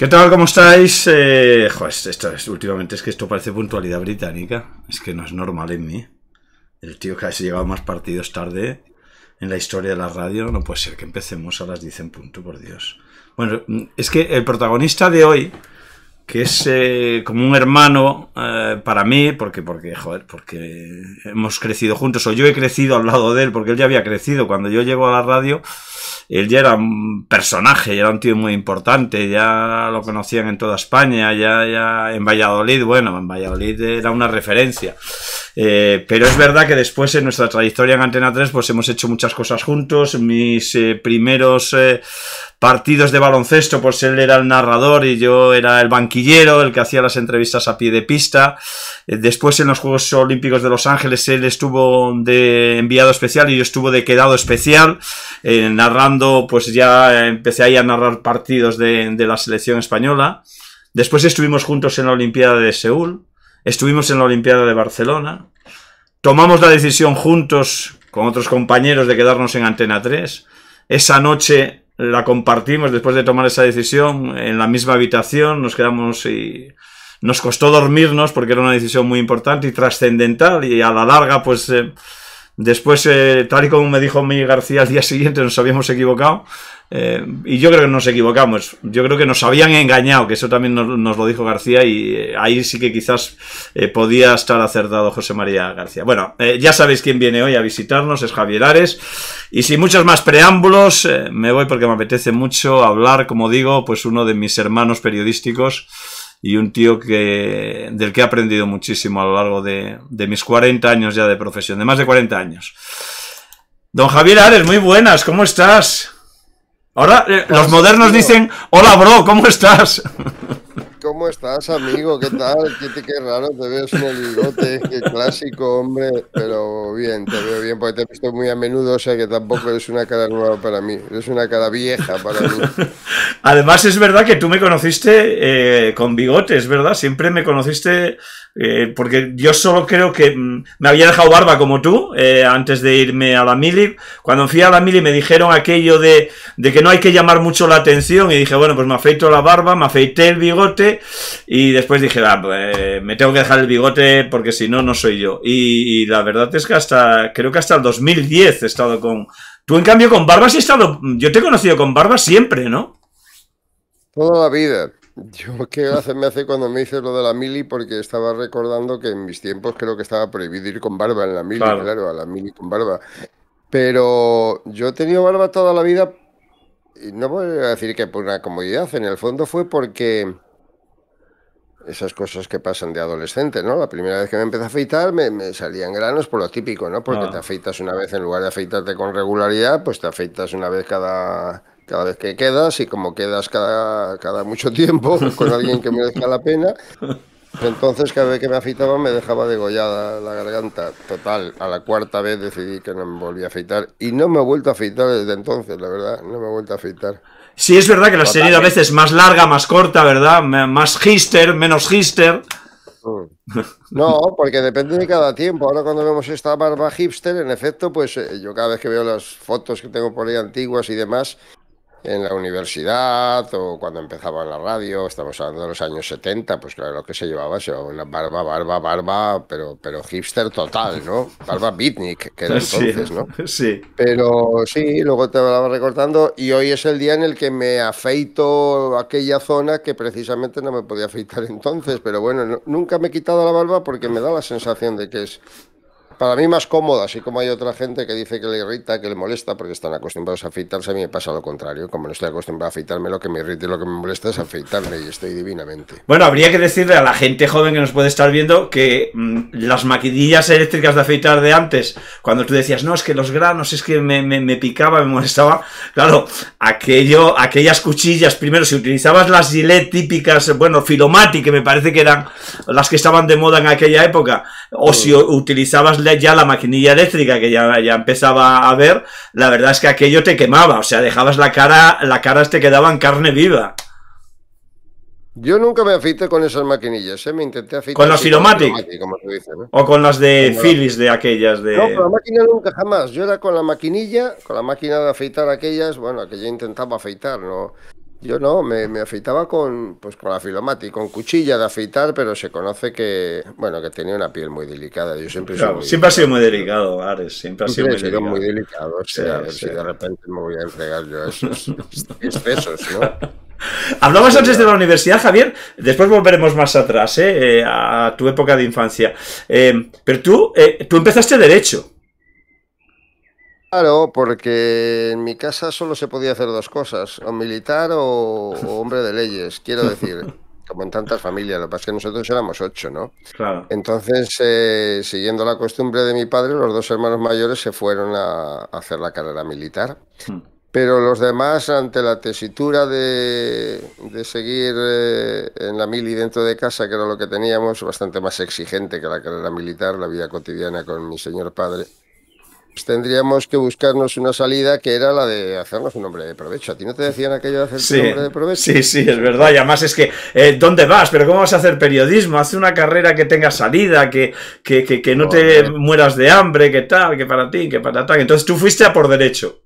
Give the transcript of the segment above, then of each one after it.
¿Qué tal? ¿Cómo estáis? Eh, joder, esto, últimamente es que esto parece puntualidad británica. Es que no es normal en mí. El tío que ha llegado más partidos tarde en la historia de la radio. No puede ser que empecemos a las 10 en punto, por Dios. Bueno, es que el protagonista de hoy que es eh, como un hermano eh, para mí, porque, porque, joder, porque hemos crecido juntos, o yo he crecido al lado de él, porque él ya había crecido. Cuando yo llego a la radio, él ya era un personaje, ya era un tío muy importante, ya lo conocían en toda España, ya, ya en Valladolid, bueno, en Valladolid era una referencia. Eh, pero es verdad que después en nuestra trayectoria en Antena 3 pues hemos hecho muchas cosas juntos. Mis eh, primeros eh, partidos de baloncesto, pues él era el narrador y yo era el banquillero, el que hacía las entrevistas a pie de pista. después en los Juegos Olímpicos de Los Ángeles él estuvo de enviado especial y yo estuve de quedado especial, narrando, pues ya empecé ahí a narrar partidos de la selección española. Después estuvimos juntos en la Olimpiada de Seúl estuvimos en la Olimpiada de Barcelona, tomamos la decisión juntos con otros compañeros de quedarnos en Antena 3, esa noche la compartimos después de tomar esa decisión en la misma habitación, nos quedamos y nos costó dormirnos porque era una decisión muy importante y trascendental y a la larga pues... Eh, Después, eh, tal y como me dijo Miguel García al día siguiente, nos habíamos equivocado. Eh, y yo creo que nos equivocamos. Yo creo que nos habían engañado, que eso también nos, lo dijo García. Y eh, ahí sí que quizás podía estar acertado José María García. Bueno, ya sabéis quién viene hoy a visitarnos, es Javier Ares. Y sin muchos más preámbulos, me voy porque me apetece mucho hablar, como digo, pues uno de mis hermanos periodísticos y un tío que, del que he aprendido muchísimo a lo largo de, de mis 40 años ya de profesión, de más de 40 años. Don Javier Ares, muy buenas, ¿cómo estás? Ahora eh, los modernos dicen, hola bro, ¿cómo estás? ¿cómo estás, amigo? ¿Qué tal? Qué, raro, te veo sin el bigote, qué clásico, hombre. Pero bien, te veo bien, porque te he visto muy a menudo, o sea que tampoco eres una cara nueva para mí, eres una cara vieja para mí. Además, es verdad que tú me conociste eh, con bigotes, verdad, siempre me conociste eh, porque yo solo creo que mm, me había dejado barba como tú eh, antes de irme a la mili. Cuando fui a la mili me dijeron aquello de, que no hay que llamar mucho la atención y dije, bueno, pues me afeito la barba, me afeité el bigote y después dije, ah, pues, eh, me tengo que dejar el bigote porque si no, no soy yo. Y, la verdad es que hasta, creo que hasta el 2010 he estado con... Tú en cambio con barba has he estado... Yo te he conocido con barba siempre, ¿no? Toda la vida. Yo qué hace me hace cuando me dices lo de la mili, porque estaba recordando que en mis tiempos creo que estaba prohibido ir con barba en la mili, claro, a la mili con barba. Pero yo he tenido barba toda la vida y no voy a decir que por una comodidad, en el fondo fue porque esas cosas que pasan de adolescente, ¿no? La primera vez que me empecé a afeitar me, salían granos por lo típico, ¿no? Porque ah. te afeitas una vez en lugar de afeitarte con regularidad, pues te afeitas una vez cada cada vez que quedas y como quedas cada, mucho tiempo con alguien que merezca la pena. Entonces cada vez que me afeitaba me dejaba degollada la garganta. Total, a la cuarta vez decidí que no me volvía a afeitar y no me he vuelto a afeitar desde entonces, la verdad, no me he vuelto a afeitar. Sí, es verdad que la serie a veces más larga, más corta, ¿verdad? más hister, menos hister. Mm. No, porque depende de cada tiempo. Ahora cuando vemos esta barba hipster, en efecto, pues eh, yo cada vez que veo las fotos que tengo por ahí antiguas y demás, en la universidad o cuando empezaba en la radio, estamos hablando de los años 70, pues claro, lo que se llevaba, se una barba, barba, barba, pero, pero hipster total, ¿no? Barba beatnik, que era entonces, ¿no? Sí, Pero sí, luego te vas recortando y hoy es el día en el que me afeito aquella zona que precisamente no me podía afeitar entonces, pero bueno, nunca me he quitado la barba porque me da la sensación de que es para mí más cómoda, así como hay otra gente que dice que le irrita, que le molesta porque están acostumbrados a afeitarse, a mí me pasa lo contrario. Como no estoy acostumbrado a afeitarme, lo que me irrita y lo que me molesta es afeitarme y estoy divinamente. Bueno, habría que decirle a la gente joven que nos puede estar viendo que mm, las maquinillas eléctricas de afeitar de antes, cuando tú decías, no, es que los granos, es que me, me, picaba, me molestaba, claro, aquello, aquellas cuchillas, primero, si utilizabas las gilet típicas, bueno, Filomati, que me parece que eran las que estaban de moda en aquella época, o si mm. utilizabas ya la maquinilla eléctrica que ya, ya empezaba a ver, la verdad es que aquello te quemaba, o sea, dejabas la cara, la cara te quedaba en carne viva. Yo nunca me afeité con esas maquinillas, ¿eh? me intenté afeitar. Con las Filomatic. O con las de philis de aquellas. De... No, con la máquina nunca jamás. Yo era con la maquinilla, con la máquina de afeitar aquellas, bueno, que yo intentaba afeitar, ¿no? Yo no, me, me, afeitaba con, pues, con la filomati, con cuchilla de afeitar, pero se conoce que, bueno, que tenía una piel muy delicada. Yo siempre siempre ha sido muy delicado, Ares, siempre ha sido muy, delicado. si de repente me voy a entregar yo esos excesos, ¿no? Hablabas antes de la universidad, Javier. Después volveremos más atrás, ¿eh? eh a tu época de infancia. Eh, pero tú, eh, tú empezaste derecho. Claro, porque en mi casa solo se podía hacer dos cosas, o militar o, hombre de leyes, quiero decir, como en tantas familias, lo que pasa es que nosotros éramos ocho, ¿no? Claro. Entonces, eh, siguiendo la costumbre de mi padre, los dos hermanos mayores se fueron a, hacer la carrera militar. Hmm. Pero los demás, ante la tesitura de, seguir eh, en la mil y dentro de casa, que era lo que teníamos, bastante más exigente que la carrera militar, la vida cotidiana con mi señor padre, pues tendríamos que buscarnos una salida que era la de hacernos un hombre de provecho. ¿A ti no te decían aquello de hacer un hombre de provecho? Sí, sí, es verdad. Y además es que, eh, ¿dónde vas? ¿Pero cómo vas a hacer periodismo? Haz una carrera que tenga salida, que, que, no te mueras de hambre, que tal, que para ti, que para tal. Entonces tú fuiste a por derecho.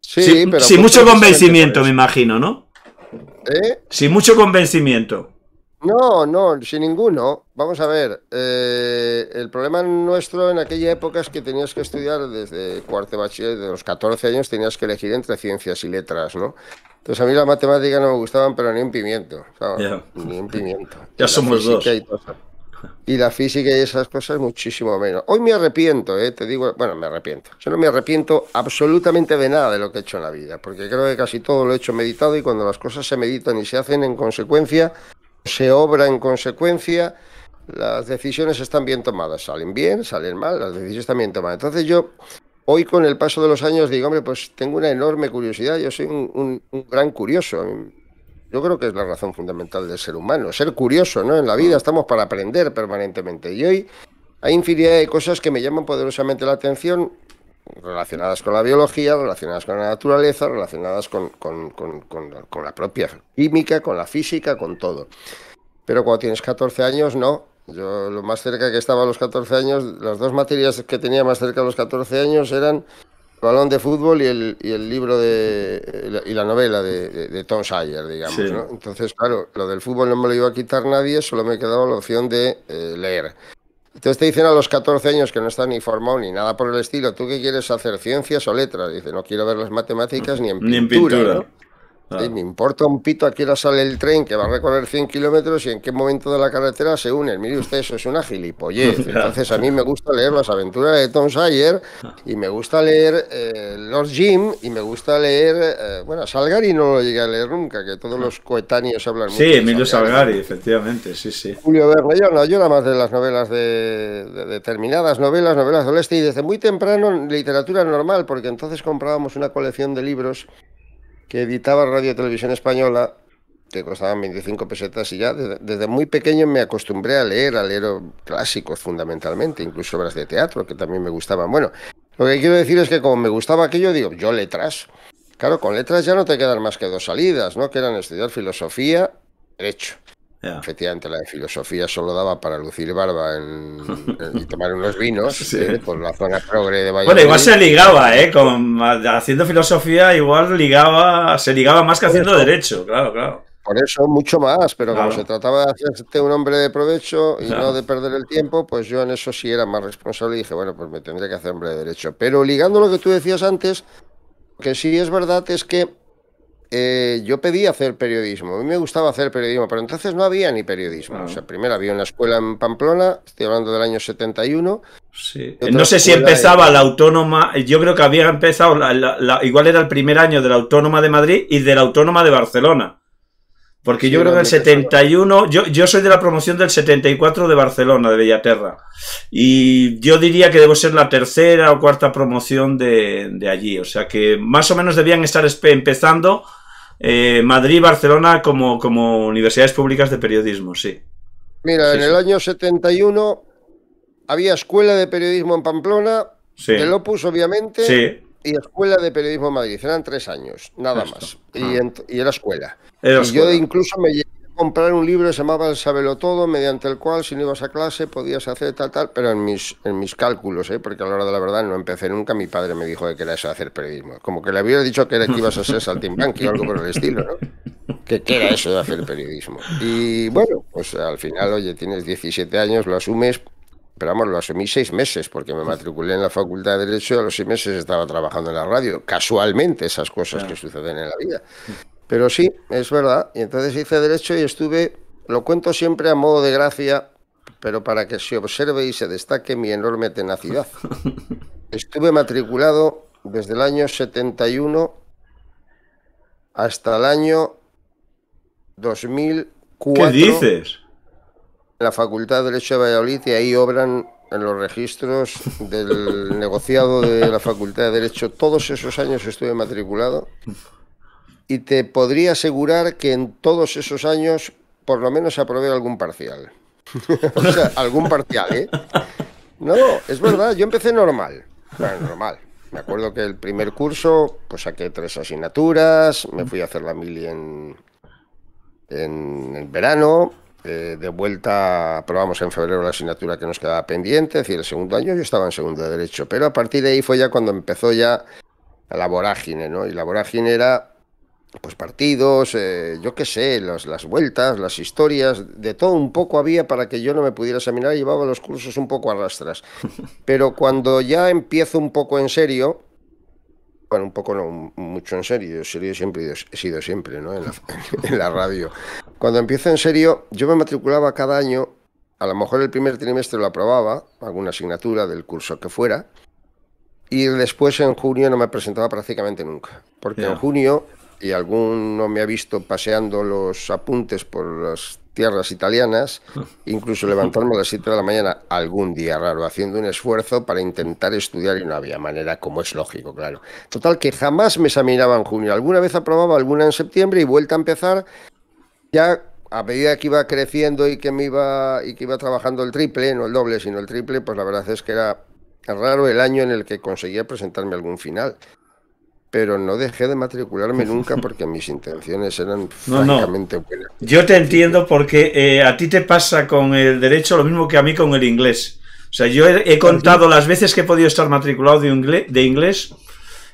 Sí, pero. Sin mucho convencimiento, me imagino, ¿no? ¿Eh? Sin mucho convencimiento. No, no, sin ninguno. Vamos a ver, eh, el problema nuestro en aquella época es que tenías que estudiar desde cuarto de bachiller, de los 14 años tenías que elegir entre ciencias y letras, ¿no? Entonces a mí las matemáticas no me gustaban, pero ni un pimiento, Ni un pimiento. ya somos dos. Y, la física y esas cosas muchísimo menos. Hoy me arrepiento, ¿eh? Te digo, bueno, me arrepiento. Yo no me arrepiento absolutamente de nada de lo que he hecho en la vida, porque creo que casi todo lo he hecho meditado y cuando las cosas se meditan y se hacen en consecuencia se obra en consecuencia, las decisiones están bien tomadas, salen bien, salen mal, las decisiones están bien tomadas. Entonces yo hoy con el paso de los años digo, hombre, pues tengo una enorme curiosidad, yo soy un, gran curioso. Yo creo que es la razón fundamental del ser humano, ser curioso, ¿no? En la vida estamos para aprender permanentemente y hoy hay infinidad de cosas que me llaman poderosamente la atención relacionadas con la biología, relacionadas con la naturaleza, relacionadas con, la propia química, con la física, con todo. Pero cuando tienes 14 años, no. Yo lo más cerca que estaba a los 14 años, las dos materias que tenía más cerca a los 14 años eran el balón de fútbol y el, libro de, la novela de, Tom Sayer, digamos. Entonces, claro, lo del fútbol no me lo iba a quitar nadie, solo me quedaba la opción de eh, leer. Entonces te dicen a los 14 años que no estás ni formado ni nada por el estilo, ¿tú qué quieres hacer? ¿Ciencias o letras? Dice, no quiero ver las matemáticas ni en pintura. Ni en pintura me importa un pito a qué hora sale el tren que va a recorrer 100 kilómetros y en qué momento de la carretera se unen. Mire usted, eso es una gilipollez. Entonces a mí me gusta leer las aventuras de Tom Sayer y me gusta leer los eh, Lord Jim y me gusta leer, eh, bueno, Salgari no lo llegué a leer nunca, que todos los coetáneos hablan mucho. Sí, Emilio Salgari, efectivamente, sí, sí. Julio Verne, yo, no, yo era más de las novelas de, determinadas novelas, novelas del este, y desde muy temprano literatura normal, porque entonces comprábamos una colección de libros que editaba Radio Televisión Española, que costaban 25 pesetas y ya desde, muy pequeño me acostumbré a leer, a leer clásicos fundamentalmente, incluso obras de teatro que también me gustaban. Bueno, lo que quiero decir es que como me gustaba aquello, digo, yo letras. Claro, con letras ya no te quedan más que dos salidas, ¿no? Que eran estudiar filosofía, derecho. Efectivamente, la de filosofía solo daba para lucir barba en, y tomar unos vinos eh, por la zona progre de Valladolid. Bueno, igual se ligaba, ¿eh? Con, haciendo filosofía, igual ligaba, se ligaba más que haciendo derecho, claro, claro. Por eso mucho más, pero como se trataba de hacerte un hombre de provecho y no de perder el tiempo, pues yo en eso sí era más responsable y dije, bueno, pues me tendría que hacer hombre de derecho. Pero ligando lo que tú decías antes, que sí es verdad es que eh, yo pedí hacer periodismo. A mí me gustaba hacer periodismo, pero entonces no había ni periodismo. O sea, primero había una escuela en Pamplona, estoy hablando del año 71. No sé si empezaba la autónoma, yo creo que había empezado, la, igual era el primer año de la autónoma de Madrid y de la autónoma de Barcelona. Porque yo creo que el 71, yo, yo soy de la promoción del 74 de Barcelona, de Bellaterra. Y yo diría que debo ser la tercera o cuarta promoción de allí. O sea que más o menos debían estar empezando eh, Madrid, Barcelona como, como universidades públicas de periodismo, sí. Mira, en el año 71 había escuela de periodismo en Pamplona, el Opus, obviamente, y escuela de periodismo en Madrid. Eran tres años, nada más. Y, ah. y, era escuela. yo incluso me comprar un libro que se llamaba El Sabelo Todo, mediante el cual si no ibas a clase podías hacer tal, tal, pero en mis, en mis cálculos, ¿eh? porque a la hora de la verdad no empecé nunca, mi padre me dijo que era eso hacer periodismo. Como que le había dicho que, era que ibas a ser saltimbanqui o algo por el estilo, ¿no? Que, era eso de hacer periodismo. Y bueno, pues al final, oye, tienes 17 años, lo asumes, pero vamos, lo asumí seis meses porque me matriculé en la Facultad de Derecho y a los seis meses estaba trabajando en la radio. Casualmente esas cosas que suceden en la vida. Pero sí, es verdad. Y entonces hice derecho y estuve, lo cuento siempre a modo de gracia, pero para que se observe y se destaque mi enorme tenacidad. Estuve matriculado desde el año 71 hasta el año 2004. ¿Qué dices? En la Facultad de Derecho de Valladolid y ahí obran en los registros del negociado de la Facultad de Derecho. Todos esos años estuve matriculado y te podría asegurar que en todos esos años por lo menos aprobé algún parcial. o sea, algún parcial, ¿eh? No, es verdad, yo empecé normal. normal. Me acuerdo que el primer curso, pues saqué tres asignaturas, me fui a hacer la mili en, en el verano, eh, de vuelta aprobamos en febrero la asignatura que nos quedaba pendiente, es decir, el segundo año yo estaba en segundo de derecho, pero a partir de ahí fue ya cuando empezó ya la vorágine, ¿no? Y la vorágine era pues partidos, eh, yo qué sé, las, vueltas, las historias, de todo un poco había para que yo no me pudiera examinar, llevaba los cursos un poco arrastras Pero cuando ya empiezo un poco en serio, bueno, un poco no, mucho en serio, yo serio siempre he sido siempre, ¿no? En la, radio. Cuando empiezo en serio, yo me matriculaba cada año, a lo mejor el primer trimestre lo aprobaba, alguna asignatura del curso que fuera, y después en junio no me presentaba prácticamente nunca, porque en junio y alguno me ha visto paseando los apuntes por las tierras italianas, incluso levantarme a las 7 de la mañana algún día raro, haciendo un esfuerzo para intentar estudiar y no había manera, como es lógico, claro. Total, que jamás me examinaba en junio. Alguna vez aprobaba, alguna en septiembre y vuelta a empezar ya a medida que iba creciendo y que me iba y que iba trabajando el triple, no el doble, sino el triple, pues la verdad es que era raro el año en el que conseguía presentarme algún final pero no dejé de matricularme nunca porque mis intenciones eran francamente buenas. Yo te entiendo porque eh, a ti te pasa con el derecho lo mismo que a mí con el inglés. O sea, yo he, ¿Ah, contado las veces que he podido estar matriculado de inglés,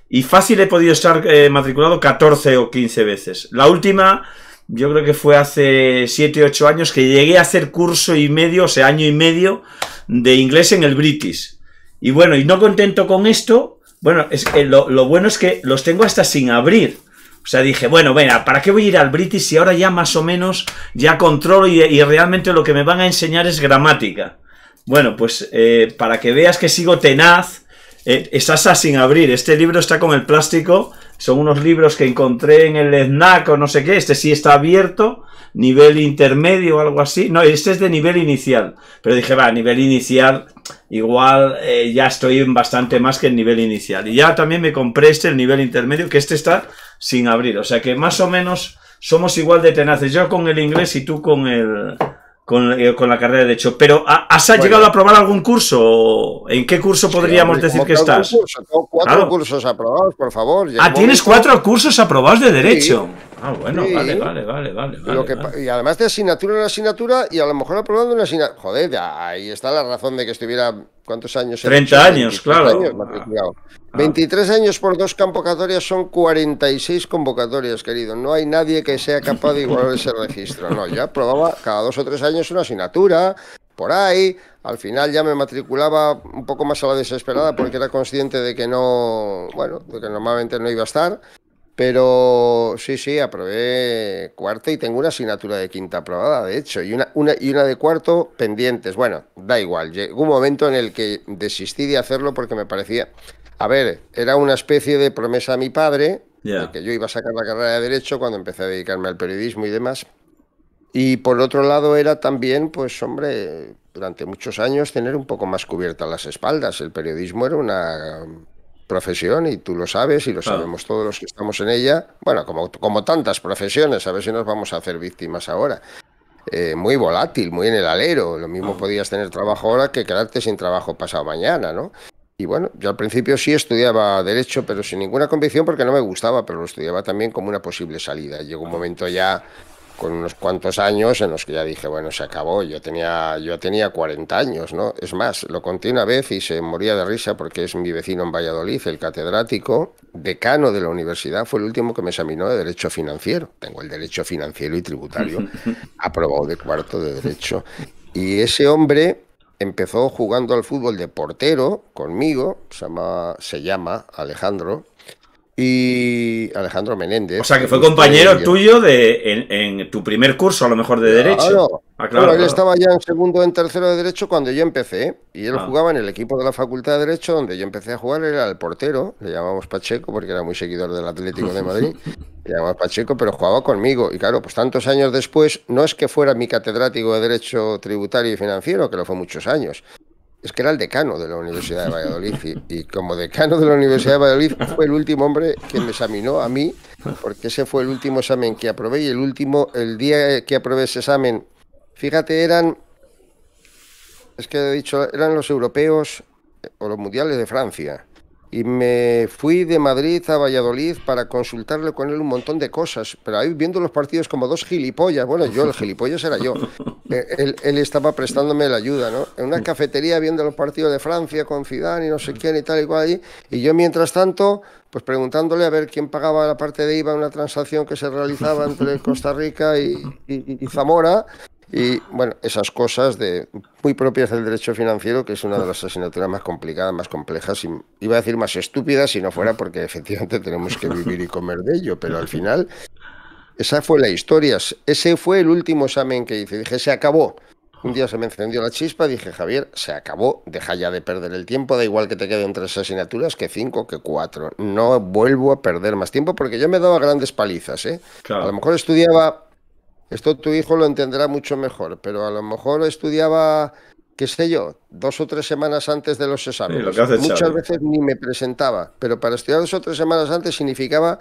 y fácil he podido estar eh, matriculado 14 o 15 veces. La última, yo creo que fue hace 7, 8 años que llegué a hacer curso y medio, o sea, año y medio de inglés en el British. Y bueno, y no contento con esto, bueno, es lo, bueno es que los tengo hasta sin abrir. O sea, dije, bueno, venga, ¿para qué voy a ir al British si ahora ya más o menos ya controlo y, realmente lo que me van a enseñar es gramática? Bueno, pues eh, para que veas que sigo tenaz, eh, hasta sin abrir. Este libro está con el plástico son unos libros que encontré en el SNAC o no sé qué. Este sí está abierto, nivel intermedio o algo así. No, este es de nivel inicial. Pero dije, va, nivel inicial, igual eh, ya estoy en bastante más que el nivel inicial. Y ya también me compré este, el nivel intermedio, que este está sin abrir. O sea que más o menos somos igual de tenaces. Yo con el inglés y tú con el, con, eh, con la carrera de Derecho. Pero ¿has llegado a aprobar algún curso? ¿En qué curso podríamos decir que estás? tengo cuatro cursos aprobados, por favor. Ah, tienes cuatro cursos aprobados de Derecho. Ah, bueno, vale, vale, vale, vale, Y además de asignatura en asignatura y a lo mejor aprobando una asignatura. Joder, ahí está la razón de que estuviera ¿Cuántos años? 30 años, claro. 23 ah, ah. años por dos convocatorias son 46 convocatorias, querido. No hay nadie que sea capaz de igualar ese registro. No, ya probaba cada dos o tres años una asignatura, por ahí. Al final ya me matriculaba un poco más a la desesperada porque era consciente de que no, bueno, de que normalmente no iba a estar. Pero sí, sí, aprobé cuarta y tengo una asignatura de quinta aprobada, de hecho, y una, y una de cuarto pendientes. Bueno, da igual. Llegó un momento en el que desistí de hacerlo porque me parecía. A ver, era una especie de promesa a mi padre, que yo iba a sacar la carrera de Derecho cuando empecé a dedicarme al periodismo y demás. Y por otro lado, era también, pues, hombre, durante muchos años tener un poco más cubierta las espaldas. El periodismo era una profesión y tú lo sabes y lo sabemos todos los que estamos en ella. Bueno, como, como tantas profesiones, a ver si nos vamos a hacer víctimas ahora. Eh, muy volátil, muy en el alero. Lo mismo ah. podías tener trabajo ahora que quedarte sin trabajo pasado mañana, ¿no? Y bueno, yo al principio sí estudiaba derecho, pero sin ninguna convicción porque no me gustaba, pero lo estudiaba también como una posible salida. Llegó un momento ya con unos cuantos años en los que ya dije, bueno, se acabó, yo tenía, yo tenía 40 años, ¿no? Es más, lo conté una vez y se moría de risa porque es mi vecino en Valladolid, el catedrático, decano de la universidad, fue el último que me examinó de Derecho Financiero. Tengo el Derecho Financiero y Tributario aprobado de cuarto de Derecho. Y ese hombre empezó jugando al fútbol de portero conmigo, se llama, se llama Alejandro, y Alejandro Menéndez. O sea, que fue compañero tuyo de, en, tu primer curso, a lo mejor, de Derecho. Ah, claro, bueno, él estaba ya en segundo, o en tercero de Derecho cuando yo empecé. Y él ah. jugaba en el equipo de la Facultad de Derecho, donde yo empecé a jugar, era el portero, le llamamos Pacheco, porque era muy seguidor del Atlético de Madrid. le llamaba Pacheco, pero jugaba conmigo. Y claro, pues tantos años después, no es que fuera mi catedrático de Derecho Tributario y Financiero, que lo fue muchos años es que era el decano de la Universidad de Valladolid y, como decano de la Universidad de Valladolid fue el último hombre que me examinó a mí, porque ese fue el último examen que aprobé y el último, el día que aprobé ese examen, fíjate, eran, es que he dicho, eran los europeos o los mundiales de Francia y me fui de Madrid a Valladolid para consultarle con él un montón de cosas, pero ahí viendo los partidos como dos gilipollas, bueno, yo el gilipollas era yo, eh, él, estaba prestándome la ayuda, ¿no? En una cafetería viendo los partidos de Francia con Zidane y no sé quién y tal y cual ahí, y yo mientras tanto, pues preguntándole a ver quién pagaba la parte de IVA, una transacción que se realizaba entre Costa Rica y Zamora, y bueno, esas cosas de, muy propias del derecho financiero, que es una de las asignaturas más complicadas, más complejas, y, iba a decir más estúpidas si no fuera porque efectivamente tenemos que vivir y comer de ello, pero al final esa fue la historia. Ese fue el último examen que hice. Dije, se acabó. Un día se me encendió la chispa, dije, Javier, se acabó, deja ya de perder el tiempo, da igual que te queden tres asignaturas que cinco, que cuatro. No vuelvo a perder más tiempo porque yo me daba grandes palizas. ¿eh? A lo mejor estudiaba esto tu hijo lo entenderá mucho mejor, pero a lo mejor estudiaba, qué sé yo, dos o tres semanas antes de los exámenes. Muchas veces ni me presentaba, pero para estudiar dos o tres semanas antes significaba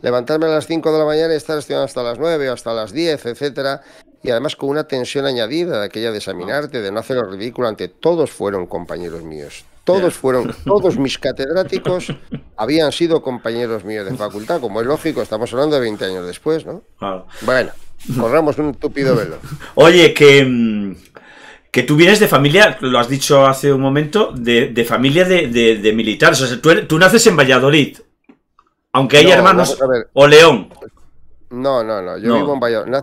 levantarme a las 5 de la mañana y estar estudiando hasta las nueve o hasta las 10, etcétera. Y además con una tensión añadida, de aquella de examinarte, de no hacer ridículo ante todos fueron compañeros míos. Todos fueron, todos mis catedráticos habían sido compañeros míos de facultad, como es lógico, estamos hablando de 20 años después, ¿no? Bueno, Corramos un tupido velo. Oye, que, mm, que tú vienes de familia, lo has dicho hace un momento, de, de familia de, de, militares. tú, naces en Valladolid, aunque hay hermanos. O León. No, no, no. Yo vivo en Valladolid.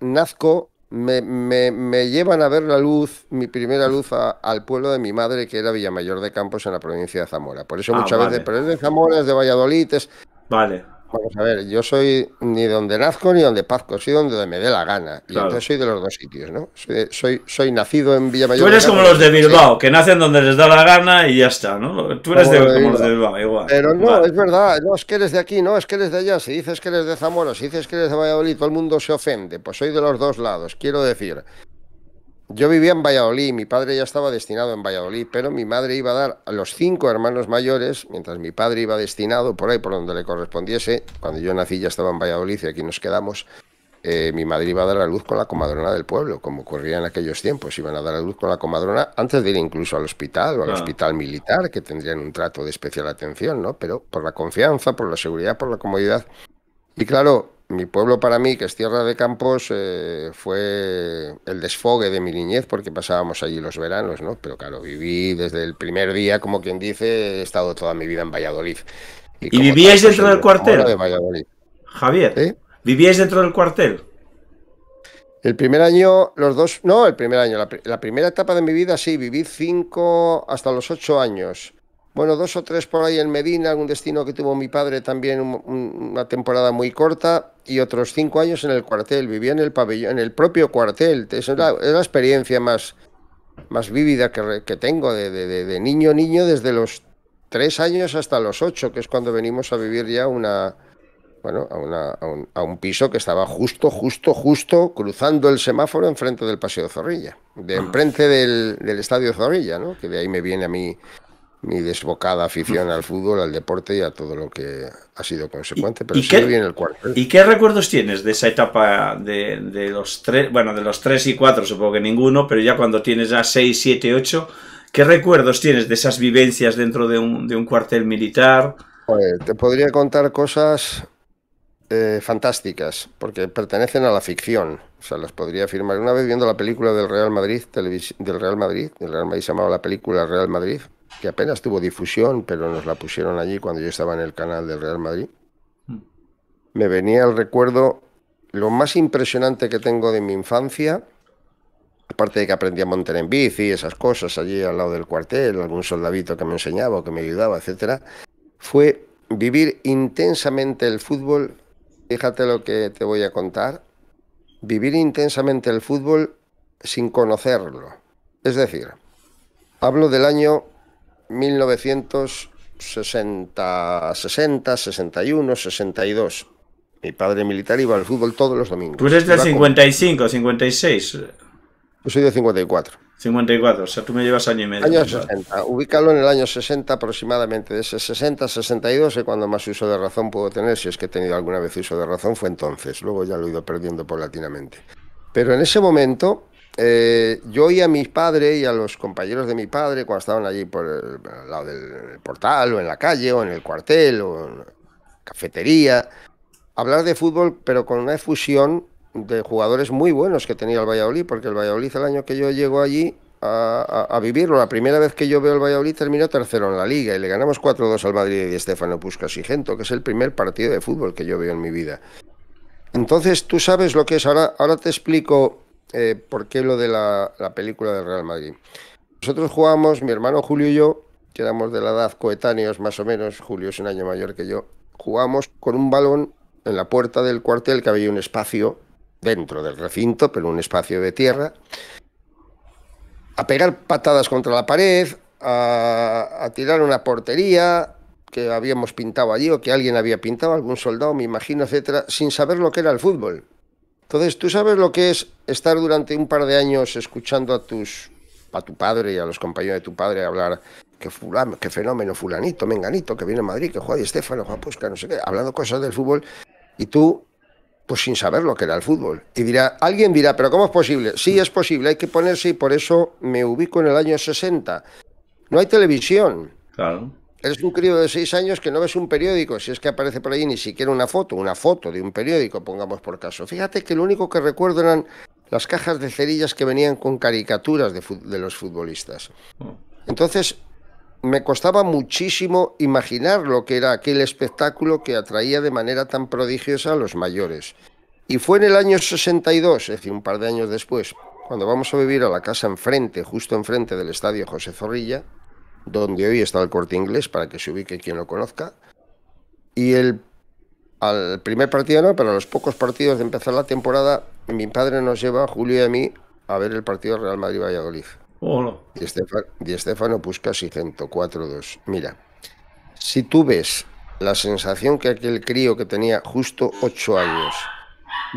nazco, me, llevan a ver la luz, mi primera luz, al pueblo de mi madre, que era Villamayor de Campos, en la provincia de Zamora. Por eso ah, muchas veces, pero es de Zamora, es de Valladolid, es. Vale. Vamos a ver, yo soy ni donde nazco ni donde pazco, soy donde me dé la gana. Y entonces soy de los dos sitios, ¿no? Soy, soy, nacido en Villamayor. Tú eres como los de Bilbao, que nacen donde les da la gana y ya está, ¿no? Tú eres como, los de Bilbao, igual. Pero no, es verdad, no, es que eres de aquí, no, es que eres de allá. Si dices que eres de Zamora, si dices que eres de Valladolid, todo el mundo se ofende. Pues soy de los dos lados, quiero decir. Yo vivía en Valladolid, mi padre ya estaba destinado en Valladolid, pero mi madre iba a dar a los cinco hermanos mayores, mientras mi padre iba destinado por ahí, por donde le correspondiese, cuando yo nací ya estaba en Valladolid y aquí nos quedamos, eh, mi madre iba a dar a luz con la comadrona del pueblo, como ocurría en aquellos tiempos, iban a dar a luz con la comadrona antes de ir incluso al hospital o al hospital militar, que tendrían un trato de especial atención, ¿no? Pero por la confianza, por la seguridad, por la comodidad. Y claro, mi pueblo para mí, que es Tierra de Campos, eh, fue el desfogue de mi niñez porque pasábamos allí los veranos, ¿no? Pero claro, viví desde el primer día, como quien dice, he estado toda mi vida en Valladolid. ¿Y, vivíais dentro del cuartel? Javier, ¿Eh? ¿vivíais dentro del cuartel? El primer año, los dos, no, el primer año, la, primera etapa de mi vida sí, viví cinco hasta los ocho años. Bueno, dos o tres por ahí en Medina, algún destino que tuvo mi padre también una temporada muy corta y otros cinco años en el cuartel. Vivía en el pabellón, en el propio cuartel. Esa es la, experiencia más, más vívida que, tengo de, de, de, niño niño desde los tres años hasta los ocho, que es cuando venimos a vivir ya una, bueno, a, una, un, a, un, piso que estaba justo, justo, justo cruzando el semáforo enfrente del Paseo Zorrilla, de ah. enfrente del, del Estadio Zorrilla, ¿no? que de ahí me viene a mí mi desbocada afición mm. al fútbol, al deporte y a todo lo que ha sido consecuente. Pero ¿Y, qué, el ¿eh? ¿Y qué recuerdos tienes de esa etapa de, los tres, bueno, de los tres y cuatro, supongo que ninguno, pero ya cuando tienes ya seis, siete, ocho, ¿qué recuerdos tienes de esas vivencias dentro de un, cuartel militar? Pues, te podría contar cosas eh, fantásticas, porque pertenecen a la ficción. O sea, las podría afirmar. Una vez viendo la película del Real Madrid, del Real Madrid, el Real Madrid se llamaba la película Real Madrid, que apenas tuvo difusión, pero nos la pusieron allí cuando yo estaba en el canal del Real Madrid, mm. me venía al recuerdo lo más impresionante que tengo de mi infancia, aparte de que aprendí a montar en bici, esas cosas allí al lado del cuartel, algún soldadito que me enseñaba o que me ayudaba, etc. fue vivir intensamente el fútbol. Fíjate lo que te voy a contar. Vivir intensamente el fútbol sin conocerlo. Es decir, hablo del año 1960, 60, 61, 62. Mi padre militar iba al fútbol todos los domingos. Tú eres del 55, 56. Yo soy de 54. 54, o sea, tú me llevas año y medio. Año 60. Ubícalo en el año 60 aproximadamente. De ese 60 a 62 es cuando más uso de razón puedo tener. Si es que he tenido alguna vez uso de razón, fue entonces. Luego ya lo he ido perdiendo paulatinamente. Pero en ese momento eh, yo y a mi padre y a los compañeros de mi padre cuando estaban allí por el, lado del portal o en la calle o en el cuartel o en la cafetería hablar de fútbol pero con una efusión de jugadores muy buenos que tenía el Valladolid porque el Valladolid el año que yo llego allí a, vivirlo, la primera vez que yo veo el Valladolid terminó tercero en la liga y le ganamos 4-2 al Madrid y Estefano Puskas y Gento, que es el primer partido de fútbol que yo veo en mi vida. Entonces tú sabes lo que es, ahora, ahora te explico eh, por qué lo de la, película del Real Madrid. Nosotros jugamos mi hermano Julio y yo, que éramos de la edad coetáneos más o menos, Julio es un año mayor que yo, jugamos con un balón en la puerta del cuartel que había un espacio dentro del recinto, pero un espacio de tierra, a pegar patadas contra la pared, a, a tirar una portería, que habíamos pintado allí o que alguien había pintado, algún soldado, me imagino, etcétera, sin saber lo que era el fútbol. Entonces, tú sabes lo que es estar durante un par de años escuchando a tus a tu padre y a los compañeros de tu padre hablar que fulano, fenómeno fulanito, menganito, que viene a Madrid, que juega y Estefano, Juan Pusca, no sé qué, hablando cosas del fútbol y tú pues sin saber lo que era el fútbol. Y dirá, alguien dirá, pero ¿cómo es posible? Sí, es posible, hay que ponerse y por eso me ubico en el año 60. No hay televisión. Claro. Eres un crío de seis años que no ves un periódico, si es que aparece por ahí ni siquiera una foto, una foto de un periódico, pongamos por caso. Fíjate que lo único que recuerdo eran las cajas de cerillas que venían con caricaturas de, de los futbolistas. Entonces, me costaba muchísimo imaginar lo que era aquel espectáculo que atraía de manera tan prodigiosa a los mayores. Y fue en el año 62, es decir, un par de años después, cuando vamos a vivir a la casa enfrente, justo enfrente del estadio José Zorrilla, donde hoy está el corte inglés, para que se ubique quien lo conozca. Y el al primer partido no, pero a los pocos partidos de empezar la temporada, mi padre nos lleva, Julio y a mí, a ver el partido Real Madrid-Valladolid. Y Estefano, y Estefano y 104-2. Mira, si tú ves la sensación que aquel crío que tenía justo 8 años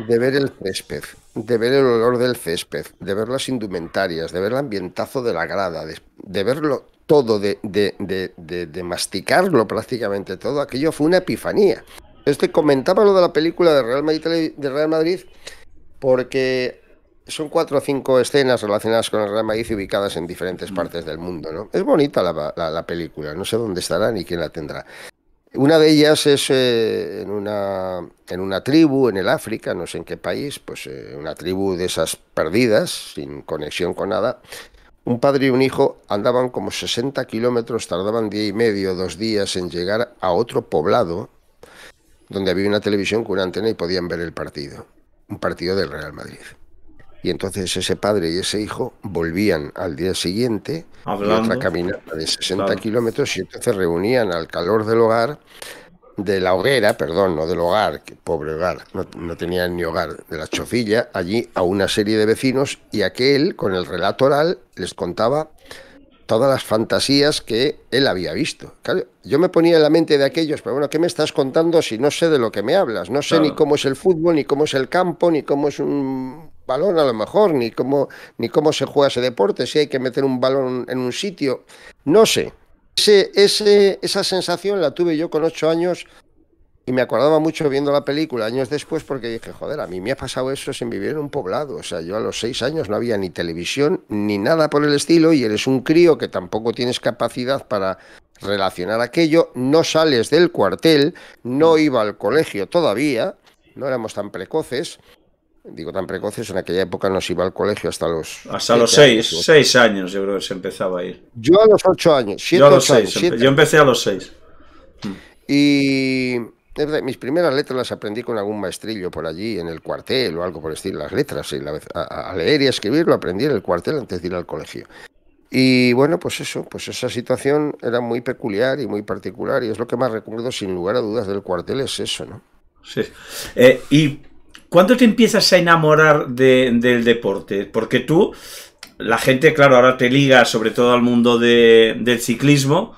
de ver el césped de ver el olor del césped, de ver las indumentarias, de ver el ambientazo de la grada, de, verlo todo, de, masticarlo prácticamente todo, aquello fue una epifanía. Este comentaba lo de la película de Real Madrid, de Real Madrid porque son cuatro o cinco escenas relacionadas con el Real Madrid ubicadas en diferentes mm. partes del mundo. ¿no? Es bonita la, la película, no sé dónde estará ni quién la tendrá. Una de ellas es eh, en, una, tribu en el África, no sé en qué país, pues eh, una tribu de esas perdidas, sin conexión con nada. Un padre y un hijo andaban como 60 kilómetros, tardaban día y medio, dos días en llegar a otro poblado donde había una televisión con una antena y podían ver el partido, un partido del Real Madrid. Y entonces ese padre y ese hijo volvían al día siguiente de otra caminata de 60 kilómetros y entonces reunían al calor del hogar, de la hoguera, perdón, no del hogar, que pobre hogar, no, tenían ni hogar, de la chofilla, allí a una serie de vecinos y aquel con el relato oral les contaba todas las fantasías que él había visto. yo me ponía en la mente de aquellos, pero bueno, ¿qué me estás contando si no sé de lo que me hablas? No sé ni cómo es el fútbol, ni cómo es el campo, ni cómo es un balón a lo mejor, ni cómo, ni cómo se juega ese deporte, si hay que meter un balón en un sitio, no sé. Ese, esa sensación la tuve yo con ocho años y me acordaba mucho viendo la película años después porque dije, joder, a mí me ha pasado eso sin vivir en un poblado. O sea, yo a los seis años no había ni televisión ni nada por el estilo y eres un crío que tampoco tienes capacidad para relacionar aquello, no sales del cuartel, no iba al colegio todavía, no éramos tan precoces digo tan precoces, en aquella época no se iba al colegio hasta los... Hasta los seis, seis años yo creo que se empezaba a ir. Yo a los ocho años, siete, yo a los seis, Yo empecé a los seis. Y mis primeras letras las aprendí con algún maestrillo por allí, en el cuartel o algo por decir las letras. Y la, a, a, leer y a escribir lo aprendí en el cuartel antes de ir al colegio. Y bueno, pues eso, pues esa situación era muy peculiar y muy particular y es lo que más recuerdo sin lugar a dudas del cuartel, es eso, ¿no? Sí. Eh, y ¿Cuándo te empiezas a enamorar del deporte? Porque tú, la gente, claro, ahora te liga sobre todo al mundo del ciclismo,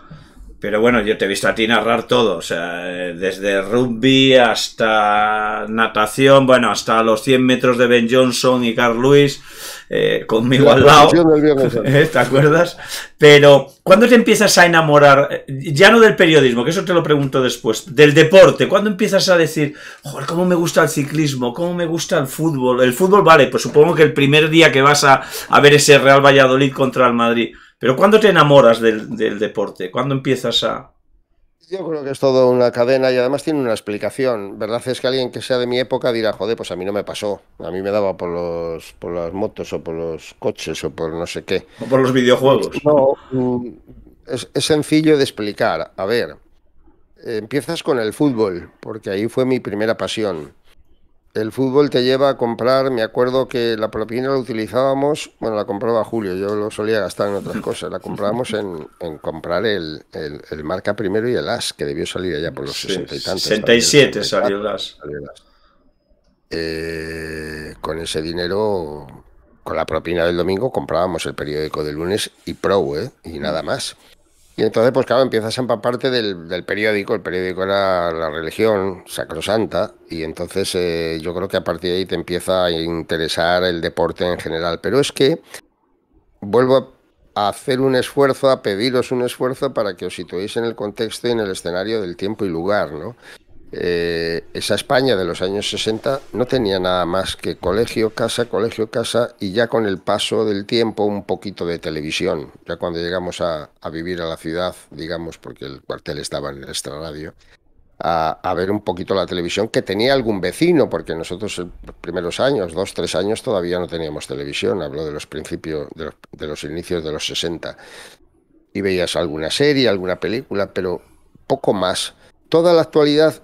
pero bueno, yo te he visto a ti narrar todo, o sea, desde rugby hasta natación, bueno, hasta los 100 metros de Ben Johnson y Carl Lewis, eh, conmigo al lado. ¿Te acuerdas? Pero, ¿cuándo te empiezas a enamorar, eh, ya no del periodismo, que eso te lo pregunto después, del deporte? ¿Cuándo empiezas a decir, joder, cómo me gusta el ciclismo, cómo me gusta el fútbol? El fútbol, vale, pues supongo que el primer día que vas a, a ver ese Real Valladolid contra el Madrid. Pero ¿cuándo te enamoras del, deporte? ¿Cuándo empiezas a...? Yo creo que es todo una cadena y además tiene una explicación. ¿Verdad? Es que alguien que sea de mi época dirá, joder, pues a mí no me pasó. A mí me daba por, los, por las motos o por los coches o por no sé qué. O por los videojuegos. No, mm, es, es sencillo de explicar. A ver, eh, empiezas con el fútbol, porque ahí fue mi primera pasión el fútbol te lleva a comprar, me acuerdo que la propina la utilizábamos, bueno, la compraba Julio, yo lo solía gastar en otras cosas, la comprábamos en, comprar el, marca primero y el as, que debió salir allá por los y tantos. 67 salió el Salió el as. Eh, con ese dinero, con la propina del domingo, comprábamos el periódico del lunes y Pro, ¿eh? y nada más. Y entonces, pues claro, empiezas a empaparte del, del periódico. El periódico era la religión sacrosanta. Y entonces eh, yo creo que a partir de ahí te empieza a interesar el deporte en general. Pero es que vuelvo a hacer un esfuerzo, a pediros un esfuerzo para que os situéis en el contexto y en el escenario del tiempo y lugar, ¿no? Eh, esa España de los años 60 no tenía nada más que colegio, casa, colegio, casa y ya con el paso del tiempo un poquito de televisión. Ya cuando llegamos a, vivir a la ciudad, digamos, porque el cuartel estaba en el extraradio, a, ver un poquito la televisión que tenía algún vecino, porque nosotros en los primeros años, dos, tres años, todavía no teníamos televisión, hablo de los principios, de los, de los inicios de los 60. Y veías alguna serie, alguna película, pero poco más. Toda la actualidad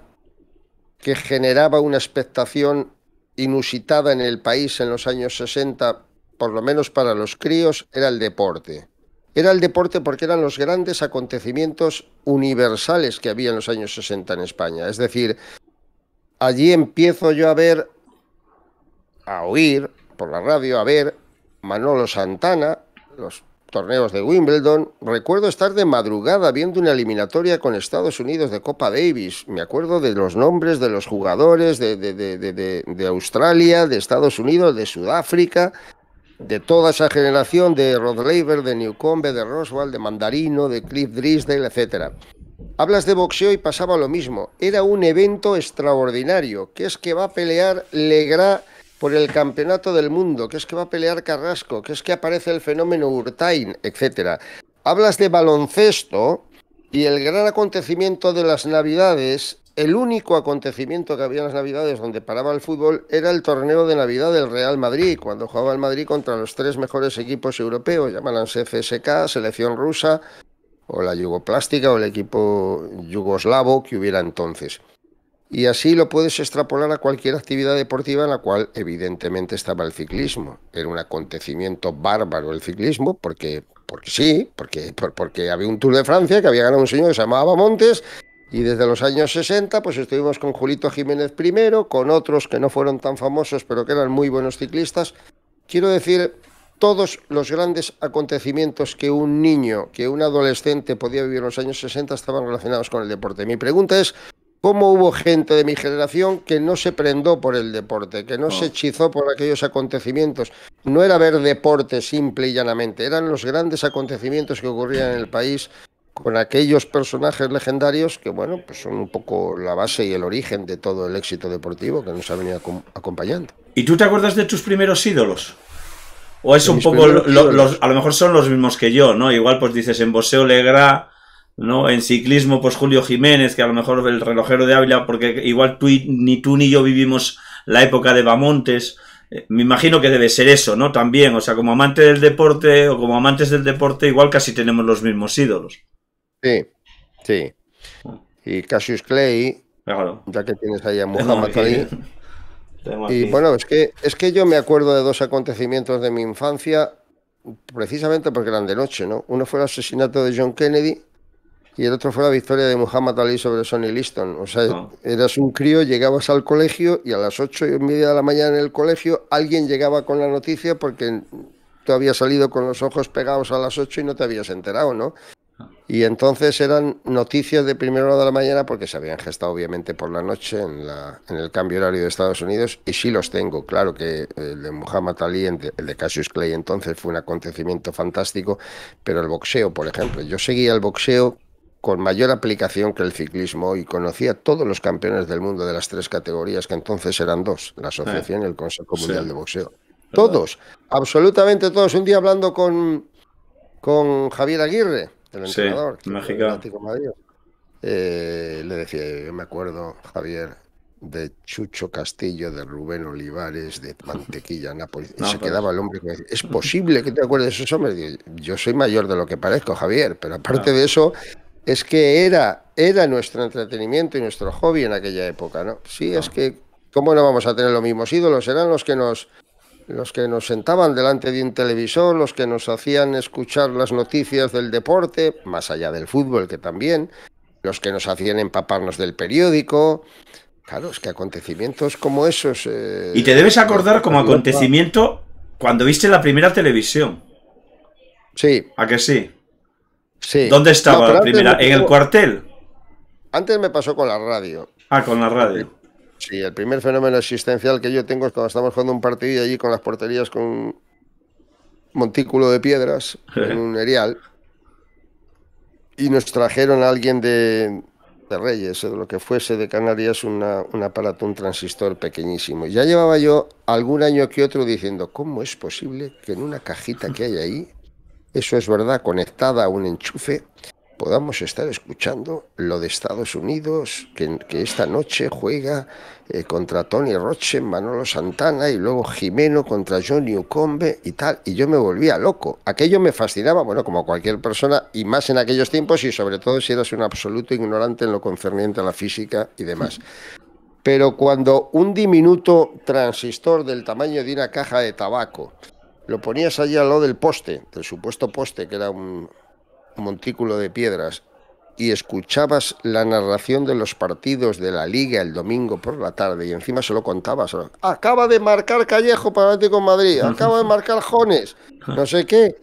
que generaba una expectación inusitada en el país en los años 60, por lo menos para los críos, era el deporte. Era el deporte porque eran los grandes acontecimientos universales que había en los años 60 en España. Es decir, allí empiezo yo a ver, a oír por la radio, a ver Manolo Santana, los torneos de Wimbledon, recuerdo estar de madrugada viendo una eliminatoria con Estados Unidos de Copa Davis. Me acuerdo de los nombres de los jugadores de, Australia, de Estados Unidos, de Sudáfrica, de toda esa generación de Rod Laver, de Newcombe, de Roswell, de Mandarino, de Cliff Drisdale, etc. Hablas de boxeo y pasaba lo mismo. Era un evento extraordinario, que es que va a pelear Legras por el Campeonato del Mundo, que es que va a pelear Carrasco, que es que aparece el fenómeno Urtain, etc. Hablas de baloncesto y el gran acontecimiento de las Navidades el único acontecimiento que había en las Navidades donde paraba el fútbol era el torneo de Navidad del Real Madrid, cuando jugaba el Madrid contra los tres mejores equipos europeos, llámanse CSK, selección rusa, o la yugoplástica, o el equipo yugoslavo que hubiera entonces. Y así lo puedes extrapolar a cualquier actividad deportiva en la cual evidentemente estaba el ciclismo. Era un acontecimiento bárbaro el ciclismo porque, porque sí, porque, porque había un Tour de Francia que había ganado un señor que se llamaba Montes y desde los años 60, pues estuvimos con Julito Jiménez primero, con otros que no fueron tan famosos, pero que eran muy buenos ciclistas. Quiero decir, todos los grandes acontecimientos que un niño, que un adolescente podía vivir en los años 60 estaban relacionados con el deporte. Mi pregunta es, cómo hubo gente de mi generación que no se prendó por el deporte, que no se hechizó por aquellos acontecimientos. No era ver deporte simple y llanamente, eran los grandes acontecimientos que ocurrían en el país con aquellos personajes legendarios que, bueno, pues son un poco la base y el origen de todo el éxito deportivo que nos ha venido acompañando. ¿Y tú te acuerdas de tus primeros ídolos? ¿O es un poco, los, a lo mejor son los mismos que yo, ¿no? Igual pues dices en Boseo Legra ¿no? En ciclismo, pues Julio Jiménez, que a lo mejor el relojero de Ávila, porque igual tú ni tú ni yo vivimos la época de Bamontes. Eh, me imagino que debe ser eso, ¿no? También, o sea, como amante del deporte o como amantes del deporte, igual casi tenemos los mismos ídolos. Sí, sí. Y Cassius Clay, ya que tienes ahí a Muhammad Ali. Y bueno, es que, es que yo me acuerdo de dos acontecimientos de mi infancia, precisamente porque eran de noche, ¿no? Uno fue el asesinato de John Kennedy y el otro fue la victoria de Muhammad Ali sobre Sonny Liston. O sea, ah. eras un crío, llegabas al colegio y a las ocho y media de la mañana en el colegio alguien llegaba con la noticia porque tú habías salido con los ojos pegados a las ocho y no te habías enterado, ¿no? Y entonces eran noticias de primera hora de la mañana porque se habían gestado obviamente por la noche en, la, en el cambio horario de Estados Unidos y sí los tengo. Claro que el de Muhammad Ali, el de Cassius Clay entonces fue un acontecimiento fantástico, pero el boxeo, por ejemplo, yo seguía el boxeo con mayor aplicación que el ciclismo y conocía todos los campeones del mundo de las tres categorías, que entonces eran dos, la Asociación y el Consejo Mundial de Boxeo. Todos, absolutamente todos. Un día hablando con, con Javier Aguirre, el entrenador, sí, eh, le decía, yo me acuerdo, Javier, de Chucho Castillo, de Rubén Olivares, de Mantequilla Nápoles. Y se quedaba el hombre decía, ¿es posible que te acuerdes de esos hombres? yo soy mayor de lo que parezco, Javier, pero aparte de eso, es que era, era nuestro entretenimiento y nuestro hobby en aquella época, ¿no? Sí, es ah. que, ¿cómo no vamos a tener los mismos ídolos? Eran los que nos los que nos sentaban delante de un televisor, los que nos hacían escuchar las noticias del deporte, más allá del fútbol que también, los que nos hacían empaparnos del periódico. Claro, es que acontecimientos como esos... Eh, y te debes acordar como acontecimiento cuando viste la primera televisión. Sí. ¿A que sí? ¿Dónde estaba la primera? ¿En el cuartel? Antes me pasó con la radio. Ah, con la radio. Sí, el primer fenómeno existencial que yo tengo es cuando estamos jugando un partido allí con las porterías con un montículo de piedras en un erial. Y nos trajeron a alguien de, de Reyes, de lo que fuese de Canarias, una, un aparato, un transistor pequeñísimo. Ya llevaba yo algún año que otro diciendo, ¿cómo es posible que en una cajita que hay ahí eso es verdad, conectada a un enchufe, podamos estar escuchando lo de Estados Unidos, que, esta noche juega eh, contra Tony Roche, Manolo Santana y luego Jimeno contra Johnny Ucombe y tal. Y yo me volvía loco. Aquello me fascinaba, bueno, como cualquier persona, y más en aquellos tiempos, y sobre todo si eras un absoluto ignorante en lo concerniente a la física y demás. Pero cuando un diminuto transistor del tamaño de una caja de tabaco lo ponías allí al lado del poste, del supuesto poste, que era un montículo de piedras, y escuchabas la narración de los partidos de la liga el domingo por la tarde y encima se lo contabas. Acaba de marcar Callejo para Atlético Madrid, acaba de marcar Jones, no sé qué.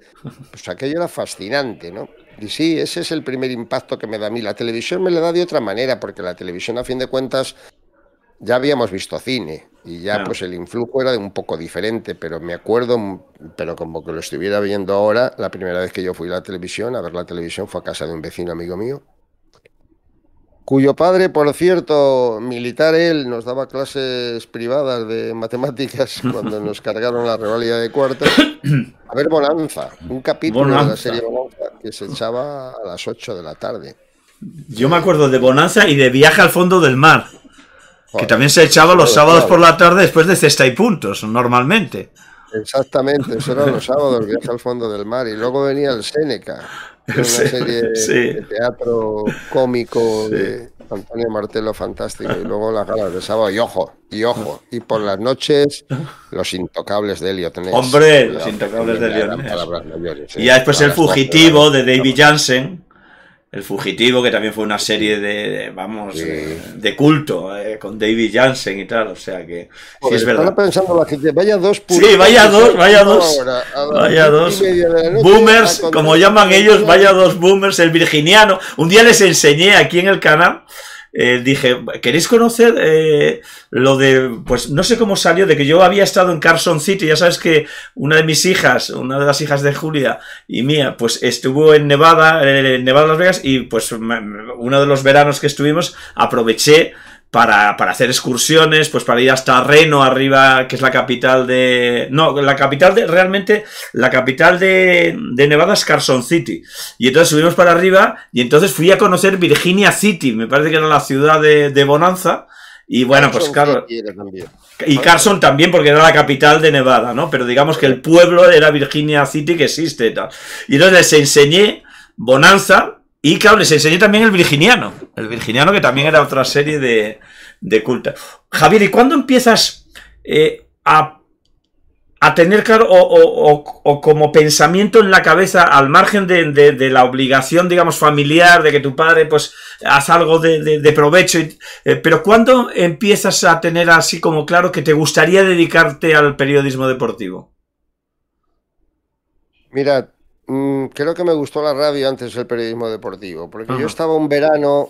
Pues aquello era fascinante, ¿no? Y sí, ese es el primer impacto que me da a mí. La televisión me la da de otra manera, porque la televisión a fin de cuentas ya habíamos visto cine y ya pues el influjo era un poco diferente, pero me acuerdo, pero como que lo estuviera viendo ahora, la primera vez que yo fui a la televisión, a ver la televisión, fue a casa de un vecino amigo mío, cuyo padre, por cierto, militar él, nos daba clases privadas de matemáticas cuando nos cargaron la rivalidad de cuartos, A ver, Bonanza, un capítulo de la serie Bonanza que se echaba a las 8 de la tarde. Yo me acuerdo de Bonanza y de Viaje al fondo del mar que también se echaba los sábados por la tarde después de cesta y puntos, normalmente. Exactamente, eso era los sábados, viaje al fondo del mar. Y luego venía el Seneca, una serie de teatro cómico de Antonio Martelo, fantástico. Y luego las galas de sábado, y ojo, y ojo. Y por las noches, los intocables de Elliot Hombre, los intocables de Elliot y ya ¿eh? después el fugitivo de David Janssen. El Fugitivo, que también fue una serie de, vamos, eh, de culto, eh, con David Jansen y tal, o sea que sí es verdad. vaya Sí, vaya dos, vaya dos, vaya dos. Boomers, como llaman ellos, vaya dos boomers, el virginiano. Un día les enseñé aquí en el canal eh, dije, ¿queréis conocer eh, lo de, pues no sé cómo salió, de que yo había estado en Carson City, ya sabes que una de mis hijas, una de las hijas de Julia y mía, pues estuvo en Nevada, eh, en Nevada Las Vegas, y pues uno de los veranos que estuvimos aproveché para, para, hacer excursiones, pues para ir hasta Reno, arriba, que es la capital de... No, la capital de... Realmente, la capital de, de Nevada es Carson City. Y entonces subimos para arriba y entonces fui a conocer Virginia City, me parece que era la ciudad de, de Bonanza. Y bueno, pues claro. Y ah. Carson también, porque era la capital de Nevada, ¿no? Pero digamos que el pueblo era Virginia City que existe y tal. Y entonces les enseñé Bonanza, y claro, les enseñé también el virginiano. El virginiano, que también era otra serie de, de culta. Javier, ¿y cuándo empiezas eh, a, tener claro, o, como pensamiento en la cabeza, al margen de, la obligación, digamos, familiar, de que tu padre, pues, haz algo de, provecho? Eh, pero ¿cuándo empiezas a tener así como claro que te gustaría dedicarte al periodismo deportivo? Mira, Mm, creo que me gustó la radio antes del periodismo deportivo, porque yo estaba un verano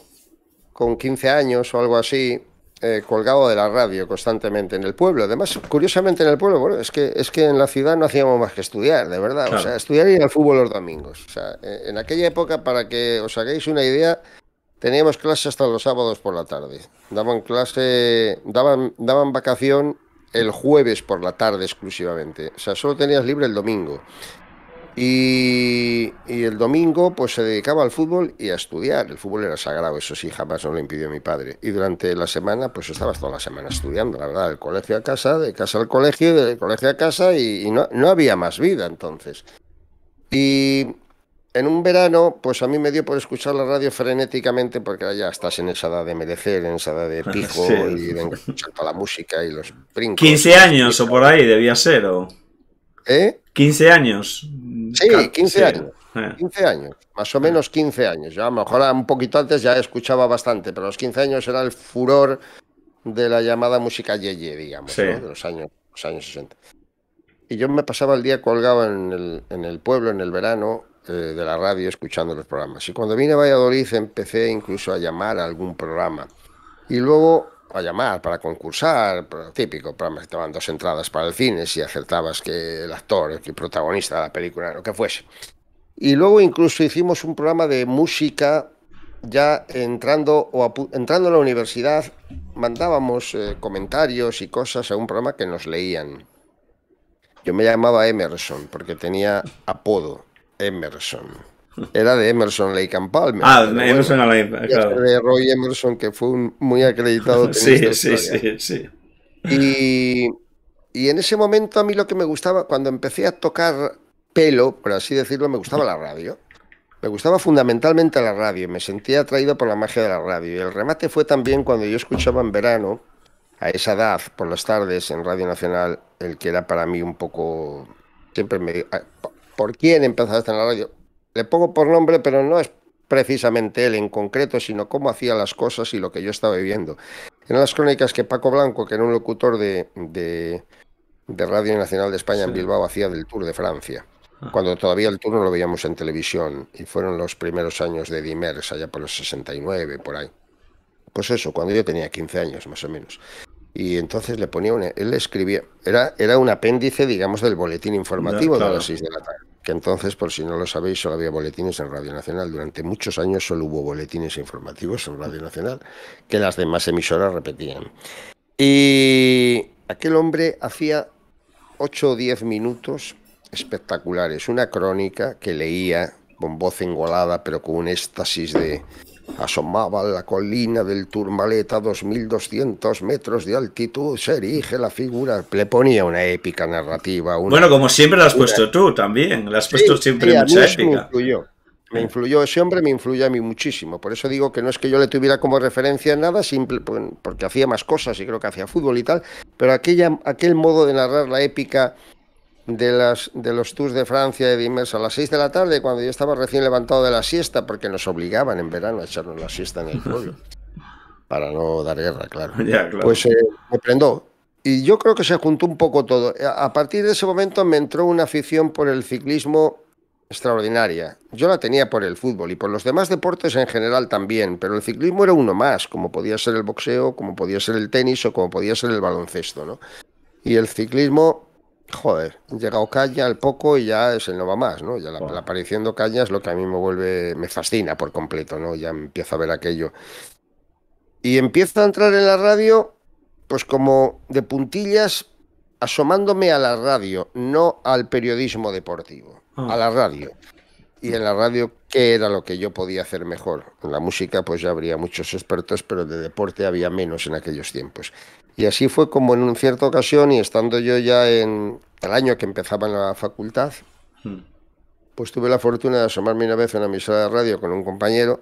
con 15 años o algo así, eh, colgado de la radio constantemente en el pueblo. Además, curiosamente en el pueblo, bueno, es que, es que en la ciudad no hacíamos más que estudiar, de verdad. O sea, estudiar y ir al fútbol los domingos. Eh, en aquella época, para que os hagáis una idea, teníamos clase hasta los sábados por la tarde. Daban clase, daban, daban vacación el jueves por la tarde exclusivamente. O sea, solo tenías libre el domingo. Y, el domingo pues se dedicaba al fútbol y a estudiar. El fútbol era sagrado, eso sí, jamás no lo impidió mi padre. Y durante la semana pues estabas toda la semana estudiando, la verdad, del colegio a casa, de casa al colegio, del colegio a casa y, no, había más vida entonces. Y en un verano pues a mí me dio por escuchar la radio frenéticamente porque ya estás en esa edad de merecer, en esa edad de pico y de escuchar toda la música y los brincos. 15 años o por ahí debía ser o... ¿Eh? 15 años. Sí, 15 años. 15 eh. años, más o menos 15 años. ya a lo mejor un poquito antes ya escuchaba bastante, pero los 15 años era el furor de la llamada música yeye, digamos, de los años, años 60. Y yo me pasaba el día colgado en el, pueblo, en el verano, eh, de la radio, escuchando los programas. Y cuando vine a Valladolid empecé incluso a llamar a algún programa. Y luego a llamar para concursar, típico programa dos entradas para el cine si acertabas que el actor, que el protagonista de la película, lo que fuese. Y luego incluso hicimos un programa de música ya entrando o entrando a la universidad mandábamos eh, comentarios y cosas a un programa que nos leían. Yo me llamaba Emerson porque tenía apodo Emerson. Era de Emerson Lake and Palmer. Ah, Emerson Lake, este De Roy Emerson, que fue un muy acreditado. sí, sí, sí, sí, Y, y en ese momento a mí lo que me gustaba, cuando empecé a tocar pelo, por así decirlo, me gustaba la radio. Me gustaba fundamentalmente la radio, me sentía atraído por la magia de la radio. Y el remate fue también cuando yo escuchaba en verano, a esa edad, por las tardes, en Radio Nacional, el que era para mí un poco. Siempre me. ¿Por quién empezaste en la radio? Le pongo por nombre, pero no es precisamente él en concreto, sino cómo hacía las cosas y lo que yo estaba viviendo. En las crónicas que Paco Blanco, que era un locutor de, Radio Nacional de España en Bilbao, hacía del Tour de Francia, ah. cuando todavía el Tour no lo veíamos en televisión, y fueron los primeros años de Dimers, allá por los 69, por ahí. Pues eso, cuando yo tenía 15 años, más o menos. Y entonces le ponía él escribía, era, era un apéndice, digamos, del boletín informativo de las 6 de la tarde que entonces, por si no lo sabéis, solo había boletines en Radio Nacional. Durante muchos años solo hubo boletines informativos en Radio Nacional que las demás emisoras repetían. Y aquel hombre hacía 8 o 10 minutos espectaculares, una crónica que leía con voz engolada, pero con un éxtasis de, Asomaba la colina del Turmalet a 2.200 metros de altitud, se erige la figura, le ponía una épica narrativa. bueno, como siempre la has puesto tú también, la has puesto siempre épica. Me influyó. me influyó, ese hombre me influyó a mí muchísimo, por eso digo que no es que yo le tuviera como referencia nada, simple, porque hacía más cosas y creo que hacía fútbol y tal, pero aquella, aquel modo de narrar la épica de, los tours de Francia de Inmerso a las 6 de la tarde, cuando yo estaba recién levantado de la siesta, porque nos obligaban en verano a echarnos la siesta en el pueblo, para no dar guerra, claro. Pues eh, Y yo creo que se juntó un poco todo. A partir de ese momento me entró una afición por el ciclismo extraordinaria. Yo la tenía por el fútbol y por los demás deportes en general también, pero el ciclismo era uno más, como podía ser el boxeo, como podía ser el tenis o como podía ser el baloncesto, ¿no? Y el ciclismo Joder, llega Ocaña al poco y ya es el no va más, ¿no? Ya apareciendo la, es lo que a mí me vuelve, me fascina por completo, ¿no? Ya empiezo a ver aquello. Y empiezo a entrar en la radio, pues como de puntillas, asomándome a la radio, no al periodismo deportivo, ah. a la radio. Y en la radio, ¿qué era lo que yo podía hacer mejor? En la música, pues ya habría muchos expertos, pero de deporte había menos en aquellos tiempos. Y así fue como en una cierta ocasión, y estando yo ya en el año que empezaba en la facultad, hmm. pues tuve la fortuna de asomarme una vez en una emisora de radio con un compañero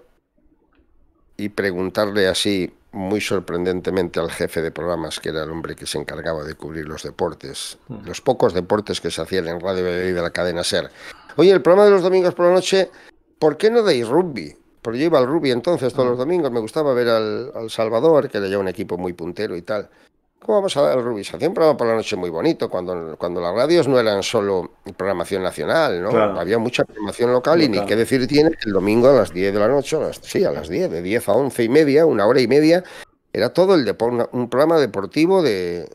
y preguntarle así, muy sorprendentemente, al jefe de programas, que era el hombre que se encargaba de cubrir los deportes, hmm. los pocos deportes que se hacían en Radio y de la cadena SER. Oye, el programa de los domingos por la noche, ¿por qué no deis rugby? Porque yo iba al rugby entonces todos hmm. los domingos, me gustaba ver al, al Salvador, que era ya un equipo muy puntero y tal vamos a dar el se Hacía un programa por la noche muy bonito, cuando, cuando las radios no eran solo programación nacional, ¿no? Había mucha programación local y ni qué decir tiene el domingo a las 10 de la noche, sí, a las 10, de 10 a 11 y media, una hora y media, era todo el un programa deportivo de,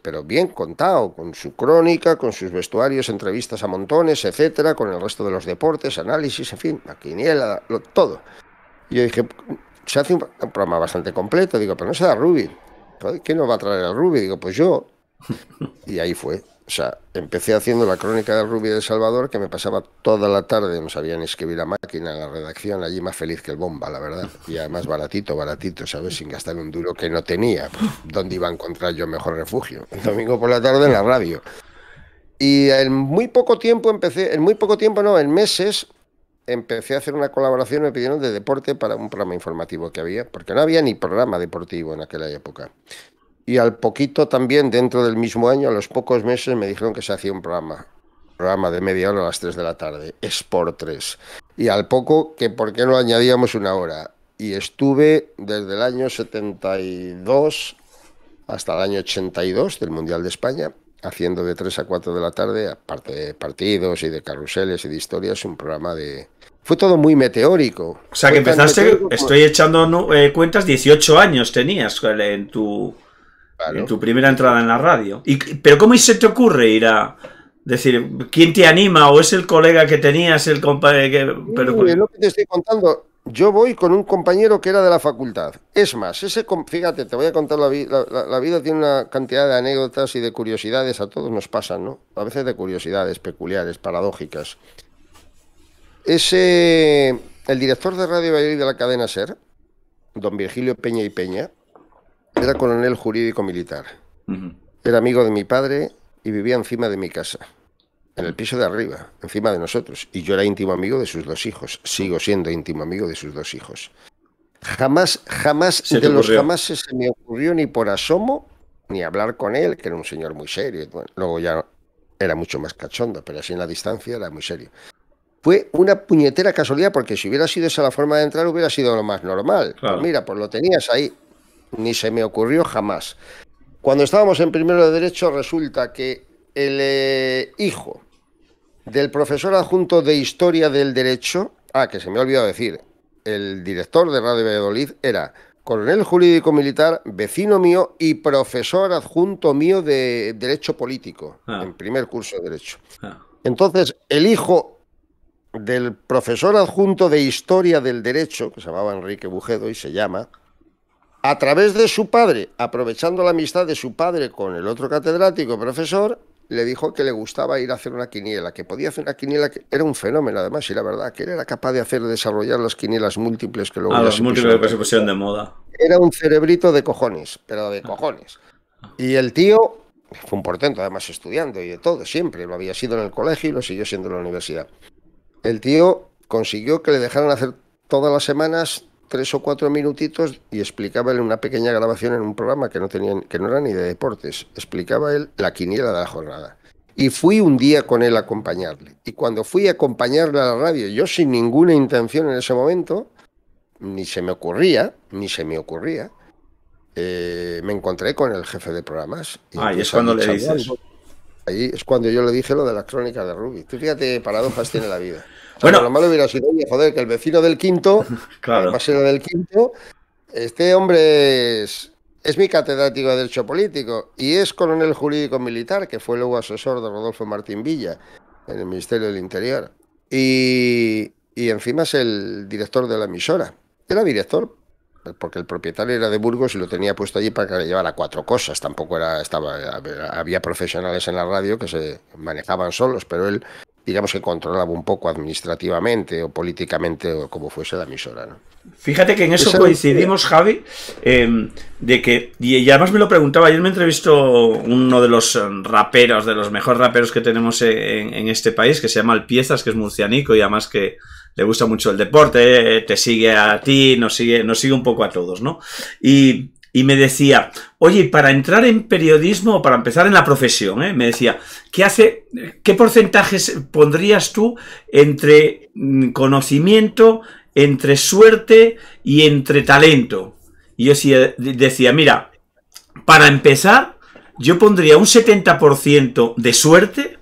pero bien contado, con su crónica, con sus vestuarios, entrevistas a montones, etcétera, con el resto de los deportes, análisis, en fin, la todo. yo dije, se hace un, programa bastante completo, digo, pero no se da Ruby. ¿qué no va a traer al Rubi? Digo, pues yo. Y ahí fue. O sea, empecé haciendo la crónica del Rubi de Salvador, que me pasaba toda la tarde, no sabían escribir a máquina, la redacción, allí más feliz que el bomba, la verdad. Y además baratito, baratito, ¿sabes? Sin gastar un duro que no tenía. ¿Dónde iba a encontrar yo mejor refugio? El domingo por la tarde en la radio. Y en muy poco tiempo empecé, en muy poco tiempo no, en meses empecé a hacer una colaboración, me pidieron de deporte para un programa informativo que había, porque no había ni programa deportivo en aquella época. Y al poquito también, dentro del mismo año, a los pocos meses, me dijeron que se hacía un programa. Programa de media hora a las 3 de la tarde, Sport 3. Y al poco, que por qué no añadíamos una hora. Y estuve desde el año 72 hasta el año 82 del Mundial de España haciendo de 3 a 4 de la tarde, aparte de partidos y de carruseles y de historias, un programa de... Fue todo muy meteórico. O sea, que empezaste, estoy echando eh, cuentas, 18 años tenías en tu, primera entrada en la radio. pero ¿cómo se te ocurre ir a... Decir, ¿quién te anima? ¿O es el colega que tenías, el compadre que...? Pero... lo que te estoy contando yo voy con un compañero que era de la facultad. Es más, ese fíjate, te voy a contar la, vida. la, vida tiene una cantidad de anécdotas y de curiosidades, a todos nos pasan, ¿no? A veces de curiosidades peculiares, paradójicas. Ese, el director de Radio y de la cadena SER, don Virgilio Peña y Peña, era coronel jurídico militar. Era amigo de mi padre y vivía encima de mi casa en el piso de arriba, encima de nosotros, y yo era íntimo amigo de sus dos hijos, sigo siendo íntimo amigo de sus dos hijos. Jamás, jamás, los jamás se me ocurrió ni por asomo ni hablar con él, que era un señor muy serio. luego ya era mucho más cachondo, pero así en la distancia era muy serio. Fue una puñetera casualidad, porque si hubiera sido esa la forma de entrar, hubiera sido lo más normal. mira, pues lo tenías ahí. Ni se me ocurrió jamás. Cuando estábamos en primero de derecho, resulta que el eh, hijo del profesor adjunto de Historia del Derecho, ah, que se me ha olvidado decir, el director de Radio Valladolid era coronel jurídico militar, vecino mío y profesor adjunto mío de Derecho Político, ah. en primer curso de Derecho. Ah. Entonces, el hijo del profesor adjunto de Historia del Derecho, que se llamaba Enrique Bujedo y se llama, a través de su padre, aprovechando la amistad de su padre con el otro catedrático profesor, le dijo que le gustaba ir a hacer una quiniela, que podía hacer una quiniela que era un fenómeno además, y la verdad, que él era capaz de hacer desarrollar las quinielas múltiples que luego... Ah, las múltiples que se de moda. Era un cerebrito de cojones, pero de ah. cojones. Y el tío fue un portento, además estudiando y de todo, siempre, lo había sido en el colegio y lo siguió siendo en la universidad. El tío consiguió que le dejaran hacer todas las semanas tres o cuatro minutitos y explicaba en una pequeña grabación en un programa que no, tenían, que no era ni de deportes. Explicaba él la quiniela de la jornada. Y fui un día con él a acompañarle. Y cuando fui a acompañarle a la radio, yo sin ninguna intención en ese momento, ni se me ocurría, ni se me ocurría, eh, me encontré con el jefe de programas. Y ah, es cuando le dices. Ahí es cuando yo le dije lo de la crónica de Ruby. Tú fíjate, paradojas tiene la vida. Bueno, lo malo hubiera sido, joder, que el vecino del quinto, el del quinto, este hombre es, mi catedrático de Derecho Político y es coronel jurídico militar, que fue luego asesor de Rodolfo Martín Villa en el Ministerio del Interior. Y, y encima es el director de la emisora. Era director, porque el propietario era de Burgos y lo tenía puesto allí para que le llevara cuatro cosas. Tampoco era, estaba, había profesionales en la radio que se manejaban solos, pero él, digamos que controlaba un poco administrativamente o políticamente o como fuese la emisora. Fíjate que en eso coincidimos, Javi, em, de que, y además me lo preguntaba, ayer me entrevistó uno de los em, raperos, de los mejores raperos que tenemos en, este país, que se llama El Piezas, que es murcianico y además que le gusta mucho el deporte, te sigue a ti, nos sigue, sigue un poco a todos, ¿no? Y, me decía, oye, para entrar en periodismo, para empezar en la profesión, eh? me decía, ¿qué hace, qué porcentajes pondrías tú entre mm, conocimiento, entre suerte y entre talento? Y yo decía mira, para empezar, yo pondría un 70% de suerte,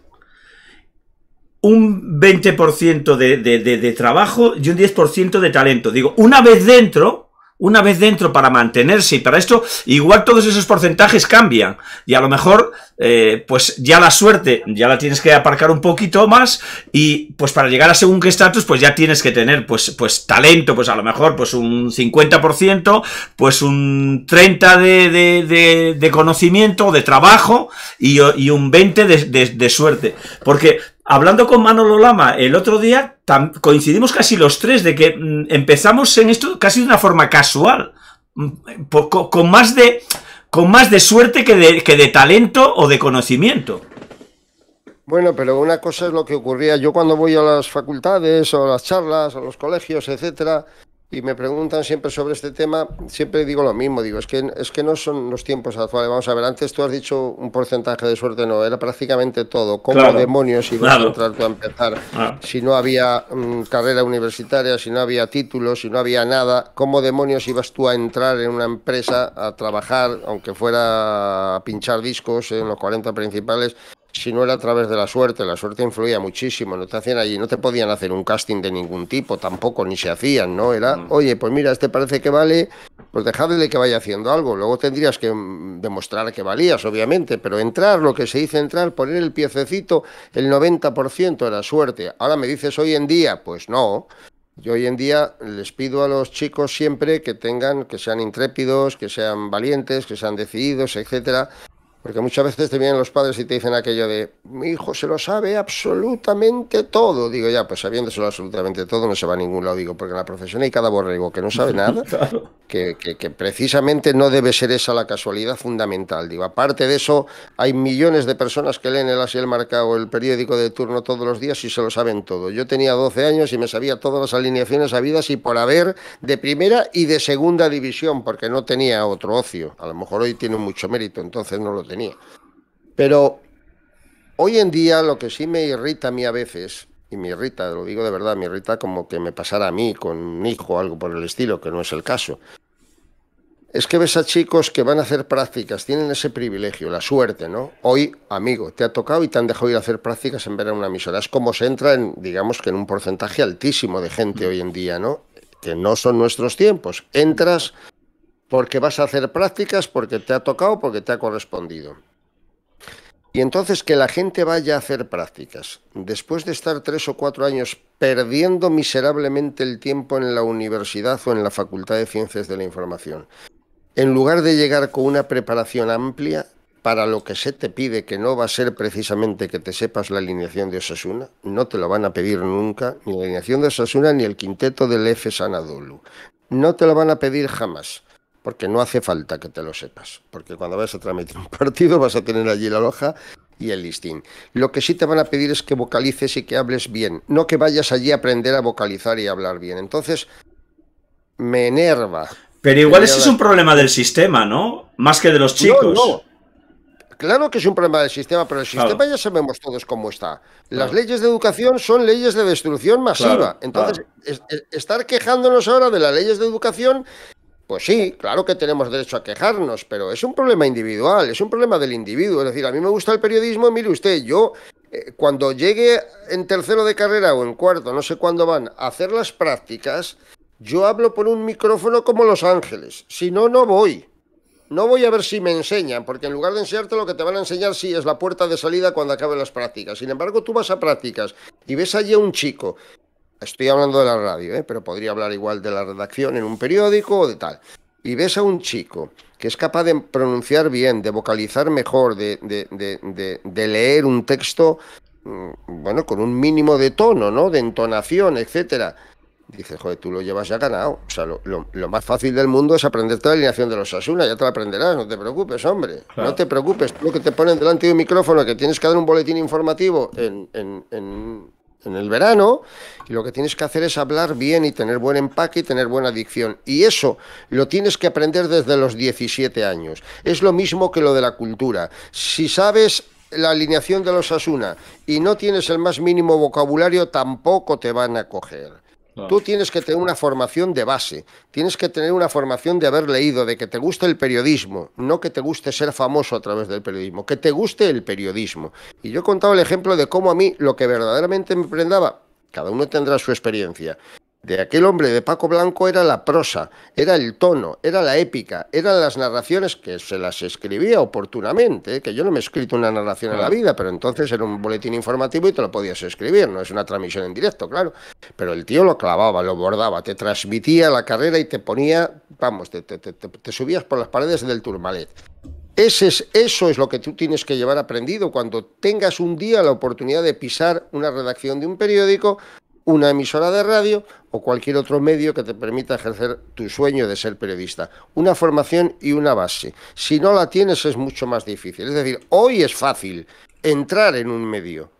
un 20% de, de, trabajo y un 10% de talento. Digo, una vez dentro, una vez dentro para mantenerse y para esto, igual todos esos porcentajes cambian. Y a lo mejor, eh, pues ya la suerte, ya la tienes que aparcar un poquito más y pues para llegar a según qué estatus, pues ya tienes que tener pues, pues talento, pues a lo mejor pues un 50%, pues un 30% de, de, de, de conocimiento, de trabajo y, un 20% de, de suerte. Porque hablando con Manolo Lama el otro día, coincidimos casi los tres de que mm, empezamos en esto casi de una forma casual, mm, con más de, con más de suerte que de, talento o de conocimiento. Bueno, pero una cosa es lo que ocurría. Yo cuando voy a las facultades o a las charlas, a los colegios, etcétera, y me preguntan siempre sobre este tema, siempre digo lo mismo, digo, es que, es que no son los tiempos actuales. Vamos a ver, antes tú has dicho un porcentaje de suerte, no, era prácticamente todo. ¿Cómo demonios ibas a entrar tú a empezar? Ah. Si no había mm, carrera universitaria, si no había títulos, si no había nada, ¿cómo demonios ibas tú a entrar en una empresa a trabajar, aunque fuera a pinchar discos en los 40 principales? si no era a través de la suerte, la suerte influía muchísimo, no te hacían allí, no te podían hacer un casting de ningún tipo tampoco, ni se hacían, ¿no? Era, mm. oye, pues mira, este parece que vale, pues dejadle que vaya haciendo algo, luego tendrías que mm, demostrar que valías, obviamente, pero entrar, lo que se dice entrar, poner el piececito, el 90% era suerte. Ahora me dices hoy en día, pues no, yo hoy en día les pido a los chicos siempre que tengan, que sean intrépidos, que sean valientes, que sean decididos, etcétera, porque muchas veces te vienen los padres y te dicen aquello de, mi hijo se lo sabe absolutamente todo. Digo, ya, pues sabiéndoselo absolutamente todo no se va a ningún lado. Digo, porque en la profesión hay cada borrego que no sabe nada, que, precisamente no debe ser esa la casualidad fundamental. Digo, aparte de eso, hay millones de personas que leen el Asiel Marca o el periódico de turno todos los días y se lo saben todo. Yo tenía 12 años y me sabía todas las alineaciones habidas y por haber de primera y de segunda división, porque no tenía otro ocio. A lo mejor hoy tiene mucho mérito, entonces no lo tenía. Pero hoy en día lo que sí me irrita a mí a veces, y me irrita, lo digo de verdad, me irrita como que me pasara a mí con un hijo algo por el estilo, que no es el caso. Es que ves a chicos que van a hacer prácticas, tienen ese privilegio, la suerte, ¿no? Hoy, amigo, te ha tocado y te han dejado ir a hacer prácticas en ver a una emisora. Es como se entra en, digamos que en un porcentaje altísimo de gente mm. hoy en día, ¿no? Que no son nuestros tiempos. Entras porque vas a hacer prácticas, porque te ha tocado, porque te ha correspondido. Y entonces que la gente vaya a hacer prácticas, después de estar tres o cuatro años perdiendo miserablemente el tiempo en la universidad o en la Facultad de Ciencias de la Información, en lugar de llegar con una preparación amplia para lo que se te pide, que no va a ser precisamente que te sepas la alineación de Osasuna, no te lo van a pedir nunca, ni la alineación de Osasuna ni el quinteto del F Sanadolu, no te lo van a pedir jamás porque no hace falta que te lo sepas, porque cuando vas a tramitar un partido vas a tener allí la hoja y el listín. Lo que sí te van a pedir es que vocalices y que hables bien, no que vayas allí a aprender a vocalizar y a hablar bien. Entonces, me enerva. Pero igual ese es un problema del sistema, ¿no? Más que de los chicos. No, Claro que es un problema del sistema, pero el sistema ya sabemos todos cómo está. Las leyes de educación son leyes de destrucción masiva. Entonces, estar quejándonos ahora de las leyes de educación pues sí, claro que tenemos derecho a quejarnos, pero es un problema individual, es un problema del individuo. Es decir, a mí me gusta el periodismo, mire usted, yo eh, cuando llegue en tercero de carrera o en cuarto, no sé cuándo van, a hacer las prácticas, yo hablo por un micrófono como Los Ángeles. Si no, no voy. No voy a ver si me enseñan, porque en lugar de enseñarte lo que te van a enseñar sí es la puerta de salida cuando acaben las prácticas. Sin embargo, tú vas a prácticas y ves allí a un chico Estoy hablando de la radio, ¿eh? pero podría hablar igual de la redacción en un periódico o de tal. Y ves a un chico que es capaz de pronunciar bien, de vocalizar mejor, de, leer un texto, mm, bueno, con un mínimo de tono, ¿no? De entonación, etcétera. Dices, joder, tú lo llevas ya ganado. O sea, lo, más fácil del mundo es toda la alineación de los Asuna, ya te la aprenderás, no te preocupes, hombre. No te preocupes. Tú lo que te ponen delante de un micrófono, que tienes que dar un boletín informativo en en el verano lo que tienes que hacer es hablar bien y tener buen empaque y tener buena dicción. Y eso lo tienes que aprender desde los 17 años. Es lo mismo que lo de la cultura. Si sabes la alineación de los Asuna y no tienes el más mínimo vocabulario, tampoco te van a coger. Tú tienes que tener una formación de base, tienes que tener una formación de haber leído, de que te guste el periodismo, no que te guste ser famoso a través del periodismo, que te guste el periodismo. Y yo he contado el ejemplo de cómo a mí lo que verdaderamente me prendaba, cada uno tendrá su experiencia, de aquel hombre de Paco Blanco era la prosa, era el tono, era la épica, eran las narraciones que se las escribía oportunamente, ¿eh? que yo no me he escrito una narración en la vida, pero entonces era un boletín informativo y te lo podías escribir, no es una transmisión en directo, claro, pero el tío lo clavaba, lo bordaba, te transmitía la carrera y te ponía, vamos, te, subías por las paredes del turmalet. Ese eso es lo que tú tienes que llevar aprendido cuando tengas un día la oportunidad de pisar una redacción de un periódico una emisora de radio o cualquier otro medio que te permita ejercer tu sueño de ser periodista. Una formación y una base. Si no la tienes es mucho más difícil. Es decir, hoy es fácil entrar en un medio.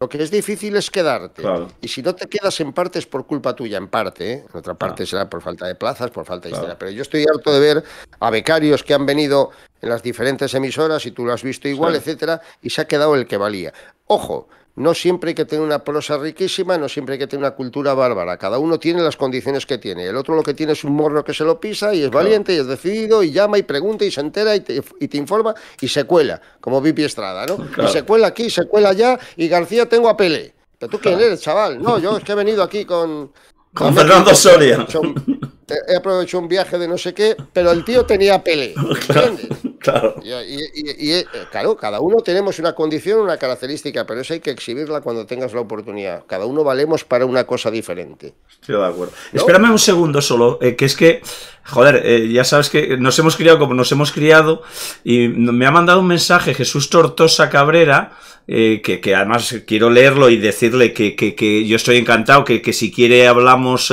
Lo que es difícil es quedarte. Y si no te quedas en parte es por culpa tuya, en parte. ¿eh? En otra parte ah. será por falta de plazas, por falta de historia. Pero yo estoy harto de ver a becarios que han venido en las diferentes emisoras y tú lo has visto igual, etcétera, y se ha quedado el que valía. Ojo, no siempre hay que tener una prosa riquísima, no siempre hay que tener una cultura bárbara. Cada uno tiene las condiciones que tiene. El otro lo que tiene es un morro que se lo pisa y es valiente y es decidido y llama y pregunta y se entera y te, informa y se cuela, como Vipi Estrada, ¿no? Y se cuela aquí, se cuela allá y García tengo a Pele. ¿Pero tú quién eres, chaval? No, yo es que he venido aquí con... Con, Fernando Soria he aprovechado un viaje de no sé qué, pero el tío tenía pele. Claro. Y, eh, claro, cada uno tenemos una condición, una característica, pero eso hay que exhibirla cuando tengas la oportunidad. Cada uno valemos para una cosa diferente. Estoy de acuerdo. Espérame un segundo solo, eh, que es que, joder, eh, ya sabes que nos hemos criado como nos hemos criado y me ha mandado un mensaje Jesús Tortosa Cabrera, que, además quiero leerlo y decirle que, yo estoy encantado, que, si quiere hablamos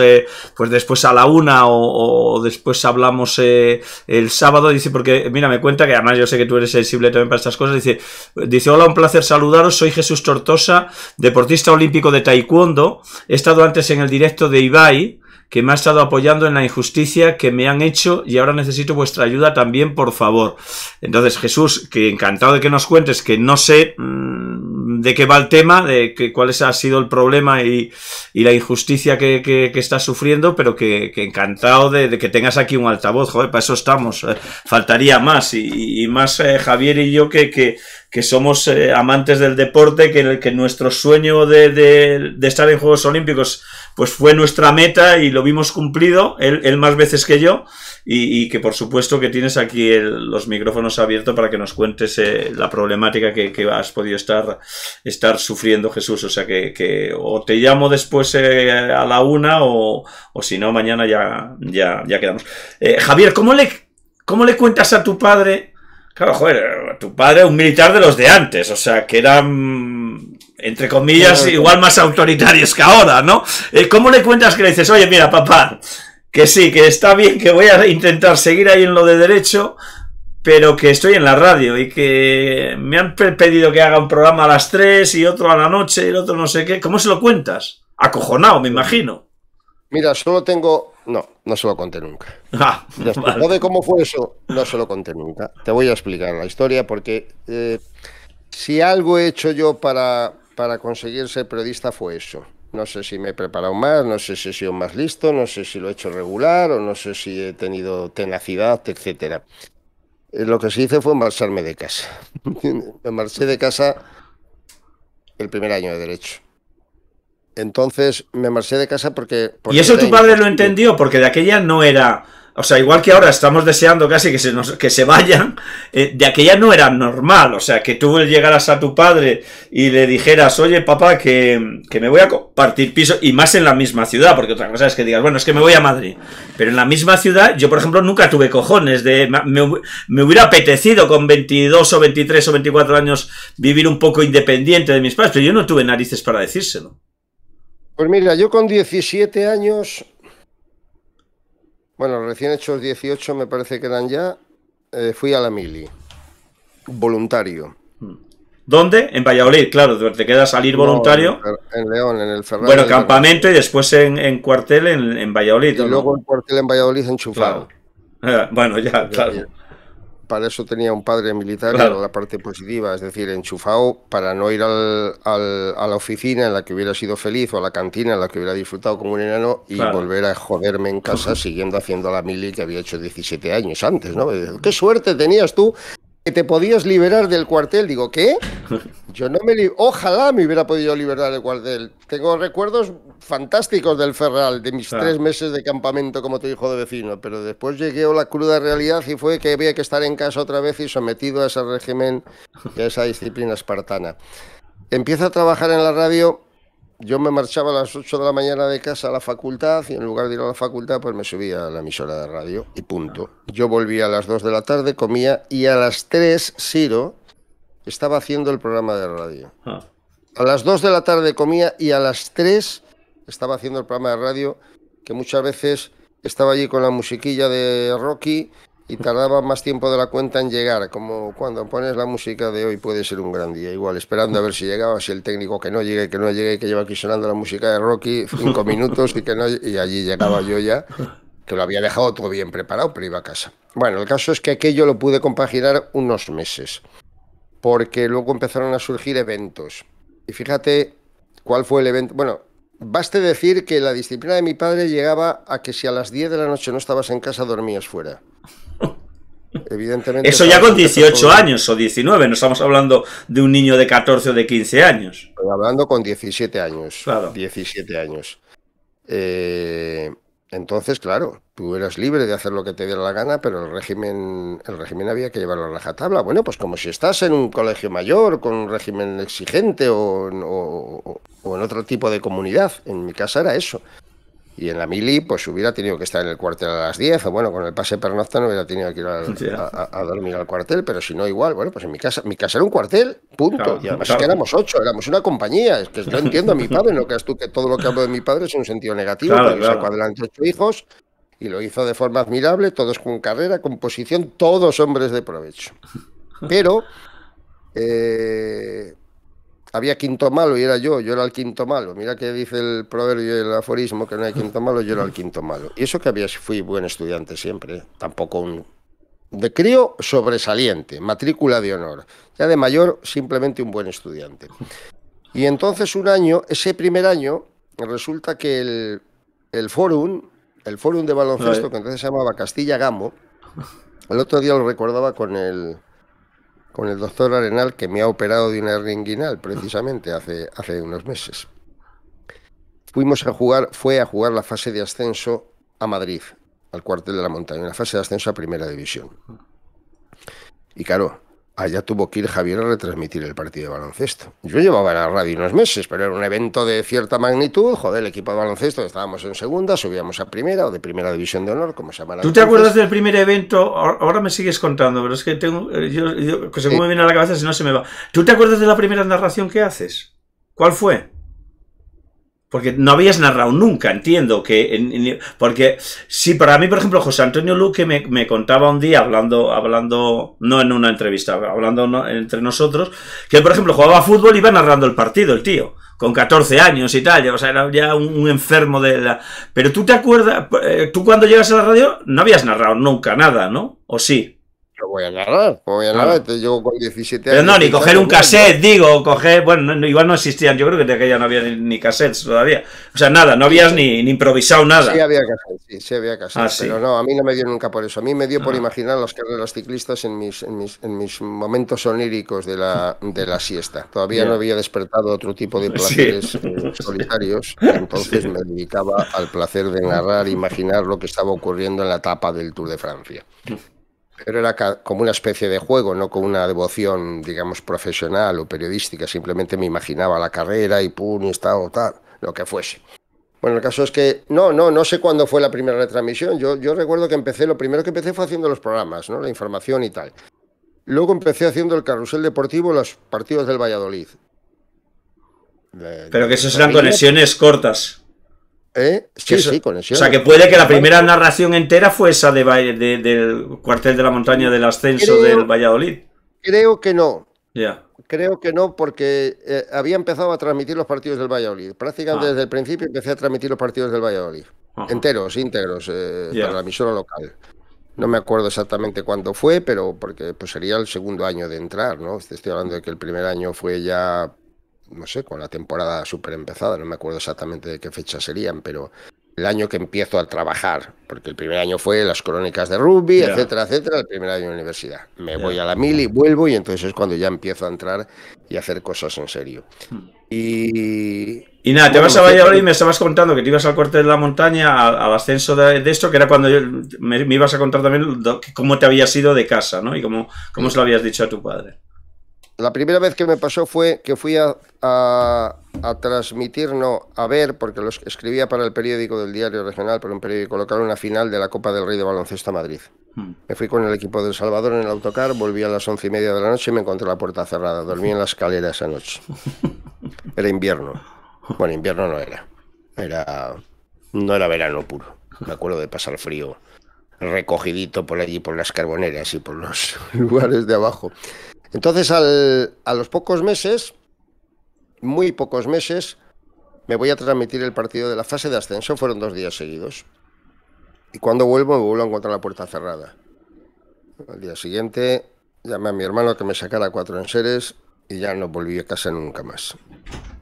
pues después a la una o, después hablamos eh, el sábado. Dice, porque, mira, me cuenta que además yo sé que tú eres sensible también para estas cosas. Dice, dice hola, un placer saludaros. Soy Jesús Tortosa, deportista olímpico de Taekwondo. He estado antes en el directo de Ibai que me ha estado apoyando en la injusticia que me han hecho y ahora necesito vuestra ayuda también, por favor. Entonces, Jesús, que encantado de que nos cuentes, que no sé, mm, de qué va el tema, de que, cuál es, ha sido el problema y, la injusticia que, que, estás sufriendo, pero que, encantado de, que tengas aquí un altavoz, joder, para eso estamos, eh, faltaría más y, más eh, Javier y yo que, que somos eh, amantes del deporte, que, que nuestro sueño de, de, estar en Juegos Olímpicos pues fue nuestra meta y lo vimos cumplido, él, él más veces que yo, y, que por supuesto que tienes aquí los micrófonos abiertos para que nos cuentes eh, la problemática que, has podido estar, estar sufriendo Jesús, o sea que, o te llamo después eh, a la una o, o si no, mañana ya, ya, ya quedamos. Javier, ¿cómo le, ¿cómo le cuentas a tu padre? Claro, joder, tu padre un militar de los de antes, o sea, que eran, entre comillas, igual más autoritarios que ahora, ¿no? Eh, ¿Cómo le cuentas que le dices, oye, mira, papá, que sí, que está bien, que voy a intentar seguir ahí en lo de derecho, pero que estoy en la radio y que me han pedido que haga un programa a las 3 y otro a la noche y el otro no sé qué? ¿Cómo se lo cuentas? Acojonado, me imagino. Mira, solo tengo no, no se lo conté nunca. Ah, de cómo fue eso, no se lo conté nunca. Te voy a explicar la historia porque eh, si algo he hecho yo para, para conseguir ser periodista fue eso. No sé si me he preparado más, no sé si he sido más listo, no sé si lo he hecho regular o no sé si he tenido tenacidad, etc. Eh, lo que se hice fue marcharme de casa. me marché de casa el primer año de derecho. Entonces me marché de casa porque... y eso tu padre lo entendió, porque de aquella no era... O sea, igual que ahora estamos deseando casi que se, nos, que se vayan, eh, de aquella no era normal. O sea, que tú llegaras a tu padre y le dijeras, oye, papá, que, me voy a compartir piso, y más en la misma ciudad, porque otra cosa es que digas, bueno, es que me voy a Madrid. Pero en la misma ciudad, yo, por ejemplo, nunca tuve cojones de. Me, me hubiera apetecido con 22 o 23 o 24 años vivir un poco independiente de mis padres, pero yo no tuve narices para decírselo. Pues mira, yo con 17 años, bueno, recién hechos 18 me parece que eran ya, eh, fui a la mili, voluntario. ¿Dónde? En Valladolid, claro, te queda salir voluntario. en, León, en el Ferrari. Bueno, campamento y después en, cuartel en, Valladolid. Y luego en cuartel en Valladolid enchufado. Bueno, ya, claro para eso tenía un padre militar, la parte positiva, es decir, enchufado para no ir al, a la oficina en la que hubiera sido feliz o a la cantina en la que hubiera disfrutado como un enano y volver a joderme en casa siguiendo haciendo la mili que había hecho 17 años antes, ¿no? Qué suerte tenías tú te podías liberar del cuartel. Digo, ¿qué? Yo no me ojalá me hubiera podido liberar del cuartel. Tengo recuerdos fantásticos del Ferral, de mis tres meses de campamento como tu hijo de vecino, pero después llegué a la cruda realidad y fue que había que estar en casa otra vez y sometido a ese régimen y a esa disciplina espartana. Empiezo a trabajar en la radio yo me marchaba a las 8 de la mañana de casa a la facultad y en lugar de ir a la facultad pues me subía a la emisora de radio y punto. Yo volvía a las 2 de la tarde, comía y a las 3 Siro estaba haciendo el programa de radio. Ah. A las 2 de la tarde comía y a las 3 estaba haciendo el programa de radio que muchas veces estaba allí con la musiquilla de Rocky y tardaba más tiempo de la cuenta en llegar, como cuando pones la música de hoy puede ser un gran día, igual esperando a ver si llegaba, si el técnico que no llegue, que no llegue, que lleva aquí sonando la música de Rocky cinco minutos y que no y allí llegaba yo ya, que lo había dejado todo bien preparado, pero iba a casa. Bueno, el caso es que aquello lo pude compaginar unos meses, porque luego empezaron a surgir eventos. Y fíjate cuál fue el evento. Bueno, baste decir que la disciplina de mi padre llegaba a que si a las 10 de la noche no estabas en casa, dormías fuera. Evidentemente. Eso ya con 18 años o 19, no estamos hablando de un niño de 14 o de 15 años. Estoy hablando con 17 años. 17 años. Eh, entonces, claro, tú eras libre de hacer lo que te diera la gana, pero el régimen, el régimen había que llevarlo a la rajatabla. Bueno, pues como si estás en un colegio mayor, con un régimen exigente o, o en otro tipo de comunidad. En mi casa era eso. Y en la mili, pues hubiera tenido que estar en el cuartel a las 10, o bueno, con el pase pernocta no hubiera tenido que ir a, dormir al cuartel, pero si no, igual. Bueno, pues en mi casa, mi casa era un cuartel, punto. que éramos ocho, éramos una compañía. Es que no entiendo a mi padre, no creas tú que todo lo que hablo de mi padre es en un sentido negativo, porque sacó adelante ocho hijos y lo hizo de forma admirable, todos con carrera, con posición, todos hombres de provecho. Pero. Eh, había quinto malo y era yo, yo era el quinto malo. Mira que dice el proverbio y el aforismo que no hay quinto malo, yo era el quinto malo. Y eso que había, fui buen estudiante siempre, ¿eh? tampoco un... De crío, sobresaliente, matrícula de honor. Ya de mayor, simplemente un buen estudiante. Y entonces un año, ese primer año, resulta que el, el forum, el forum de baloncesto, que entonces se llamaba Castilla Gamo, el otro día lo recordaba con el, con el doctor Arenal que me ha operado de una inguinal, precisamente hace, hace unos meses. Fuimos a jugar, fue a jugar la fase de ascenso a Madrid, al cuartel de la montaña, la fase de ascenso a primera división. Y claro, Allá tuvo que ir Javier a retransmitir el partido de baloncesto. Yo llevaba en la radio unos meses, pero era un evento de cierta magnitud. Joder, el equipo de baloncesto, estábamos en segunda, subíamos a primera o de primera división de honor, como se llama. ¿Tú te acuerdas del primer evento? Ahora me sigues contando, pero es que tengo, eh, yo, yo según me viene a la cabeza, si no se me va. ¿Tú te acuerdas de la primera narración que haces? ¿Cuál fue? Porque no habías narrado nunca, entiendo que... porque si para mí, por ejemplo, José Antonio Luque me, me, contaba un día, hablando, hablando, no en una entrevista, hablando entre nosotros, que, por ejemplo, jugaba fútbol y iba narrando el partido, el tío, con 14 años y tal, ya, o sea, era ya un, un enfermo de la... Pero tú te acuerdas, eh, tú cuando llegas a la radio no habías narrado nunca nada, ¿no? ¿O sí? voy a narrar, voy a narrar, te con 17 Pero no, ni coger un cassette, digo, coger, bueno, no, igual no existían, yo creo que de aquella no había ni, cassettes todavía. O sea, nada, no habías ni, improvisado nada. Sí había cassettes, sí, sí había cassettes, ah, pero no, a mí no me dio nunca por eso, a mí me dio por ah. imaginar los carreras ciclistas en mis, en mis, en mis momentos oníricos de la, de la siesta. Todavía no había despertado otro tipo de placeres eh, solitarios, entonces me dedicaba al placer de narrar, imaginar lo que estaba ocurriendo en la etapa del Tour de Francia. Pero era como una especie de juego, no con una devoción, digamos, profesional o periodística. Simplemente me imaginaba la carrera y pum, y estado, tal, lo que fuese. Bueno, el caso es que no, no, no sé cuándo fue la primera retransmisión. Yo, yo recuerdo que empecé, lo primero que empecé fue haciendo los programas, ¿no? La información y tal. Luego empecé haciendo el carrusel deportivo, los partidos del Valladolid. Pero que esas eran conexiones cortas. ¿Eh? Sí, O sea, que puede que la primera narración entera fue esa del cuartel de la montaña del ascenso del Valladolid. Creo que no. Ya. Creo que no, porque eh, había empezado a transmitir los partidos del Valladolid. Prácticamente ah. desde el principio empecé a transmitir los partidos del Valladolid. Enteros, íntegros, eh, para la emisora local. No me acuerdo exactamente cuándo fue, pero porque pues, sería el segundo año de entrar, ¿no? Estoy hablando de que el primer año fue ya no sé, con la temporada súper empezada, no me acuerdo exactamente de qué fecha serían, pero el año que empiezo a trabajar, porque el primer año fue las crónicas de rugby, etcétera, etcétera, el primer año de universidad. Me voy a la mili, vuelvo y entonces es cuando ya empiezo a entrar y a hacer cosas en serio. Hmm. Y... nada, te vas a pues, Valladolid y eh, me estabas contando que te ibas al corte de la montaña, al, ascenso de, esto, que era cuando me, ibas a contar también cómo te había ido de casa, ¿no? Y cómo, cómo se lo habías dicho a tu padre la primera vez que me pasó fue que fui a, transmitir, no, a ver, porque los escribía para el periódico del diario regional, para un periódico local, una final de la Copa del Rey de Baloncesto a Madrid. Hmm. Me fui con el equipo del El Salvador en el autocar, volví a las once y media de la noche y me encontré la puerta cerrada. Dormí en la escalera esa noche. Era invierno. Bueno, invierno no era. Era. No era verano puro. Me acuerdo de pasar frío recogidito por allí, por las carboneras y por los lugares de abajo. Entonces, a los pocos meses, muy pocos meses, me voy a transmitir el partido de la fase de ascenso, fueron dos días seguidos. Y cuando vuelvo, me vuelvo a encontrar la puerta cerrada. Al día siguiente, llamé a mi hermano que me sacara cuatro enseres y ya no volví a casa nunca más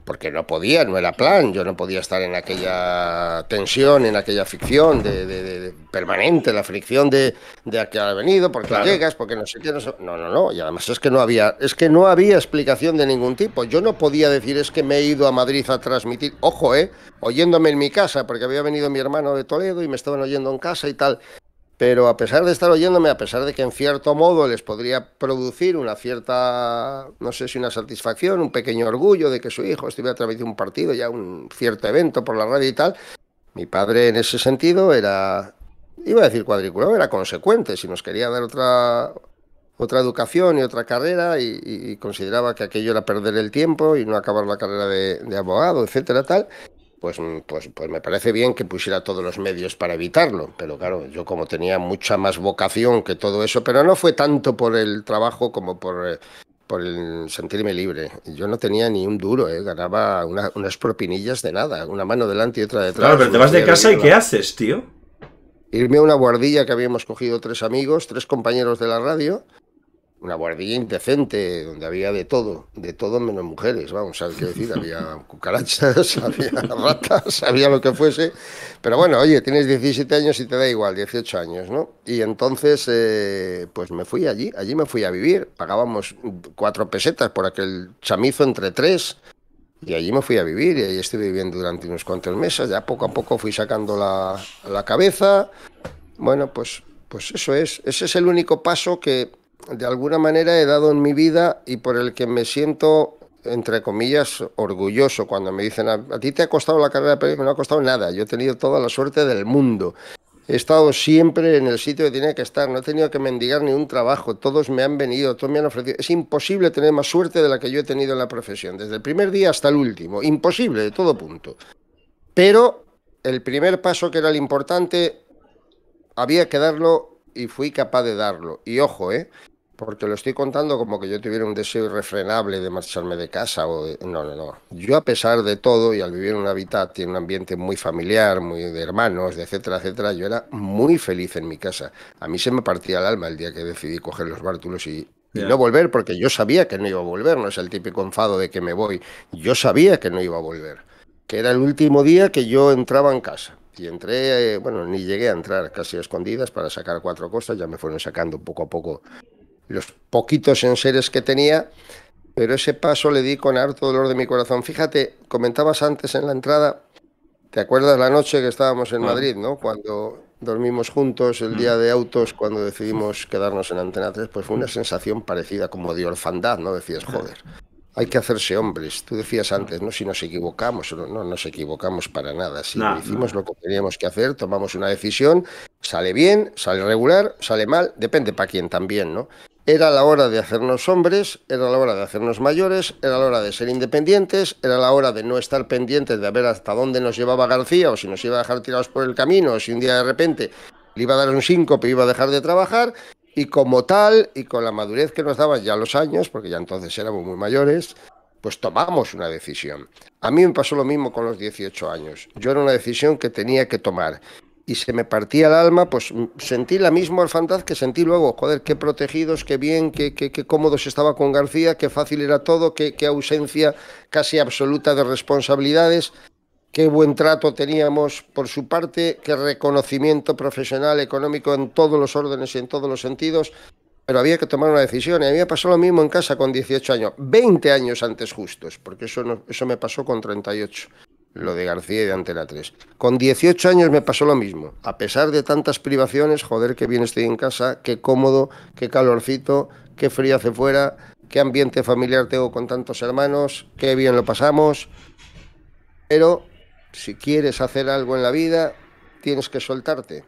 porque no podía, no era plan, yo no podía estar en aquella tensión, en aquella ficción de, permanente, la fricción de, de a qué ha venido, porque llegas, porque no sé qué, no, no, no, no, y además es que no había, es que no había explicación de ningún tipo, yo no podía decir es que me he ido a Madrid a transmitir, ojo, eh, oyéndome en mi casa, porque había venido mi hermano de Toledo y me estaban oyendo en casa y tal, pero a pesar de estar oyéndome, a pesar de que en cierto modo les podría producir una cierta, no sé si una satisfacción, un pequeño orgullo de que su hijo estuviera a través de un partido, ya un cierto evento por la radio y tal, mi padre en ese sentido era, iba a decir cuadriculado, era consecuente, si nos quería dar otra, otra educación y otra carrera y, consideraba que aquello era perder el tiempo y no acabar la carrera de, de abogado, etcétera, tal, pues, pues, pues, me parece bien que pusiera todos los medios para evitarlo, pero claro, yo como tenía mucha más vocación que todo eso, pero no fue tanto por el trabajo como por, eh, por el sentirme libre. Yo no tenía ni un duro, eh, ganaba unas propinillas de nada, una mano delante y otra detrás. Claro, pero te vas de casa y ¿qué haces, tío? Irme a una guardilla que habíamos cogido tres amigos, tres compañeros de la radio, una guardilla indecente, donde había de todo, de todo menos mujeres, vamos, ¿sabes qué decir? Había cucarachas, había ratas, había lo que fuese. Pero bueno, oye, tienes 17 años y te da igual, 18 años, ¿no? Y entonces, eh, pues me fui allí, allí me fui a vivir. Pagábamos cuatro pesetas por aquel chamizo entre tres. Y allí me fui a vivir y ahí estuve viviendo durante unos cuantos meses. Ya poco a poco fui sacando la, la cabeza. Bueno, pues, pues eso es. Ese es el único paso que de alguna manera he dado en mi vida y por el que me siento entre comillas, orgulloso cuando me dicen, a, ti te ha costado la carrera pero no ha costado nada, yo he tenido toda la suerte del mundo. He estado siempre en el sitio que tenía que estar, no he tenido que mendigar ni un trabajo, todos me han venido, todos me han ofrecido. Es imposible tener más suerte de la que yo he tenido en la profesión, desde el primer día hasta el último, imposible de todo punto. Pero el primer paso que era el importante, había que darlo y fui capaz de darlo. Y ojo, ¿eh? Porque lo estoy contando como que yo tuviera un deseo irrefrenable de marcharme de casa. O No, no, no. Yo a pesar de todo y al vivir en un hábitat y en un ambiente muy familiar, muy de hermanos, etcétera, etcétera, yo era muy feliz en mi casa. A mí se me partía el alma el día que decidí coger los bártulos y no volver, porque yo sabía que no iba a volver. No es el típico enfado de que me voy. Yo sabía que no iba a volver. Que era el último día que yo entraba en casa. Y entré, eh, bueno, ni llegué a entrar casi a escondidas para sacar cuatro cosas, ya me fueron sacando poco a poco los poquitos enseres que tenía, pero ese paso le di con harto dolor de mi corazón. Fíjate, comentabas antes en la entrada, ¿te acuerdas la noche que estábamos en Madrid, no? Cuando dormimos juntos el día mm. de autos, cuando decidimos quedarnos en Antena 3, pues fue una sensación parecida como de orfandad, ¿no? Decías, joder hay que hacerse hombres. Tú decías antes, ¿no? Si nos equivocamos, no, no nos equivocamos para nada. Si hicimos lo que teníamos que hacer, tomamos una decisión, sale bien, sale regular, sale mal, depende para quién también, ¿no? Era la hora de hacernos hombres, era la hora de hacernos mayores, era la hora de ser independientes, era la hora de no estar pendientes de ver hasta dónde nos llevaba García o si nos iba a dejar tirados por el camino o si un día de repente le iba a dar un síncope y iba a dejar de trabajar y como tal, y con la madurez que nos daban ya los años, porque ya entonces éramos muy mayores, pues tomamos una decisión. A mí me pasó lo mismo con los 18 años. Yo era una decisión que tenía que tomar. Y se me partía el alma, pues mm, sentí la misma orfandad que sentí luego. Joder, qué protegidos, qué bien, qué, qué, cómodos estaba con García, qué fácil era todo, qué, qué ausencia casi absoluta de responsabilidades. Qué buen trato teníamos por su parte, qué reconocimiento profesional, económico en todos los órdenes y en todos los sentidos, pero había que tomar una decisión. Y había pasado lo mismo en casa con 18 años, 20 años antes justos, porque eso, eso me pasó con 38, lo de García y de Antena 3. Con 18 años me pasó lo mismo, a pesar de tantas privaciones, joder, qué bien estoy en casa, qué cómodo, qué calorcito, qué frío hace fuera, qué ambiente familiar tengo con tantos hermanos, qué bien lo pasamos. Pero si quieres hacer algo en la vida, tienes que soltarte.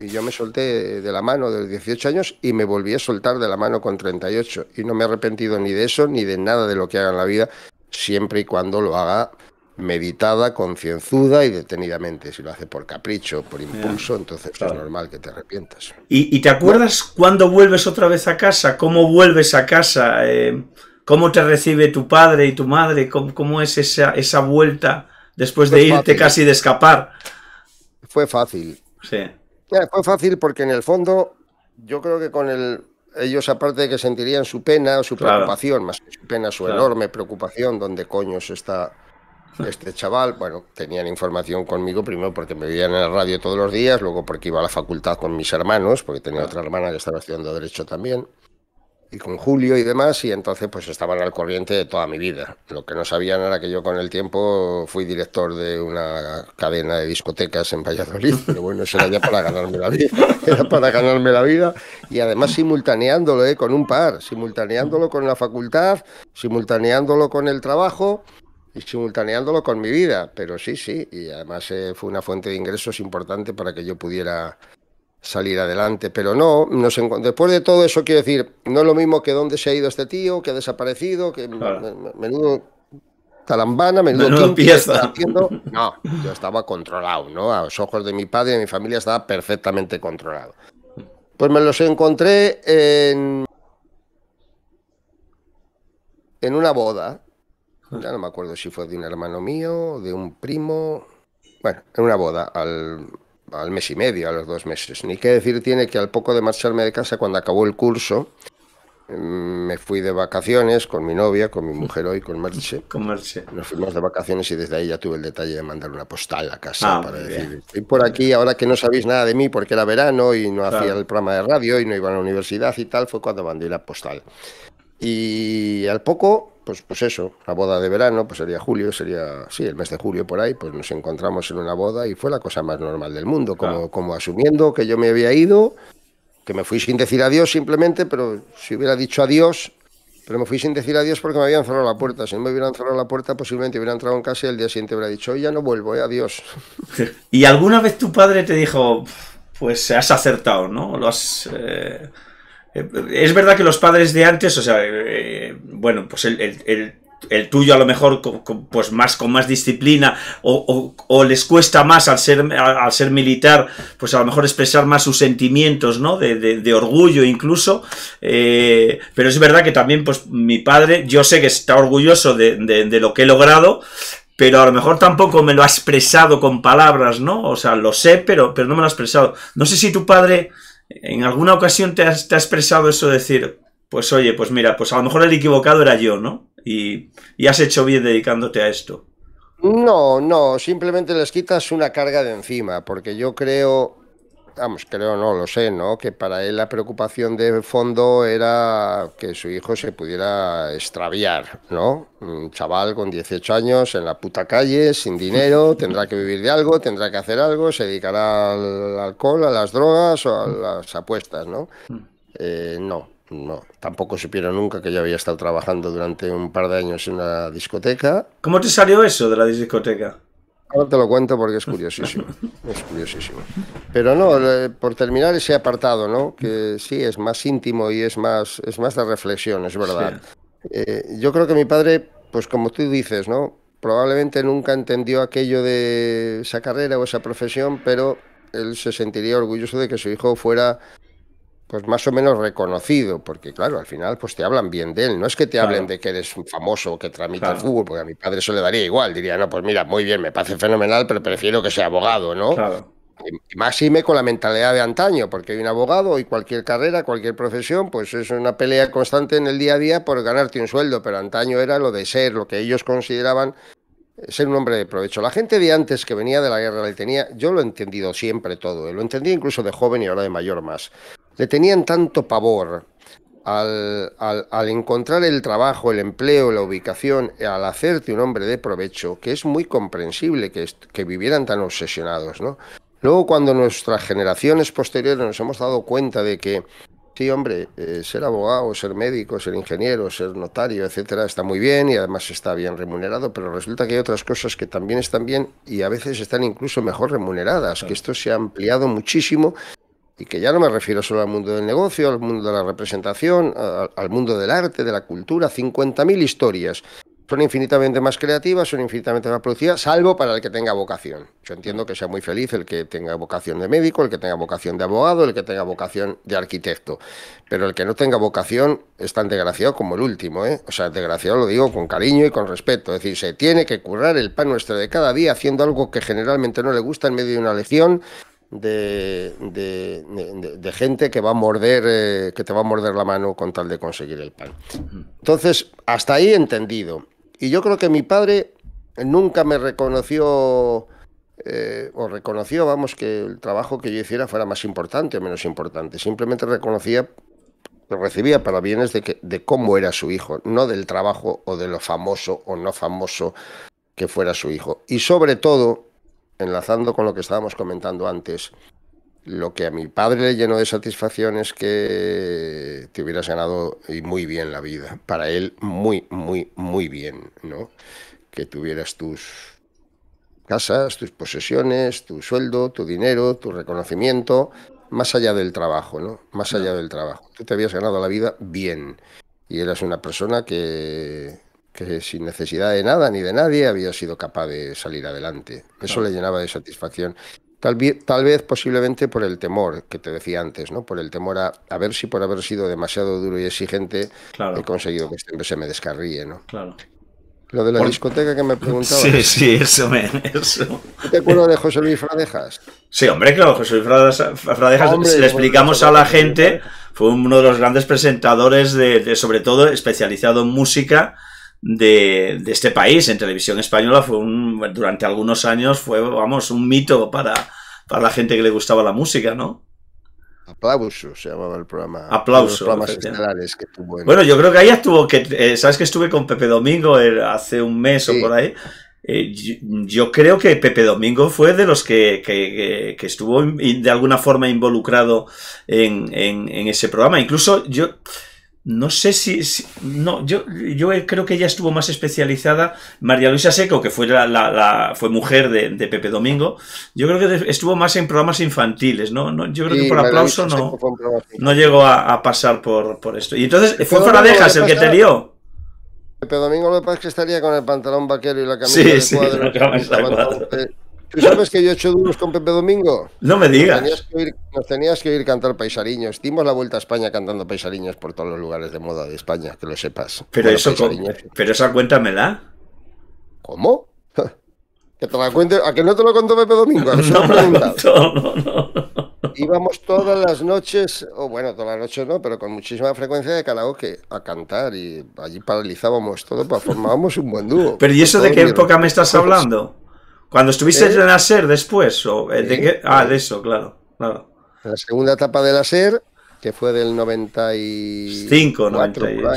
Y yo me solté de la mano de los 18 años y me volví a soltar de la mano con 38. Y no me he arrepentido ni de eso ni de nada de lo que haga en la vida, siempre y cuando lo haga meditada, concienzuda y detenidamente. Si lo hace por capricho, por impulso, entonces es normal que te arrepientas. ¿Y, te acuerdas cuándo cuando vuelves otra vez a casa? ¿Cómo vuelves a casa? Eh, ¿Cómo te recibe tu padre y tu madre? ¿Cómo, es esa, esa vuelta? después de irte casi de escapar. Fue fácil. Sí. fue fácil porque en el fondo yo creo que con el ellos aparte de que sentirían su pena, su preocupación, más su pena, su enorme preocupación, dónde coño está este chaval, bueno, tenían información conmigo primero porque me veían en la radio todos los días, luego porque iba a la facultad con mis hermanos, porque tenía otra hermana que estaba estudiando Derecho también y con Julio y demás, y entonces pues estaban al corriente de toda mi vida. Lo que no sabían era que yo con el tiempo fui director de una cadena de discotecas en Valladolid, pero bueno, eso era ya para ganarme la vida, era para ganarme la vida, y además simultaneándolo ¿eh? con un par, simultaneándolo con la facultad, simultaneándolo con el trabajo, y simultaneándolo con mi vida, pero sí, sí, y además eh, fue una fuente de ingresos importante para que yo pudiera salir adelante. Pero no, nos después de todo eso, quiero decir, no es lo mismo que dónde se ha ido este tío, que ha desaparecido, que menudo talambana, menudo, menudo No, yo estaba controlado, ¿no? A los ojos de mi padre y de mi familia estaba perfectamente controlado. Pues me los encontré en, en una boda. Ya no me acuerdo si fue de un hermano mío, de un primo. Bueno, en una boda, al, al mes y medio, a los dos meses. Ni qué decir tiene que al poco de marcharme de casa, cuando acabó el curso, mm, me fui de vacaciones con mi novia, con mi mujer hoy, con Marche. Con Nos fuimos de vacaciones y desde ahí ya tuve el detalle de mandar una postal a casa ah, para decir, estoy por aquí, ahora que no sabéis nada de mí porque era verano y no hacía el programa de radio y no iba a la universidad y tal, fue cuando mandé la postal. Y al poco, pues, pues eso, la boda de verano, pues sería julio, sería, sí, el mes de julio por ahí, pues nos encontramos en una boda y fue la cosa más normal del mundo, como, como asumiendo que yo me había ido, que me fui sin decir adiós simplemente, pero si hubiera dicho adiós, pero me fui sin decir adiós porque me habían cerrado la puerta. Si no me hubieran cerrado la puerta, posiblemente hubiera entrado en casa y el día siguiente hubiera dicho, ya no vuelvo, eh, adiós. ¿Y alguna vez tu padre te dijo, pues has acertado, ¿no? Lo has... Eh, eh, es verdad que los padres de antes, o sea, eh, eh, bueno, pues el, tuyo a lo mejor pues más con más disciplina o, les cuesta más al ser al ser militar pues a lo mejor expresar más sus sentimientos no de, orgullo incluso pero es verdad que también pues mi padre yo sé que está orgulloso de, lo que he logrado pero a lo mejor tampoco me lo ha expresado con palabras no o sea lo sé pero pero no me lo ha expresado no sé si tu padre ¿En alguna ocasión te has, te expresado eso de decir, pues oye, pues mira, pues a lo mejor el equivocado era yo, ¿no? Y, y has hecho bien dedicándote a esto. No, no, simplemente les quitas una carga de encima, porque yo creo vamos, creo, no, lo sé, ¿no? Que para él la preocupación de fondo era que su hijo se pudiera extraviar, ¿no? Un chaval con 18 años en la puta calle, sin dinero, tendrá que vivir de algo, tendrá que hacer algo, se dedicará al alcohol, a las drogas o a las apuestas, ¿no? Eh, no, no, tampoco supieron nunca que yo había estado trabajando durante un par de años en una discoteca. ¿Cómo te salió eso de la discoteca? te lo cuento porque es curiosísimo. Es curiosísimo. Pero no, por terminar ese apartado, ¿no? Que sí, es más íntimo y es más, es más de reflexión, es verdad. Eh, yo creo que mi padre, pues como tú dices, ¿no? Probablemente nunca entendió aquello de esa carrera o esa profesión, pero él se sentiría orgulloso de que su hijo fuera pues más o menos reconocido, porque claro, al final pues te hablan bien de él, no es que te hablen de que eres un famoso que tramita el fútbol, porque a mi padre eso le daría igual, diría, no, pues mira, muy bien, me parece fenomenal, pero prefiero que sea abogado, ¿no? Claro. más me con la mentalidad de antaño, porque hay un abogado y cualquier carrera, cualquier profesión, pues es una pelea constante en el día a día por ganarte un sueldo, pero antaño era lo de ser, lo que ellos consideraban eh, ser un hombre de provecho. La gente de antes que venía de la guerra le tenía, yo lo he entendido siempre todo, eh, lo entendí incluso de joven y ahora de mayor más le tenían tanto pavor al, al, encontrar el trabajo, el empleo, la ubicación, al hacerte un hombre de provecho, que es muy comprensible que, que vivieran tan obsesionados, ¿no? Luego, cuando nuestras generaciones posteriores nos hemos dado cuenta de que, sí, hombre, eh, ser abogado, ser médico, ser ingeniero, ser notario, etcétera, está muy bien y además está bien remunerado, pero resulta que hay otras cosas que también están bien y a veces están incluso mejor remuneradas, que esto se ha ampliado muchísimo y que ya no me refiero solo al mundo del negocio, al mundo de la representación, al, mundo del arte, de la cultura, 50.000 historias. Son infinitamente más creativas, son infinitamente más producidas, salvo para el que tenga vocación. Yo entiendo que sea muy feliz el que tenga vocación de médico, el que tenga vocación de abogado, el que tenga vocación de arquitecto. Pero el que no tenga vocación es tan desgraciado como el último, ¿eh? O sea, desgraciado lo digo con cariño y con respeto. Es decir, se tiene que currar el pan nuestro de cada día haciendo algo que generalmente no le gusta en medio de una lección de, gente que va a morder, eh, que te va a morder la mano con tal de conseguir el pan. Entonces, hasta ahí entendido. Y yo creo que mi padre nunca me reconoció, eh, o reconoció, vamos, que el trabajo que yo hiciera fuera más importante o menos importante. Simplemente reconocía, recibía para bienes de, que, de cómo era su hijo, no del trabajo o de lo famoso o no famoso que fuera su hijo. Y sobre todo, enlazando con lo que estábamos comentando antes, lo que a mi padre le llenó de satisfacción es que te hubieras ganado y muy bien la vida. Para él, muy, muy, muy bien, ¿no? Que tuvieras tus casas, tus posesiones, tu sueldo, tu dinero, tu reconocimiento, más allá del trabajo, ¿no? Más allá del trabajo. Tú te habías ganado la vida bien y eras una persona que que sin necesidad de nada ni de nadie había sido capaz de salir adelante. Eso le llenaba de satisfacción. Tal vez, tal vez, posiblemente por el temor que te decía antes, ¿no? Por el temor a, a ver si por haber sido demasiado duro y exigente he conseguido que siempre se me descarríe, ¿no? Claro. Lo de la discoteca que me preguntaba. Sí, sí, eso, me eso. ¿Te acuerdas de José Luis Fradejas? Sí, hombre, claro, José Luis Fradejas, le explicamos a la gente, fue uno de los grandes presentadores, de, de sobre todo especializado en música, de, este país en televisión española fue un, durante algunos años fue, vamos, un mito para, para la gente que le gustaba la música, ¿no? Aplauso se llamaba el programa. Aplauso. Bueno, yo creo que ahí estuvo, que, eh, ¿sabes que estuve con Pepe Domingo eh, hace un mes o por ahí? Eh, yo, creo que Pepe Domingo fue de los que, que, que estuvo de alguna forma involucrado en, en, en ese programa. Incluso yo no sé si, no, yo, yo creo que ella estuvo más especializada. María Luisa Seco, que fue, la, fue mujer de, Pepe Domingo, yo creo que estuvo más en programas infantiles, ¿no? no yo creo que por aplauso no, llegó a, pasar por, esto. Y entonces fue Faradejas el que te lió. Pepe Domingo lo que pasa es que estaría con el pantalón vaquero y la camisa de la camisa de cuadro. ¿Tú sabes que yo he hecho duros con Pepe Domingo? No me digas. Nos tenías, que ir nos cantar paisariños. Dimos la vuelta a España cantando paisariños por todos los lugares de moda de España, que lo sepas. Pero, eso, pero esa cuéntamela. ¿Cómo? Que te la cuente, a que no te lo contó Pepe Domingo, no, no, no, Íbamos todas las noches, o bueno, todas las noches no, pero con muchísima frecuencia de karaoke a cantar y allí paralizábamos todo, para pues formábamos un buen dúo. Pero ¿y eso de qué época me estás hablando? Cuando estuviste ¿Eh? en la SER después, o, eh, ¿de Ah, de eso, claro, La segunda etapa de la SER, que fue del 95, 94,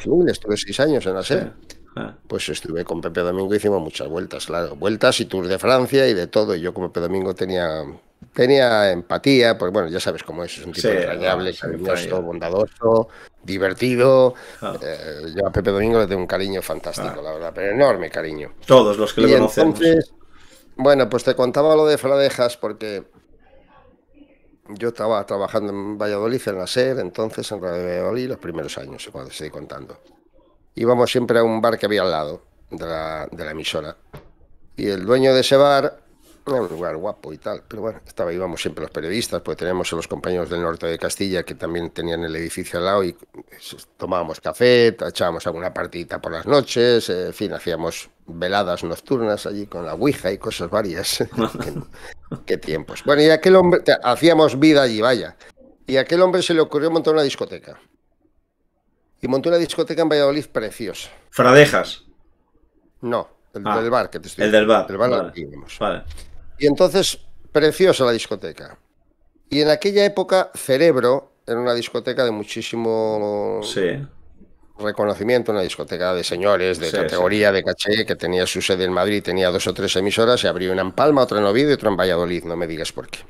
sí, estuve seis años en la SER. Ah. Pues estuve con Pepe Domingo, hicimos muchas vueltas, claro, vueltas y tours de Francia y de todo. Y yo como Pepe Domingo tenía, tenía empatía, pues bueno, ya sabes cómo es, es un tipo entrañable, bondadoso, divertido. Ah. Eh, yo a Pepe Domingo le tengo un cariño fantástico, ah. la verdad, pero enorme cariño. Todos los que lo le conocemos. bueno, pues te contaba lo de Fradejas porque yo estaba trabajando en Valladolid, en la SER, entonces en Radio Valladolid, los primeros años, puede seguir contando. Íbamos siempre a un bar que había al lado de la, de la emisora. Y el dueño de ese bar un lugar guapo y tal, pero bueno, estaba íbamos siempre los periodistas, pues teníamos a los compañeros del norte de Castilla que también tenían el edificio al lado y pues, tomábamos café, echábamos alguna partidita por las noches, eh, en fin, hacíamos veladas nocturnas allí con la Ouija y cosas varias. qué, tiempos. Bueno, y aquel hombre, hacíamos vida allí, vaya. Y aquel hombre se le ocurrió montar una discoteca. Y montó una discoteca en Valladolid preciosa. Fradejas. No, el ah, del bar que te estoy El del bar. El bar vale. Y entonces, preciosa la discoteca. Y en aquella época, Cerebro era una discoteca de muchísimo reconocimiento, una discoteca de señores, de categoría, de caché, que tenía su sede en Madrid, tenía dos o tres emisoras, se abrió una en Palma, otra en Oviedo y otra en Valladolid, no me digas por qué.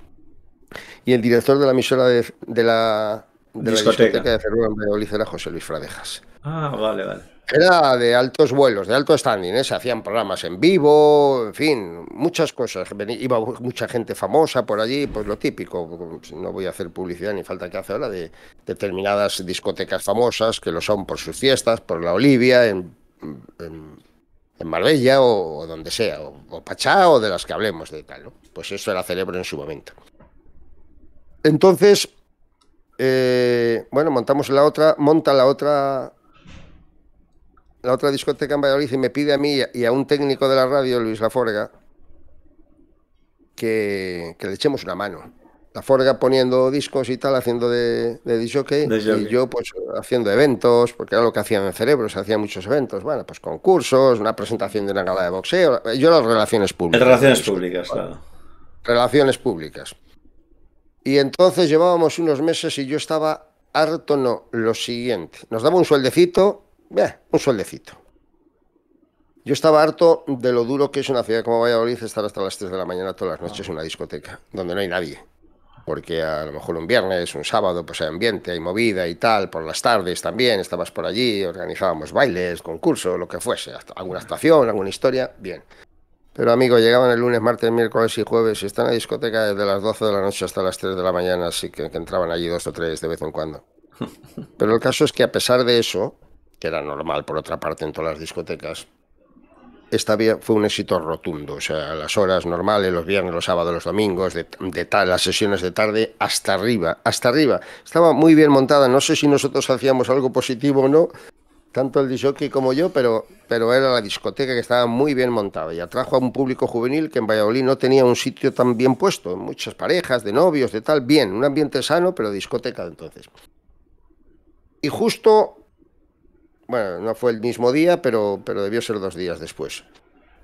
Y el director de la emisora de, la, la discoteca de Cerebro en Valladolid era José Luis Fradejas. Ah, vale, vale. Era de altos vuelos, de alto standing, ¿eh? se hacían programas en vivo, en fin, muchas cosas. Iba mucha gente famosa por allí, pues lo típico, pues, no voy a hacer publicidad ni falta que hace ahora, de determinadas discotecas famosas, que lo son por sus fiestas, por la Olivia, en, Marbella o, donde sea, o, Pachá o de las que hablemos de tal. ¿no? Pues eso era Cerebro en su momento. Entonces, eh, bueno, montamos la otra, monta la otra la otra discoteca en Valladolid y me pide a mí y a un técnico de la radio, Luis Laforga, que, que le echemos una mano. La Forga poniendo discos y tal, haciendo de, de y yo pues haciendo eventos, porque era lo que hacían en Cerebro, se hacían muchos eventos, bueno, pues concursos, una presentación de una gala de boxeo, yo las relaciones públicas. Relaciones públicas, claro. Relaciones públicas. Y entonces llevábamos unos meses y yo estaba harto, no, lo siguiente, nos daba un sueldecito un sueldecito. Yo estaba harto de lo duro que es una ciudad como Valladolid estar hasta las 3 de la mañana todas las noches en una discoteca, donde no hay nadie. Porque a lo mejor un viernes, un sábado, pues hay ambiente, hay movida y tal, por las tardes también, estabas por allí, organizábamos bailes, concursos, lo que fuese, alguna actuación, alguna historia, bien. Pero amigo, llegaban el lunes, martes, miércoles y jueves y están en la discoteca desde las 12 de la noche hasta las 3 de la mañana, así que, que entraban allí dos o tres de vez en cuando. Pero el caso es que a pesar de eso, que era normal por otra parte en todas las discotecas, esta fue un éxito rotundo. O sea, las horas normales, los viernes, los sábados, los domingos, de, de las sesiones de tarde, hasta arriba, hasta arriba. Estaba muy bien montada. No sé si nosotros hacíamos algo positivo o no, tanto el disjockey como yo, pero, pero era la discoteca que estaba muy bien montada y atrajo a un público juvenil que en Valladolid no tenía un sitio tan bien puesto. Muchas parejas, de novios, de tal, bien. Un ambiente sano, pero discoteca entonces. Y justo bueno, no fue el mismo día, pero, pero debió ser dos días después.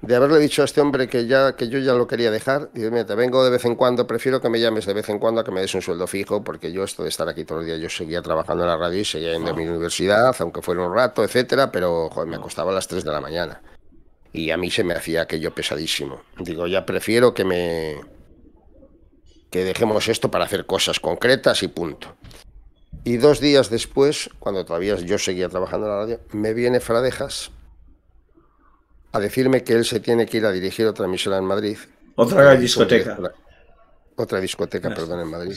De haberle dicho a este hombre que, ya, que yo ya lo quería dejar, y mira, te vengo de vez en cuando, prefiero que me llames de vez en cuando a que me des un sueldo fijo, porque yo esto de estar aquí todos los días, yo seguía trabajando en la radio y seguía en mi universidad, aunque fuera un rato, etcétera, pero joder, me acostaba a las 3 de la mañana. Y a mí se me hacía aquello pesadísimo. Digo, ya prefiero que me... que dejemos esto para hacer cosas concretas y punto. Y dos días después, cuando todavía yo seguía trabajando en la radio, me viene Fradejas a decirme que él se tiene que ir a dirigir otra emisora en Madrid. Otra discoteca. Otra discoteca, perdón, en Madrid.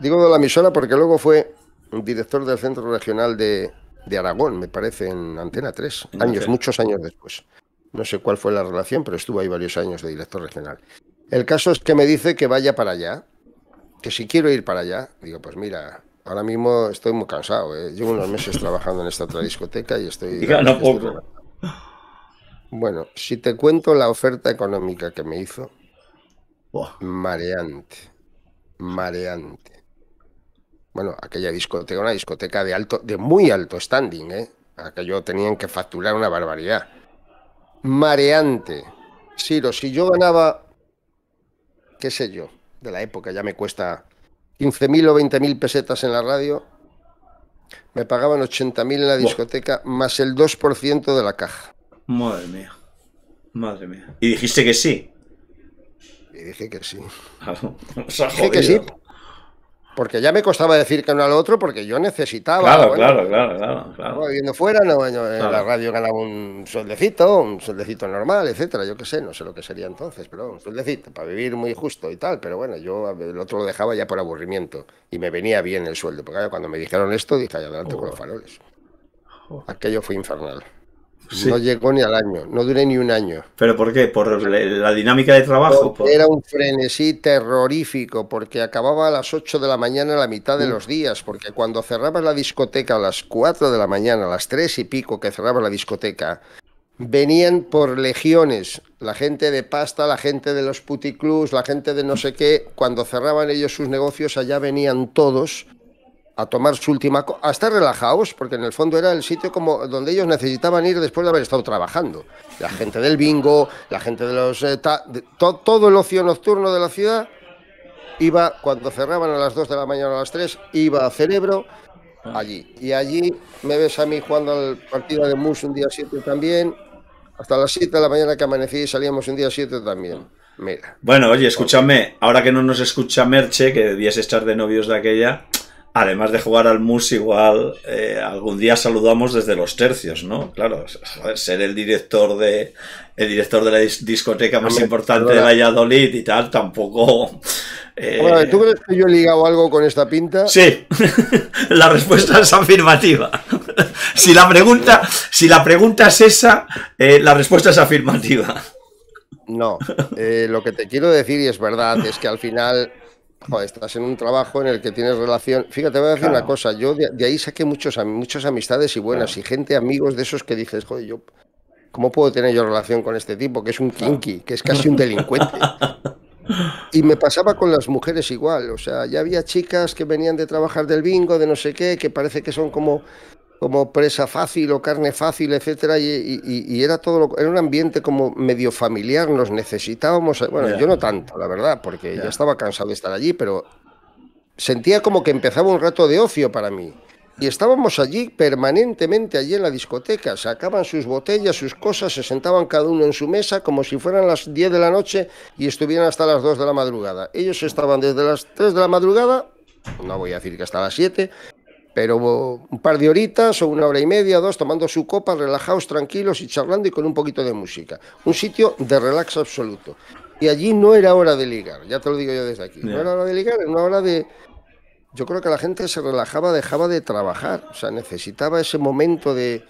Digo de la emisora porque luego fue director del Centro Regional de, Aragón, me parece, en Antena 3, años, muchos años después. No sé cuál fue la relación, pero estuvo ahí varios años de director regional. El caso es que me dice que vaya para allá, que si quiero ir para allá, digo, pues mira, ahora mismo estoy muy cansado. ¿eh? Llevo unos meses trabajando en esta otra discoteca y estoy... Bueno, si te cuento la oferta económica que me hizo, mareante, mareante. Bueno, aquella discoteca, una discoteca de alto, de muy alto standing, ¿eh? Aquello tenían que facturar una barbaridad. Mareante. si yo ganaba, qué sé yo, de la época ya me cuesta 15.000 o 20.000 pesetas en la radio, me pagaban 80.000 en la discoteca, más el 2% de la caja. Madre mía. Madre mía. ¿Y dijiste que sí? Y dije que sí. dije que sí, porque ya me costaba decir que no al otro porque yo necesitaba. Claro, claro, claro, claro, Viviendo fuera, en la radio ganaba un sueldecito, un sueldecito normal, etcétera, yo qué sé, no sé lo que sería entonces, pero un sueldecito para vivir muy justo y tal, pero bueno, yo el otro lo dejaba ya por aburrimiento y me venía bien el sueldo, porque cuando me dijeron esto dije, adelante con los oh. faroles. Oh. Aquello fue infernal. No llegó ni al año, no duré ni un año. ¿Pero por qué? ¿Por la dinámica de trabajo? Era un frenesí terrorífico, porque acababa a las 8 de la mañana la mitad de mm. los días, porque cuando cerrabas la discoteca a las 4 de la mañana, a las 3 y pico que cerraba la discoteca, venían por legiones, la gente de pasta, la gente de los puticlus, la gente de no sé qué, cuando cerraban ellos sus negocios, allá venían todos a tomar su última, a estar relajados, porque en el fondo era el sitio como donde ellos necesitaban ir después de haber estado trabajando. La gente del bingo, la gente de los... Eh, todo el ocio nocturno de la ciudad iba, cuando cerraban a las 2 de la mañana a las 3, iba a Cerebro ah. allí. Y allí me ves a mí jugando al partido de Mus un día 7 también, hasta las 7 de la mañana que amanecí ...y salíamos un día 7 también. Mira. Bueno, oye, escúchame, ahora que no nos escucha Merche, que debías estar de novios de aquella además de jugar al MUS igual, eh, algún día saludamos desde los tercios, ¿no? Claro, ser el director de el director de la discoteca más importante de Valladolid y tal, tampoco... Eh, bueno, ¿tú crees que yo he ligado algo con esta pinta? Sí, la respuesta es afirmativa. si, la pregunta, si la pregunta es esa, eh, la respuesta es afirmativa. No, lo que te quiero decir, y es verdad, es que al final estás en un trabajo en el que tienes relación. Fíjate, voy a decir una cosa. Yo de, ahí saqué muchos, muchas amistades y buenas y gente, amigos de esos que dices, joder, yo, ¿cómo puedo tener yo relación con este tipo? Que es un kinky, que es casi un delincuente. Y me pasaba con las mujeres igual, o sea, ya había chicas que venían de trabajar del bingo, de no sé qué, que parece que son como como presa fácil o carne fácil, etcétera, y, era todo lo, era un ambiente como medio familiar, nos necesitábamos, bueno, yo no tanto, la verdad, porque ya estaba cansado de estar allí, pero sentía como que empezaba un rato de ocio para mí. Y estábamos allí permanentemente, allí en la discoteca. Sacaban sus botellas, sus cosas, se sentaban cada uno en su mesa como si fueran las 10 de la noche y estuvieran hasta las 2 de la madrugada. Ellos estaban desde las 3 de la madrugada, no voy a decir que hasta las 7, pero un par de horitas o una hora y media, dos, tomando su copa, relajados, tranquilos y charlando y con un poquito de música. Un sitio de relax absoluto. Y allí no era hora de ligar, ya te lo digo yo desde aquí. No era hora de ligar, era una hora de... Yo creo que la gente se relajaba, dejaba de trabajar, o sea, necesitaba ese momento de,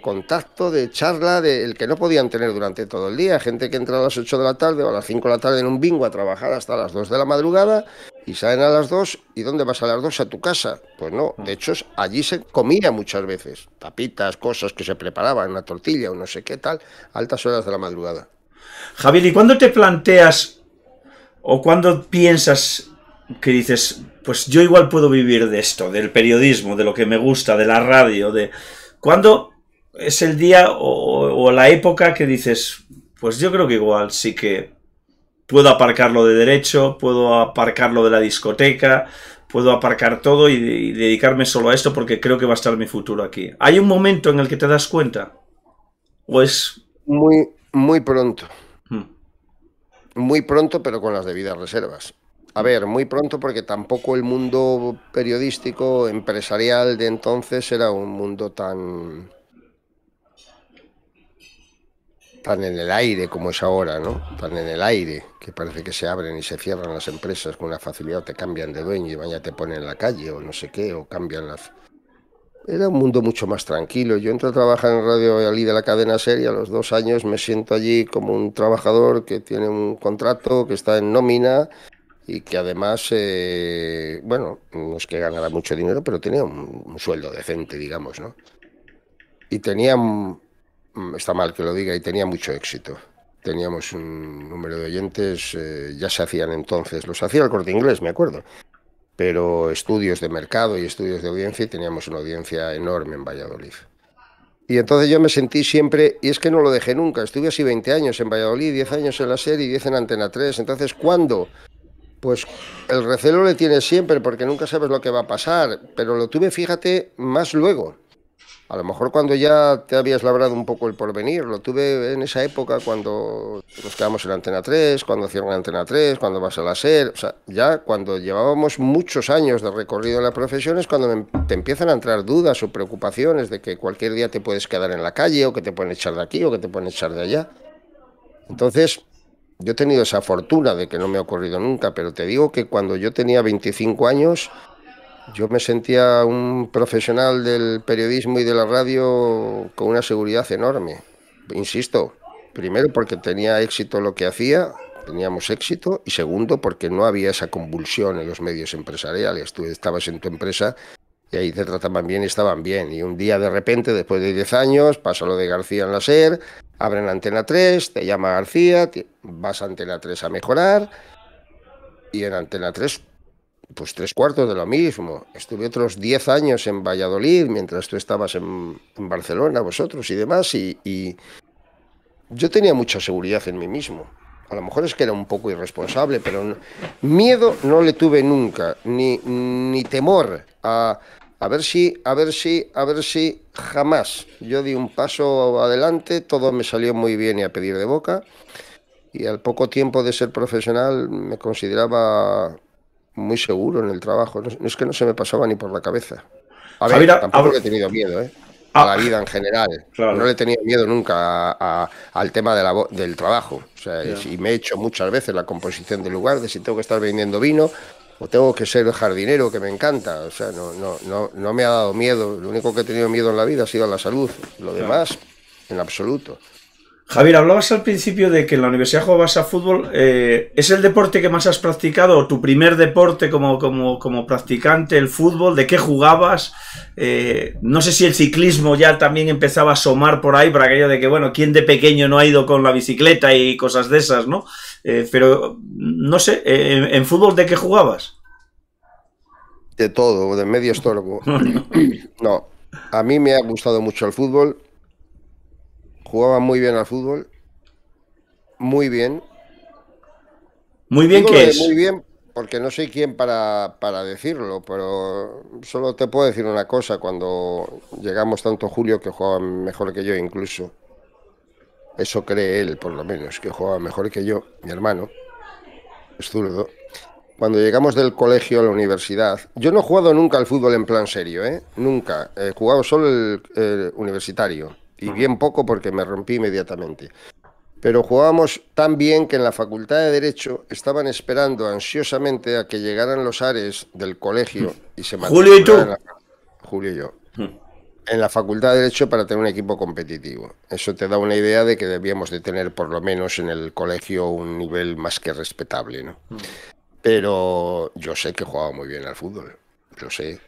contacto, de charla, de, el que no podían tener durante todo el día. Gente que entra a las 8 de la tarde o a las 5 de la tarde en un bingo a trabajar hasta las 2 de la madrugada y salen a las dos? y ¿dónde vas a las dos? A tu casa. Pues no, de hecho allí se comía muchas veces, papitas, cosas que se preparaban, una tortilla o no sé qué tal, altas horas de la madrugada. Javier, ¿y cuándo te planteas o cuándo piensas que dices, pues yo igual puedo vivir de esto, del periodismo, de lo que me gusta, de la radio, de... ¿Cuándo es el día o la época que dices, pues yo creo que igual sí que puedo aparcarlo de derecho, puedo aparcarlo de la discoteca, puedo aparcar todo y, dedicarme solo a esto porque creo que va a estar mi futuro aquí. ¿Hay un momento en el que te das cuenta? pues Muy, muy pronto. Hmm. Muy pronto, pero con las debidas reservas. A ver, muy pronto porque tampoco el mundo periodístico, empresarial de entonces era un mundo tan pan en el aire, como es ahora, ¿no? Van en el aire, que parece que se abren y se cierran las empresas con una facilidad, te cambian de dueño y vaya te ponen en la calle, o no sé qué, o cambian las. Era un mundo mucho más tranquilo. Yo entro a trabajar en Radio Alí de la cadena seria, a los dos años me siento allí como un trabajador que tiene un contrato, que está en nómina y que además, eh, bueno, no es que ganara mucho dinero, pero tenía un, sueldo decente, digamos, ¿no? Y tenía Mm, está mal que lo diga, y tenía mucho éxito. Teníamos un número de oyentes, eh, ya se hacían entonces, los hacía el corte inglés, me acuerdo, pero estudios de mercado y estudios de audiencia, y teníamos una audiencia enorme en Valladolid. Y entonces yo me sentí siempre, y es que no lo dejé nunca, estuve así 20 años en Valladolid, 10 años en la serie, 10 en Antena 3, entonces ¿cuándo? Pues el recelo le tienes siempre porque nunca sabes lo que va a pasar, pero lo tuve, fíjate, más luego. A lo mejor cuando ya te habías labrado un poco el porvenir, lo tuve en esa época cuando nos quedamos en la Antena 3, cuando cierran la Antena 3, cuando vas a la SER, ya cuando llevábamos muchos años de recorrido en la profesión es cuando em, te empiezan a entrar dudas o preocupaciones de que cualquier día te puedes quedar en la calle o que te pueden echar de aquí o que te pueden echar de allá. Entonces, yo he tenido esa fortuna de que no me ha ocurrido nunca, pero te digo que cuando yo tenía 25 años yo me sentía un profesional del periodismo y de la radio con una seguridad enorme. Insisto, primero porque tenía éxito lo que hacía, teníamos éxito, y segundo porque no había esa convulsión en los medios empresariales. Tú estabas en tu empresa y ahí te trataban bien y estaban bien. Y un día de repente, después de 10 años, pasa lo de García en la SER, abren Antena 3, te llama García, vas a Antena 3 a mejorar. Y en Antena 3 pues tres cuartos de lo mismo. Estuve otros diez años en Valladolid mientras tú estabas en, Barcelona, vosotros y demás, y, yo tenía mucha seguridad en mí mismo. A lo mejor es que era un poco irresponsable, pero miedo no le tuve nunca, ni, temor a, a ver si, a ver si, a ver si, jamás. Yo di un paso adelante, todo me salió muy bien y a pedir de boca. Y al poco tiempo de ser profesional me consideraba muy seguro en el trabajo. No, es que no se me pasaba ni por la cabeza. A ver, tampoco he tenido miedo, ¿eh? ah. A la vida en general. No le he tenido miedo nunca al tema de la, del trabajo. O sea, y me he hecho muchas veces la composición del lugar de si tengo que estar vendiendo vino o tengo que ser el jardinero que me encanta. O sea, no, no, no, me ha dado miedo. Lo único que he tenido miedo en la vida ha sido la salud. Lo demás, en absoluto. Javier, hablabas al principio de que en la universidad jugabas a fútbol. Eh, ¿Es el deporte que más has practicado? ¿Tu primer deporte como, como, practicante, el fútbol? ¿De qué jugabas? Eh, no sé si el ciclismo ya también empezaba a asomar por ahí, para aquello de que, bueno, ¿quién de pequeño no ha ido con la bicicleta y cosas de esas, no? Eh, pero, no sé, ¿en, ¿en, fútbol de qué jugabas? De todo, de medio estorbo. no, a mí me ha gustado mucho el fútbol Jugaba muy bien al fútbol. Muy bien. Muy bien qué que es. Muy bien, porque no sé quién para, para decirlo, pero solo te puedo decir una cosa, cuando llegamos tanto Julio que jugaba mejor que yo incluso. Eso cree él, por lo menos, que jugaba mejor que yo, mi hermano. Es zurdo. Cuando llegamos del colegio a la universidad, yo no he jugado nunca al fútbol en plan serio, ¿eh? Nunca. He jugado solo el universitario y bien poco porque me rompí inmediatamente. Pero jugábamos tan bien que en la Facultad de Derecho estaban esperando ansiosamente a que llegaran los Ares del colegio y se Julio y tú. Julio y yo. En la Facultad de Derecho para tener un equipo competitivo. Eso te da una idea de que debíamos de tener por lo menos en el colegio un nivel más que respetable, ¿no? Pero yo sé que jugaba muy bien al fútbol, lo sé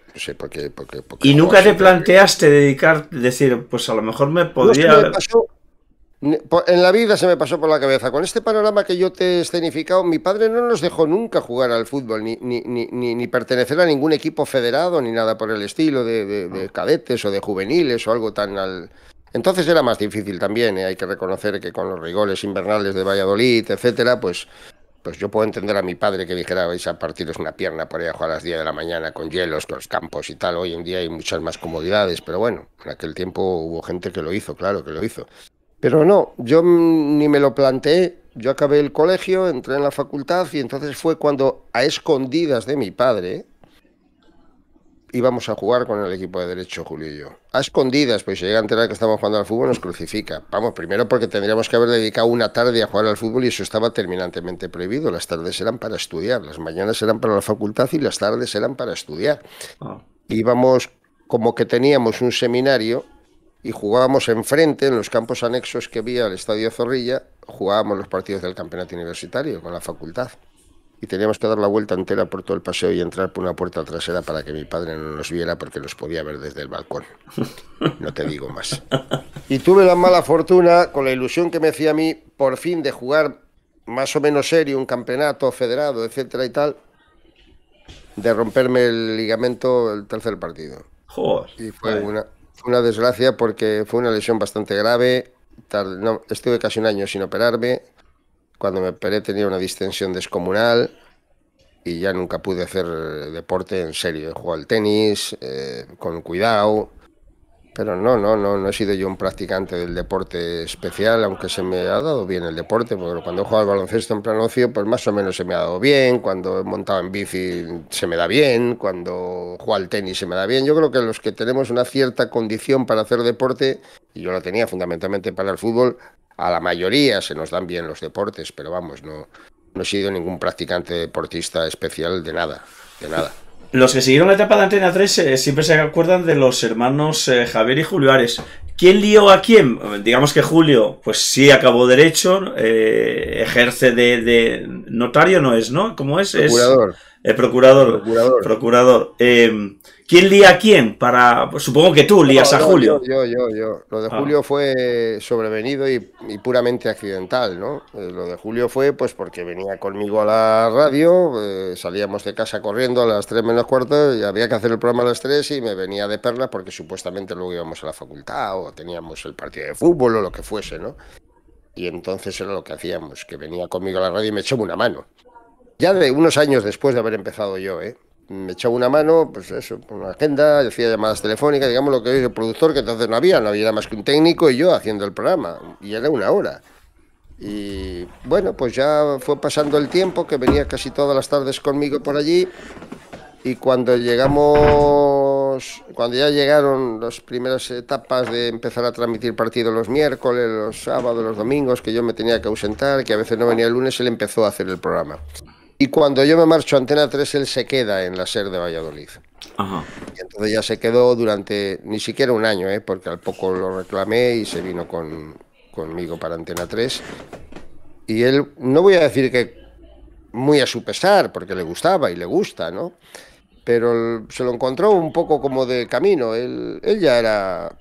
y nunca te planteaste dedicar, decir, pues a lo mejor me podría. en la vida se me pasó por la cabeza. Con este panorama que yo te he escenificado, mi padre no nos dejó nunca jugar al fútbol, ni, ni, pertenecer a ningún equipo federado, ni nada por el estilo de, ah. cadetes o de juveniles o algo tan al, entonces era más difícil también, ¿eh? hay que reconocer que con los rigoles invernales de Valladolid, etcétera, pues pues yo puedo entender a mi padre que dijera, vais a partiros una pierna por ahí a jugar a las 10 de la mañana con hielos, con los campos y tal. Hoy en día hay muchas más comodidades, pero bueno, en aquel tiempo hubo gente que lo hizo, claro que lo hizo. Pero no, yo ni me lo planteé. Yo acabé el colegio, entré en la facultad y entonces fue cuando a escondidas de mi padre, íbamos a jugar con el equipo de derecho, Julio y yo. A escondidas, pues si llega a enterar que estamos jugando al fútbol, nos crucifica. Vamos, primero porque tendríamos que haber dedicado una tarde a jugar al fútbol y eso estaba terminantemente prohibido. Las tardes eran para estudiar, las mañanas eran para la facultad y las tardes eran para estudiar. Ah. Íbamos como que teníamos un seminario y jugábamos enfrente, en los campos anexos que había al Estadio Zorrilla, jugábamos los partidos del campeonato universitario con la facultad y teníamos que dar la vuelta entera por todo el paseo y entrar por una puerta trasera para que mi padre no nos viera porque nos podía ver desde el balcón. No te digo más. Y tuve la mala fortuna, con la ilusión que me hacía a mí, por fin de jugar más o menos serio un campeonato federado, etcétera y tal, de romperme el ligamento el tercer partido. Joder. Y fue una, una desgracia porque fue una lesión bastante grave. no, estuve casi un año sin operarme cuando me operé tenía una distensión descomunal y ya nunca pude hacer deporte en serio. He al tenis eh, con cuidado, pero no, no, no, no he sido yo un practicante del deporte especial, aunque se me ha dado bien el deporte, porque cuando he jugado al baloncesto en plan ocio, pues más o menos se me ha dado bien, cuando he montado en bici se me da bien, cuando juego al tenis se me da bien. Yo creo que los que tenemos una cierta condición para hacer deporte, y yo la tenía fundamentalmente para el fútbol, a la mayoría se nos dan bien los deportes, pero vamos, no, no he sido ningún practicante deportista especial de nada, de nada. Los que siguieron la etapa de Antena 3 eh, siempre se acuerdan de los hermanos eh, Javier y Julio Ares. ¿Quién lió a quién? Digamos que Julio, pues sí, acabó derecho, eh, ejerce de, notario, no es, ¿no? ¿Cómo es? Procurador. Es, procurador. Procurador. Procurador. ¿Quién lía a quién? Para, supongo que tú lías a Julio. Yo, yo, yo, Lo de ah. Julio fue sobrevenido y, puramente accidental, ¿no? Eh, lo de Julio fue pues porque venía conmigo a la radio, eh, salíamos de casa corriendo a las 3 menos cuarto y había que hacer el programa a las 3 y me venía de perlas porque supuestamente luego íbamos a la facultad o teníamos el partido de fútbol o lo que fuese, ¿no? Y entonces era lo que hacíamos, que venía conmigo a la radio y me echó una mano. Ya de unos años después de haber empezado yo, ¿eh? me echaba una mano, pues eso, una agenda, hacía llamadas telefónicas, digamos lo que es el productor, que entonces no había, no había nada más que un técnico y yo haciendo el programa, y era una hora. Y bueno, pues ya fue pasando el tiempo, que venía casi todas las tardes conmigo por allí, y cuando llegamos, cuando ya llegaron las primeras etapas de empezar a transmitir partidos los miércoles, los sábados, los domingos, que yo me tenía que ausentar, que a veces no venía el lunes, él empezó a hacer el programa. Y cuando yo me marcho a Antena 3, él se queda en la SER de Valladolid. Y entonces ya se quedó durante ni siquiera un año, ¿eh? porque al poco lo reclamé y se vino con, conmigo para Antena 3. Y él, no voy a decir que muy a su pesar, porque le gustaba y le gusta, ¿no? Pero se lo encontró un poco como de camino. Él, él ya era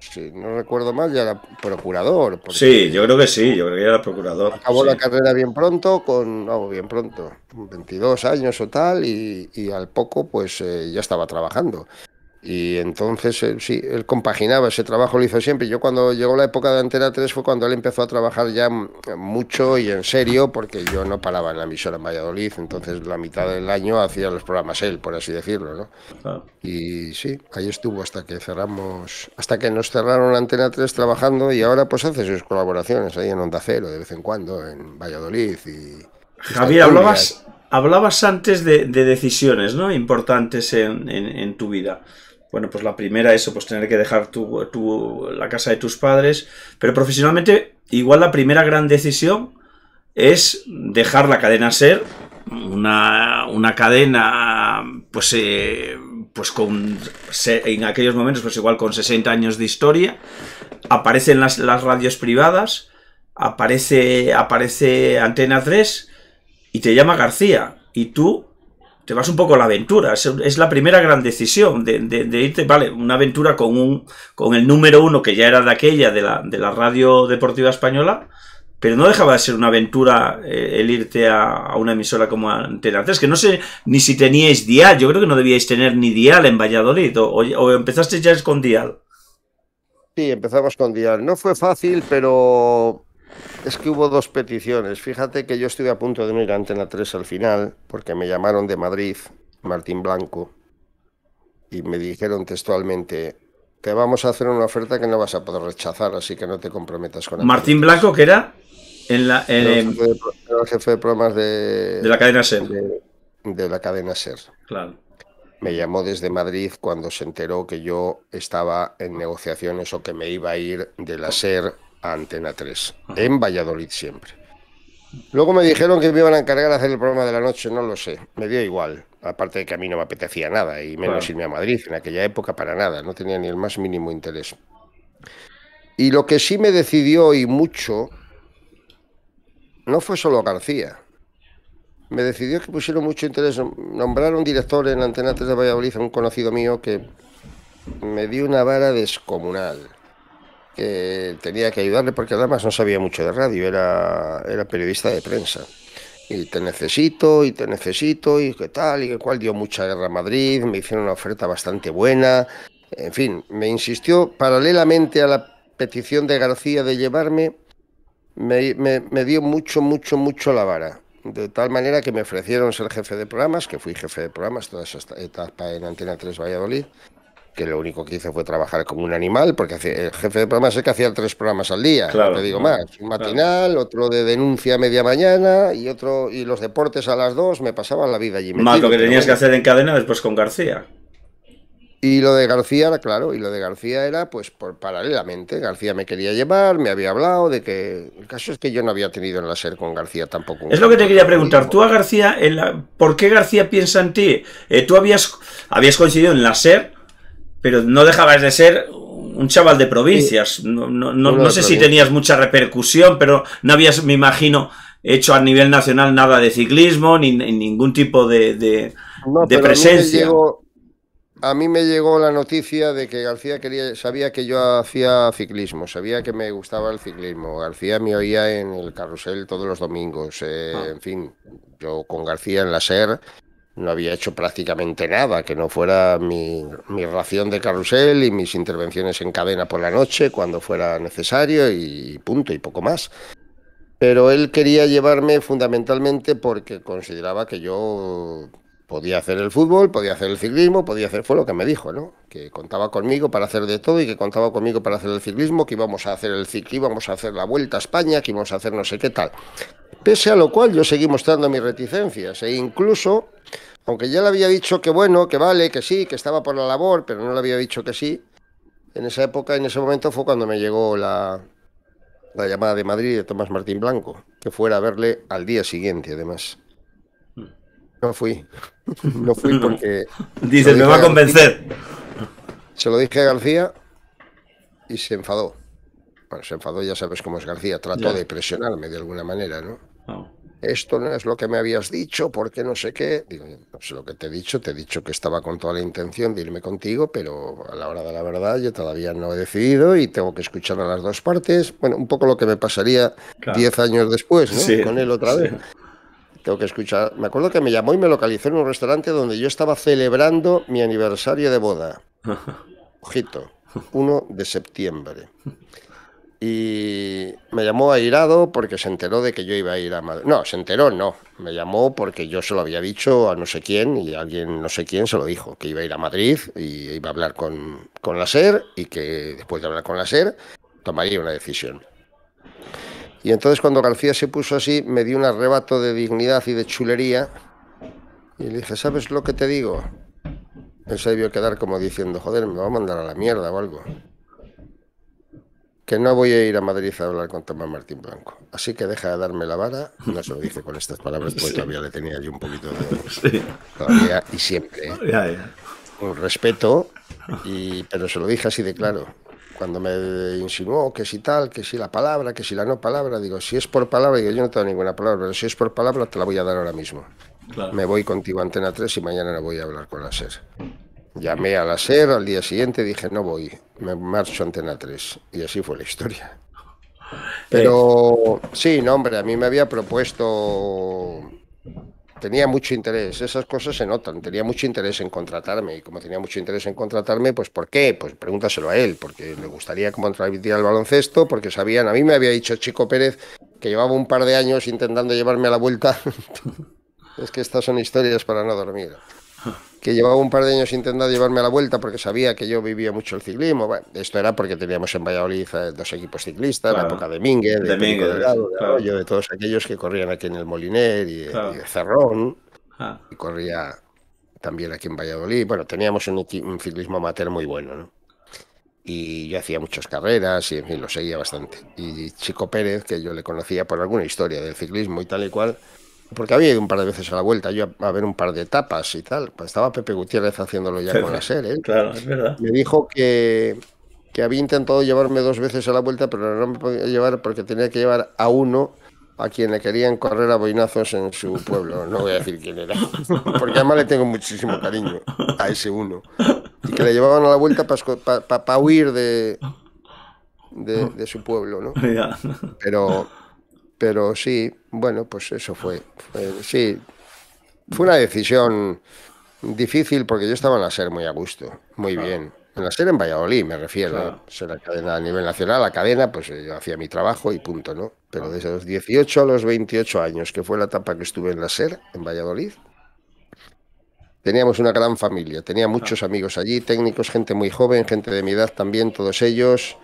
si no recuerdo mal, ya era procurador. Sí, yo creo que sí, yo creo que ya era procurador. Acabó la carrera bien pronto, con, no, bien pronto, 22 años o tal, y, y al poco pues eh, ya estaba trabajando. Y entonces, eh, sí, él compaginaba ese trabajo, lo hizo siempre. Yo cuando llegó la época de Antena 3 fue cuando él empezó a trabajar ya mm, mucho y en serio, porque yo no paraba en la emisora en Valladolid, entonces la mitad del año hacía los programas él, por así decirlo, ¿no? Y sí, ahí estuvo hasta que cerramos, hasta que nos cerraron Antena 3 trabajando y ahora pues hace sus colaboraciones ahí en Onda Cero de vez en cuando, en Valladolid y... Javier, hablabas, hablabas antes de, decisiones, ¿no? Importantes en tu vida. Bueno, pues la primera, eso, pues tener que dejar tu, la casa de tus padres. Pero profesionalmente, igual la primera gran decisión es dejar la cadena ser, una, una cadena, pues, eh, pues con, en aquellos momentos, pues igual con 60 años de historia, aparecen las, las radios privadas, aparece, aparece Antena 3 y te llama García. Y tú te vas un poco a la aventura. Es, la primera gran decisión de, irte, vale, una aventura con, un, con el número uno que ya era de aquella, de la, radio deportiva española, pero no dejaba de ser una aventura eh, el irte a, una emisora como Antena 3, que no sé ni si teníais dial, yo creo que no debíais tener ni dial en Valladolid, o, o empezasteis ya con dial. Sí, empezamos con dial. No fue fácil, pero es que hubo dos peticiones. Fíjate que yo estuve a punto de no ir a Antena 3 al final, porque me llamaron de Madrid, Martín Blanco, y me dijeron textualmente, te vamos a hacer una oferta que no vas a poder rechazar, así que no te comprometas con Martín Blanco, que era en la, el, jefe de, de de, la cadena SER. De, la cadena SER. Me llamó desde Madrid cuando se enteró que yo estaba en negociaciones o que me iba a ir de la SER Antena 3, en Valladolid siempre. Luego me dijeron que me iban a encargar de hacer el programa de la noche, no lo sé, me dio igual, aparte de que a mí no me apetecía nada, y menos irme a Madrid en aquella época para nada, no tenía ni el más mínimo interés. Y lo que sí me decidió y mucho, no fue solo García, me decidió que pusieron mucho interés, nombraron director en Antena 3 de Valladolid un conocido mío que me dio una vara descomunal que tenía que ayudarle porque además no sabía mucho de radio, era, era periodista de prensa. Y te necesito, y te necesito, y qué tal, y qué cual. Dio mucha guerra a Madrid, me hicieron una oferta bastante buena. En fin, me insistió paralelamente a la petición de García de llevarme, me, me, me dio mucho, mucho, mucho la vara. De tal manera que me ofrecieron ser jefe de programas, que fui jefe de programas toda esa etapa en Antena 3 Valladolid que lo único que hice fue trabajar como un animal, porque el jefe de programa es que hacía tres programas al día, claro, no te digo más. Un matinal, otro de denuncia a media mañana y otro y los deportes a las dos, me pasaba la vida allí. Más lo que tenías que hacer en cadena después con García. Y lo de García era, claro, y lo de García era, pues, paralelamente. García me quería llevar, me había hablado de que. El caso es que yo no había tenido en la con García tampoco. Es lo que te quería preguntar. Tú a García, en la... ¿por qué García piensa en ti? Eh, tú habías, habías coincidido en la SER pero no dejabas de ser un chaval de provincias. No, no, no, sé si tenías mucha repercusión, pero no habías, me imagino, hecho a nivel nacional nada de ciclismo, ni, ningún tipo de, presencia. A mí, me llegó la noticia de que García quería, sabía que yo hacía ciclismo, sabía que me gustaba el ciclismo. García me oía en el carrusel todos los domingos, eh, ah. en fin, yo con García en la SER no había hecho prácticamente nada, que no fuera mi, ración de carrusel y mis intervenciones en cadena por la noche cuando fuera necesario y punto y poco más. Pero él quería llevarme fundamentalmente porque consideraba que yo podía hacer el fútbol, podía hacer el ciclismo, podía hacer, fue lo que me dijo, ¿no? Que contaba conmigo para hacer de todo y que contaba conmigo para hacer el ciclismo, que íbamos a hacer el ciclismo, íbamos a hacer la vuelta a España, que íbamos a hacer no sé qué tal. Pese a lo cual yo seguí mostrando mis reticencias e incluso aunque ya le había dicho que bueno, que vale, que sí, que estaba por la labor, pero no le había dicho que sí, en esa época, en ese momento fue cuando me llegó la, llamada de Madrid de Tomás Martín Blanco, que fuera a verle al día siguiente, además. No fui. No fui porque. Dice, me va a convencer. se lo dije a García y se enfadó. Bueno, se enfadó, ya sabes cómo es García. Trató de presionarme de alguna manera, ¿no? Ah esto no es lo que me habías dicho, porque no sé qué. Digo, no sé lo que te he dicho, te he dicho que estaba con toda la intención de irme contigo, pero a la hora de la verdad yo todavía no he decidido y tengo que escuchar a las dos partes. Bueno, un poco lo que me pasaría 10 años después, ¿no? Sí, con él otra vez. Tengo que escuchar. Me acuerdo que me llamó y me localizó en un restaurante donde yo estaba celebrando mi aniversario de boda. Ojito, 1 de septiembre y me llamó airado porque se enteró de que yo iba a ir a Madrid. No, se enteró, no. Me llamó porque yo se lo había dicho a no sé quién y alguien no sé quién se lo dijo, que iba a ir a Madrid y iba a hablar con, la SER y que después de hablar con la SER tomaría una decisión. Y entonces cuando García se puso así, me dio un arrebato de dignidad y de chulería y le dije, ¿sabes lo que te digo? Él se debió quedar como diciendo, joder, me va a mandar a la mierda o algo que no voy a ir a Madrid a hablar con Tomás Martín Blanco. Así que deja de darme la vara. No se lo dije con estas palabras, porque todavía le tenía yo un poquito de. Todavía y siempre. ¿eh? Un respeto, pero se lo dije así de claro. Cuando me insinuó que si tal, que si la palabra, que si la no palabra, digo, si es por palabra, digo, yo no tengo ninguna palabra, pero si es por palabra, te la voy a dar ahora mismo. Me voy contigo a Antena 3 y mañana no voy a hablar con la SER. Llamé a la SER al día siguiente, dije no voy, me marcho Antena 3. Y así fue la historia. Pero sí, no, hombre, a mí me había propuesto. Tenía mucho interés, esas cosas se notan. Tenía mucho interés en contratarme. Y como tenía mucho interés en contratarme, pues ¿por qué? Pues pregúntaselo a él, porque me gustaría transmitir el baloncesto, porque sabían, a mí me había dicho Chico Pérez que llevaba un par de años intentando llevarme a la vuelta. es que estas son historias para no dormir que llevaba un par de años intentando llevarme a la vuelta porque sabía que yo vivía mucho el ciclismo. esto era porque teníamos en Valladolid eh, dos equipos ciclistas, la época de Mínguez, de, todos aquellos que corrían aquí en el Moliner y, Cerrón, ah. y corría también aquí en Valladolid. Bueno, teníamos un, un ciclismo amateur muy bueno, ¿no? y yo hacía muchas carreras y en lo seguía bastante. Y Chico Pérez, que yo le conocía por alguna historia del ciclismo y tal y cual, porque había ido un par de veces a la vuelta yo a, ver un par de etapas y tal. Pues estaba Pepe Gutiérrez haciéndolo ya con la serie. Claro, es verdad. Me dijo que, que había intentado llevarme dos veces a la vuelta, pero no me podía llevar porque tenía que llevar a uno a quien le querían correr a boinazos en su pueblo. No voy a decir quién era, porque además le tengo muchísimo cariño a ese uno. Y que le llevaban a la vuelta para para huir de, de, de, su pueblo, ¿no? Pero pero sí, bueno, pues eso fue. sí, fue una decisión difícil porque yo estaba en la SER muy a gusto, muy bien. En la SER en Valladolid, me refiero. Claro. cadena a nivel nacional, la cadena, pues eh, yo hacía mi trabajo y punto, ¿no? Pero desde los 18 a los 28 años, que fue la etapa que estuve en la SER, en Valladolid, teníamos una gran familia. Tenía muchos amigos allí, técnicos, gente muy joven, gente de mi edad también, todos ellos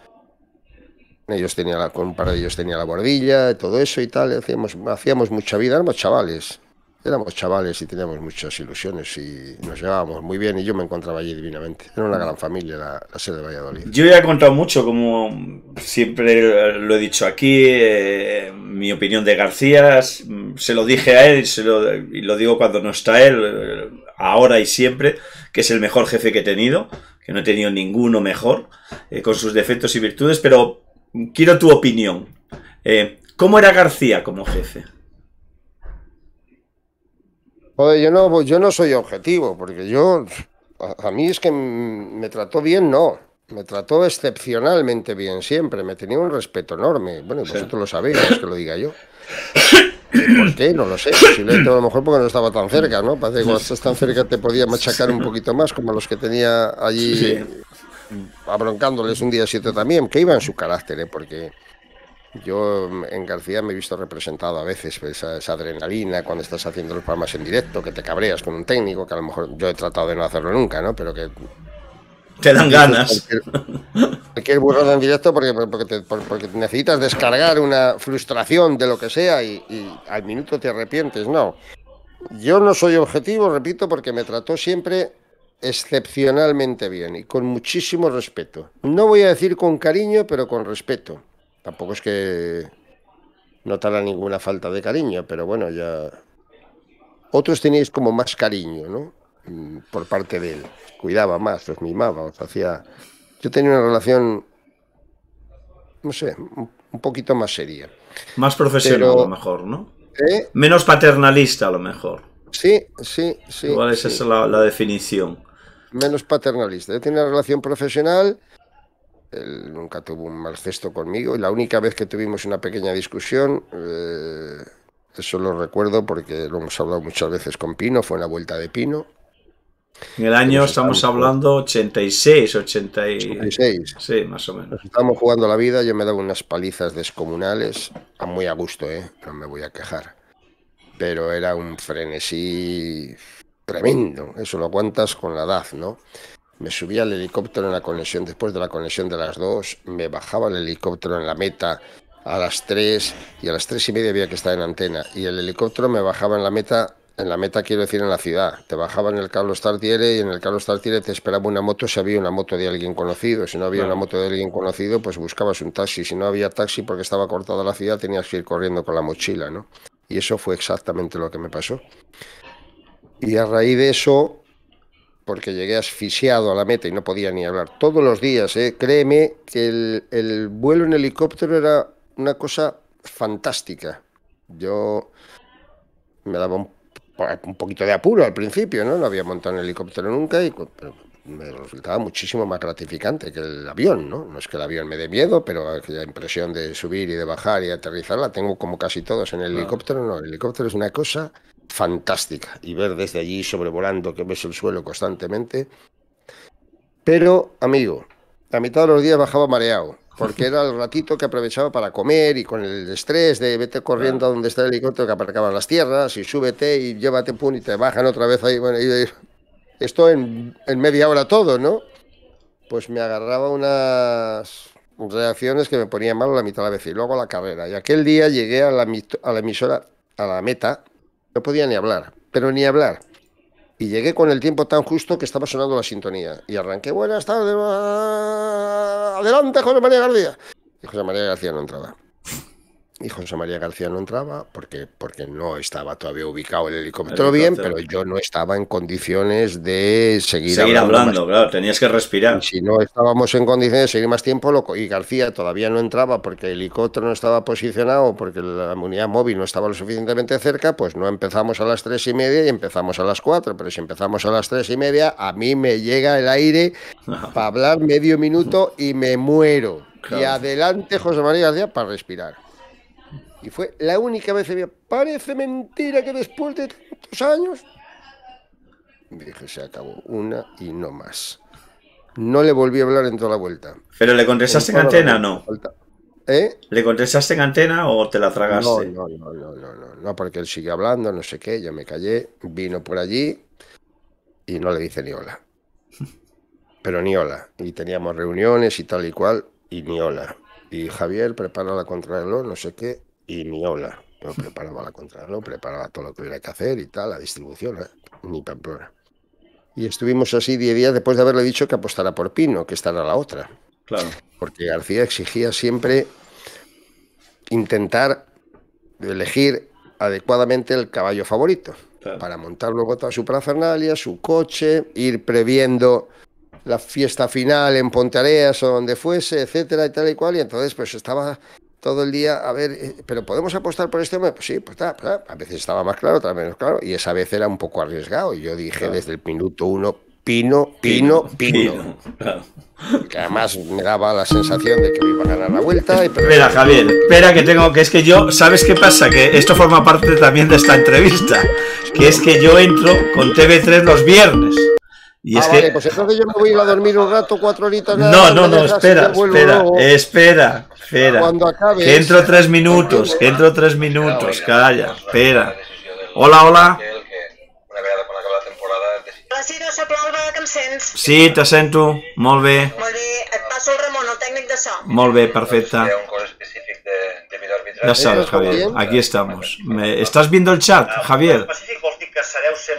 ellos tenían la, con un par de ellos tenía la bordilla, todo eso y tal, hacíamos, hacíamos mucha vida, éramos chavales, éramos chavales y teníamos muchas ilusiones y nos llevábamos muy bien y yo me encontraba allí divinamente. Era una gran familia la, sede de Valladolid. Yo ya he contado mucho, como siempre lo he dicho aquí, eh, mi opinión de García, se lo dije a él y, se lo, y lo digo cuando no está él, eh, ahora y siempre, que es el mejor jefe que he tenido, que no he tenido ninguno mejor, eh, con sus defectos y virtudes, pero quiero tu opinión. Eh, ¿Cómo era García como jefe? yo no, yo no soy objetivo, porque yo, a, mí es que me trató bien, no. Me trató excepcionalmente bien siempre, me tenía un respeto enorme. Bueno, vosotros lo sabéis, es que lo diga yo. Eh, ¿Por qué? No lo sé. a lo mejor porque no estaba tan cerca, ¿no? Parece que cuando estás tan cerca te podía machacar un poquito más, como los que tenía allí abroncándoles un día siete también, que iba en su carácter, ¿eh? porque yo en García me he visto representado a veces pues, esa, adrenalina cuando estás haciendo los palmas en directo, que te cabreas con un técnico, que a lo mejor yo he tratado de no hacerlo nunca, ¿no? Pero que... Te dan ganas. que burro en directo porque, porque, necesitas descargar una frustración de lo que sea y al minuto te arrepientes. No. Yo no soy objetivo, repito, porque me trató siempre excepcionalmente bien y con muchísimo respeto. No voy a decir con cariño, pero con respeto. Tampoco es que notara ninguna falta de cariño, pero bueno, ya... Otros teníais como más cariño, ¿no? Mm, por parte de él. Cuidaba más, los mimaba, os hacía... Yo tenía una relación, no sé, un poquito más seria. Más profesional a lo mejor, ¿no? ¿Eh? Menos paternalista a lo mejor. Sí, sí, sí. ¿Cuál esa es la, la, definición menos paternalista. Yo ¿eh? tenía una relación profesional, él nunca tuvo un mal cesto conmigo y la única vez que tuvimos una pequeña discusión, eh, eso lo recuerdo porque lo hemos hablado muchas veces con Pino, fue en la vuelta de Pino. En el año estamos hablando 86, 86. Sí, más o menos. estábamos jugando la vida, yo me daba unas palizas descomunales, muy a gusto, ¿eh? no me voy a quejar. Pero era un frenesí tremendo, eso lo aguantas con la edad, ¿no? Me subía al helicóptero en la conexión después de la conexión de las dos, me bajaba el helicóptero en la meta a las tres y a las tres y media había que estar en antena y el helicóptero me bajaba en la meta, en la meta quiero decir en la ciudad, te bajaba en el Carlos Tartiere y en el Carlos Tartiere te esperaba una moto si había una moto de alguien conocido, si no había una moto de alguien conocido pues buscabas un taxi, si no había taxi porque estaba cortada la ciudad tenías que ir corriendo con la mochila, ¿no? Y eso fue exactamente lo que me pasó. Y a raíz de eso, porque llegué asfixiado a la meta y no podía ni hablar todos los días, ¿eh? créeme que el, vuelo en helicóptero era una cosa fantástica. Yo me daba un, poquito de apuro al principio, ¿no? No había montado en helicóptero nunca y me resultaba muchísimo más gratificante que el avión, ¿no? No es que el avión me dé miedo, pero la impresión de subir y de bajar y aterrizar la tengo como casi todos en el helicóptero, no. El helicóptero es una cosa fantástica y ver desde allí sobrevolando que ves el suelo constantemente. Pero, amigo, a mitad de los días bajaba mareado, porque era el ratito que aprovechaba para comer y con el estrés de vete corriendo a donde está el helicóptero que aparcaba las tierras y súbete y llévate pun y te bajan otra vez ahí. Bueno, y, esto en, media hora todo, ¿no? Pues me agarraba unas reacciones que me ponían mal a la mitad de la vez y luego a la carrera. Y aquel día llegué a la emisora, a la meta, no podía ni hablar, pero ni hablar. Y llegué con el tiempo tan justo que estaba sonando la sintonía. Y arranqué, buenas tardes, adelante José María García. Y José María García no entraba y José María García no entraba porque, porque no estaba todavía ubicado el helicóptero, bien, pero yo no estaba en condiciones de seguir, hablando. claro, tenías que respirar. si no estábamos en condiciones de seguir más tiempo, y García todavía no entraba porque el helicóptero no estaba posicionado, porque la unidad móvil no estaba lo suficientemente cerca, pues no empezamos a las tres y media y empezamos a las cuatro. Pero si empezamos a las tres y media, a mí me llega el aire para hablar medio minuto y me muero. Y adelante, José María García, para respirar. Y fue la única vez que me parece mentira que después de tantos años... dije, se acabó una y no más. No le volví a hablar en toda la vuelta. ¿Pero le contestaste en, antena o no? ¿Eh? ¿Le contestaste en antena o te la tragaste? No, no, no, no, no, no, porque él sigue hablando, no sé qué, yo me callé, vino por allí y no le dice ni hola. Pero ni hola. Y teníamos reuniones y tal y cual, y ni hola. Y Javier prepara la contraerlo no sé qué, y ni hola, No preparaba la contrarreloj, preparaba todo lo que hubiera que hacer y tal, la distribución, ¿eh? ni Pamplona. Y estuvimos así 10 días después de haberle dicho que apostara por Pino, que estará la otra. Claro. Porque García exigía siempre intentar elegir adecuadamente el caballo favorito para montar luego toda su parafernalia, su coche, ir previendo la fiesta final en Pontareas o donde fuese, etcétera y tal y cual. Y entonces, pues estaba todo el día, a ver, eh, pero ¿podemos apostar por este hombre? Pues sí, pues está, a veces estaba más claro, otras menos claro, y esa vez era un poco arriesgado. Y yo dije desde el minuto uno, pino, pino, pino. Que además me daba la sensación de que me iba a ganar la vuelta. Espera, Javier, espera que tengo, que es que yo, ¿sabes qué pasa? Que esto forma parte también de esta entrevista, que es que yo entro con TV3 los viernes. Y ah, es vale, que... pues entonces yo me voy a ir a dormir un rato, cuatro horitas. Nada, no, no, no, espera, espera, luego. espera, espera. Cuando acabes, que entro tres minutos, que entro tres minutos, calla, espera. Hola, hola. Residuos, aplaudava que em sents. Sí, te sento. Molt bé. Molt bé. Et passo el Ramon, el tècnic de so. Molt bé, perfecte. De sabes, Javier, aquí estamos. Ah, ¿Me ¿Estás viendo el chat, ah, Javier? Pues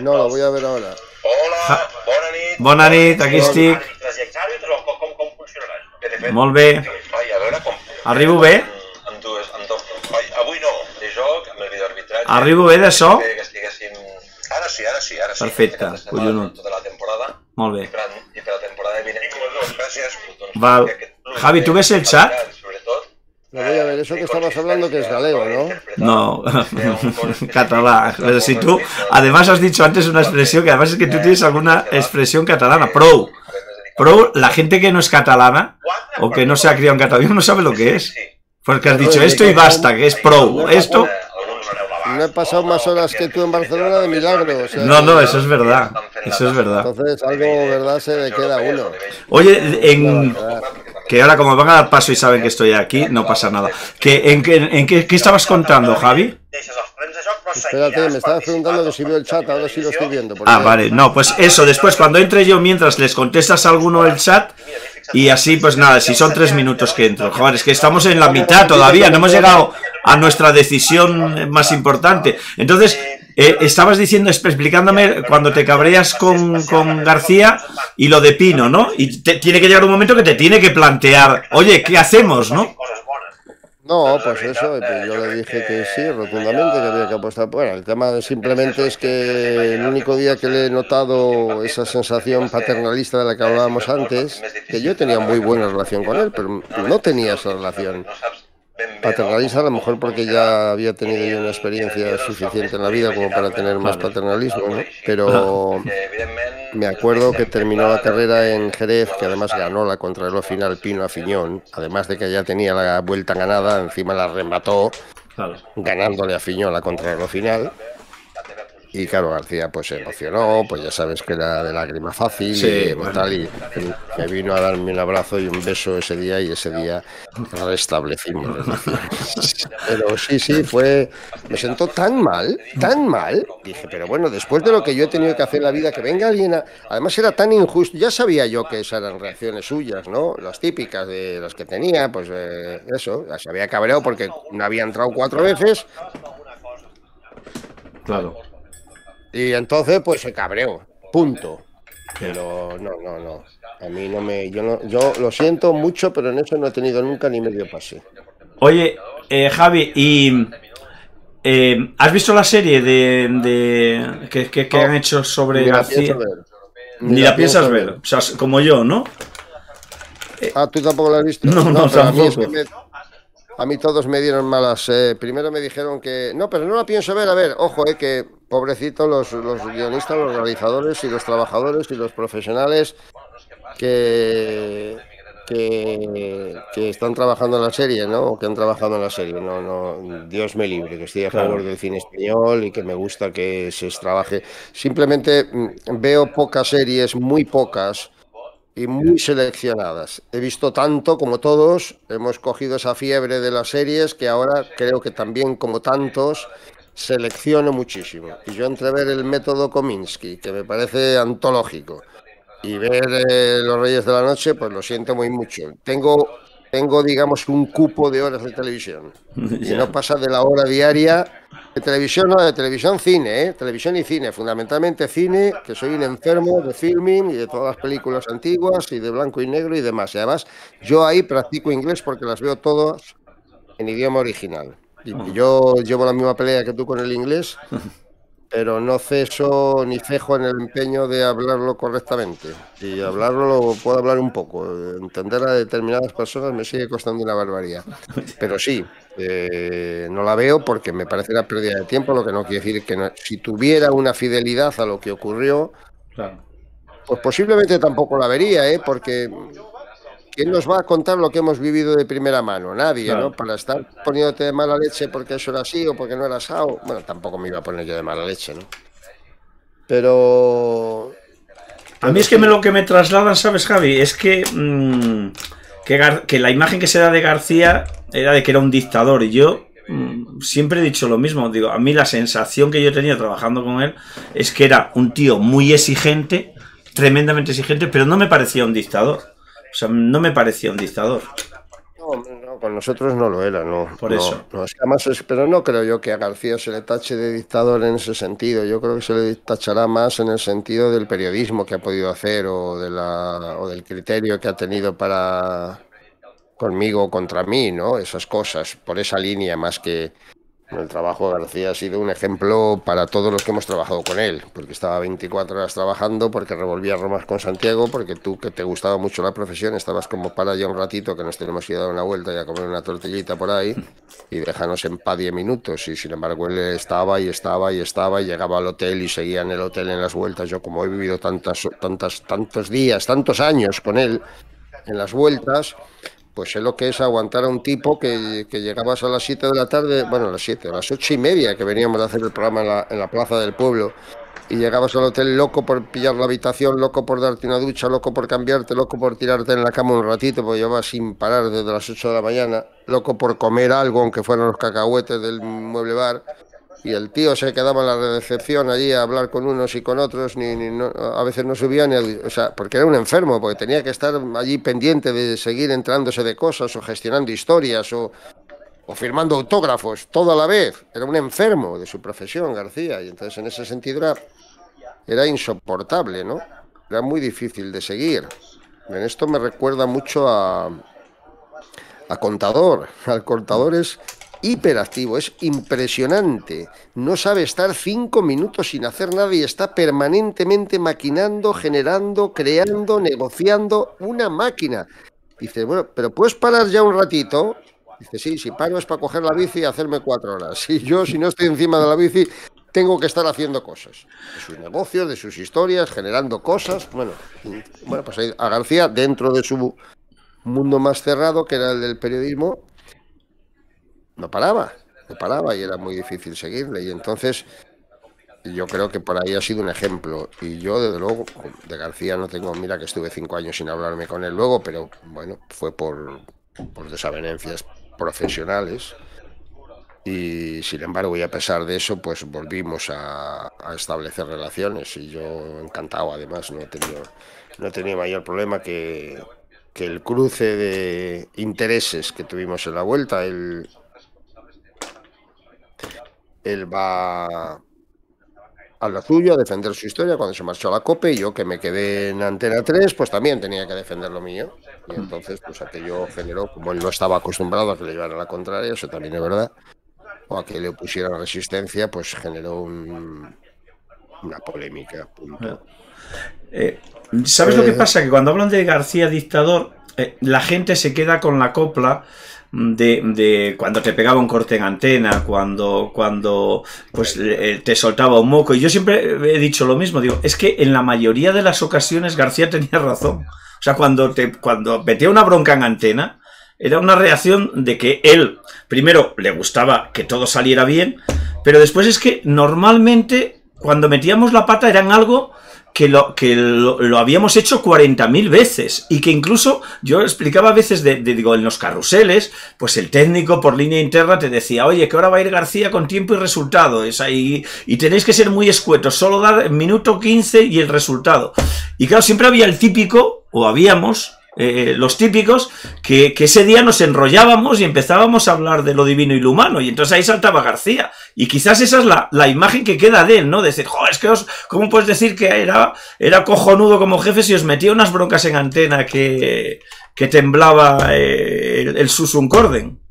no, lo voy a ver ahora. Hola, ha. bona nit. Bona nit, aquí bon, estic. Àrbitres com, com, com funcionarà això? de fet, Molt bé. Ai, a veure com... Arribo bé? Amb, dues, amb dos... Ai, avui no, de joc, amb el videoarbitratge... Arribo bé de so? Que, estiguéssim... Ara sí, ara sí, ara sí. Perfecte, collonut. Tota la temporada. Molt bé. I per, la temporada vinent, gràcies. Doncs, Val. Javi, tu ves el xat? voy a ver, eso que estabas hablando que es galego, ¿no? No, catalán. si tú, además has dicho antes una expresión que además es que tú tienes alguna expresión catalana, pro. Pro, la gente que no es catalana o que no se ha criado en Cataluña no sabe lo que es. Porque has dicho esto y basta, que es pro. Esto. No he pasado más horas que tú en Barcelona de milagro. no, no, eso es verdad. Eso es verdad. Entonces, algo verdad se le queda uno. Oye, en, que ahora como van a dar paso y saben que estoy aquí, no pasa nada. ¿Que, ¿En, qué, estabas contando, Javi? Espérate, me estabas preguntando de si veo el chat, ahora sí lo estoy viendo. Ah, vale, no, pues eso, después cuando entre yo mientras les contestas a alguno el chat, y así, pues nada, si son tres minutos que entro. Joder, es que estamos en la mitad todavía, no hemos llegado a nuestra decisión más importante. Entonces, eh, estabas diciendo, explicándome cuando te cabreas con, García y lo de Pino, ¿no? Y tiene que llegar un momento que te tiene que plantear, oye, ¿qué hacemos, no? No, pues eso, eh, yo le dije que sí, rotundamente, que había que apostar. Bueno, el tema simplemente es que el único día que le he notado esa sensación paternalista de la que hablábamos antes, que yo tenía muy buena relación con él, pero no tenía esa relación paternalista, a lo mejor porque ya había tenido yo una experiencia suficiente en la vida como para tener más paternalismo, ¿no? pero me acuerdo que terminó la carrera en Jerez, que además ganó la contrarreloj final Pino Afiñón además de que ya tenía la vuelta ganada, encima la remató, ganándole a Fiñón la contrarreloj final. Y claro, García pues se emocionó, pues ya sabes que era de lágrima fácil y tal, y me vino a darme un abrazo y un beso ese día y ese día restablecimos Pero sí, sí, fue, me sentó tan mal, tan mal, dije, pero bueno, después de lo que yo he tenido que hacer en la vida, que venga alguien, además era tan injusto, ya sabía yo que esas eran reacciones suyas, ¿no? Las típicas de las que tenía, pues eh, eso, se había cabreado porque no había entrado cuatro veces. Claro. Y entonces, pues se cabreó. Punto. Pero no, no, no. A mí no me. Yo, yo lo siento mucho, pero en eso no he tenido nunca ni medio pase. Oye, eh, Javi, y. Eh, ¿Has visto la serie de, que, han hecho sobre ni Ni, la, piensas ver. O sea, como yo, ¿no? Ah, tú tampoco la has visto. No, no, a mí todos me dieron malas. Eh. Primero me dijeron que. No, pero no la pienso ver. A ver, ojo, eh, que pobrecito los, guionistas, los realizadores y los trabajadores y los profesionales que, que, están trabajando en la serie, ¿no? que han trabajado en la serie. No, no, Dios me libre, que estoy a favor del cine español y que me gusta que se trabaje. Simplemente mm, veo pocas series, muy pocas y muy seleccionadas. He visto tanto como todos, hemos cogido esa fiebre de las series que ahora creo que también como tantos selecciono muchísimo. Y yo entre ver el método Kominsky, que me parece antológico, y ver eh, Los Reyes de la Noche, pues lo siento muy mucho. Tengo, tengo digamos, un cupo de horas de televisión. Y no pasa de la hora diaria televisión, no, de televisión, cine, ¿eh? Televisión y cine, fundamentalmente cine, que soy un enfermo de filming y de todas las películas antiguas y de blanco y negro y demás. Y además, yo ahí practico inglés porque las veo todas en idioma original. Y yo llevo la misma pelea que tú con el inglés pero no ceso ni cejo en el empeño de hablarlo correctamente. Y hablarlo puedo hablar un poco. Entender a determinadas personas me sigue costando una barbaridad. Pero sí, eh, no la veo porque me parece una pérdida de tiempo, lo que no quiere decir que si tuviera una fidelidad a lo que ocurrió, pues posiblemente tampoco la vería, ¿eh? porque ¿Quién nos va a contar lo que hemos vivido de primera mano? Nadie, ¿no? Para estar poniéndote de mala leche porque eso era así o porque no era sao. Bueno, tampoco me iba a poner yo de mala leche, ¿no? Pero. A mí es que lo que me trasladan, ¿sabes, Javi? Es que, mm, que, la imagen que se da de García era de que era un dictador. Y yo mm, siempre he dicho lo mismo. Digo, a mí la sensación que yo tenía trabajando con él es que era un tío muy exigente, tremendamente exigente, pero no me parecía un dictador. O sea, no me parecía un dictador. No, no, con nosotros no lo era, no. Por eso. No, pero no creo yo que a García se le tache de dictador en ese sentido. Yo creo que se le tachará más en el sentido del periodismo que ha podido hacer o, de la, o del criterio que ha tenido para conmigo o contra mí, ¿no? Esas cosas, por esa línea más que el trabajo de García ha sido un ejemplo para todos los que hemos trabajado con él, porque estaba 24 horas trabajando, porque revolvía Romas con Santiago, porque tú, que te gustaba mucho la profesión, estabas como para ya un ratito, que nos tenemos que dar una vuelta y a comer una tortillita por ahí, y déjanos en paz 10 minutos. Y sin embargo, él estaba y estaba y estaba, y llegaba al hotel y seguía en el hotel en las vueltas. Yo, como he vivido tantas, tantas, tantos días, tantos años con él en las vueltas, pues sé lo que es aguantar a un tipo que, llegabas a las 7 de la tarde, bueno, a las 7, a las ocho y media que veníamos a hacer el programa en la, en la plaza del pueblo, y llegabas al hotel loco por pillar la habitación, loco por darte una ducha, loco por cambiarte, loco por tirarte en la cama un ratito, porque llevabas sin parar desde las 8 de la mañana, loco por comer algo, aunque fueran los cacahuetes del mueble bar y el tío se quedaba en la recepción allí a hablar con unos y con otros, ni, a veces no subía, ni, o sea, porque era un enfermo, porque tenía que estar allí pendiente de seguir entrándose de cosas o gestionando historias o, o firmando autógrafos, toda la vez. Era un enfermo de su profesión, García, y entonces en ese sentido era, insoportable, ¿no? Era muy difícil de seguir. En esto me recuerda mucho a, a Contador. Al Contador es hiperactivo, es impresionante. No sabe estar cinco minutos sin hacer nada y está permanentemente maquinando, generando, creando, negociando una máquina. Dice, bueno, pero puedes parar ya un ratito. Dice, sí, si paro es para coger la bici y hacerme cuatro horas. Y yo, si no estoy encima de la bici, tengo que estar haciendo cosas. De sus negocios, de sus historias, generando cosas. Bueno, bueno pues a García, dentro de su mundo más cerrado, que era el del periodismo, no paraba, no paraba y era muy difícil seguirle. Y entonces yo creo que por ahí ha sido un ejemplo. Y yo, desde luego, de García no tengo, mira que estuve cinco años sin hablarme con él luego, pero bueno, fue por, por desavenencias profesionales. Y sin embargo, y a pesar de eso, pues volvimos a, establecer relaciones. Y yo encantado, además, no he tenido, no he tenido mayor problema que, que el cruce de intereses que tuvimos en la vuelta. el él va a lo suyo, a defender su historia. Cuando se marchó a la COPE y yo que me quedé en Antena 3, pues también tenía que defender lo mío. Y entonces, pues aquello generó, como él no estaba acostumbrado a que le llevara a la contraria, eso también es verdad, o a que le pusieran resistencia, pues generó una polémica. Eh, ¿Sabes lo que eh, pasa? Que cuando hablan de García dictador, eh, la gente se queda con la copla de, de cuando te pegaba un corte en antena, cuando, cuando pues, eh, te soltaba un moco. Y yo siempre he dicho lo mismo, digo, es que en la mayoría de las ocasiones García tenía razón. O sea, cuando, te, cuando metía una bronca en antena, era una reacción de que él, primero, le gustaba que todo saliera bien, pero después es que normalmente cuando metíamos la pata eran algo que lo, que lo, habíamos hecho 40.000 veces y que incluso yo explicaba a veces, de, digo, en los carruseles, pues el técnico por línea interna te decía, oye, que ahora va a ir García con tiempo y resultado, es ahí, y tenéis que ser muy escuetos, solo dar minuto 15 y el resultado. Y claro, siempre había el típico, o habíamos, eh, los típicos, que, que, ese día nos enrollábamos y empezábamos a hablar de lo divino y lo humano, y entonces ahí saltaba García. Y quizás esa es la, la imagen que queda de él, ¿no? De decir, jo, es que os, ¿cómo puedes decir que era, era cojonudo como jefe si os metía unas broncas en antena que, que temblaba eh, el, susun corden?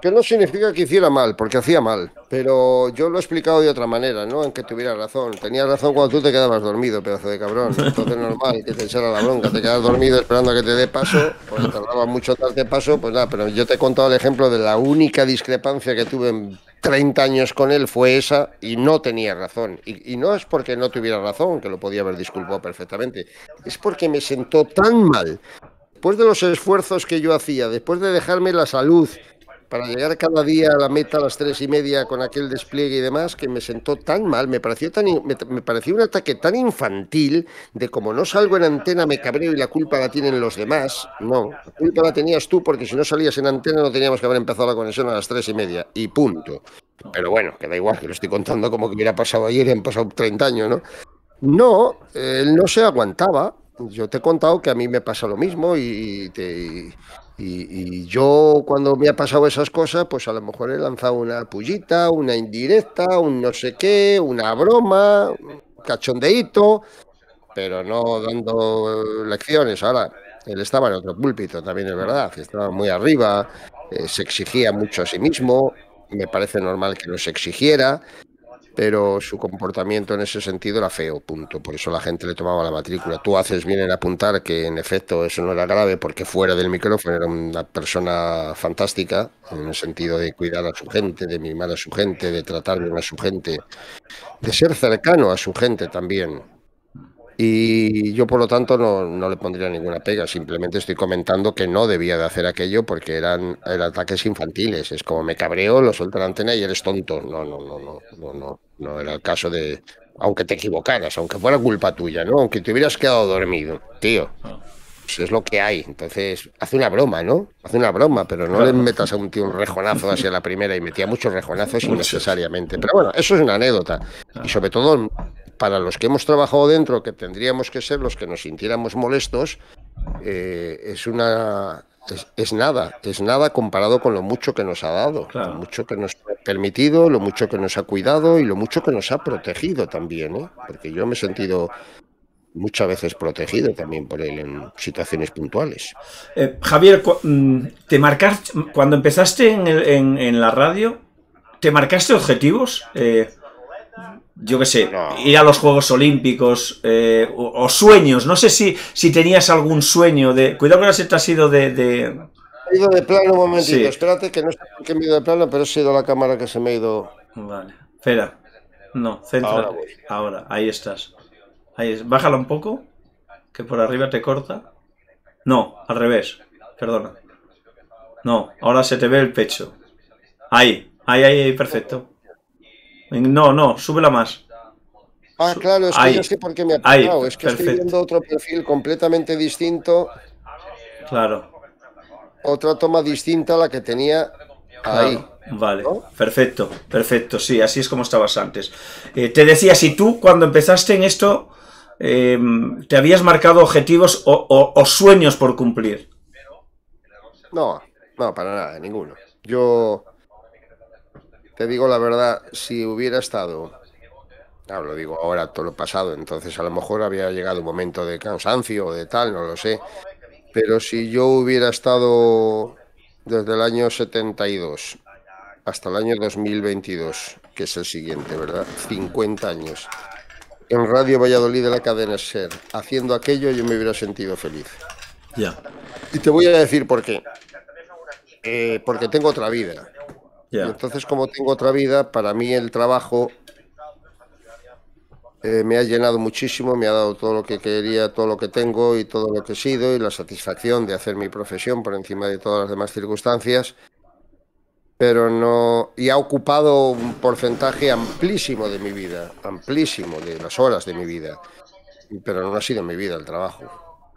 Que no significa que hiciera mal, porque hacía mal, pero yo lo he explicado de otra manera, ¿no? En que tuviera razón. Tenía razón cuando tú te quedabas dormido, pedazo de cabrón. Entonces normal que te echara la bronca, te quedas dormido esperando a que te dé paso, porque pues tardaba mucho darte paso, pues nada, pero yo te he contado el ejemplo de la única discrepancia que tuve en 30 años con él fue esa y no tenía razón. y no es porque no tuviera razón, que lo podía haber disculpado perfectamente, es porque me sentó tan mal. Después de los esfuerzos que yo hacía, después de dejarme la salud, para llegar cada día a la meta a las tres y media con aquel despliegue y demás, que me sentó tan mal, me pareció, tan, me, pareció un ataque tan infantil de como no salgo en antena me cabreo y la culpa la tienen los demás. No, la culpa la tenías tú porque si no salías en antena no teníamos que haber empezado la conexión a las tres y media y punto. Pero bueno, que da igual, que lo estoy contando como que hubiera pasado ayer y han pasado 30 años, ¿no? No, él no se aguantaba. Yo te he contado que a mí me pasa lo mismo y, te... Y, yo cuando me ha pasado esas cosas, pues a lo mejor he lanzado una pullita, una indirecta, un no sé qué, una broma, un cachondeíto, pero no dando lecciones. Ahora, él estaba en otro púlpito, también es verdad, estaba muy arriba, eh, se exigía mucho a sí mismo, me parece normal que no se exigiera, pero su comportamiento en ese sentido era feo, punto. Por eso la gente le tomaba la matrícula. Tú haces bien en apuntar que en efecto eso no era grave porque fuera del micrófono era una persona fantástica, en el sentido de cuidar a su gente, de mimar a su gente, de tratar bien a su gente, de ser cercano a su gente también. Y yo, por lo tanto, no, le pondría ninguna pega. Simplemente estoy comentando que no debía de hacer aquello porque eran, ataques infantiles. Es como me cabreo, lo suelto la antena y eres tonto. No, no, no, no, no, no. No era el caso de. Aunque te equivocaras, aunque fuera culpa tuya, ¿no? Aunque te hubieras quedado dormido, tío. Ah. es lo que hay. Entonces, hace una broma, ¿no? Hace una broma, pero no le metas a un tío un rejonazo hacia la primera y metía muchos rejonazos innecesariamente. Pero bueno, eso es una anécdota. Ah. Y sobre todo, para los que hemos trabajado dentro, que tendríamos que ser los que nos sintiéramos molestos, eh, es una es, nada, es nada comparado con lo mucho que nos ha dado, lo mucho que nos ha permitido, lo mucho que nos ha cuidado y lo mucho que nos ha protegido también, ¿eh? porque yo me he sentido muchas veces protegido también por él en situaciones puntuales. Eh, Javier, mm, te marcaste, cuando empezaste en, la radio, ¿te marcaste objetivos? Eh, yo qué sé, ir a los Juegos Olímpicos eh, o, sueños. No sé si, si tenías algún sueño de... Cuidado con ahora si te has ido de... He ido de plano un momentito, espérate que no sé por qué me he ido de plano, pero ha sido la cámara que se me ha ido. Vale, espera. No, centra. Ahora, ahí estás. Ahí Bájala un poco, que por arriba te corta. No, al revés. Perdona. No, ahora se te ve el pecho. Ahí, ahí, ahí, ahí perfecto. No, no, súbela más. Ah, claro, es que ahí, me ha pegado. es que estoy viendo otro perfil completamente distinto. Claro. Otra toma distinta a la que tenía ahí. Vale, perfecto, perfecto. Sí, así es como estabas antes. Eh, te decía, si tú cuando empezaste en esto eh, te habías marcado objetivos o sueños por cumplir. No, no, para nada, ninguno. Yo te digo la verdad, si hubiera estado, ah, lo digo ahora, todo lo pasado, entonces a lo mejor había llegado un momento de cansancio o de tal, no lo sé, pero si yo hubiera estado desde el año 72 hasta el año 2022, que es el siguiente, ¿verdad? 50 años. En Radio Valladolid de la cadena Ser, haciendo aquello yo me hubiera sentido feliz. Ya. Y te voy a decir por qué. Eh, porque tengo otra vida entonces, como tengo otra vida, para mí el trabajo eh, me ha llenado muchísimo, me ha dado todo lo que quería, todo lo que tengo y todo lo que he sido y la satisfacción de hacer mi profesión por encima de todas las demás circunstancias. Pero no. Y ha ocupado un porcentaje amplísimo de mi vida, amplísimo de las horas de mi vida. Pero no ha sido mi vida el trabajo.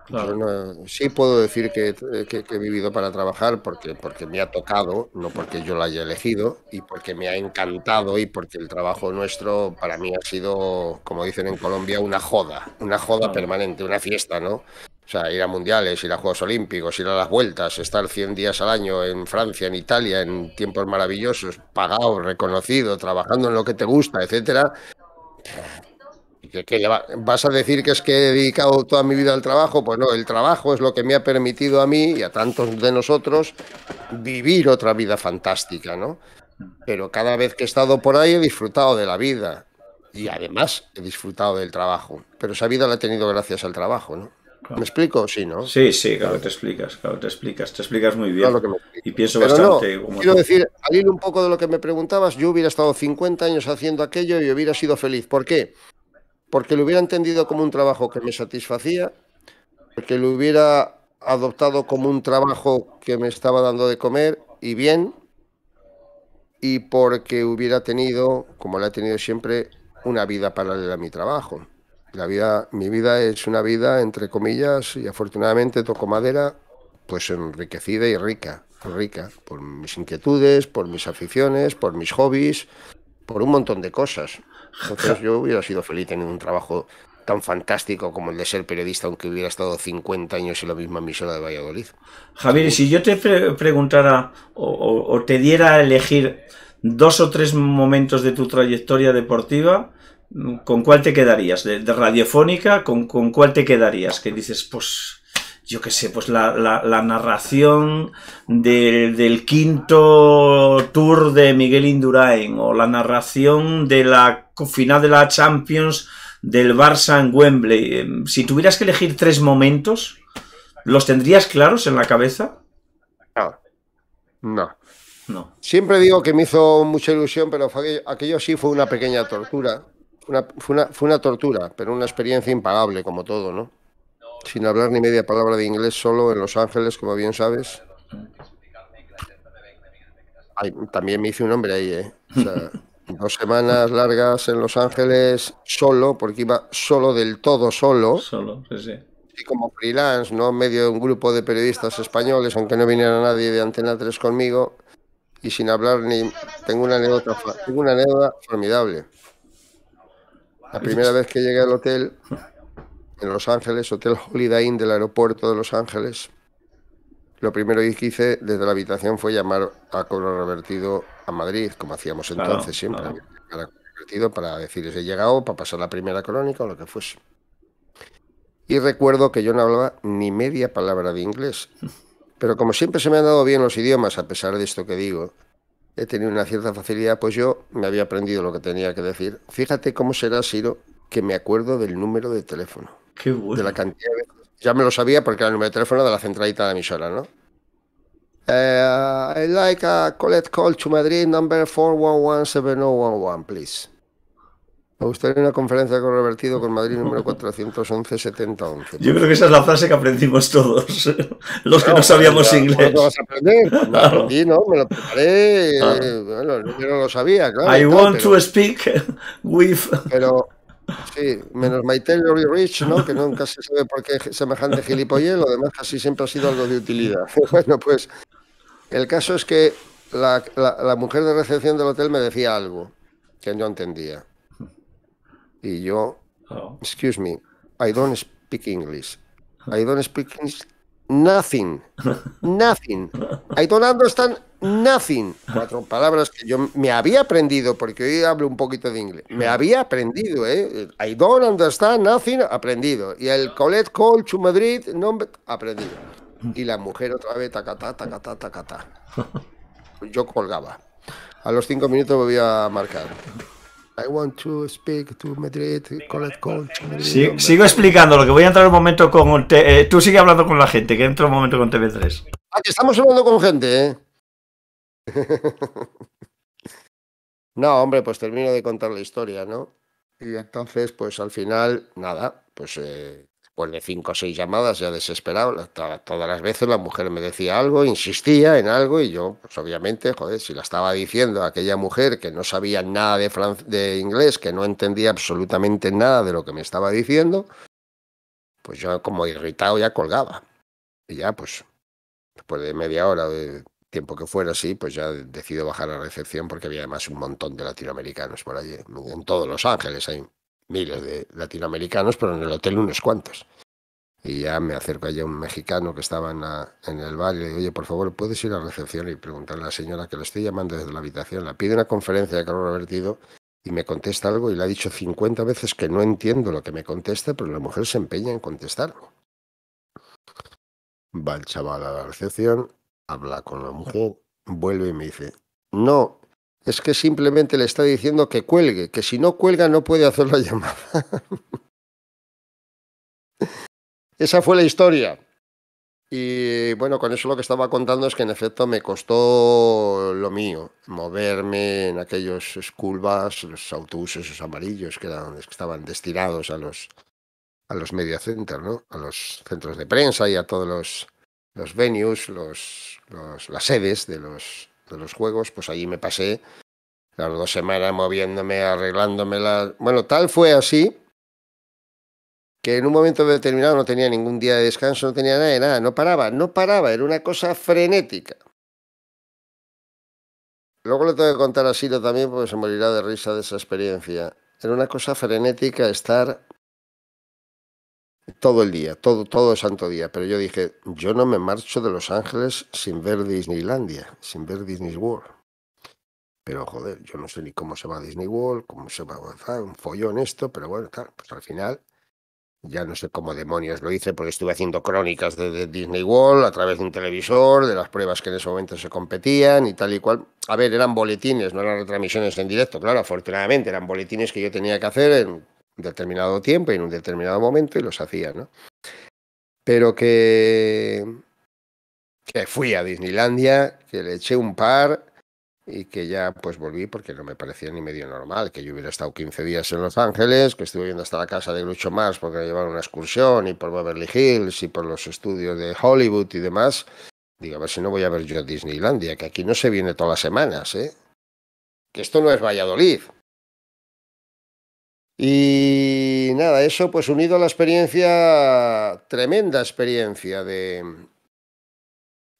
No, sí puedo decir eh, que, he vivido para trabajar porque, porque me ha tocado, no porque yo lo haya elegido, y porque me ha encantado y porque el trabajo nuestro para mí ha sido, como dicen en Colombia, una joda, una joda permanente, una fiesta, ¿no? O sea, ir a mundiales, ir a Juegos Olímpicos, ir a las vueltas, estar 100 días al año en Francia, en Italia, en tiempos maravillosos, pagado, reconocido, trabajando en lo que te gusta, etcétera ¿Vas a decir que es que he dedicado toda mi vida al trabajo? Pues no, el trabajo es lo que me ha permitido a mí y a tantos de nosotros vivir otra vida fantástica, ¿no? Pero cada vez que he estado por ahí he disfrutado de la vida y además he disfrutado del trabajo. Pero esa vida la he tenido gracias al trabajo, ¿no? ¿Me explico? Sí, ¿no? Sí, sí, claro, te explicas, claro, te explicas, te explicas muy bien. y pienso bastante. quiero decir, al ir un poco de lo que me preguntabas, yo hubiera estado 50 años haciendo aquello y hubiera sido feliz. ¿Por qué? porque lo hubiera entendido como un trabajo que me satisfacía, porque lo hubiera adoptado como un trabajo que me estaba dando de comer y bien, y porque hubiera tenido, como la he tenido siempre, una vida paralela a mi trabajo. La vida, mi vida es una vida, entre comillas, y afortunadamente toco madera, pues enriquecida y rica, rica, por mis inquietudes, por mis aficiones, por mis hobbies, por un montón de cosas yo hubiera sido feliz teniendo un trabajo tan fantástico como el de ser periodista, aunque hubiera estado 50 años en la misma emisora de Valladolid. Javier, si yo te preguntara o, te diera a elegir dos o tres momentos de tu trayectoria deportiva, mm, ¿con cuál te quedarías? ¿De, radiofónica? ¿Con cuál te quedarías? Que dices, pues yo qué sé, pues la, la, narración del, quinto tour de Miguel Indurain o la narración de la final de la Champions del Barça en Wembley. Em, si tuvieras que elegir tres momentos, ¿los tendrías claros en la cabeza? No. No. Siempre digo que me hizo mucha ilusión, pero aquello, aquello sí fue una pequeña tortura. fue, una, fue una tortura, pero una experiencia impagable, como todo, ¿no? sin hablar ni media palabra de inglés, solo en Los Ángeles, como bien sabes. también me hice un hombre ahí, ¿eh? dos semanas largas en Los Ángeles solo, porque iba solo del todo solo. Solo, sí, sí. Y como freelance, ¿no? medio de un grupo de periodistas españoles, aunque no viniera nadie de Antena 3 conmigo, y sin hablar ni... Tengo una anécdota, tengo una anécdota formidable. La primera vez que llegué al hotel, en Los Ángeles, Hotel Holiday Inn del aeropuerto de Los Ángeles. Lo primero que hice desde la habitación fue llamar a cobro revertido a Madrid, como hacíamos entonces siempre, Para, para decirles he llegado, para pasar la primera crónica o lo que fuese. Y recuerdo que yo no hablaba ni media palabra de inglés. Pero como siempre se me han dado bien los idiomas, a pesar de esto que digo, he tenido una cierta facilidad, pues yo me había aprendido lo que tenía que decir. Fíjate cómo será, Siro, que me acuerdo del número de teléfono. Qué bueno. Ya me lo sabía porque era el número de teléfono de la centralita de la emisora, ¿no? Eh, I like a collect call to Madrid, number 4117011, please. Me gustaría una conferencia con revertido con Madrid número 411-7011. Yo creo que esa es la frase que aprendimos todos, los que no, sabíamos inglés. ¿Cómo vas a aprender? Claro. ¿no? Me lo preparé. Ah. Bueno, yo no lo sabía, claro. I want to speak with. Pero, Sí, menos My Taylor Rich, ¿no? Que nunca se sabe por qué semejante gilipollez, lo demás casi siempre ha sido algo de utilidad. Bueno, pues el caso es que la, la mujer de recepción del hotel me decía algo que no entendía. Y yo, oh. excuse me, I don't speak English. I don't speak English nothing. Nothing. I don't understand nothing. Cuatro palabras que yo me había aprendido, porque hoy hablo un poquito de inglés. Me había aprendido, ¿eh? I don't understand nothing, aprendido. Y el Colette Call to Madrid, nombre, aprendido. Y la mujer otra vez, tacatá, tacatá, tacatá. Yo colgaba. A los cinco minutos me voy a marcar. I want to speak to Madrid, pues, sigo explicando lo que voy a entrar un momento con. Eh, tú sigue hablando con la gente, que entro un momento con TV3. Ah, que estamos hablando con gente, ¿eh? no, hombre, pues termino de contar la historia, ¿no? Y entonces, pues al final, nada, pues eh, de cinco o seis llamadas ya desesperado, todas las veces la mujer me decía algo, insistía en algo y yo, pues obviamente, joder, si la estaba diciendo a aquella mujer que no sabía nada de, de inglés, que no entendía absolutamente nada de lo que me estaba diciendo, pues yo como irritado ya colgaba. Y ya, pues, después de media hora de tiempo que fuera así, pues ya decido bajar a la recepción porque había además un montón de latinoamericanos por allí, en todos Los Ángeles hay miles de latinoamericanos, pero en el hotel unos cuantos. Y ya me acerco allá un mexicano que estaba en, el barrio y le digo, oye, por favor, ¿puedes ir a la recepción y preguntarle a la señora que le estoy llamando desde la habitación? La pide una conferencia de calor revertido y me contesta algo y le ha dicho 50 veces que no entiendo lo que me contesta, pero la mujer se empeña en contestarlo Va el chaval a la recepción, habla con la mujer, vuelve y me dice, no, es que simplemente le está diciendo que cuelgue, que si no cuelga no puede hacer la llamada. Esa fue la historia. Y bueno, con eso lo que estaba contando es que en efecto me costó lo mío, moverme en aquellos culvas, los autobuses esos amarillos que, eran, estaban destinados a los, a los media centers, ¿no? a los centros de prensa y a todos los, los venues, los, los, las sedes de los, de los juegos, pues allí me pasé las dos semanas moviéndome, arreglándome Bueno, tal fue así que en un momento determinado no tenía ningún día de descanso, no tenía nada de nada, no paraba, no paraba, era una cosa frenética. Luego le tengo que contar a Silo también porque se morirá de risa de esa experiencia. Era una cosa frenética estar todo el día, todo, todo santo día. Pero yo dije, yo no me marcho de Los Ángeles sin ver Disneylandia, sin ver Disney World. Pero joder, yo no sé ni cómo se va a Disney World, cómo se va a avanzar, un follón esto, pero bueno, pues al final ya no sé cómo demonios lo hice, porque estuve haciendo crónicas de, de, Disney World a través de un televisor, de las pruebas que en ese momento se competían y tal y cual. A ver, eran boletines, no eran retransmisiones en directo, claro, afortunadamente eran boletines que yo tenía que hacer en determinado tiempo y en un determinado momento y los hacía, ¿no? Pero que, que fui a Disneylandia, que le eché un par y que ya pues volví porque no me parecía ni medio normal que yo hubiera estado 15 días en Los Ángeles, que estuve yendo hasta la casa de Lucho Mars porque llevaron una excursión y por Beverly Hills y por los estudios de Hollywood y demás. Digo, a ver si no voy a ver yo a Disneylandia, que aquí no se viene todas las semanas, ¿eh? Que esto no es Valladolid, y nada, eso pues unido a la experiencia, tremenda experiencia de,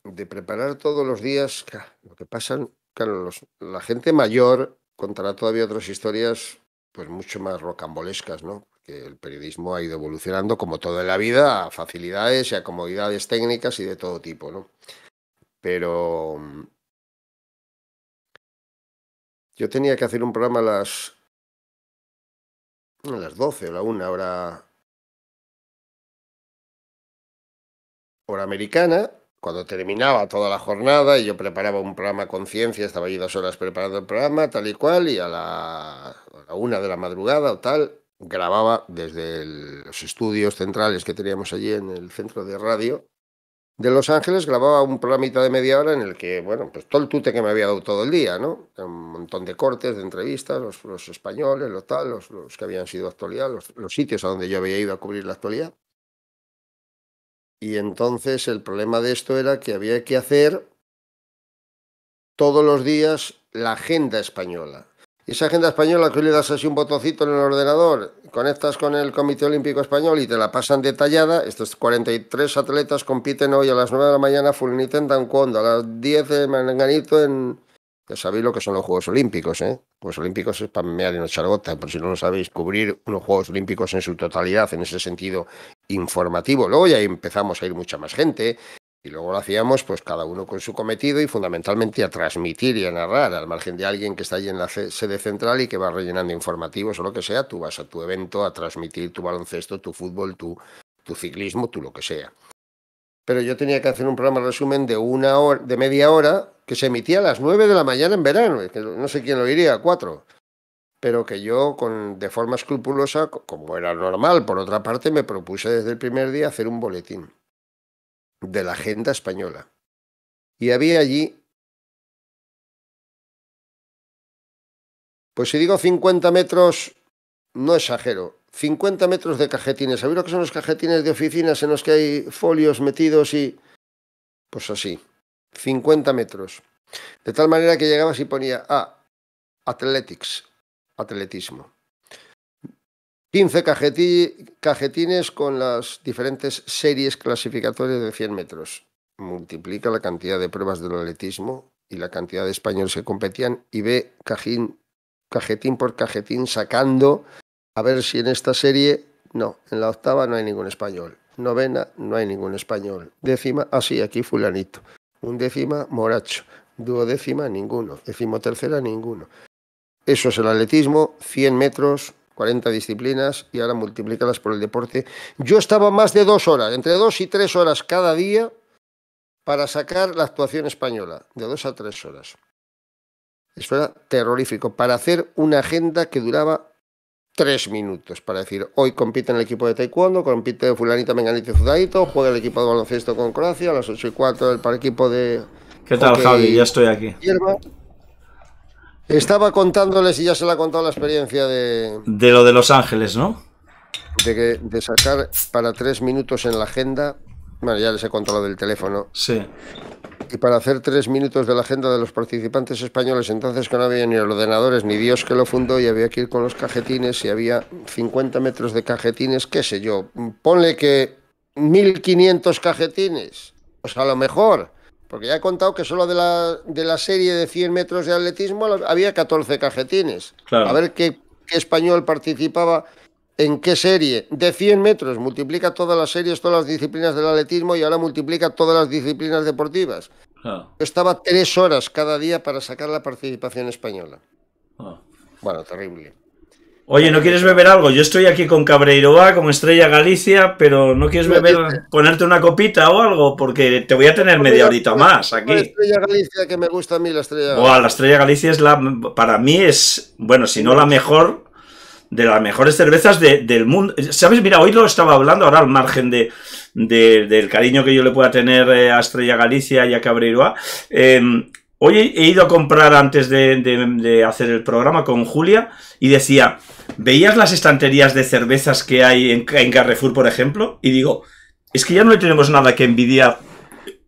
de preparar todos los días, lo que pasan, claro, los, la gente mayor contará todavía otras historias pues mucho más rocambolescas, ¿no? Porque el periodismo ha ido evolucionando como toda la vida a facilidades y a comodidades técnicas y de todo tipo, ¿no? Pero yo tenía que hacer un programa a las a las 12 o la 1 hora, hora americana, cuando terminaba toda la jornada y yo preparaba un programa con conciencia, estaba allí dos horas preparando el programa, tal y cual, y a la, a una de la madrugada o tal, grababa desde los estudios centrales que teníamos allí en el centro de radio de Los Ángeles grababa un programita de media hora en el que, bueno, pues todo el tute que me había dado todo el día, ¿no? Un montón de cortes, de entrevistas, los, españoles, lo tal, los, que habían sido actualidad, los, sitios a donde yo había ido a cubrir la actualidad. Y entonces el problema de esto era que había que hacer todos los días la agenda española esa agenda española que le das así un botoncito en el ordenador, conectas con el Comité Olímpico Español y te la pasan detallada. Estos 43 atletas compiten hoy a las 9 de la mañana Fulanita en cuando, a las 10 de Manganito en... Ya sabéis lo que son los Juegos Olímpicos, ¿eh? Juegos Olímpicos es para mear y no chargota, por si no lo sabéis, cubrir unos Juegos Olímpicos en su totalidad, en ese sentido informativo. Luego ya empezamos a ir mucha más gente, y luego lo hacíamos, pues cada uno con su cometido y fundamentalmente a transmitir y a narrar, al margen de alguien que está allí en la sede central y que va rellenando informativos o lo que sea, tú vas a tu evento a transmitir tu baloncesto, tu fútbol, tu, ciclismo, tú lo que sea. Pero yo tenía que hacer un programa resumen de una hora, de media hora, que se emitía a las nueve de la mañana en verano, no sé quién lo diría, a 4 pero que yo con, de forma escrupulosa, como era normal, por otra parte, me propuse desde el primer día hacer un boletín de la agenda española. Y había allí, pues si digo 50 metros, no exagero, 50 metros de cajetines. ¿Sabéis lo que son los cajetines de oficinas en los que hay folios metidos y... Pues así, 50 metros. De tal manera que llegabas y ponía A, ah, Athletics, atletismo. 15 cajetines con las diferentes series clasificatorias de 100 metros. Multiplica la cantidad de pruebas del atletismo y la cantidad de españoles que competían y ve cajín, cajetín por cajetín sacando a ver si en esta serie, no, en la octava no hay ningún español, novena no hay ningún español, décima, así ah, aquí fulanito, Un décima, Moracho, duodécima ninguno, tercera ninguno. Eso es el atletismo, 100 metros, 40 disciplinas y ahora multiplícalas por el deporte. Yo estaba más de dos horas, entre dos y tres horas cada día para sacar la actuación española, de dos a tres horas. Eso era terrorífico, para hacer una agenda que duraba tres minutos, para decir, hoy compite en el equipo de taekwondo, compite fulanita, menganito, zudaito, juega el equipo de baloncesto con Croacia, a las ocho y cuatro el equipo de... ¿Qué tal, Javi? Ya estoy aquí. Estaba contándoles y ya se la ha contado la experiencia de. De lo de Los Ángeles, ¿no? De, que, de sacar para tres minutos en la agenda. Bueno, ya les he contado lo del teléfono. Sí. Y para hacer tres minutos de la agenda de los participantes españoles, entonces que no había ni ordenadores ni Dios que lo fundó, y había que ir con los cajetines, y había 50 metros de cajetines, qué sé yo. Ponle que 1500 cajetines. Pues a lo mejor porque ya he contado que solo de la, de la serie de 100 metros de atletismo había 14 cajetines. A ver qué, español participaba en qué serie. De 100 metros, multiplica todas las series, todas las disciplinas del atletismo y ahora multiplica todas las disciplinas deportivas. Ah. estaba tres horas cada día para sacar la participación española. Ah. Bueno, terrible. Oye, ¿no quieres beber algo? Yo estoy aquí con Cabreiroa, con Estrella Galicia, pero ¿no quieres beber, ponerte una copita o algo? Porque te voy a tener media horita más aquí. La Estrella Galicia, que me gusta a mí la Estrella Galicia. la Estrella Galicia es la, para mí es, bueno, si no la mejor, de las mejores cervezas del mundo. ¿Sabes? Mira, hoy lo estaba hablando, ahora al margen de, del cariño que yo le pueda tener eh, a Estrella Galicia y a Cabreiroa. Eh, Hoy he ido a comprar antes de, hacer el programa con Julia y decía, ¿veías las estanterías de cervezas que hay en, Carrefour, por ejemplo? Y digo, es que ya no le tenemos nada que envidiar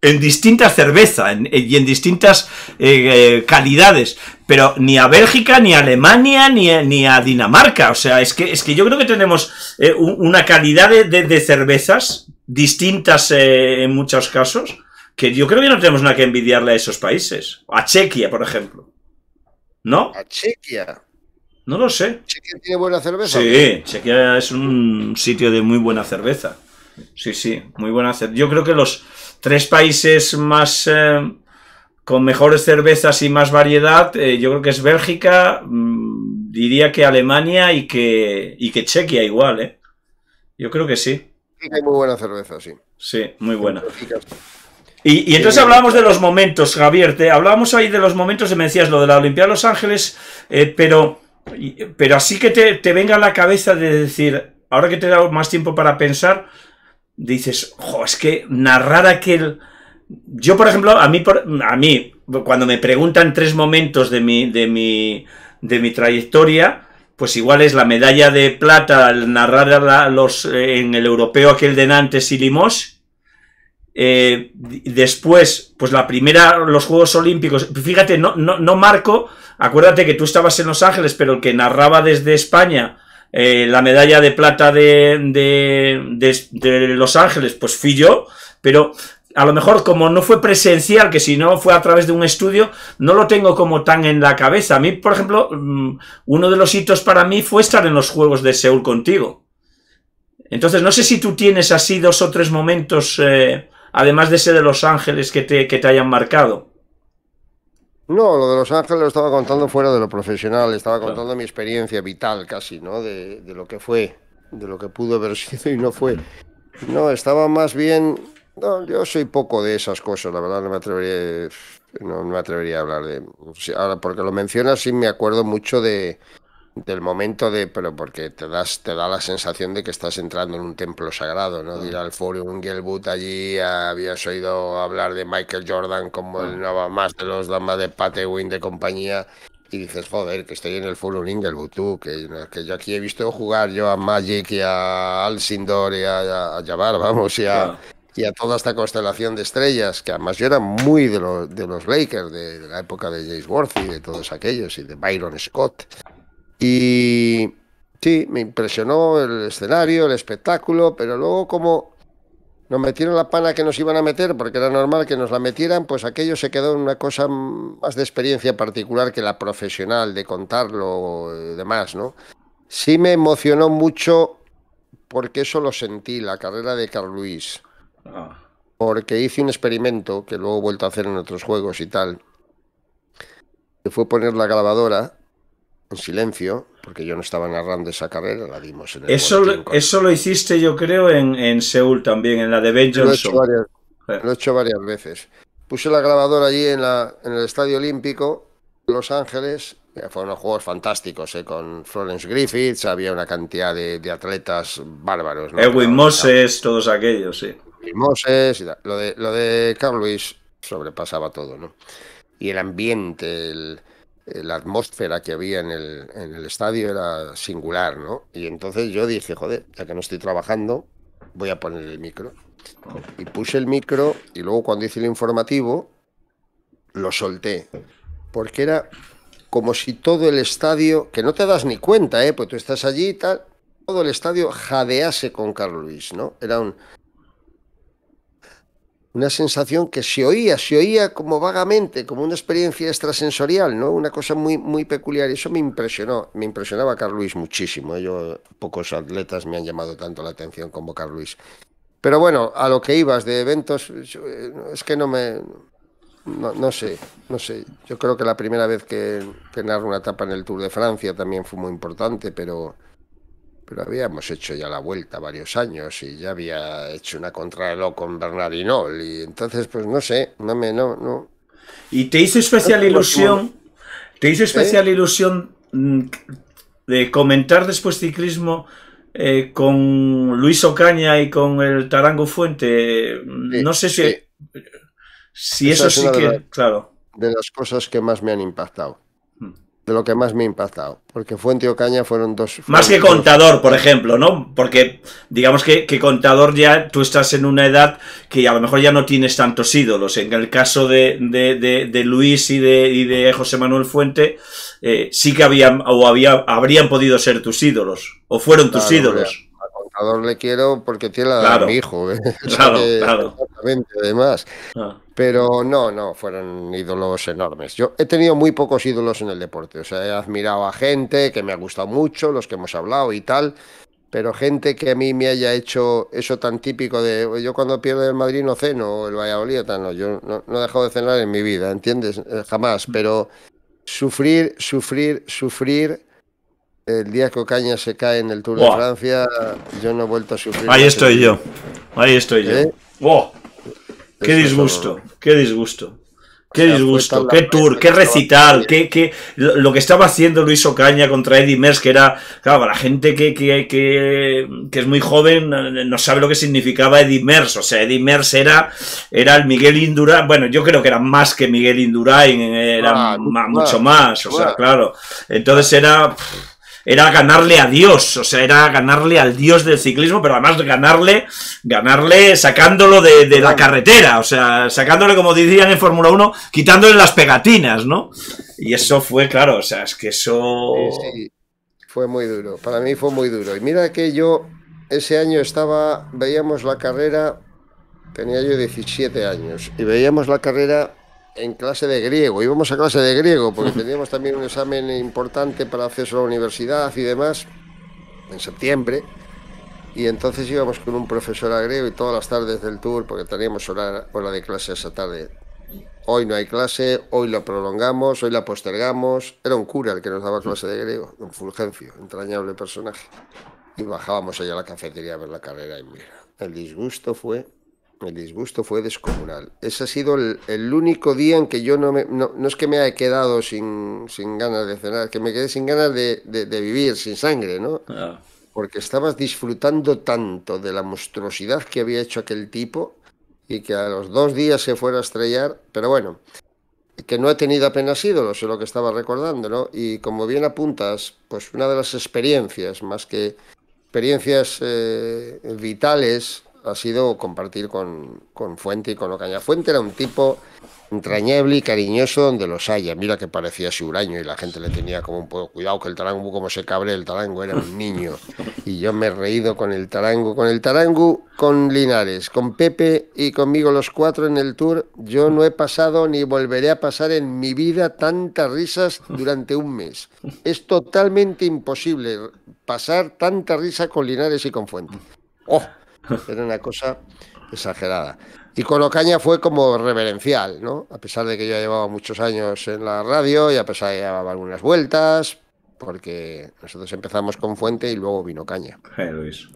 en distintas cervezas eh, y en distintas eh, eh, calidades, pero ni a Bélgica, ni a Alemania, ni a, ni a Dinamarca. O sea, es que, es que yo creo que tenemos una calidad de, de cervezas distintas en muchos casos que yo creo que no tenemos nada que envidiarle a esos países. A Chequia, por ejemplo. ¿No? A Chequia. No lo sé. ¿Chequia tiene buena cerveza? Sí, Chequia es un sitio de muy buena cerveza. Sí, sí, muy buena cerveza. Yo creo que los tres países más eh, con mejores cervezas y más variedad, eh, yo creo que es Bélgica, mm, diría que Alemania y que, y que Chequia igual, ¿eh? Yo creo que sí. Sí, hay muy buena cerveza, sí. Sí, muy buena. Y, entonces eh, hablábamos de los momentos, Javier, te, hablábamos ahí de los momentos, me decías lo de la Olimpiada de Los Ángeles, eh, pero, pero así que te, venga a la cabeza de decir, ahora que te he dado más tiempo para pensar, dices, es que narrar aquel... Yo, por ejemplo, a mí, a mí cuando me preguntan tres momentos de mi, de mi, de mi trayectoria, pues igual es la medalla de plata al narrar los, eh, en el europeo aquel de Nantes y Limos, eh, después, pues la primera, los Juegos Olímpicos. Fíjate, no, no, no, marco. Acuérdate que tú estabas en Los Ángeles, pero el que narraba desde España eh, la medalla de plata de, de, Los Ángeles, pues fui yo. Pero a lo mejor, como no fue presencial, que si no fue a través de un estudio, no lo tengo como tan en la cabeza. A mí, por ejemplo, mm, uno de los hitos para mí fue estar en los Juegos de Seúl contigo. Entonces, no sé si tú tienes así dos o tres momentos. Eh, además de ese de Los Ángeles que te, que te hayan marcado? No, lo de Los Ángeles lo estaba contando fuera de lo profesional, estaba contando mi experiencia vital casi, ¿no? De, lo que fue, de lo que pudo haber sido y no fue. No, estaba más bien... No, yo soy poco de esas cosas, la verdad no me atrevería, me atrevería a hablar de... Ahora, porque lo mencionas, sí me acuerdo mucho de, del momento de, pero porque te das, te da la sensación de que estás entrando en un templo sagrado, ¿no? De ir al Forum Inglewood allí, habías oído hablar de Michael Jordan como el nuevo más de los damas de Patewin de compañía. Y dices, joder, que estoy en el Forum Inglewood, tú, que, que yo aquí he visto jugar yo a Magic y a Alcindor y a, a Jabbar, vamos, y a, toda esta constelación de estrellas, que además yo era muy de, los, de los Lakers, de, la época de James Worthy, de todos aquellos, y de Byron Scott. Y sí, me impresionó el escenario, el espectáculo, pero luego como nos metieron la pana que nos iban a meter, porque era normal que nos la metieran, pues aquello se quedó en una cosa más de experiencia particular que la profesional, de contarlo y demás, ¿no? Sí me emocionó mucho porque eso lo sentí, la carrera de Carl Porque hice un experimento que luego he vuelto a hacer en otros juegos y tal. Que fue poner la grabadora en silencio, porque yo no estaba narrando esa carrera, la dimos en el Eso, eso lo hiciste, yo creo, en, Seúl también, en la de Ben Johnson. Eh. Lo he, hecho varias, veces. Puse la grabadora allí en, la, en el Estadio Olímpico, en Los Ángeles. Fueron unos juegos fantásticos, ¿eh? con Florence Griffiths, había una cantidad de, atletas bárbaros. Edwin Moses, todos aquellos, sí. Edwin Moses, lo de, lo de Carl Luis sobrepasaba todo, ¿no? Y el ambiente, el, eh, la atmósfera que había en el, en el estadio era singular, ¿no? Y entonces yo dije, joder, ya que no estoy trabajando, voy a poner el micro. Y puse el micro y luego cuando hice el informativo, lo solté. Porque era como si todo el estadio, que no te das ni cuenta, ¿eh? Pues tú estás allí y tal, todo el estadio jadease con Carlos Luis, ¿no? Era un, una sensación que se oía, se oía como vagamente, como una experiencia extrasensorial, ¿no? Una cosa muy, muy peculiar. Eso me impresionó, me impresionaba Carl Luis muchísimo. Yo, pocos atletas me han llamado tanto la atención como Carl Luis. Pero bueno, a lo que ibas de eventos, eh, es que no me. No, sé, no sé. Yo creo que la primera vez que, ganar una etapa en el Tour de Francia también fue muy importante, pero pero habíamos hecho ya la vuelta varios años y ya había hecho una contrarreloj con Bernardinol y entonces pues no sé, no me no Y te hizo especial ilusión, te hizo especial ilusión mm, de comentar después ciclismo eh, con Luis Ocaña y con el Tarango Fuente. no sé si si eso, sí que claro. De las cosas que más me han impactado de lo que más me ha impactado. Porque Fuente Ocaña fueron dos. más que Contador, por ejemplo, ¿no? Porque digamos que, Contador ya tú estás en una edad que a lo mejor ya no tienes tantos ídolos. En el caso de, de, de, Luis y de, y de José Manuel Fuente, eh, sí que habían o había, habrían podido ser tus ídolos. O fueron tus ídolos le quiero porque tiene la de mi hijo. ¿eh? Claro, además. Ah. Pero no, no, fueron ídolos enormes. Yo he tenido muy pocos ídolos en el deporte. O sea, he admirado a gente que me ha gustado mucho, los que hemos hablado y tal. Pero gente que a mí me haya hecho eso tan típico de yo cuando pierdo el Madrid no ceno, el Valladolid, tal, no. Yo no, no he dejado de cenar en mi vida, ¿entiendes? Eh, jamás. Mm. Pero sufrir, sufrir, sufrir el día que Ocaña se cae en el Tour de Francia, yo no he vuelto a sufrir. Ahí estoy yo. Ahí estoy yo. ¿Eh? ¡Qué disgusto! ¡Qué disgusto! ¡Qué disgusto! Este ¡Qué tour! ¡Qué recital! Qué, lo que estaba haciendo Luis Ocaña contra Eddie Mers, que era, claro, la gente que, que, que, es muy joven no sabe lo que significaba Eddie Mers. O sea, Eddie Mers era, era el Miguel Indurain. Bueno, yo creo que era más que Miguel Indurain, era ah, mucho más, o sea, claro. Entonces era era ganarle a Dios, o sea, era ganarle al Dios del ciclismo, pero además ganarle, ganarle sacándolo de, de la carretera, o sea, sacándole, como dirían en Fórmula 1, quitándole las pegatinas, ¿no? Y eso fue, claro, o sea, es que eso... Fue muy duro, para mí fue muy duro. Y mira que yo ese año estaba, veíamos la carrera, tenía yo 17 años, y veíamos la carrera en clase de griego, íbamos a clase de griego porque teníamos también un examen importante para acceso a la universidad y demás en septiembre. Y entonces íbamos con un profesor a griego y todas las tardes del tour, porque teníamos hora, hora de clase esa tarde. Hoy no hay clase, hoy la prolongamos, hoy la postergamos. Era un cura el que nos daba clase de griego, un Fulgencio, entrañable personaje. Y bajábamos allá a la cafetería a ver la carrera y mira, el disgusto fue el disgusto fue descomunal. Ese ha sido el, único día en que yo no me... No, es que me haya quedado sin, ganas de cenar, que me quedé sin ganas de, vivir, sin sangre, ¿no? Ah. Porque estabas disfrutando tanto de la monstruosidad que había hecho aquel tipo y que a los dos días se fuera a estrellar, pero bueno, que no he tenido apenas ídolos, es lo que estaba recordando, ¿no? Y como bien apuntas, pues una de las experiencias, más que experiencias eh, vitales, ha sido compartir con, con Fuente y con Ocaña. Fuente era un tipo entrañable y cariñoso donde los haya. Mira que parecía su y la gente le tenía como un poco cuidado que el tarangu, como se cabre el tarangu, era un niño. Y yo me he reído con el tarangu, con el tarangu, con Linares, con Pepe y conmigo los cuatro en el tour. Yo no he pasado ni volveré a pasar en mi vida tantas risas durante un mes. Es totalmente imposible pasar tanta risa con Linares y con Fuente. ¡Oh! Era una cosa exagerada. Y con Ocaña fue como reverencial, ¿no? A pesar de que yo llevaba muchos años en la radio y a pesar de que llevaba algunas vueltas, porque nosotros empezamos con Fuente y luego vino Caña. Eh, Luis.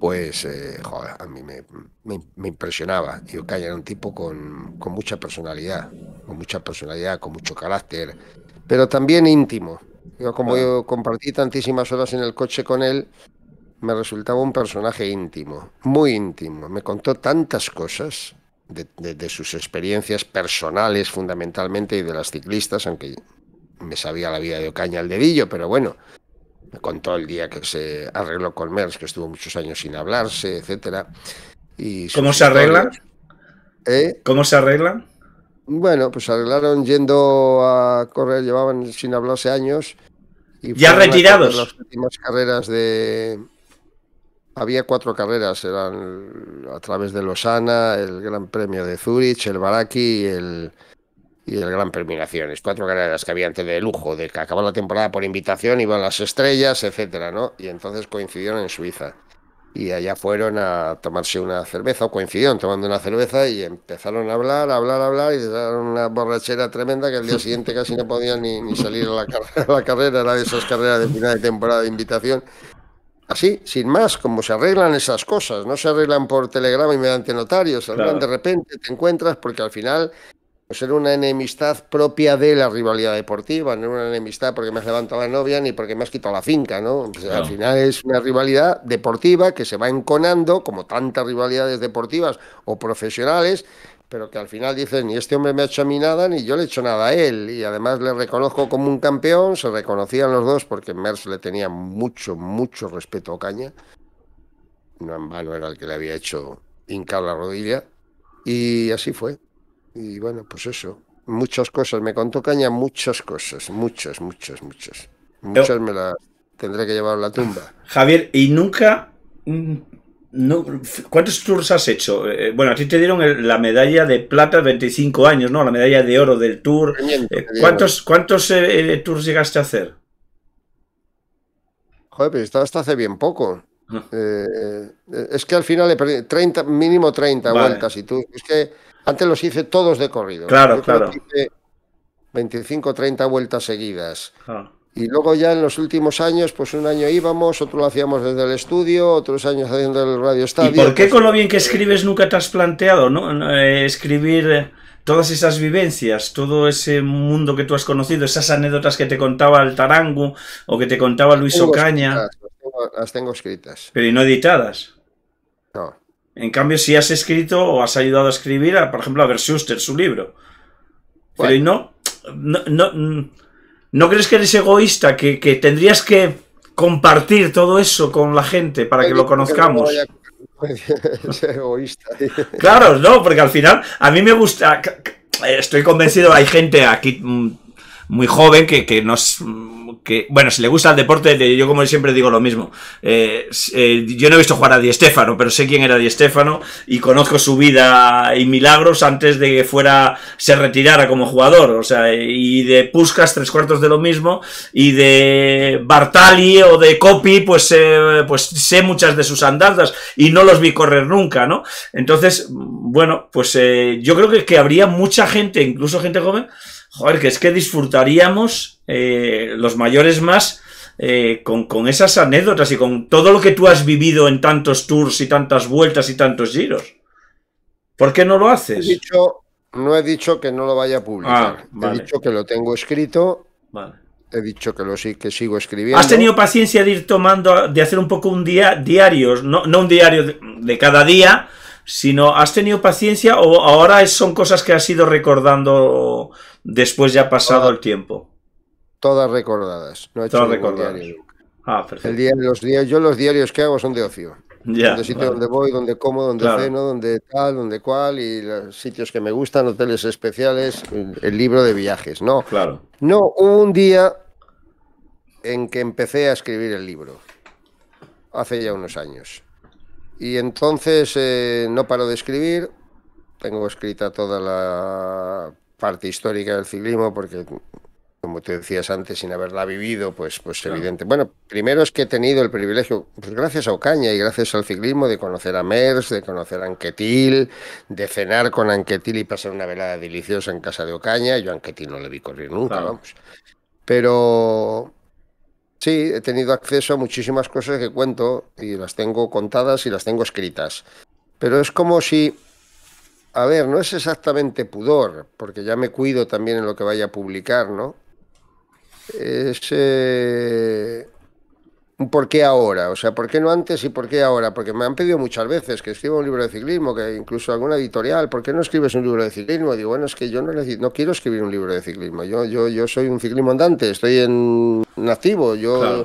Pues, eh, joder, a mí me, impresionaba. Y Ocaña era un tipo con, mucha personalidad, con mucha personalidad, con mucho carácter, pero también íntimo. Yo, como yo compartí tantísimas horas en el coche con él, me resultaba un personaje íntimo, muy íntimo. Me contó tantas cosas de, sus experiencias personales fundamentalmente y de las ciclistas, aunque me sabía la vida de Ocaña al dedillo, pero bueno, me contó el día que se arregló con Mers, que estuvo muchos años sin hablarse, etc. Y ¿Cómo se arreglan? ¿Eh? ¿Cómo se arreglan? Bueno, pues arreglaron yendo a correr, llevaban sin hablarse años. Y ya retirados. Las últimas carreras de, había cuatro carreras, eran a través de Losana, el Gran Premio de Zurich, el Baraki y el, y el Gran Premio Naciones. Cuatro carreras que había antes de lujo, de que acababa la temporada por invitación, iban las estrellas, etcétera, ¿no? Y entonces coincidieron en Suiza. Y allá fueron a tomarse una cerveza, o coincidieron tomando una cerveza y empezaron a hablar, hablar, hablar, y se una borrachera tremenda que al día siguiente casi no podían ni, ni salir la, a la carrera, era de esas carreras de final de temporada de invitación Así, sin más, como se arreglan esas cosas, no se arreglan por telegrama y mediante notarios, se arreglan de repente, te encuentras, porque al final ser pues, era una enemistad propia de la rivalidad deportiva, no era una enemistad porque me has levantado la novia ni porque me has quitado la finca, ¿no? Al final es una rivalidad deportiva que se va enconando, como tantas rivalidades deportivas o profesionales, pero que al final dices, ni este hombre me ha hecho a mí nada, ni yo le he hecho nada a él. Y además le reconozco como un campeón, se reconocían los dos porque Mers le tenía mucho, mucho respeto a caña No en vano era el que le había hecho hincar la rodilla. Y así fue. Y bueno, pues eso. Muchas cosas. Me contó Caña muchas cosas. Muchas, muchas, muchas. Muchas me las tendré que llevar a la tumba. Javier, ¿y nunca no, ¿Cuántos tours has hecho? Eh, bueno, a ti te dieron la medalla de plata 25 años, ¿no? La medalla de oro del tour. Eh, ¿Cuántos, cuántos eh, tours llegaste a hacer? Joder, pero esto hasta hace bien poco. Ah. es que al final he 30, mínimo 30 vueltas y tú. Es que antes los hice todos de corrido. Claro, claro. 25, 30 vueltas seguidas. Ah. Y luego ya en los últimos años, pues un año íbamos, otro lo hacíamos desde el estudio, otros años haciendo el radio estadio. ¿Y por qué con lo bien que escribes nunca te has planteado, ¿no? Eh, escribir eh, todas esas vivencias, todo ese mundo que tú has conocido, esas anécdotas que te contaba el Tarangu o que te contaba Luis Ocaña. las, tengo, escritas. Pero y no editadas. No. En cambio, si has escrito o has ayudado a escribir, a, por ejemplo, a Ver Schuster, su libro. Pero y no, no mm, ¿No crees que eres egoísta? Que, tendrías que compartir todo eso con la gente para que, lo conozcamos. egoísta. Claro, no, porque al final a mí me gusta, estoy convencido, hay gente aquí mm, muy joven que, que nos... Que, bueno, si le gusta el deporte, yo como siempre digo lo mismo. Eh, eh, yo no he visto jugar a Di Stéfano, pero sé quién era Di Stéfano y conozco su vida y milagros antes de que fuera, se retirara como jugador. O sea, y de Puskas tres cuartos de lo mismo y de Bartali o de Copi, pues, eh, pues sé muchas de sus andanzas y no los vi correr nunca, ¿no? Entonces, bueno, pues yo creo que, que habría mucha gente, incluso gente joven, joder, que es que disfrutaríamos eh, los mayores más eh, con, esas anécdotas y con todo lo que tú has vivido en tantos tours y tantas vueltas y tantos giros. ¿Por qué no lo haces? He dicho, no he dicho que no lo vaya a publicar. Ah, he dicho que lo tengo escrito. He dicho que lo sí que sigo escribiendo. ¿Has tenido paciencia de ir tomando, de hacer un poco un día diarios, no, un diario de cada día, sino has tenido paciencia o ahora son cosas que has ido recordando después ya pasado el tiempo. Todas recordadas. No he todas recordadas. Ah, los días, yo los diarios que hago son de ocio. donde donde voy, donde como, donde ceno, donde tal, donde cual, y los sitios que me gustan, hoteles especiales, el libro de viajes, ¿no? Claro. No, un día en que empecé a escribir el libro, hace ya unos años. Y entonces eh, no paro de escribir. Tengo escrita toda la parte histórica del ciclismo porque, como te decías antes, sin haberla vivido, pues, pues evidente. Bueno, primero es que he tenido el privilegio, pues gracias a Ocaña y gracias al ciclismo, de conocer a Mers, de conocer a Anquetil, de cenar con Anquetil y pasar una velada deliciosa en casa de Ocaña. Yo a Anquetil no le vi correr nunca, vamos. Pero Sí, he tenido acceso a muchísimas cosas que cuento y las tengo contadas y las tengo escritas. Pero es como si, a ver, no es exactamente pudor, porque ya me cuido también en lo que vaya a publicar, ¿no? Es eh, ¿Por qué ahora? O sea, ¿por qué no antes y por qué ahora? Porque me han pedido muchas veces que escriba un libro de ciclismo, que incluso alguna editorial, ¿por qué no escribes un libro de ciclismo? Digo, bueno, es que yo no, no quiero escribir un libro de ciclismo. Yo, yo, yo soy un ciclismo andante, estoy en, nativo. activo, yo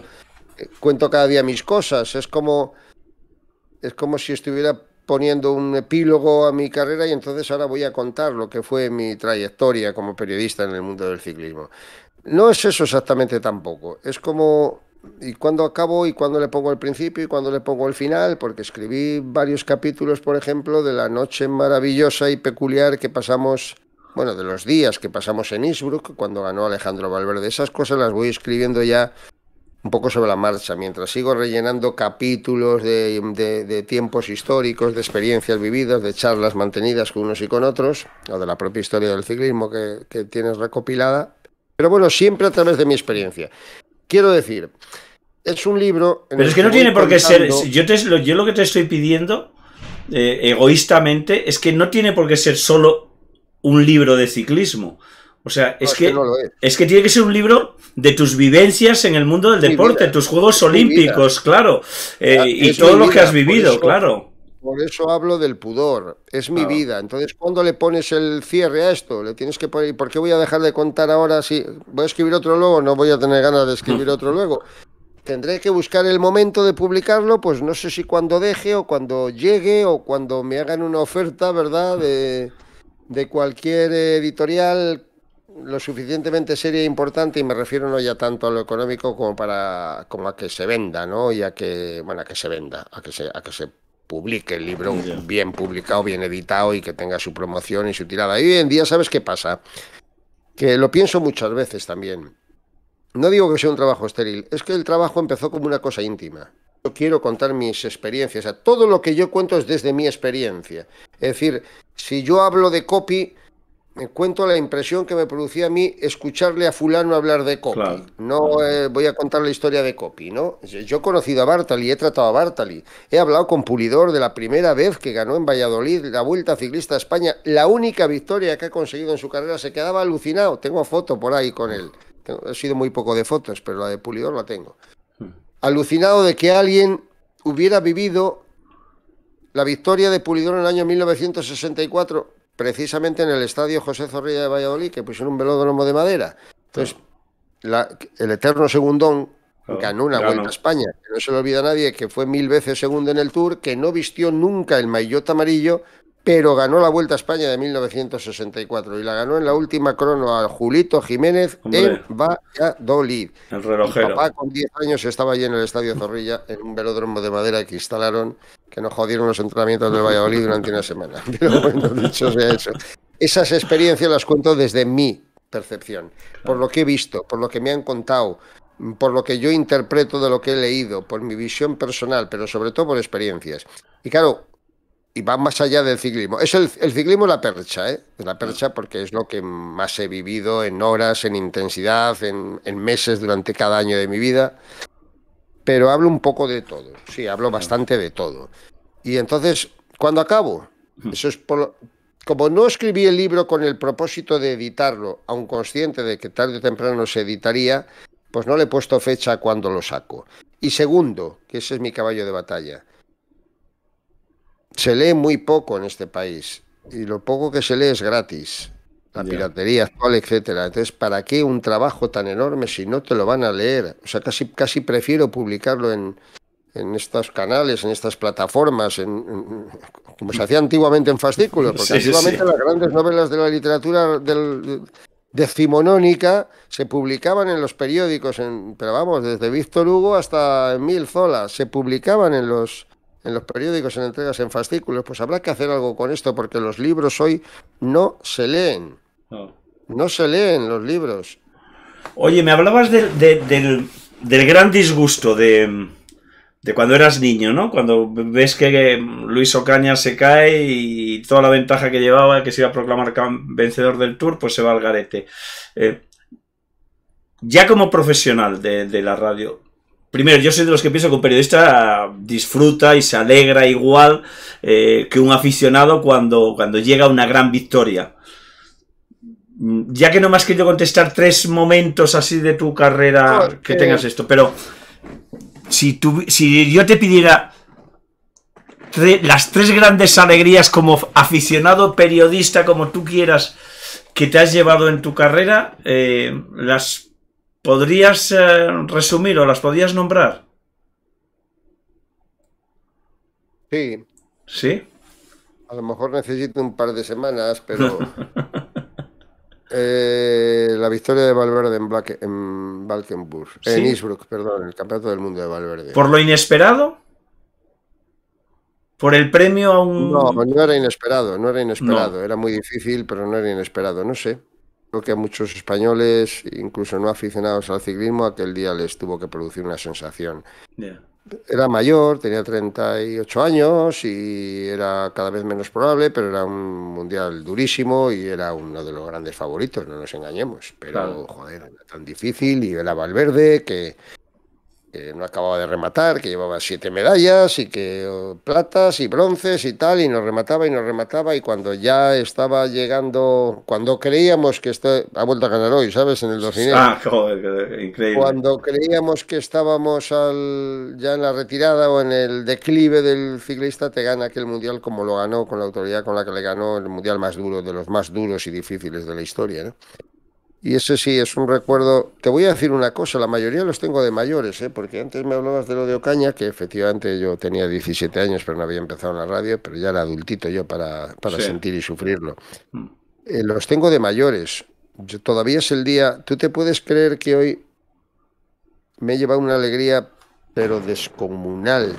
eh, cuento cada día mis cosas. Es como, es como si estuviera poniendo un epílogo a mi carrera y entonces ahora voy a contar lo que fue mi trayectoria como periodista en el mundo del ciclismo. No es eso exactamente tampoco. Es como y cuándo acabo y cuándo le pongo el principio y cuándo le pongo el final, porque escribí varios capítulos, por ejemplo, de la noche maravillosa y peculiar que pasamos, bueno, de los días que pasamos en Innsbruck cuando ganó Alejandro Valverde. Esas cosas las voy escribiendo ya un poco sobre la marcha, mientras sigo rellenando capítulos de, tiempos históricos, de experiencias vividas, de charlas mantenidas con unos y con otros, o de la propia historia del ciclismo que tienes recopilada, pero bueno, siempre a través de mi experiencia. Quiero decir, es un libro. Pero es que, no tiene por qué ser. Yo, yo lo que te estoy pidiendo, eh, egoístamente, es que no tiene por qué ser solo un libro de ciclismo. O sea, es, que, es, que tiene que ser un libro de tus vivencias en el mundo del deporte, tus Juegos Olímpicos, claro, eh, y todo lo que has vivido, claro. Por eso hablo del pudor, es mi vida. Entonces, ¿cuándo le pones el cierre a esto? Le tienes que poner, ¿por qué voy a dejar de contar ahora si voy a escribir otro luego? No voy a tener ganas de escribir otro luego. Tendré que buscar el momento de publicarlo, pues no sé si cuando deje o cuando llegue o cuando me hagan una oferta, ¿verdad? De, cualquier editorial lo suficientemente seria e importante, y me refiero no ya tanto a lo económico como para como a que se venda, ¿no? Y a que, bueno, a que se venda, a que se, a que se publique el libro bien publicado, bien editado y que tenga su promoción y su tirada. Y hoy en día, ¿sabes qué pasa? Que lo pienso muchas veces también. No digo que sea un trabajo estéril, es que el trabajo empezó como una cosa íntima. Yo quiero contar mis experiencias, todo lo que yo cuento es desde mi experiencia. Es decir, si yo hablo de copy, me cuento la impresión que me producía a mí escucharle a fulano hablar de Copy. no eh, voy a contar la historia de Copy, ¿no? Yo he conocido a Bartali, he tratado a Bartali, he hablado con Pulidor de la primera vez que ganó en Valladolid la Vuelta Ciclista a España, la única victoria que ha conseguido en su carrera, se quedaba alucinado. Tengo foto por ahí con él. He sido muy poco de fotos, pero la de Pulidor la tengo. Alucinado de que alguien hubiera vivido la victoria de Pulidor en el año 1964 precisamente en el estadio José Zorrilla de Valladolid, que pusieron un velódromo de madera. Entonces, el eterno segundón ganó una vuelta a España. no se le olvida nadie que fue mil veces segundo en el Tour, que no vistió nunca el maillot amarillo, pero ganó la Vuelta a España de 1964 y la ganó en la última crono a Julito Jiménez en Valladolid. El relojero. Mi papá con 10 años estaba allí en el Estadio Zorrilla, en un velódromo de madera que instalaron, que nos jodieron los entrenamientos de Valladolid durante una semana. Pero bueno, dicho sea eso. Esas experiencias las cuento desde mi percepción, por lo que he visto, por lo que me han contado, por lo que yo interpreto de lo que he leído, por mi visión personal, pero sobre todo por experiencias. Y claro, y va más allá del ciclismo. Es el, ciclismo la percha, ¿eh? La percha porque es lo que más he vivido en horas, en intensidad, en, meses durante cada año de mi vida. Pero hablo un poco de todo, sí, hablo bastante de todo. Y entonces, cuando acabo? Eso es como no escribí el libro con el propósito de editarlo, aun consciente de que tarde o temprano se editaría, pues no le he puesto fecha cuando lo saco. Y segundo, que ese es mi caballo de batalla, se lee muy poco en este país y lo poco que se lee es gratis. La piratería actual, etcétera. Entonces, ¿para qué un trabajo tan enorme si no te lo van a leer? O sea, casi, casi prefiero publicarlo en, estos canales, en estas plataformas, en, como se hacía antiguamente en fascículos, porque antiguamente las grandes novelas de la literatura del, decimonónica se publicaban en los periódicos, en, pero vamos, desde Víctor Hugo hasta Emil Zola, se publicaban en los en los periódicos, en entregas, en fascículos, pues habrá que hacer algo con esto porque los libros hoy no se leen. No, se leen los libros. Oye, me hablabas del, gran disgusto de, cuando eras niño, ¿no? Cuando ves que Luis Ocaña se cae y toda la ventaja que llevaba, que se iba a proclamar vencedor del Tour, pues se va al garete. Eh, ya como profesional de la radio, Primero, yo soy de los que pienso que un periodista disfruta y se alegra igual eh, que un aficionado cuando, cuando llega una gran victoria. Mm, ya que no me has querido contestar tres momentos así de tu carrera que eh, tengas esto, pero si, tú, si yo te pidiera las tres grandes alegrías como aficionado, periodista, como tú quieras, que te has llevado en tu carrera, eh, las ¿Podrías eh, resumir o las podías nombrar? Sí. ¿Sí? A lo mejor necesito un par de semanas, pero... Eh, la victoria de Valverde en, Black, en Valkenburg, en perdón, el campeonato del mundo de Valverde. ¿Por lo inesperado? ¿Por el premio a un.? No, no era inesperado, no era inesperado. Era muy difícil, pero no era inesperado, no sé creo que a muchos españoles, incluso no aficionados al ciclismo, aquel día les tuvo que producir una sensación. Era mayor, tenía 38 años y era cada vez menos probable, pero era un mundial durísimo y era uno de los grandes favoritos, no nos engañemos. Pero, joder, era tan difícil y era Valverde que que no acababa de rematar, que llevaba siete medallas y que oh, platas y bronces y tal, y nos remataba y nos remataba, y cuando ya estaba llegando, cuando creíamos que está ha vuelto a ganar hoy, ¿sabes? En el ah, increíble. Cuando creíamos que estábamos al, ya en la retirada o en el declive del ciclista, te gana aquel mundial como lo ganó, con la autoridad con la que le ganó el mundial más duro, de los más duros y difíciles de la historia, ¿no? Y ese sí es un recuerdo. Te voy a decir una cosa: la mayoría los tengo de mayores, ¿eh? porque antes me hablabas de lo de Ocaña, que efectivamente yo tenía 17 años, pero no había empezado en la radio, pero ya era adultito yo para, sentir y sufrirlo. Mm. Eh, los tengo de mayores. todavía es el día. ¿Tú te puedes creer que hoy me he llevado una alegría, pero descomunal?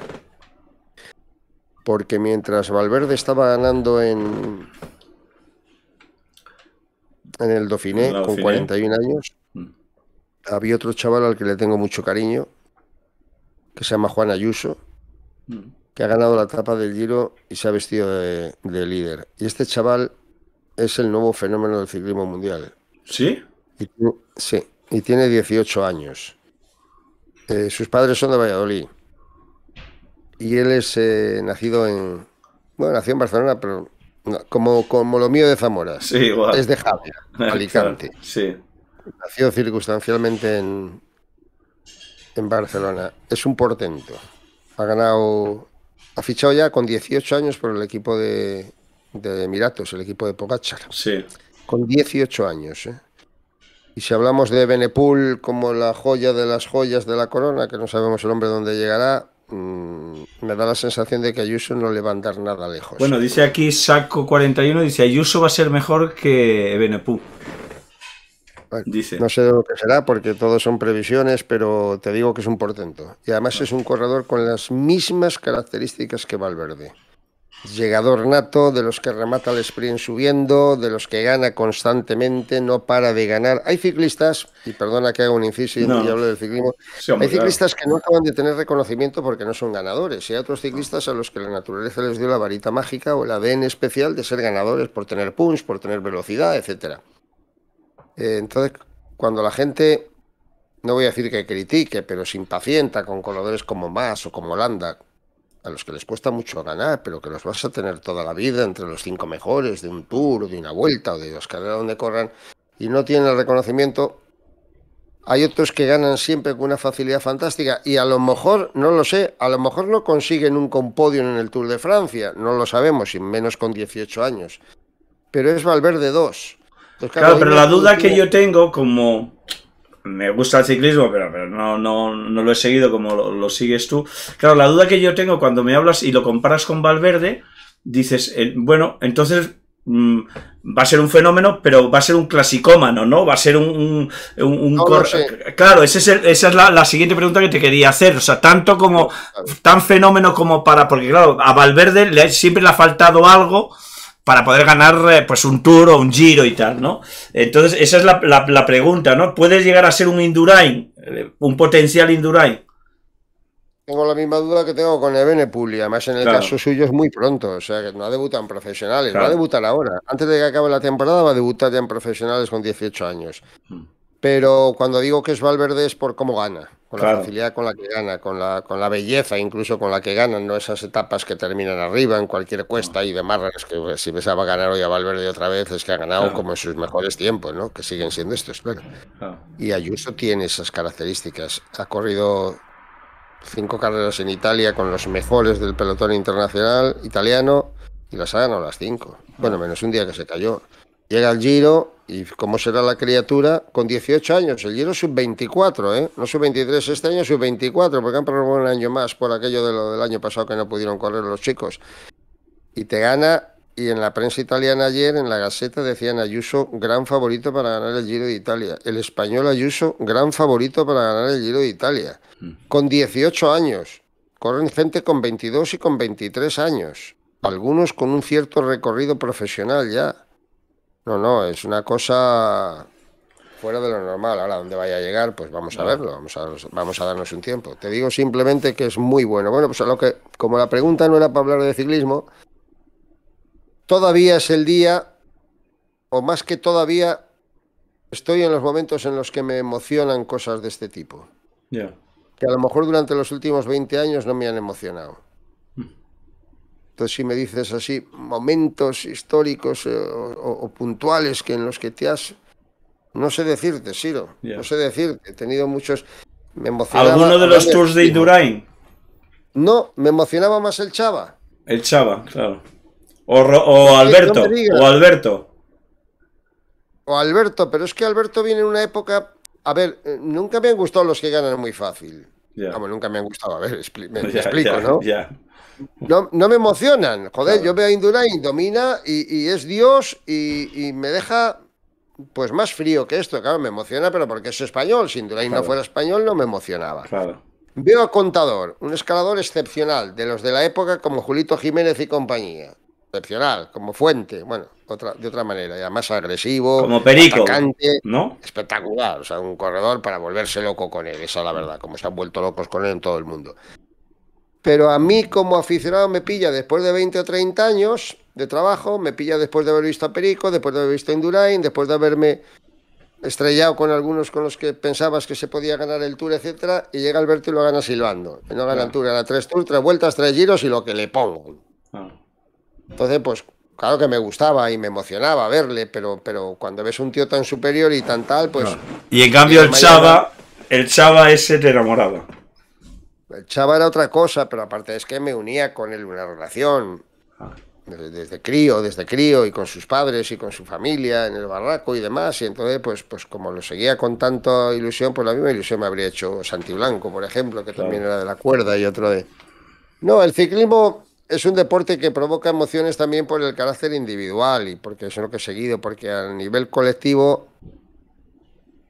Porque mientras Valverde estaba ganando en, en el Dauphiné con 41 años. Mm. Había otro chaval al que le tengo mucho cariño, que se llama Juan Ayuso, mm. que ha ganado la etapa del Giro y se ha vestido de, líder. Y este chaval es el nuevo fenómeno del ciclismo mundial. ¿Sí? sí, y tiene 18 años. Eh, sus padres son de Valladolid. Y él es eh, nacido en. Bueno, nació en Barcelona, pero como, como lo mío de Zamora. Es de Javier, Alicante. sí. Nació circunstancialmente en, en Barcelona. Es un portento. Ha ganado. Ha fichado ya con 18 años por el equipo de, de Emiratos, el equipo de Pogachar. Sí. Con 18 años, ¿eh? Y si hablamos de Benepul como la joya de las joyas de la corona, que no sabemos el hombre dónde llegará, Mm, me da la sensación de que Ayuso no le va a andar nada lejos. Bueno, dice aquí Saco 41, dice Ayuso va a ser mejor que Benepu dice. No sé de lo que será, porque todo son previsiones, pero te digo que es un portento. Y además es un corredor con las mismas características que Valverde llegador nato, de los que remata el sprint subiendo, de los que gana constantemente, no para de ganar. Hay ciclistas, y perdona que haga un inciso y hablo del ciclismo, hay ciclistas que no acaban de tener reconocimiento porque no son ganadores. Y hay otros ciclistas a los que la naturaleza les dio la varita mágica o la ADN especial de ser ganadores por tener punch, por tener velocidad, etc. Eh, entonces, cuando la gente, no voy a decir que critique, pero se impacienta con corredores como Mas o como Landa, a los que les cuesta mucho ganar, pero que los vas a tener toda la vida entre los cinco mejores de un tour, de una vuelta o de dos carreras donde corran, y no tienen el reconocimiento. Hay otros que ganan siempre con una facilidad fantástica y a lo mejor, no lo sé, a lo mejor no consiguen un compodio en el Tour de Francia, no lo sabemos, y menos con 18 años. Pero es Valverde 2. claro, pero la duda que yo tengo como me gusta el ciclismo, pero, pero no, no, no, lo he seguido como lo, sigues tú. Claro, la duda que yo tengo cuando me hablas y lo comparas con Valverde, dices, eh, bueno, entonces mm, va a ser un fenómeno, pero va a ser un clasicómano, ¿no? Va a ser un... un, Claro, es esa es la, siguiente pregunta que te quería hacer. O sea, tanto como... Tan fenómeno como para... Porque claro, a Valverde le, siempre le ha faltado algo para poder ganar eh, pues un tour o un giro y tal, ¿no? Entonces, esa es la, pregunta, ¿no? ¿Puedes llegar a ser un Indurain, eh, un potencial Indurain? Tengo la misma duda que tengo con Ebene además en el caso suyo es muy pronto, o sea que no ha debutado en profesionales, No va a ahora. Antes de que acabe la temporada va a debutar ya en profesionales con 18 años. Mm pero cuando digo que es Valverde es por cómo gana, con la facilidad con la que gana, con la, con la belleza incluso con la que gana, no esas etapas que terminan arriba en cualquier cuesta y demás, es que si pensaba ganar hoy a Valverde otra vez es que ha ganado como en sus mejores tiempos, ¿no? que siguen siendo estos, Y Ayuso tiene esas características, ha corrido cinco carreras en Italia con los mejores del pelotón internacional italiano y las ha ganado las cinco, bueno, ah. menos un día que se cayó. Llega al Giro y cómo será la criatura con 18 años. El Giro sub-24, ¿eh? No sub-23 este año, sub-24, porque han probado un año más por aquello de lo del año pasado que no pudieron correr los chicos. Y te gana, y en la prensa italiana ayer, en la Gaceta, decían Ayuso, gran favorito para ganar el Giro de Italia. El español Ayuso, gran favorito para ganar el Giro de Italia. Mm. Con 18 años. Corren gente con 22 y con 23 años. Algunos con un cierto recorrido profesional ya. No, no, es una cosa fuera de lo normal. Ahora, ¿dónde vaya a llegar? Pues vamos a verlo, vamos a, vamos a darnos un tiempo. Te digo simplemente que es muy bueno. Bueno, pues a lo que, como la pregunta no era para hablar de ciclismo, todavía es el día, o más que todavía, estoy en los momentos en los que me emocionan cosas de este tipo. Que a lo mejor durante los últimos 20 años no me han emocionado si me dices así, momentos históricos eh, o, puntuales que en los que te has... No sé decirte, Siro. No sé decirte. He tenido muchos... Me ¿Alguno de los tours de Indurain? No, me emocionaba más el Chava. El Chava, claro. O, Alberto. o Alberto. O Alberto, pero es que Alberto viene en una época... A ver, eh, nunca me han gustado los que ganan muy fácil. nunca me han gustado. A ver, me, explico, ¿no? Ya no, no, me emocionan. Joder, yo veo a Indurain, domina y, es Dios y, me deja pues más frío que esto. Claro, me emociona, pero porque es español. Si Indurain no fuera español, no me emocionaba. Claro. Veo a Contador, un escalador excepcional, de los de la época como Julito Jiménez y compañía. Excepcional, como fuente, bueno, otra, de otra manera, ya más agresivo, como perico, ¿no? espectacular, o sea, un corredor para volverse loco con él, esa es la verdad, como se han vuelto locos con él en todo el mundo pero a mí como aficionado me pilla después de 20 o 30 años de trabajo, me pilla después de haber visto a Perico, después de haber visto a Indurain, después de haberme estrellado con algunos con los que pensabas que se podía ganar el Tour, etcétera, y llega Alberto y lo gana silbando. no gana el Tour, era tres Tours, tres vueltas, tres giros y lo que le pongo. Ah. Entonces, pues claro que me gustaba y me emocionaba verle, pero, pero cuando ves un tío tan superior y tan tal, pues... Y en cambio el Chava, el Chava es el enamorado. El Chava era otra cosa, pero aparte es que me unía con él una relación. Desde, crío, desde crío, y con sus padres y con su familia en el barraco y demás. Y entonces, pues, pues como lo seguía con tanta ilusión, pues la misma ilusión me habría hecho Santi Blanco, por ejemplo, que también era de la cuerda y otro de. No, el ciclismo es un deporte que provoca emociones también por el carácter individual y porque es lo que he seguido, porque a nivel colectivo,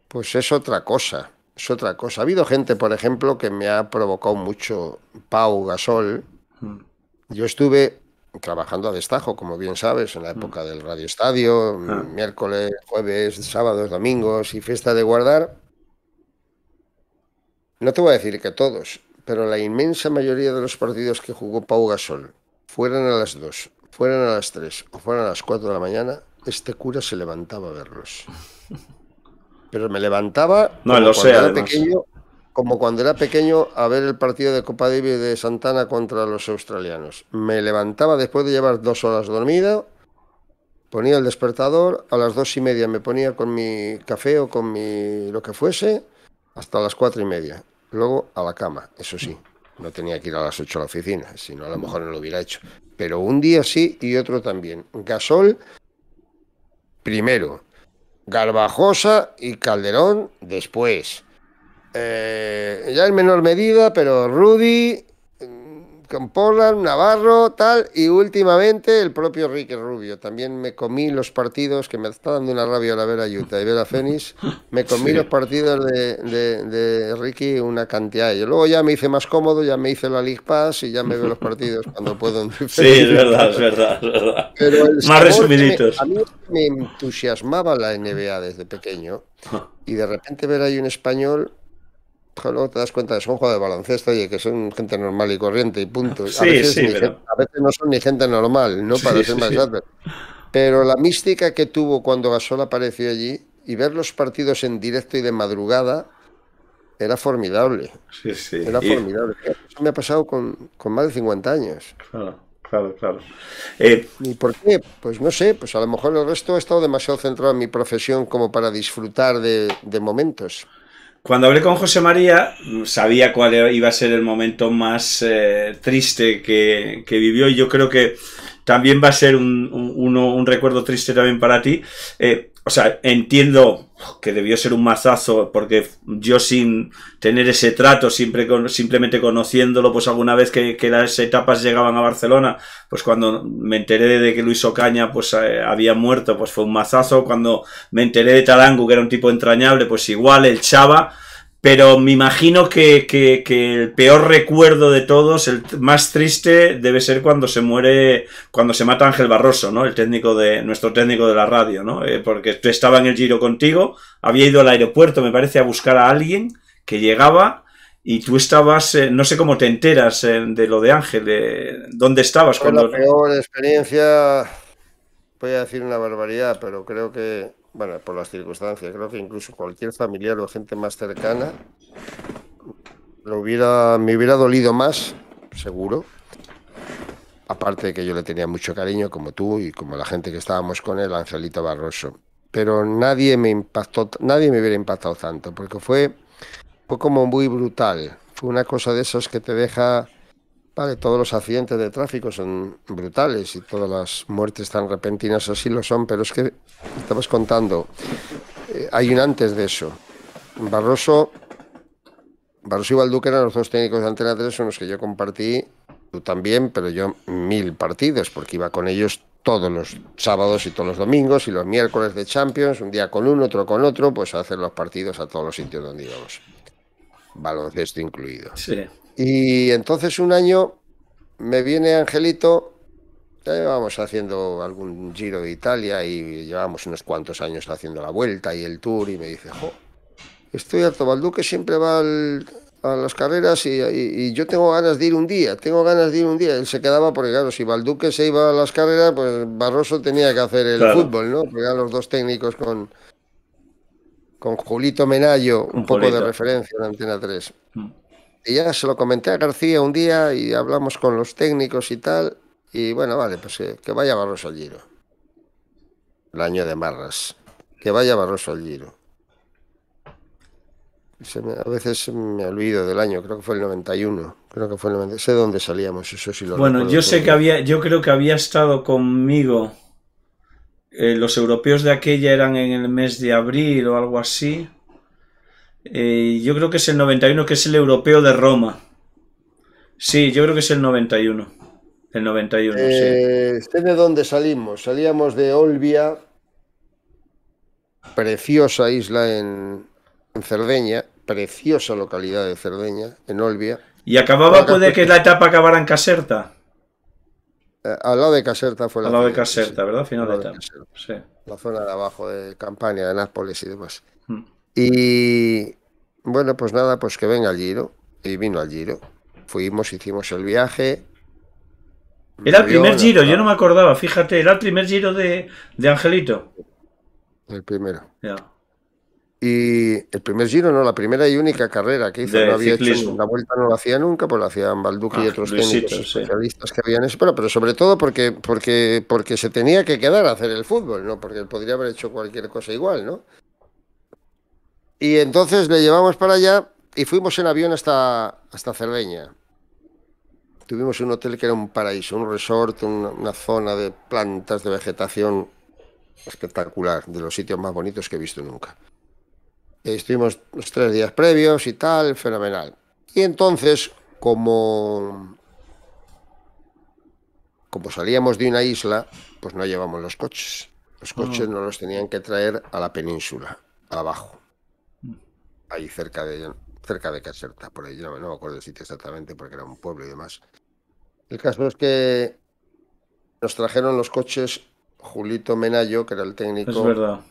pues es otra cosa es otra cosa. Ha habido gente, por ejemplo, que me ha provocado mucho Pau Gasol. Hmm. Yo estuve trabajando a destajo, como bien sabes, en la hmm. época del Radio Estadio, ah. miércoles, jueves, sábados, domingos y fiesta de guardar. No te voy a decir que todos, pero la inmensa mayoría de los partidos que jugó Pau Gasol, fueran a las 2, fueran a las 3 o fueran a las 4 de la mañana, este cura se levantaba a verlos pero me levantaba como, cuando era pequeño, como cuando era pequeño a ver el partido de Copa Davis de Santana contra los australianos. Me levantaba después de llevar dos horas dormido, ponía el despertador, a las dos y media me ponía con mi café o con mi lo que fuese, hasta las cuatro y media. Luego a la cama, eso sí. No tenía que ir a las ocho a la oficina, no, a lo mejor no lo hubiera hecho. Pero un día sí y otro también. Gasol, primero, Garbajosa y Calderón después. Eh, ya en menor medida, pero Rudy con Navarro, tal, y últimamente el propio Ricky Rubio. También me comí los partidos, que me está dando una rabia la ver a Utah y ver a Fénix, me comí los partidos de, Ricky una cantidad de Luego ya me hice más cómodo, ya me hice la League Pass y ya me veo los partidos cuando puedo. sí, es verdad, es verdad, más resumiditos. a mí me entusiasmaba la NBA desde pequeño ah. y de repente ver ahí un español luego te das cuenta que son jugadores de baloncesto, y que son gente normal y corriente y punto. Sí, a, veces sí, a, veces no son ni gente normal, ¿no? Para ser más Pero la mística que tuvo cuando Gasol apareció allí y ver los partidos en directo y de madrugada era formidable. Sí, sí. Era formidable. Eso me ha pasado con, con más de 50 años. Claro, claro, claro. Eh, ¿Y por qué? Pues no sé, pues a lo mejor el resto he estado demasiado centrado en mi profesión como para disfrutar de, de momentos. Cuando hablé con José María, sabía cuál iba a ser el momento más eh, triste que, vivió y yo creo que también va a ser un, un, recuerdo triste también para ti. Eh, o sea, entiendo que debió ser un mazazo, porque yo sin tener ese trato, siempre simplemente conociéndolo, pues alguna vez que, las etapas llegaban a Barcelona, pues cuando me enteré de que Luis Ocaña pues eh, había muerto, pues fue un mazazo. Cuando me enteré de Tarangu, que era un tipo entrañable, pues igual el Chava, pero me imagino que, el peor recuerdo de todos, el más triste, debe ser cuando se muere, cuando se mata Ángel Barroso, ¿no? El técnico de, nuestro técnico de la radio, ¿no? Eh, porque estaba en el giro contigo, había ido al aeropuerto, me parece, a buscar a alguien que llegaba y tú estabas, eh, no sé cómo te enteras eh, de lo de Ángel, eh, ¿dónde estabas? Fue cuando... la peor experiencia, voy a decir una barbaridad, pero creo que bueno, por las circunstancias, creo que incluso cualquier familiar o gente más cercana lo hubiera, me hubiera dolido más, seguro. Aparte de que yo le tenía mucho cariño, como tú y como la gente que estábamos con él, Angelito Barroso. Pero nadie me impactó, nadie me hubiera impactado tanto, porque fue, fue como muy brutal. Fue una cosa de esas que te deja Vale, todos los accidentes de tráfico son brutales y todas las muertes tan repentinas así lo son, pero es que estabas contando, eh, hay un antes de eso. Barroso, Barroso y Balduque eran los dos técnicos de Antena 3, son los que yo compartí, tú también, pero yo mil partidos, porque iba con ellos todos los sábados y todos los domingos y los miércoles de Champions, un día con uno, otro con otro, pues a hacer los partidos a todos los sitios donde íbamos. Baloncesto incluido. Sí. Y entonces un año me viene Angelito, ya haciendo algún giro de Italia y llevamos unos cuantos años haciendo la vuelta y el tour y me dice, jo, estoy harto, Balduque siempre va a las carreras y, yo tengo ganas de ir un día, tengo ganas de ir un día. Él se quedaba porque, claro, si Balduque se iba a las carreras, pues Barroso tenía que hacer el fútbol, ¿no? Porque los dos técnicos con, con Julito Menayo, un, poco de referencia en Antena 3. Y ya se lo comenté a García un día y hablamos con los técnicos y tal. Y bueno, vale, pues eh, que, vaya Barroso al Giro. El año de Marras. Que vaya Barroso al Giro. a veces me olvido del año, creo que fue el 91. Creo que fue el 91. Sé dónde salíamos, eso sí lo Bueno, yo sé que había, yo creo que había estado conmigo. Eh, los europeos de aquella eran en el mes de abril o algo así. Eh, yo creo que es el 91, que es el europeo de Roma. Sí, yo creo que es el 91. El 91, sí. Eh, de dónde salimos. Salíamos de Olbia, preciosa isla en, Cerdeña, preciosa localidad de Cerdeña, en Olbia. ¿Y acababa, puede que la etapa acabara en Caserta? Eh, al lado de Caserta fue la. Al lado de Caserta, ¿verdad? Final de etapa. Sí. La zona de abajo de Campania, de Nápoles y demás. Mm. Y bueno, pues nada, pues que venga el Giro. Y vino al Giro. Fuimos, hicimos el viaje. Era el primer Giro, yo no me acordaba, fíjate, era el primer Giro de, Angelito. El primero. Ya. Y el primer giro, no, la primera y única carrera que hizo, no había hecho la vuelta, no la hacía nunca, pues la hacían Balduque y ah, otros que habían esperado pero, pero, sobre todo porque, porque, porque se tenía que quedar a hacer el fútbol, ¿no? Porque él podría haber hecho cualquier cosa igual, ¿no? Y entonces le llevamos para allá y fuimos en avión hasta, hasta Cerdeña. Tuvimos un hotel que era un paraíso, un resort, una, zona de plantas, de vegetación espectacular, de los sitios más bonitos que he visto nunca. Estuvimos los tres días previos y tal, fenomenal. Y entonces, como, como salíamos de una isla, pues no llevamos los coches. Los coches mm. no los tenían que traer a la península, abajo ahí cerca de, cerca de Caserta, por ahí, no, me acuerdo el sitio exactamente porque era un pueblo y demás. El caso es que nos trajeron los coches Julito Menayo, que era el técnico,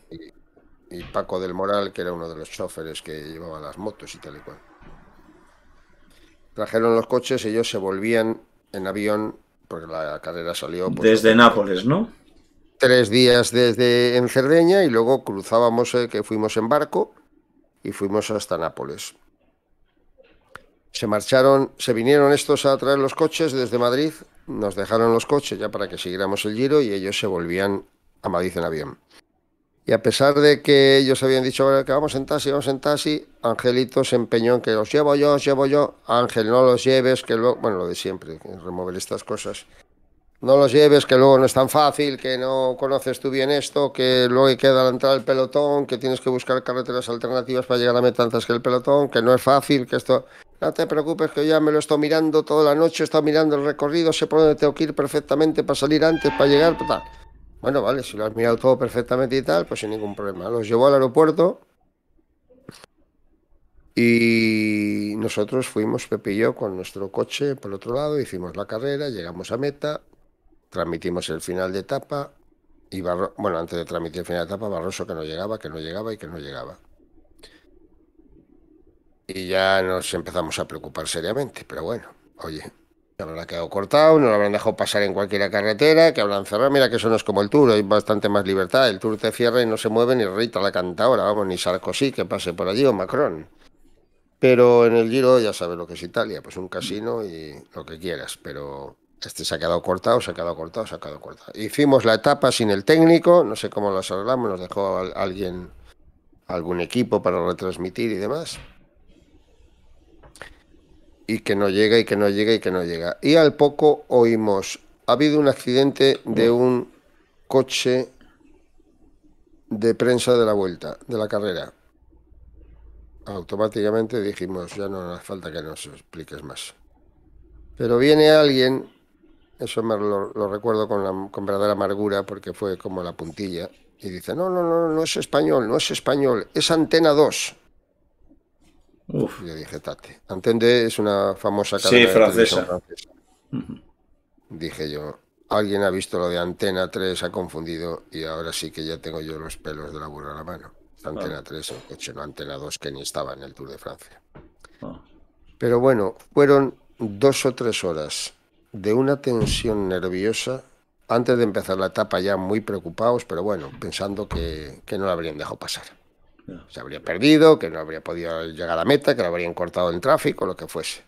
Y, Paco del Moral, que era uno de los choferes que llevaba las motos y tal y cual. Trajeron los coches, ellos se volvían en avión, porque la carrera salió... Pues, desde Nápoles, ¿no? Tres días desde en Cerdeña y luego cruzábamos, eh, que fuimos en barco, y fuimos hasta Nápoles. Se marcharon, se vinieron estos a traer los coches desde Madrid, nos dejaron los coches ya para que siguiéramos el giro y ellos se volvían a Madrid en avión. Y a pesar de que ellos habían dicho que vamos en taxi, vamos en taxi, Angelito se empeñó en que los llevo yo, los llevo yo, Ángel no los lleves, que luego, bueno, lo de siempre, remover estas cosas no los lleves, que luego no es tan fácil, que no conoces tú bien esto, que luego queda la entrada del pelotón, que tienes que buscar carreteras alternativas para llegar a meta que el pelotón, que no es fácil, que esto... No te preocupes, que ya me lo estoy mirando toda la noche, he estado mirando el recorrido, sé por dónde tengo que ir perfectamente para salir antes, para llegar, pues, tal. Bueno, vale, si lo has mirado todo perfectamente y tal, pues sin ningún problema. Los llevó al aeropuerto y nosotros fuimos, Pepillo, con nuestro coche por otro lado, hicimos la carrera, llegamos a meta, transmitimos el final de etapa y bueno, antes de transmitir el final de etapa, Barroso que no llegaba, que no llegaba y que no llegaba. Y ya nos empezamos a preocupar seriamente, pero bueno, oye, que ha quedado cortado, no lo habrán dejado pasar en cualquier carretera, que habrán cerrado, mira que eso no es como el Tour, hay bastante más libertad, el Tour te cierra y no se mueve ni Rita la cantadora, vamos, ni Sarkozy que pase por allí o Macron. Pero en el Giro ya sabes lo que es Italia, pues un casino y lo que quieras, pero este se ha quedado cortado, se ha quedado cortado, se ha quedado cortado. Hicimos la etapa sin el técnico, no sé cómo lo hablamos... nos dejó alguien, algún equipo para retransmitir y demás. Y que no llega, y que no llega, y que no llega. Y al poco oímos, ha habido un accidente de un coche de prensa de la vuelta, de la carrera. Automáticamente dijimos, ya no hace falta que nos expliques más. Pero viene alguien eso me lo, recuerdo con, verdadera amargura porque fue como la puntilla. Y dice, no, no, no, no es español, no es español, es Antena 2. Uf. Yo dije, tate. Antende es una famosa cadena francesa. De francesa. Dije yo, alguien ha visto lo de Antena 3, ha confundido y ahora sí que ya tengo yo los pelos de la burra a la mano. Antena 3, el coche, no Antena 2, que ni estaba en el Tour de Francia. Ah. Pero bueno, fueron dos o tres horas de una tensión nerviosa antes de empezar la etapa ya muy preocupados, pero bueno, pensando que, no la habrían dejado pasar. Se habría perdido, que no habría podido llegar a meta, que lo habrían cortado en tráfico, lo que fuese.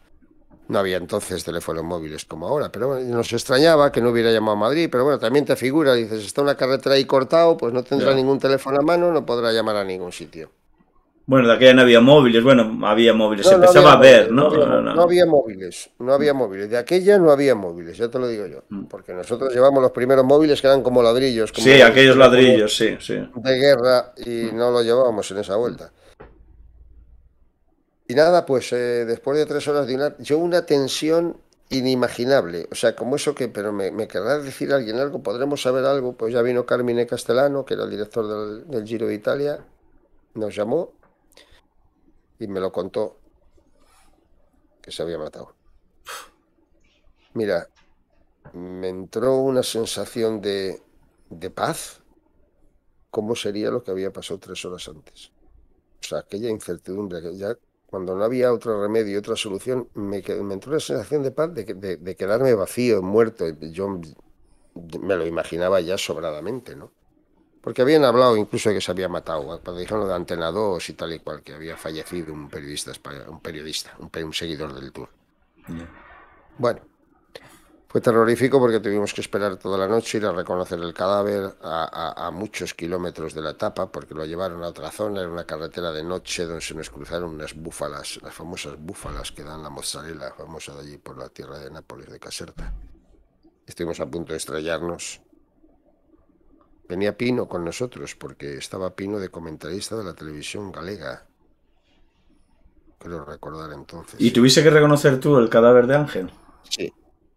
No había entonces teléfonos móviles como ahora, pero bueno, nos extrañaba que no hubiera llamado a Madrid, pero bueno, también te figura, dices, está una carretera ahí cortado, pues no tendrá ningún teléfono a mano, no podrá llamar a ningún sitio. Bueno, de aquella no había móviles, bueno, había móviles, se empezaba a ver, ¿no? ¿no? había móviles, no había móviles, de aquella no había móviles, ya te lo digo yo, mm. porque nosotros llevamos los primeros móviles que eran como ladrillos. Como sí, aquellos ladrillos, sí, De guerra y mm. no lo llevábamos en esa vuelta. Y nada, pues eh, después de tres horas de una, yo una tensión inimaginable, o sea, como eso que, pero me, me querrá decir alguien algo, podremos saber algo, pues ya vino Carmine Castellano, que era el director del, del Giro de Italia, nos llamó y me lo contó que se había matado. Mira, me entró una sensación de, de paz. ¿Cómo sería lo que había pasado tres horas antes? O sea, aquella incertidumbre, ya cuando no había otro remedio y otra solución, me, entró una sensación de paz de quedarme vacío, muerto. Yo me lo imaginaba ya sobradamente, ¿no? Porque habían hablado incluso de que se había matado, ¿eh? cuando dijeron lo de Antena 2 y tal y cual, que había fallecido un periodista, un periodista, un, seguidor del tour. Bueno, fue terrorífico porque tuvimos que esperar toda la noche, ir a reconocer el cadáver a, muchos kilómetros de la tapa, porque lo llevaron a otra zona, era una carretera de noche donde se nos cruzaron unas búfalas, las famosas búfalas que dan la mozzarella, famosa de allí por la tierra de Nápoles, de Caserta. Estuvimos a punto de estrellarnos Tenía Pino con nosotros porque estaba Pino de comentarista de la televisión galega. Quiero recordar entonces. ¿Y tuviste que reconocer tú el cadáver de Ángel? Sí.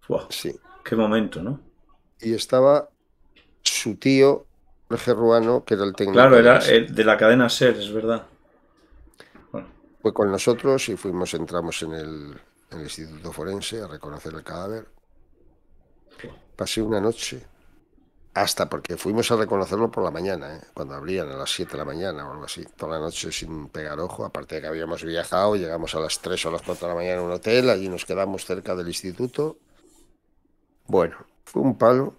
Wow. Sí. Qué momento, ¿no? Y estaba su tío, el Ruano, que era el técnico. Claro, era el de la cadena SER, es verdad. Bueno. Fue con nosotros y fuimos, entramos en el Instituto Forense a reconocer el cadáver. Pasé una noche hasta porque fuimos a reconocerlo por la mañana, ¿eh? cuando abrían a las 7 de la mañana o algo así, toda la noche sin pegar ojo, aparte de que habíamos viajado, llegamos a las 3 o las 4 de la mañana a un hotel, allí nos quedamos cerca del instituto. Bueno, fue un palo.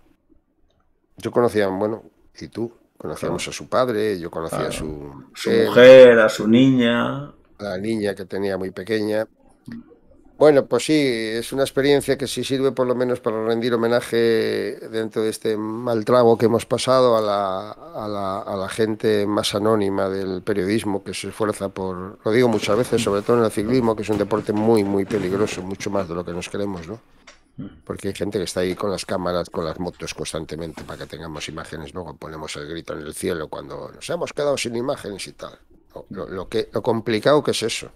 Yo conocía, bueno, y tú, conocíamos a su padre, yo conocía a su, su mujer, a su niña. La niña que tenía muy pequeña. Bueno, pues sí, es una experiencia que sí sirve por lo menos para rendir homenaje dentro de este mal trago que hemos pasado a la, gente más anónima del periodismo que se esfuerza por, lo digo muchas veces, sobre todo en el ciclismo, que es un deporte muy, muy peligroso, mucho más de lo que nos creemos, ¿no? Porque hay gente que está ahí con las cámaras, con las motos constantemente para que tengamos imágenes, luego ponemos el grito en el cielo cuando nos hemos quedado sin imágenes y tal. lo que, lo complicado que es eso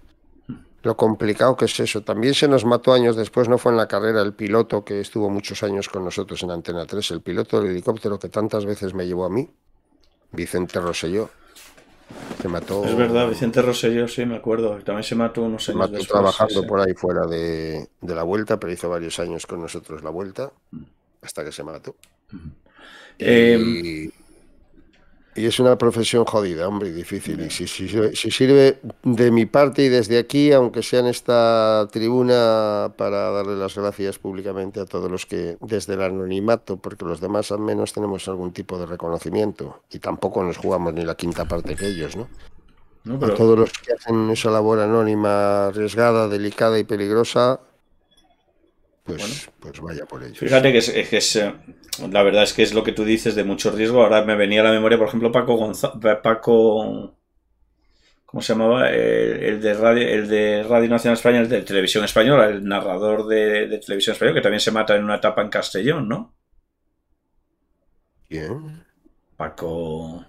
lo complicado que es eso. También se nos mató años después, no fue en la carrera, el piloto que estuvo muchos años con nosotros en Antena 3, el piloto del helicóptero que tantas veces me llevó a mí, Vicente Rosselló. Se mató. Es verdad, Vicente Rosselló, sí, me acuerdo. También se mató unos años después, trabajando por ahí fuera de, la vuelta, pero hizo varios años con nosotros la vuelta, mm. hasta que se mató. Em, y es una profesión jodida, hombre, difícil. Y si, sirve de mi parte y desde aquí, aunque sea en esta tribuna, para darle las gracias públicamente a todos los que, desde el anonimato, porque los demás al menos tenemos algún tipo de reconocimiento y tampoco nos jugamos ni la quinta parte que ellos, ¿no? A todos los que hacen esa labor anónima, arriesgada, delicada y peligrosa, pues, pues, vaya por ello. Fíjate que, es, eh, la verdad es que es lo que tú dices de mucho riesgo. Ahora me venía a la memoria, por ejemplo, Paco Gonzalo, Paco ¿cómo se llamaba? El, de radio, el de Radio Nacional Española, el de Televisión Española, el narrador de, de, Televisión Española, que también se mata en una etapa en Castellón, ¿no? ¿Quién? Paco.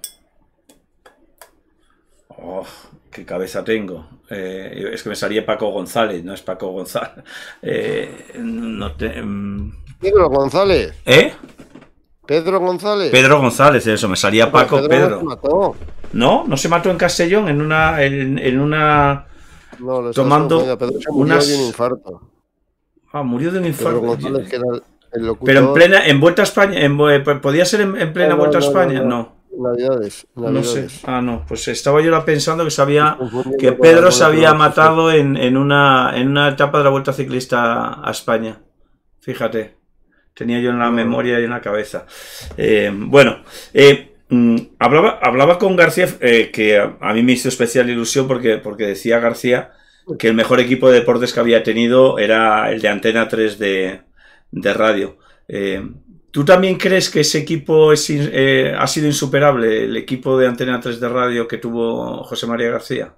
Oh, qué cabeza tengo. Eh, es que me salía Paco González, no es Paco González. Eh, no mm. Pedro González. ¿Eh? Pedro González. Pedro González, eso, me salía Paco Pedro. No, no, se mató en Castellón, en una. En, una tomando unas... infarto. Ah, murió de un infarto. Pero en plena, en Vuelta a España, eh, podía ser en, plena Vuelta a España, no. No sé. Ah, no. Pues estaba yo pensando que sabía que Pedro se había matado en, una, etapa de la Vuelta Ciclista a España. Fíjate. Tenía yo en la mm. memoria y en la cabeza. Eh, bueno, eh, mm, hablaba, hablaba con García, eh, que a, mí me hizo especial ilusión porque, porque decía García que el mejor equipo de deportes que había tenido era el de Antena 3 de, de radio. ¿Tú también crees que ese equipo eh, ha sido insuperable, el equipo de Antena 3 de radio que tuvo José María García?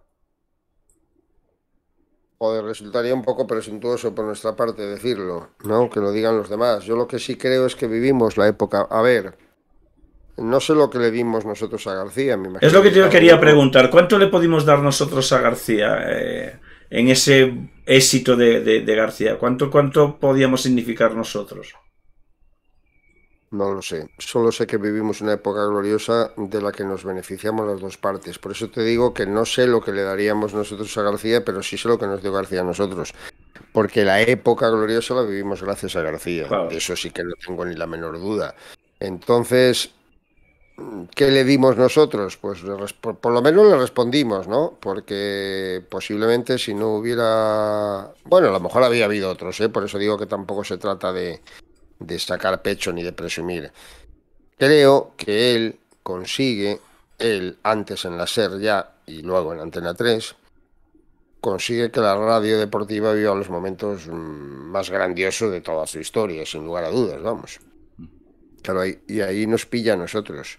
resultaría un poco presuntuoso por nuestra parte decirlo, ¿no? Que lo digan los demás. Yo lo que sí creo es que vivimos la época. A ver, no sé lo que le dimos nosotros a García, me Es lo que yo quería preguntar. ¿Cuánto le pudimos dar nosotros a García eh, en ese éxito de, García? ¿Cuánto, ¿Cuánto podíamos significar nosotros? No lo sé. Solo sé que vivimos una época gloriosa de la que nos beneficiamos las dos partes. Por eso te digo que no sé lo que le daríamos nosotros a García, pero sí sé lo que nos dio García a nosotros. Porque la época gloriosa la vivimos gracias a García. eso sí que no tengo ni la menor duda. Entonces, ¿qué le dimos nosotros? Pues por, por lo menos le respondimos, ¿no? Porque posiblemente si no hubiera... Bueno, a lo mejor había habido otros, ¿eh? Por eso digo que tampoco se trata de de sacar pecho ni de presumir. Creo que él consigue, él antes en la SER ya y luego en Antena 3, consigue que la radio deportiva viva los momentos mm, más grandiosos de toda su historia, sin lugar a dudas, vamos. Claro, y ahí nos pilla a nosotros.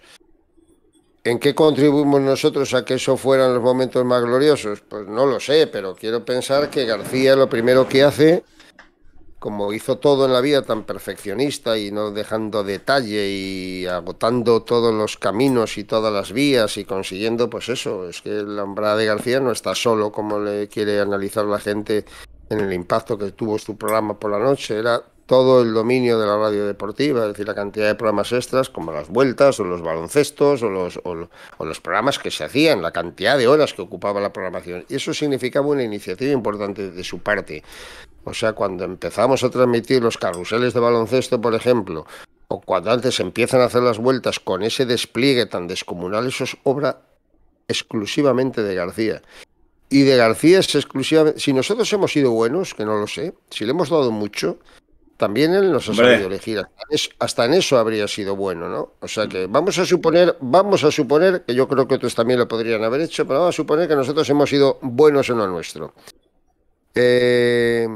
¿En qué contribuimos nosotros a que eso fueran los momentos más gloriosos? Pues no lo sé, pero quiero pensar que García lo primero que hace como hizo todo en la vida tan perfeccionista y no dejando detalle y agotando todos los caminos y todas las vías y consiguiendo, pues eso, es que la hombrada de García no está solo como le quiere analizar la gente en el impacto que tuvo su programa por la noche, era todo el dominio de la radio deportiva, es decir, la cantidad de programas extras como las vueltas o los baloncestos o los, programas que se hacían, la cantidad de horas que ocupaba la programación. Y eso significaba una iniciativa importante de su parte. O sea, cuando empezamos a transmitir los carruseles de baloncesto, por ejemplo, o cuando antes empiezan a hacer las vueltas con ese despliegue tan descomunal, eso es obra exclusivamente de García. Y de García es exclusivamente... Si nosotros hemos sido buenos, que no lo sé, si le hemos dado mucho, también él nos ha sabido elegir. Hasta en eso habría sido bueno, ¿no? O sea que vamos a suponer, vamos a suponer, que yo creo que otros también lo podrían haber hecho, pero vamos a suponer que nosotros hemos sido buenos en lo nuestro. Eh,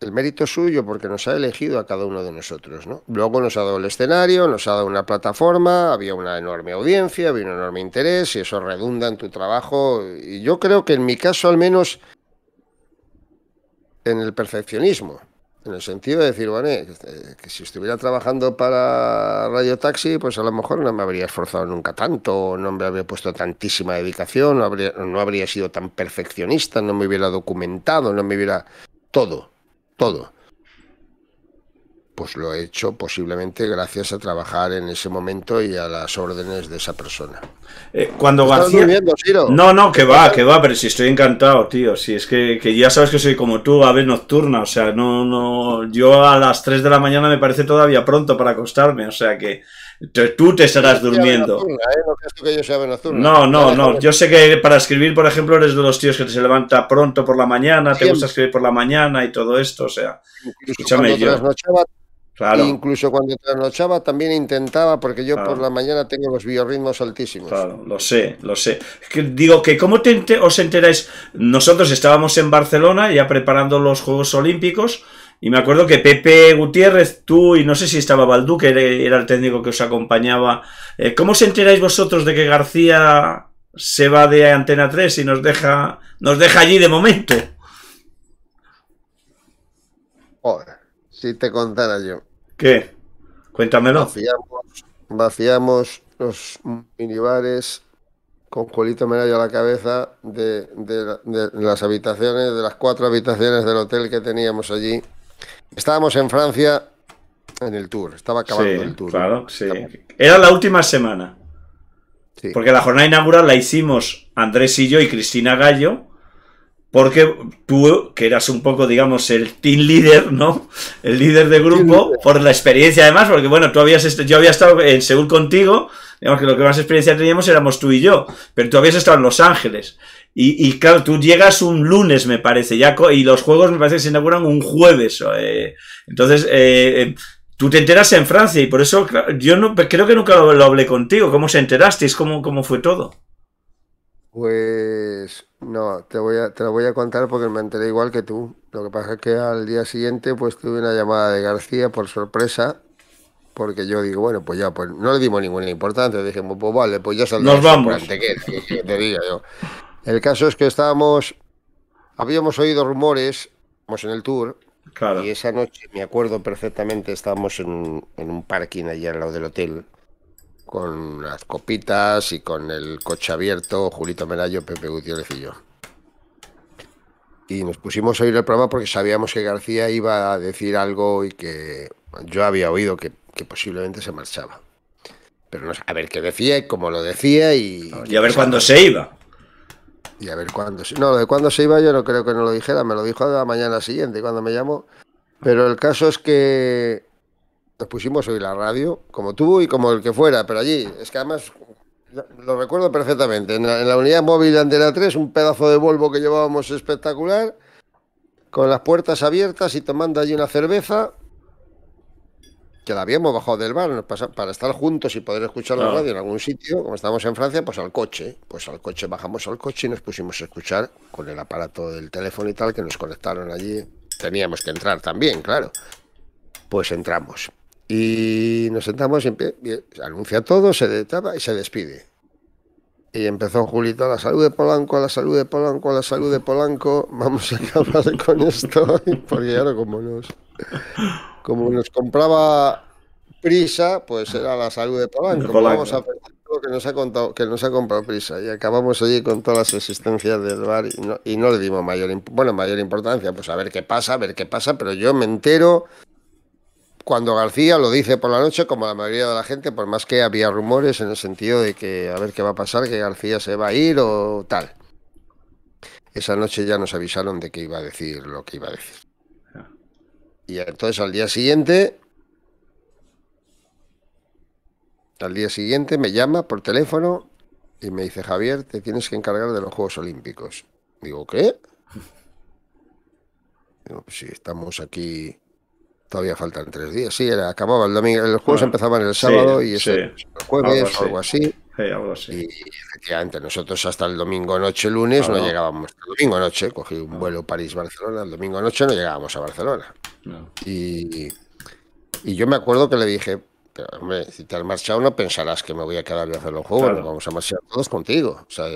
el mérito suyo porque nos ha elegido a cada uno de nosotros, ¿no? Luego nos ha dado el escenario, nos ha dado una plataforma, había una enorme audiencia, había un enorme interés y eso redunda en tu trabajo. Y yo creo que en mi caso al menos en el perfeccionismo. En el sentido de decir, bueno, este, que si estuviera trabajando para Radio Taxi, pues a lo mejor no me habría esforzado nunca tanto, no me habría puesto tantísima dedicación, no habría, no habría sido tan perfeccionista, no me hubiera documentado, no me hubiera... Todo, todo pues lo he hecho posiblemente gracias a trabajar en ese momento y a las órdenes de esa persona. Eh, cuando García... no, no, que va, que va, pero si estoy encantado, tío. Si es que, ya sabes que soy como tú, ave nocturna, o sea, no, no, yo a las 3 de la mañana me parece todavía pronto para acostarme, o sea que tú te estarás durmiendo. ¿eh? No, no, no, yo sé que para escribir, por ejemplo, eres de los tíos que se levanta pronto por la mañana, te gusta escribir por la mañana y todo esto, o sea, escúchame yo incluso cuando trasnochaba también intentaba, porque yo por la mañana tengo los biorritmos altísimos. Claro, lo sé, lo sé. digo que, ¿cómo os enteráis? Nosotros estábamos en Barcelona ya preparando los Juegos Olímpicos. Y me acuerdo que Pepe Gutiérrez, tú y no sé si estaba Baldú, que era el técnico que os acompañaba. Eh, ¿Cómo os enteráis vosotros de que García se va de Antena 3 y nos deja, nos deja allí de momento? Joder. Si te contara yo. ¿Qué? Cuéntamelo. Vaciamos, los minibares con Juelito Menayo a la cabeza de, las habitaciones, de las cuatro habitaciones del hotel que teníamos allí. Estábamos en Francia en el tour, estaba acabando el tour. Claro, sí. Era la última semana. Porque la jornada inaugural la hicimos Andrés y yo y Cristina Gallo porque tú, que eras un poco, digamos, el team leader, ¿no? El líder de grupo, por la experiencia además, porque bueno, tú habías, yo había estado en Seúl contigo, digamos que lo que más experiencia teníamos éramos tú y yo, pero tú habías estado en Los Ángeles. Y, claro, tú llegas un lunes, me parece, y los juegos me parece que se inauguran un jueves. Eh, entonces, eh, em, tú te enteras en Francia y por eso yo no, creo que nunca lo, hablé contigo. ¿Cómo se enteraste ¿Cómo, cómo fue todo? Pues no, te voy a, te lo voy a contar porque me enteré igual que tú. Lo que pasa es que al día siguiente pues tuve una llamada de García por sorpresa, porque yo digo, bueno, pues ya, pues no le dimos ninguna importancia. Dijimos, pues, pues vale, pues ya saldrá. Nos vamos. que te diga yo. El caso es que estábamos, habíamos oído rumores, en el tour, y esa noche, me acuerdo perfectamente, estábamos en, en un parking allá al lado del hotel con las copitas y con el coche abierto, Julito Merayo, Pepe Gutiérrez y yo. Y nos pusimos a oír el programa porque sabíamos que García iba a decir algo y que yo había oído que, posiblemente se marchaba. Pero no, a ver qué decía y cómo lo decía y... Y a ver cuándo se iba. Y a ver cuándo se... No, de cuándo se iba yo no creo que no lo dijera, me lo dijo a la mañana siguiente cuando me llamó. Pero el caso es que nos pusimos hoy la radio, como tú y como el que fuera, pero allí, es que además lo recuerdo perfectamente, en la, unidad móvil de 3, un pedazo de Volvo que llevábamos espectacular, con las puertas abiertas y tomando allí una cerveza, que la habíamos bajado del bar nos para estar juntos y poder escuchar la radio en algún sitio, como estábamos en Francia, pues al coche. Pues al coche, bajamos al coche y nos pusimos a escuchar con el aparato del teléfono y tal que nos conectaron allí. Teníamos que entrar también, claro. Pues entramos. Y nos sentamos y, se anuncia todo, se detaba y se despide. Y empezó Julito, la salud de Polanco, a la salud de Polanco, la salud de Polanco, vamos a acabar con esto, porque ahora como nos, como nos compraba prisa, pues era la salud de Polanco. Vamos a hacer lo que nos ha ha comprado prisa. Y acabamos allí con todas las existencias del bar y no, y no le dimos mayor, bueno, mayor importancia, pues a ver qué pasa, a ver qué pasa, pero yo me entero cuando García lo dice por la noche, como la mayoría de la gente, por más que había rumores en el sentido de que a ver qué va a pasar, que García se va a ir o tal. Esa noche ya nos avisaron de que iba a decir lo que iba a decir. Y entonces al día siguiente, al día siguiente me llama por teléfono y me dice, Javier, te tienes que encargar de los Juegos Olímpicos. Digo, ¿qué? Digo, si estamos aquí todavía faltan tres días. Sí, era, acababa el domingo, los juegos ah. empezaban el sábado y ese el jueves o algo así. Y efectivamente, nosotros hasta el domingo noche, lunes, no, llegábamos. El domingo noche, cogí un vuelo París-Barcelona, el domingo noche no llegábamos a Barcelona. Y, y yo me acuerdo que le dije, pero hombre, si te has marchado no pensarás que me voy a quedar a hacer los juegos, nos vamos a marchar todos contigo. O sea,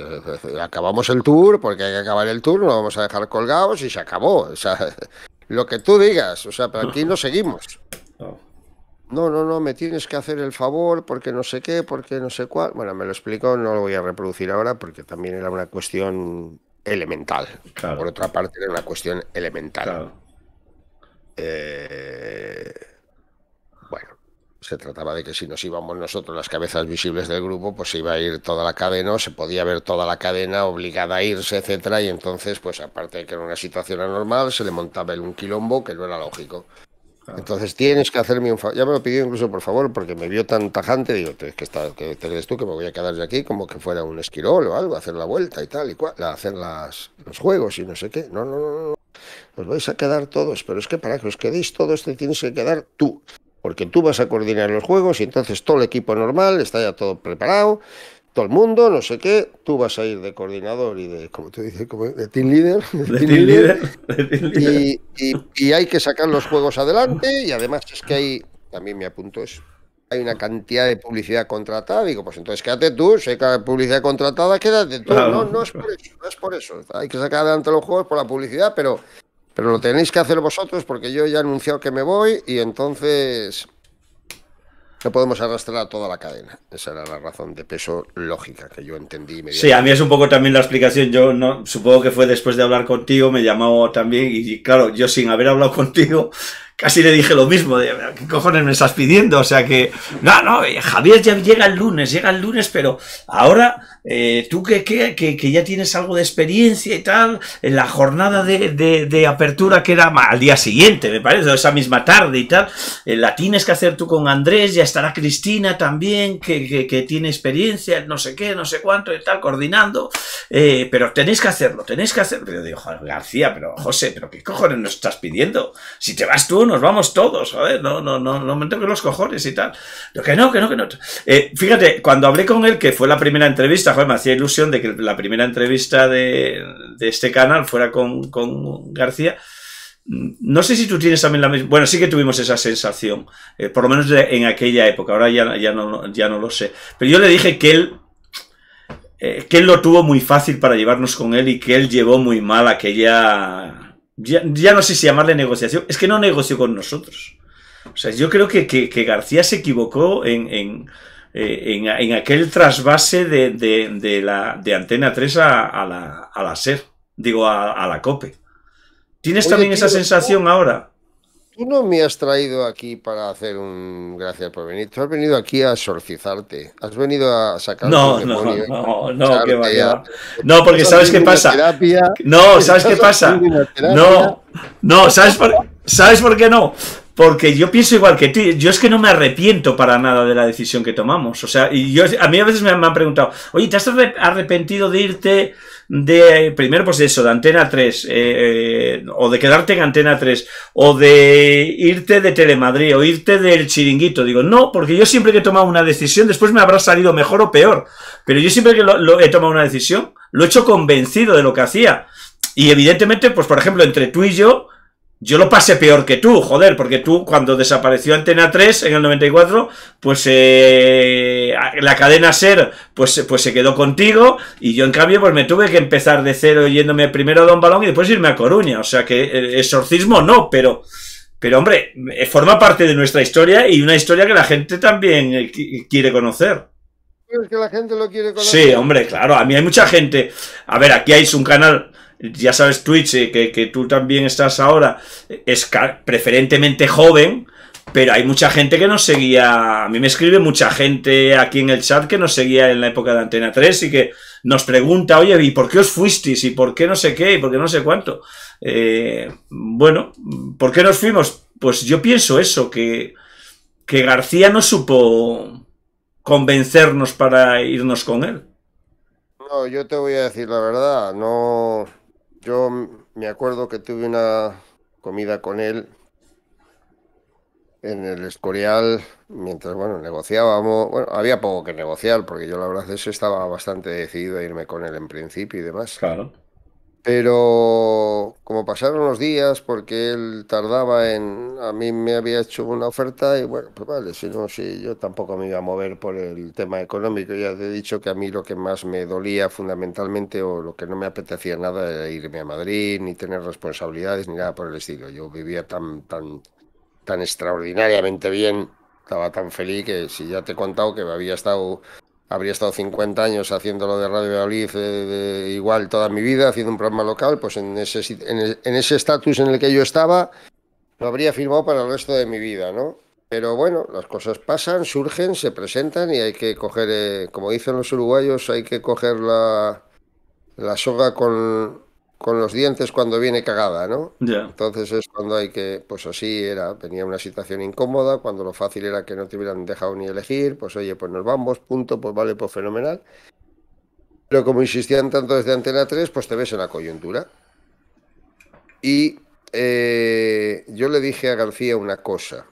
acabamos el tour porque hay que acabar el tour, nos vamos a dejar colgados y se acabó. O lo que tú digas, o sea, pero aquí no seguimos. No, no, no, me tienes que hacer el favor porque no sé qué, porque no sé cuál. Bueno, me lo explico, no lo voy a reproducir ahora porque también era una cuestión elemental. Por otra parte, era una cuestión elemental. Eh se trataba de que si nos íbamos nosotros las cabezas visibles del grupo, pues se iba a ir toda la cadena, se podía ver toda la cadena obligada a irse, etcétera, y entonces, pues aparte de que era una situación anormal, se le montaba el un quilombo que no era lógico. Ah. Entonces tienes que hacerme un favor. Ya me lo pidió incluso por favor, porque me vio tan tajante. Digo, que, que te tú que me voy a quedar de aquí como que fuera un esquirol o algo, hacer la vuelta y tal y cual, hacer las, los juegos y no sé qué. No, no, no, no. Os vais a quedar todos, pero es que para que os quedéis todos te tienes que quedar tú porque tú vas a coordinar los juegos y entonces todo el equipo normal está ya todo preparado, todo el mundo, no sé qué, tú vas a ir de coordinador y de, como te dice? como de team leader, de team leader, y, hay que sacar los juegos adelante y además es que hay, también me apunto eso, hay una cantidad de publicidad contratada, digo, pues entonces quédate tú, si hay publicidad contratada, quédate tú, no, no es por eso, no es por eso, hay que sacar adelante los juegos por la publicidad, pero pero lo tenéis que hacer vosotros porque yo ya he anunciado que me voy y entonces no podemos arrastrar a toda la cadena. Esa era la razón de peso lógica que yo entendí. Sí, a mí es un poco también la explicación. Yo no supongo que fue después de hablar contigo, me llamó también y claro, yo sin haber hablado contigo casi le dije lo mismo, de, ¿qué cojones me estás pidiendo? O sea que, no, no, eh, Javier ya llega el lunes, llega el lunes, pero ahora eh, tú que, que, ya tienes algo de experiencia y tal, en la jornada de, apertura que era al día siguiente, me parece, o esa misma tarde y tal, eh, la tienes que hacer tú con Andrés, ya estará Cristina también, que, tiene experiencia, no sé qué, no sé cuánto y tal, coordinando, pero tenéis que hacerlo, tenéis que hacerlo. Yo digo, García, pero José, pero ¿qué cojones nos estás pidiendo? Si te vas tú, nos vamos todos, ver, no, no, no, no me los cojones y tal. Lo que no, que no, que no. Eh, fíjate, cuando hablé con él, que fue la primera entrevista, me hacía ilusión de que la primera entrevista de, este canal fuera con, García. Mm, no sé si tú tienes también la misma. Bueno, sí que tuvimos esa sensación, eh, por lo menos en aquella época, ahora ya, ya, no, ya no lo sé. Pero yo le dije que él. Eh, que él lo tuvo muy fácil para llevarnos con él y que él llevó muy mal aquella ya, no sé si llamarle negociación, es que no negoció con nosotros. O sea, yo creo que, García se equivocó en, eh, aquel trasvase de, la, Antena 3 a, la, SER, digo, a, la COPE. ¿Tienes también esa sensación ahora? tú no me has traído aquí para hacer un gracias por venir. Tú has venido aquí a exorcizarte. Has venido a sacar. No, no, ¿eh? no, no, No, porque sabes qué pasa. no, sabes qué pasa. No, no, sabes por, sabes por qué no. Porque yo pienso igual que tú. Yo es que no me arrepiento para nada de la decisión que tomamos. O sea, y yo, a mí a veces me han, preguntado, oye, ¿te has arrepentido de irte de, primero pues eso, de Antena 3, eh, eh, o de quedarte en Antena 3, o de irte de Telemadrid, o irte del chiringuito? Digo, no, porque yo siempre que he tomado una decisión, después me habrá salido mejor o peor. Pero yo siempre que he tomado una decisión, lo he hecho convencido de lo que hacía. Y evidentemente, pues por ejemplo, entre tú y yo, yo lo pasé peor que tú, joder, porque tú cuando desapareció Antena 3 en el 94, pues eh, la cadena SER pues, pues se quedó contigo y yo en cambio pues me tuve que empezar de cero yéndome primero a Don Balón y después irme a Coruña. O sea que eh, exorcismo no, pero... Pero hombre, eh, forma parte de nuestra historia y una historia que la gente también quiere conocer. Es que la gente lo quiere conocer. Sí, hombre, claro. A mí hay mucha gente. A ver, aquí hay un canal ya sabes Twitch, eh, que, tú también estás ahora, es preferentemente joven, pero hay mucha gente que nos seguía, a mí me escribe mucha gente aquí en el chat que nos seguía en la época de Antena 3 y que nos pregunta, oye, ¿y por qué os fuisteis? ¿Y por qué no sé qué? ¿Y por qué no sé cuánto? Eh, bueno, ¿por qué nos fuimos? Pues yo pienso eso, que, que García no supo convencernos para irnos con él. No, yo te voy a decir la verdad, no yo me acuerdo que tuve una comida con él en el Escorial, mientras, bueno, negociábamos, bueno, había poco que negociar, porque yo la verdad es estaba bastante decidido a irme con él en principio y demás. Claro. Pero como pasaron los días, porque él tardaba en. A mí me había hecho una oferta y bueno, pues vale, si no, si yo tampoco me iba a mover por el tema económico. Ya te he dicho que a mí lo que más me dolía fundamentalmente o lo que no me apetecía nada era irme a Madrid, ni tener responsabilidades, ni nada por el estilo. Yo vivía tan, tan, tan extraordinariamente bien, estaba tan feliz que si ya te he contado que había estado habría estado 50 años haciendo lo de Radio Valladolid eh, igual toda mi vida, haciendo un programa local, pues en ese estatus en, el que yo estaba, lo habría firmado para el resto de mi vida, ¿no? Pero bueno, las cosas pasan, surgen, se presentan y hay que coger, eh, como dicen los uruguayos, hay que coger la soga con, con los dientes cuando viene cagada, ¿no? Entonces es cuando hay que, pues así era, venía una situación incómoda, cuando lo fácil era que no te hubieran dejado ni elegir, pues oye, pues nos vamos, punto, pues vale, pues fenomenal. Pero como insistían tanto desde Antena 3, pues te ves en la coyuntura. Y eh, yo le dije a García una cosa,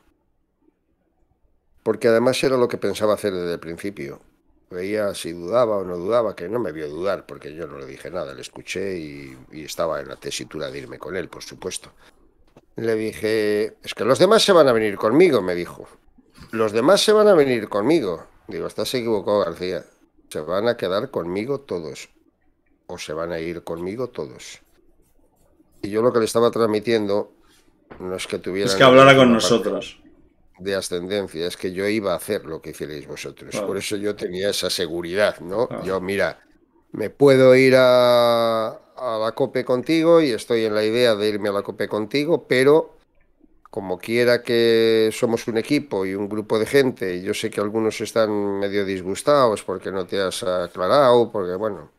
porque además era lo que pensaba hacer desde el principio veía si dudaba o no dudaba, que no me vio dudar porque yo no le dije nada, le escuché y, estaba en la tesitura de irme con él, por supuesto. Le dije, es que los demás se van a venir conmigo, me dijo. Los demás se van a venir conmigo. Digo, estás equivocado, García. Se van a quedar conmigo todos. O se van a ir conmigo todos. Y yo lo que le estaba transmitiendo no es que tuviera... Es que hablara con nosotros de ascendencia, es que yo iba a hacer lo que hicierais vosotros. Por eso yo tenía esa seguridad, ¿no? Yo, mira, me puedo ir a, la COPE contigo y estoy en la idea de irme a la COPE contigo, pero como quiera que somos un equipo y un grupo de gente, yo sé que algunos están medio disgustados porque no te has aclarado, porque bueno,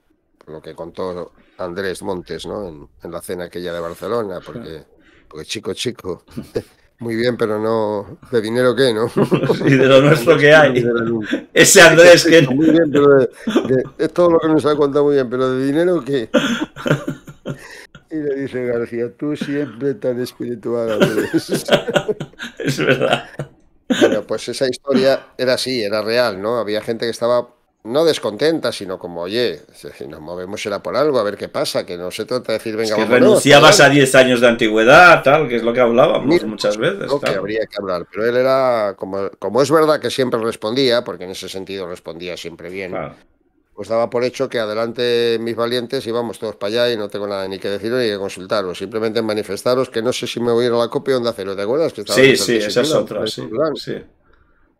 lo que contó Andrés Montes, ¿no? En, la cena aquella de Barcelona, porque, porque chico, chico. Muy bien, pero no. ¿De dinero qué, no? Y de lo nuestro que hay. Ese Andrés que. Muy bien, de, es todo lo que nos ha contado muy bien, pero ¿de dinero qué? Y le dice García, tú siempre tan espiritual, Andrés. Es verdad. Bueno, pues esa historia era así, era real, ¿no? Había gente que estaba no descontenta, sino como, oye, si nos movemos será por algo, a ver qué pasa, que no se trata de decir, venga, es que renunciabas a 10 años de antigüedad, tal, que es lo que hablábamos muchas veces. Lo que habría que hablar, pero él era, como, es verdad que siempre respondía, porque en ese sentido respondía siempre bien, pues daba por hecho que adelante mis valientes íbamos todos para allá y no tengo nada ni que decir ni que consultaros, simplemente manifestaros que no sé si me voy a ir a la copia o onda cero, ¿te acuerdas? sí, sí, esa es otra, sí.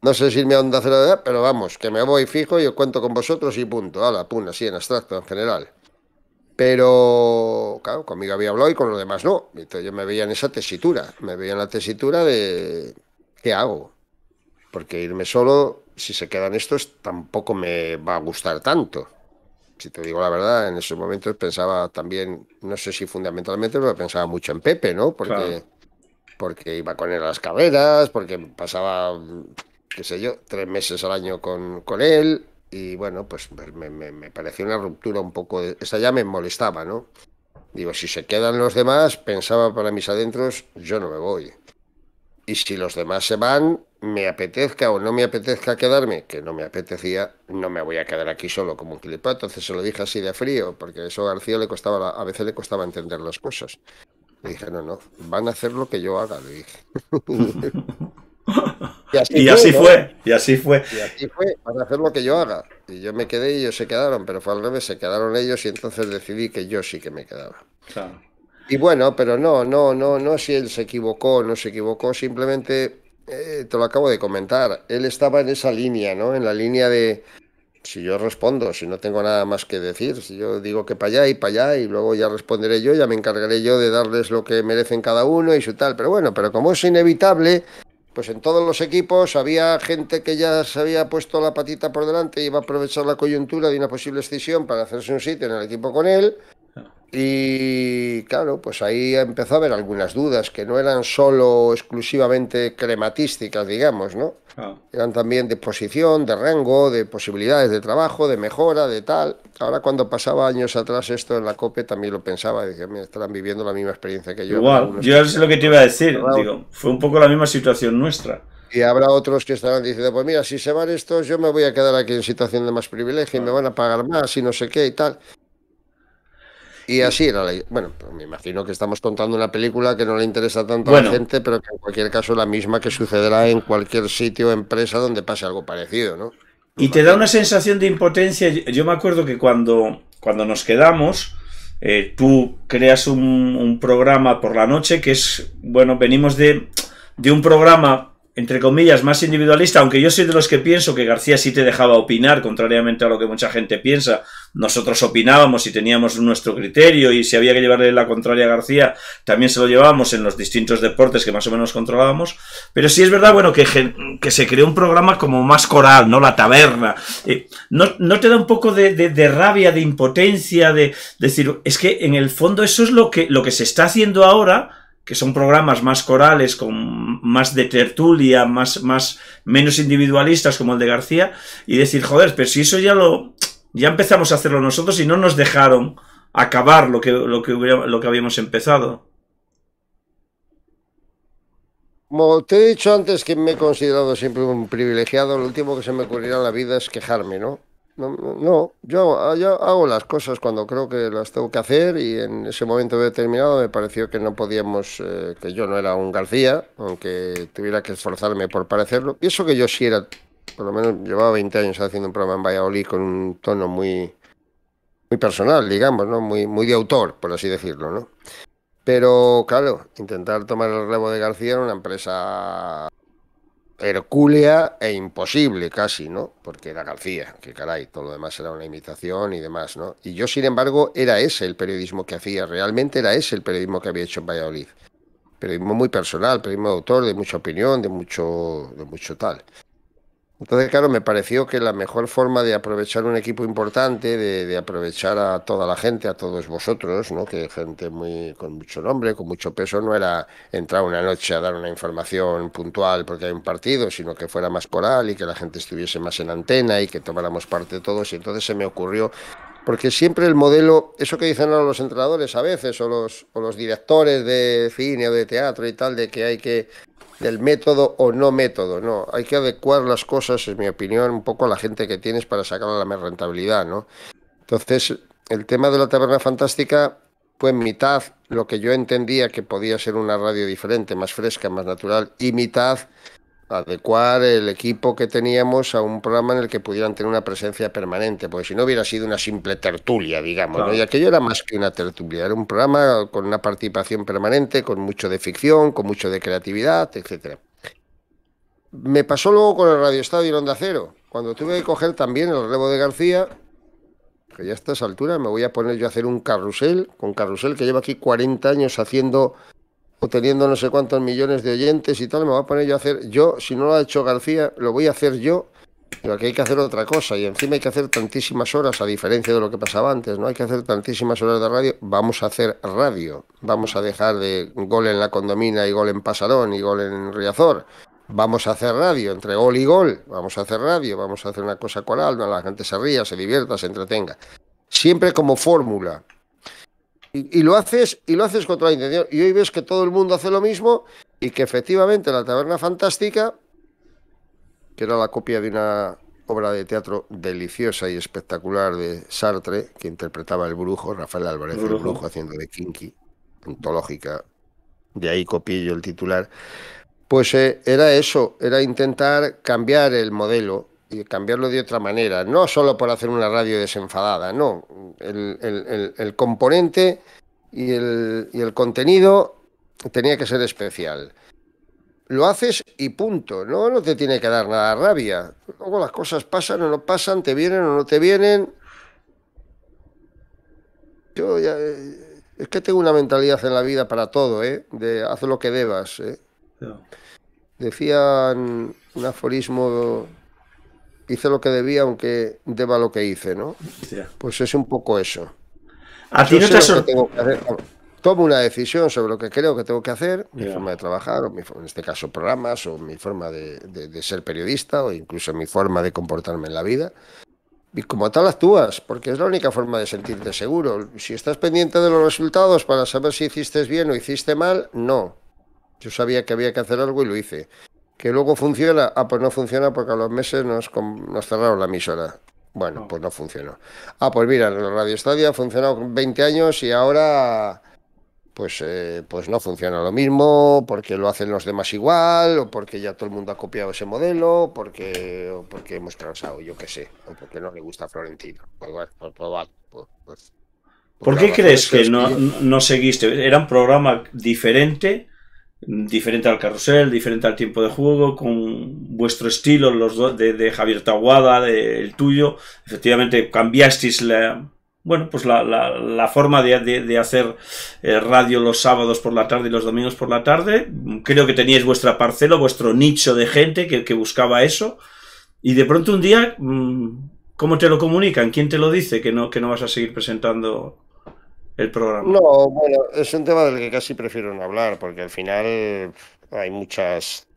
No sé si irme a Onda Cero la edad, pero vamos, que me voy fijo y cuento con vosotros y punto. la pum, así en abstracto, en general. Pero, claro, conmigo había hablado y con los demás no. Entonces yo me veía en esa tesitura, me veía en la tesitura de ¿qué hago? Porque irme solo, si se quedan estos, tampoco me va a gustar tanto. Si te digo la verdad, en esos momentos pensaba también, no sé si fundamentalmente, pero pensaba mucho en Pepe, ¿no? Porque, porque iba con él a las carreras, porque pasaba qué sé yo, tres meses al año con, con él y bueno, pues me, me, pareció una ruptura un poco, esa esta ya me molestaba, ¿no? Digo, si se quedan los demás, pensaba para mis adentros, yo no me voy. Y si los demás se van, me apetezca o no me apetezca quedarme, que no me apetecía, no me voy a quedar aquí solo como un clipa. Entonces se lo dije así de frío, porque eso a García le costaba, a veces le costaba entender las cosas. Le dije, no, no, van a hacer lo que yo haga, le dije. Y así, fue, y así fue, y así fue. para hacer lo que yo haga. Y yo me quedé y ellos se quedaron, pero fue al revés, se quedaron ellos y entonces decidí que yo sí que me quedaba. Y bueno, pero no, no, no, no si él se equivocó no se equivocó, simplemente eh, te lo acabo de comentar. Él estaba en esa línea, ¿no? En la línea de si yo respondo, si no tengo nada más que decir, si yo digo que para allá y para allá y luego ya responderé yo, ya me encargaré yo de darles lo que merecen cada uno y su tal. Pero bueno, pero como es inevitable, pues en todos los equipos había gente que ya se había puesto la patita por delante y iba a aprovechar la coyuntura de una posible escisión para hacerse un sitio en el equipo con él. Y claro, pues ahí empezó a haber algunas dudas que no eran solo exclusivamente crematísticas, digamos, ¿no? Ah. Eran también de posición, de rango, de posibilidades de trabajo, de mejora, de tal. Ahora cuando pasaba años atrás esto en la COPE también lo pensaba, decía me estarán viviendo la misma experiencia que yo. Igual, yo es lo que te iba a decir, digo, fue un poco la misma situación nuestra. Y habrá otros que estarán diciendo, pues mira, si se van estos, yo me voy a quedar aquí en situación de más privilegio y me van a pagar más y no sé qué y tal. Y así era la Bueno, pues me imagino que estamos contando una película que no le interesa tanto a la gente, pero que en cualquier caso la misma que sucederá en cualquier sitio o empresa donde pase algo parecido, ¿no? y te da una sensación de impotencia. Yo me acuerdo que cuando, cuando nos quedamos, eh, tú creas un, programa por la noche que es, bueno, venimos de, de un programa entre comillas, más individualista, aunque yo soy de los que pienso que García sí te dejaba opinar, contrariamente a lo que mucha gente piensa, nosotros opinábamos y teníamos nuestro criterio y si había que llevarle la contraria a García, también se lo llevábamos en los distintos deportes que más o menos controlábamos. Pero sí es verdad, bueno, que, que se creó un programa como más coral, ¿no? La taberna. Eh, ¿no, te da un poco de, rabia, de impotencia, de, decir, es que en el fondo eso es lo que, lo que se está haciendo ahora? que son programas más corales, con más de tertulia, más, más, menos individualistas como el de García, y decir, joder, pero si eso ya lo, ya empezamos a hacerlo nosotros y no nos dejaron acabar lo que, lo que, lo que habíamos empezado. Como te he dicho antes que me he considerado siempre un privilegiado, lo último que se me ocurrirá en la vida es quejarme, ¿no? No, yo, hago las cosas cuando creo que las tengo que hacer y en ese momento determinado me pareció que no podíamos, eh, que yo no era un García, aunque tuviera que esforzarme por parecerlo. Y eso que yo sí era por lo menos llevaba 20 años haciendo un programa en Valladolid con un tono muy, muy personal, digamos, Muy, muy de autor, por así decirlo, ¿no? Pero, claro, intentar tomar el relevo de García era una empresa hercúlea e imposible casi, ¿no? Porque era García, que caray, todo lo demás era una imitación y demás, ¿no? Y yo, sin embargo, era ese el periodismo que hacía, realmente era ese el periodismo que había hecho en Valladolid. Periodismo muy personal, periodismo de autor, de mucha opinión, de mucho, de mucho tal. Entonces, claro, me pareció que la mejor forma de aprovechar un equipo importante, de, aprovechar a toda la gente, a todos vosotros, ¿no? que gente muy, con mucho nombre, con mucho peso, no era entrar una noche a dar una información puntual porque hay un partido, sino que fuera más coral y que la gente estuviese más en antena y que tomáramos parte todos. Y entonces se me ocurrió, porque siempre el modelo, eso que dicen los entrenadores a veces, o los, o los directores de cine o de teatro y tal, de que hay que del método o no método, no. Hay que adecuar las cosas, en mi opinión, un poco a la gente que tienes para sacar la más rentabilidad, ¿no? Entonces, el tema de la taberna fantástica fue mitad lo que yo entendía que podía ser una radio diferente, más fresca, más natural, y mitad adecuar el equipo que teníamos a un programa en el que pudieran tener una presencia permanente, porque si no hubiera sido una simple tertulia, digamos, y aquello era más que una tertulia, era un programa con una participación permanente, con mucho de ficción, con mucho de creatividad, etcétera. Me pasó luego con el Radio Estadio y el Onda Cero, cuando tuve que coger también el relevo de García, que ya a estas altura me voy a poner yo a hacer un carrusel, con carrusel que lleva aquí 40 años haciendo teniendo no sé cuántos millones de oyentes y tal, me va a poner yo a hacer, yo, si no lo ha hecho García, lo voy a hacer yo, pero aquí hay que hacer otra cosa y encima hay que hacer tantísimas horas, a diferencia de lo que pasaba antes, ¿no? Hay que hacer tantísimas horas de radio, vamos a hacer radio, vamos a dejar de gol en la condomina y gol en Pasarón y gol en Riazor. Vamos a hacer radio, entre gol y gol, vamos a hacer radio, vamos a hacer una cosa coral, no la gente se ría, se divierta, se entretenga. Siempre como fórmula, y, lo haces, y lo haces con toda la intención. Y hoy ves que todo el mundo hace lo mismo y que efectivamente la Taberna Fantástica, que era la copia de una obra de teatro deliciosa y espectacular de Sartre, que interpretaba el brujo, Rafael Álvarez, el brujo, haciendo de Kinky, ontológica, de ahí copié yo el titular, pues eh, era eso, era intentar cambiar el modelo, y cambiarlo de otra manera, no solo por hacer una radio desenfadada, no, el, componente y el, contenido tenía que ser especial. Lo haces y punto, no, no te tiene que dar nada rabia. Luego las cosas pasan o no pasan, te vienen o no te vienen. Yo ya, eh, es que tengo una mentalidad en la vida para todo, ¿eh? de haz lo que debas. ¿eh? Decían un aforismo hice lo que debía, aunque deba lo que hice, ¿no? Pues es un poco eso. ¿A Tomo una decisión sobre lo que creo que tengo que hacer, mi forma de trabajar, en este caso programas, o mi forma de, de, ser periodista, o incluso mi forma de comportarme en la vida. Y como tal actúas, porque es la única forma de sentirte seguro. Si estás pendiente de los resultados para saber si hiciste bien o hiciste mal, no. Yo sabía que había que hacer algo y lo hice que luego funciona, ah, pues no funciona porque a los meses nos, nos cerraron la emisora. Bueno, pues no funcionó. Ah, pues mira, Radio Estadio ha funcionado 20 años y ahora pues, eh, pues no funciona lo mismo, porque lo hacen los demás igual, o porque ya todo el mundo ha copiado ese modelo, porque, o porque hemos transado, yo qué sé, o porque no le gusta a Florentino. Pues, pues pues, pues, pues, ¿Por pues qué crees que, no, no seguiste? Era un programa diferente diferente al carrusel, diferente al tiempo de juego, con vuestro estilo, los dos de, Javier Taguada, el tuyo. Efectivamente, cambiasteis la, bueno, pues la, la, la forma de, de, hacer eh, radio los sábados por la tarde y los domingos por la tarde. Creo que teníais vuestra parcela, vuestro nicho de gente que, que buscaba eso. Y de pronto un día, mm, ¿cómo te lo comunican? ¿Quién te lo dice que no, que no vas a seguir presentando programa. No, bueno, es un tema del que casi prefiero no hablar, porque al final hay muchas,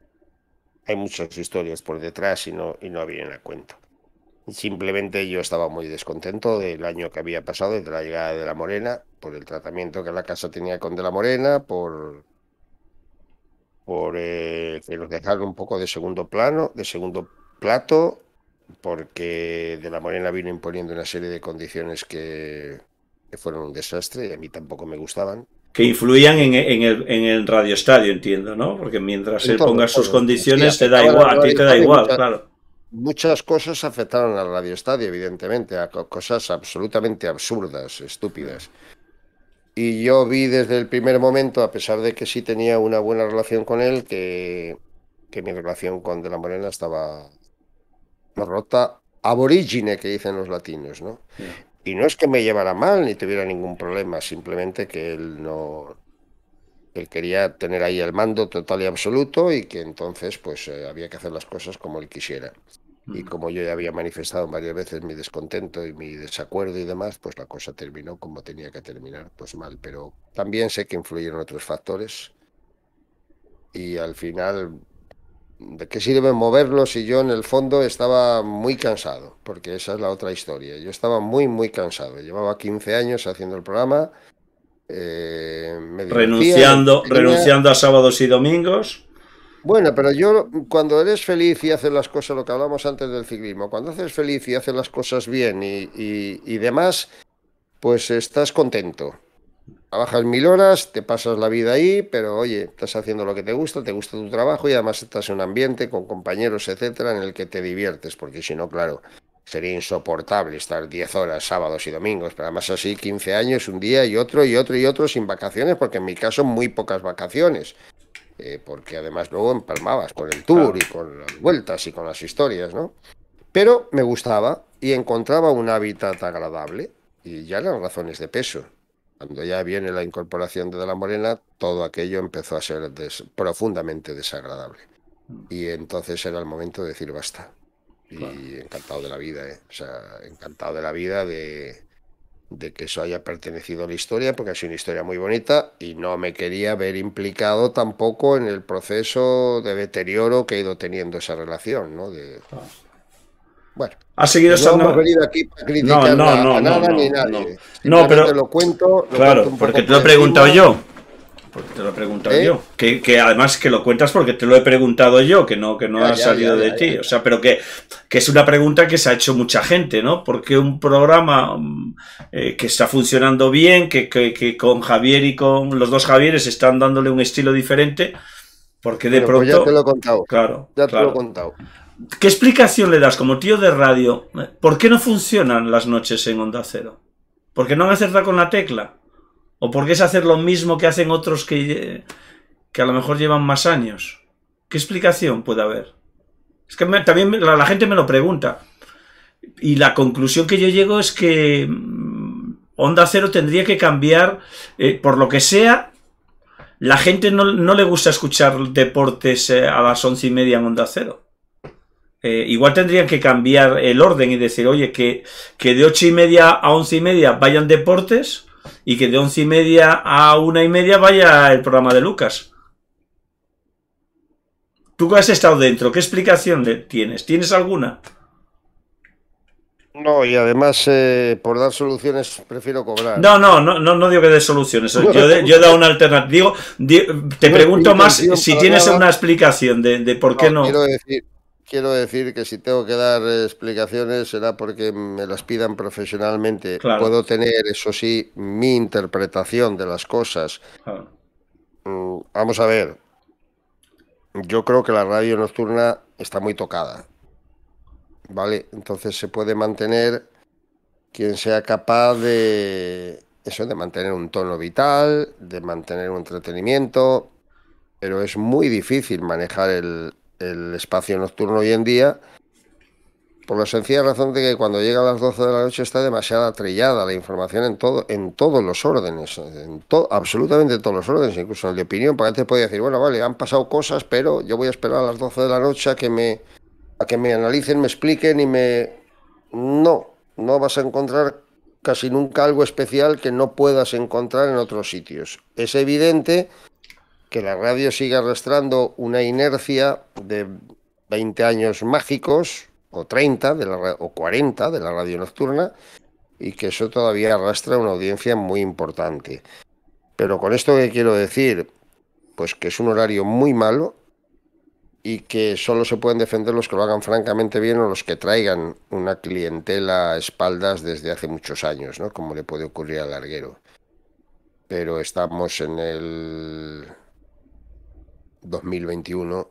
hay muchas historias por detrás y no, y no vienen a cuento. Simplemente yo estaba muy descontento del año que había pasado, de la llegada de la Morena, por el tratamiento que la casa tenía con de la Morena, por por eh, que un poco de segundo plano, de segundo plato, porque de la Morena vino imponiendo una serie de condiciones que que fueron un desastre y a mí tampoco me gustaban. Que influían en, el, en el radioestadio, entiendo, ¿no? Porque mientras él ponga sus condiciones, te da igual, a ti te da igual, claro. Muchas cosas afectaron al radioestadio, evidentemente, a cosas absolutamente absurdas, estúpidas. Y yo vi desde el primer momento, a pesar de que sí tenía una buena relación con él, que, que mi relación con De la Morena estaba rota aborígene que dicen los latinos, ¿no? Y no es que me llevara mal ni tuviera ningún problema, simplemente que él no. Él quería tener ahí el mando total y absoluto y que entonces pues eh, había que hacer las cosas como él quisiera. Y como yo ya había manifestado varias veces mi descontento y mi desacuerdo y demás, pues la cosa terminó como tenía que terminar, pues mal. Pero también sé que influyeron otros factores y al final ¿De qué sirve moverlo si yo en el fondo estaba muy cansado? Porque esa es la otra historia. Yo estaba muy, muy cansado. Llevaba 15 años haciendo el programa. Eh, renunciando, renunciando a sábados y domingos. Bueno, pero yo cuando eres feliz y haces las cosas, lo que hablamos antes del ciclismo, cuando haces feliz y haces las cosas bien y, y demás, pues estás contento. Trabajas mil horas, te pasas la vida ahí, pero oye, estás haciendo lo que te gusta, te gusta tu trabajo y además estás en un ambiente con compañeros, etcétera, en el que te diviertes, porque si no, claro, sería insoportable estar 10 horas sábados y domingos, pero además así 15 años, un día y otro y otro y otro sin vacaciones, porque en mi caso muy pocas vacaciones, eh, porque además luego empalmabas con el tour y con las vueltas y con las historias, ¿no? Pero me gustaba y encontraba un hábitat agradable y ya las razones de peso. Cuando ya viene la incorporación de, de la Morena, todo aquello empezó a ser profundamente desagradable. Y entonces era el momento de decir basta. Y encantado de la vida, ¿eh? o sea, encantado de la vida de, que eso haya pertenecido a la historia, porque ha sido una historia muy bonita y no me quería ver implicado tampoco en el proceso de deterioro que ha ido teniendo esa relación, ¿no? De, bueno, ha seguido no venido aquí para criticar no, no, nada ni nadie. No, pero te lo cuento. claro, porque te lo he preguntado yo. Porque te lo he preguntado ¿Eh? yo. Que, además que lo cuentas porque te lo he preguntado yo, que no, que no ha salido de ti. O sea, pero que, es una pregunta que se ha hecho mucha gente, ¿no? Porque un programa mm, eh, que está funcionando bien, que, con Javier y con los dos Javieres están dándole un estilo diferente, porque de pues pronto. ya te lo he contado. Claro. Ya te lo he contado. ¿Qué explicación le das como tío de radio? ¿Por qué no funcionan las noches en Onda Cero? ¿Por qué no han acertado con la tecla? ¿O por qué es hacer lo mismo que hacen otros que, que a lo mejor llevan más años? ¿Qué explicación puede haber? Es que también la, gente me lo pregunta. Y la conclusión que yo llego es que mm, Onda Cero tendría que cambiar, eh, por lo que sea, la gente no, le gusta escuchar deportes eh, a las once y media en Onda Cero. Eh, igual tendrían que cambiar el orden y decir, oye, que, de ocho y media a once y media vayan deportes y que de once y media a una y media vaya el programa de Lucas. Tú que has estado dentro, ¿qué explicación tienes? ¿Tienes alguna? No, y además eh, por dar soluciones prefiero cobrar. No, no, no, no, digo que dé soluciones. Yo, yo he dado una alternativa. te pregunto más si tienes una explicación de, de por qué no. decir, quiero decir que si tengo que dar explicaciones será porque me las pidan profesionalmente. Puedo tener, eso sí, mi interpretación de las cosas. Mm, vamos a ver. Yo creo que la radio nocturna está muy tocada. ¿Vale? Entonces se puede mantener quien sea capaz de eso, de mantener un tono vital, de mantener un entretenimiento, pero es muy difícil manejar el, el espacio nocturno hoy en día, por la sencilla razón de que cuando llega a las 12 de la noche está demasiado trillada la información en todo en todos los órdenes, absolutamente en todos los órdenes, incluso en el de opinión, porque antes podía decir, bueno, vale, han pasado cosas, pero yo voy a esperar a las 12 de la noche que me, a que me analicen, me expliquen y me... No, no vas a encontrar casi nunca algo especial que no puedas encontrar en otros sitios. Es evidente que la radio siga arrastrando una inercia de 20 años mágicos, o 30, de la, o 40 de la radio nocturna, y que eso todavía arrastra una audiencia muy importante. Pero con esto que quiero decir, pues que es un horario muy malo y que solo se pueden defender los que lo hagan francamente bien o los que traigan una clientela a espaldas desde hace muchos años, ¿no? Como le puede ocurrir al larguero. Pero estamos en el 2021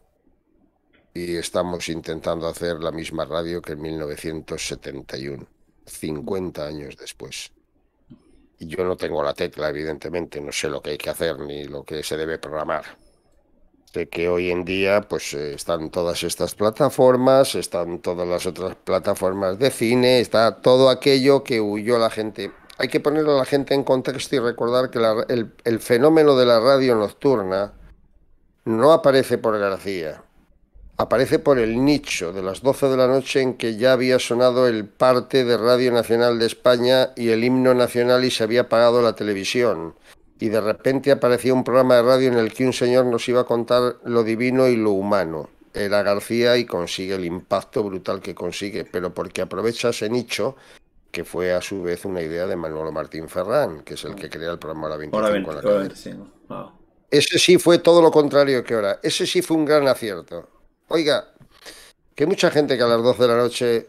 y estamos intentando hacer la misma radio que en 1971, 50 años después. Y yo no tengo la tecla, evidentemente, no sé lo que hay que hacer ni lo que se debe programar. Sé que hoy en día pues eh, están todas estas plataformas, están todas las otras plataformas de cine, está todo aquello que huyó la gente. Hay que poner a la gente en contexto y recordar que el fenómeno de la radio nocturna no aparece por García. Aparece por el nicho de las 12 de la noche en que ya había sonado el parte de Radio Nacional de España y el himno nacional y se había apagado la televisión. Y de repente aparecía un programa de radio en el que un señor nos iba a contar lo divino y lo humano. Era García y consigue el impacto brutal que consigue, pero porque aprovecha ese nicho que fue a su vez una idea de Manuel Martín Ferrán, que es el que crea el programa La 25 con la ese sí fue todo lo contrario que ahora. Ese sí fue un gran acierto. Oiga, que mucha gente que a las 12 de la noche,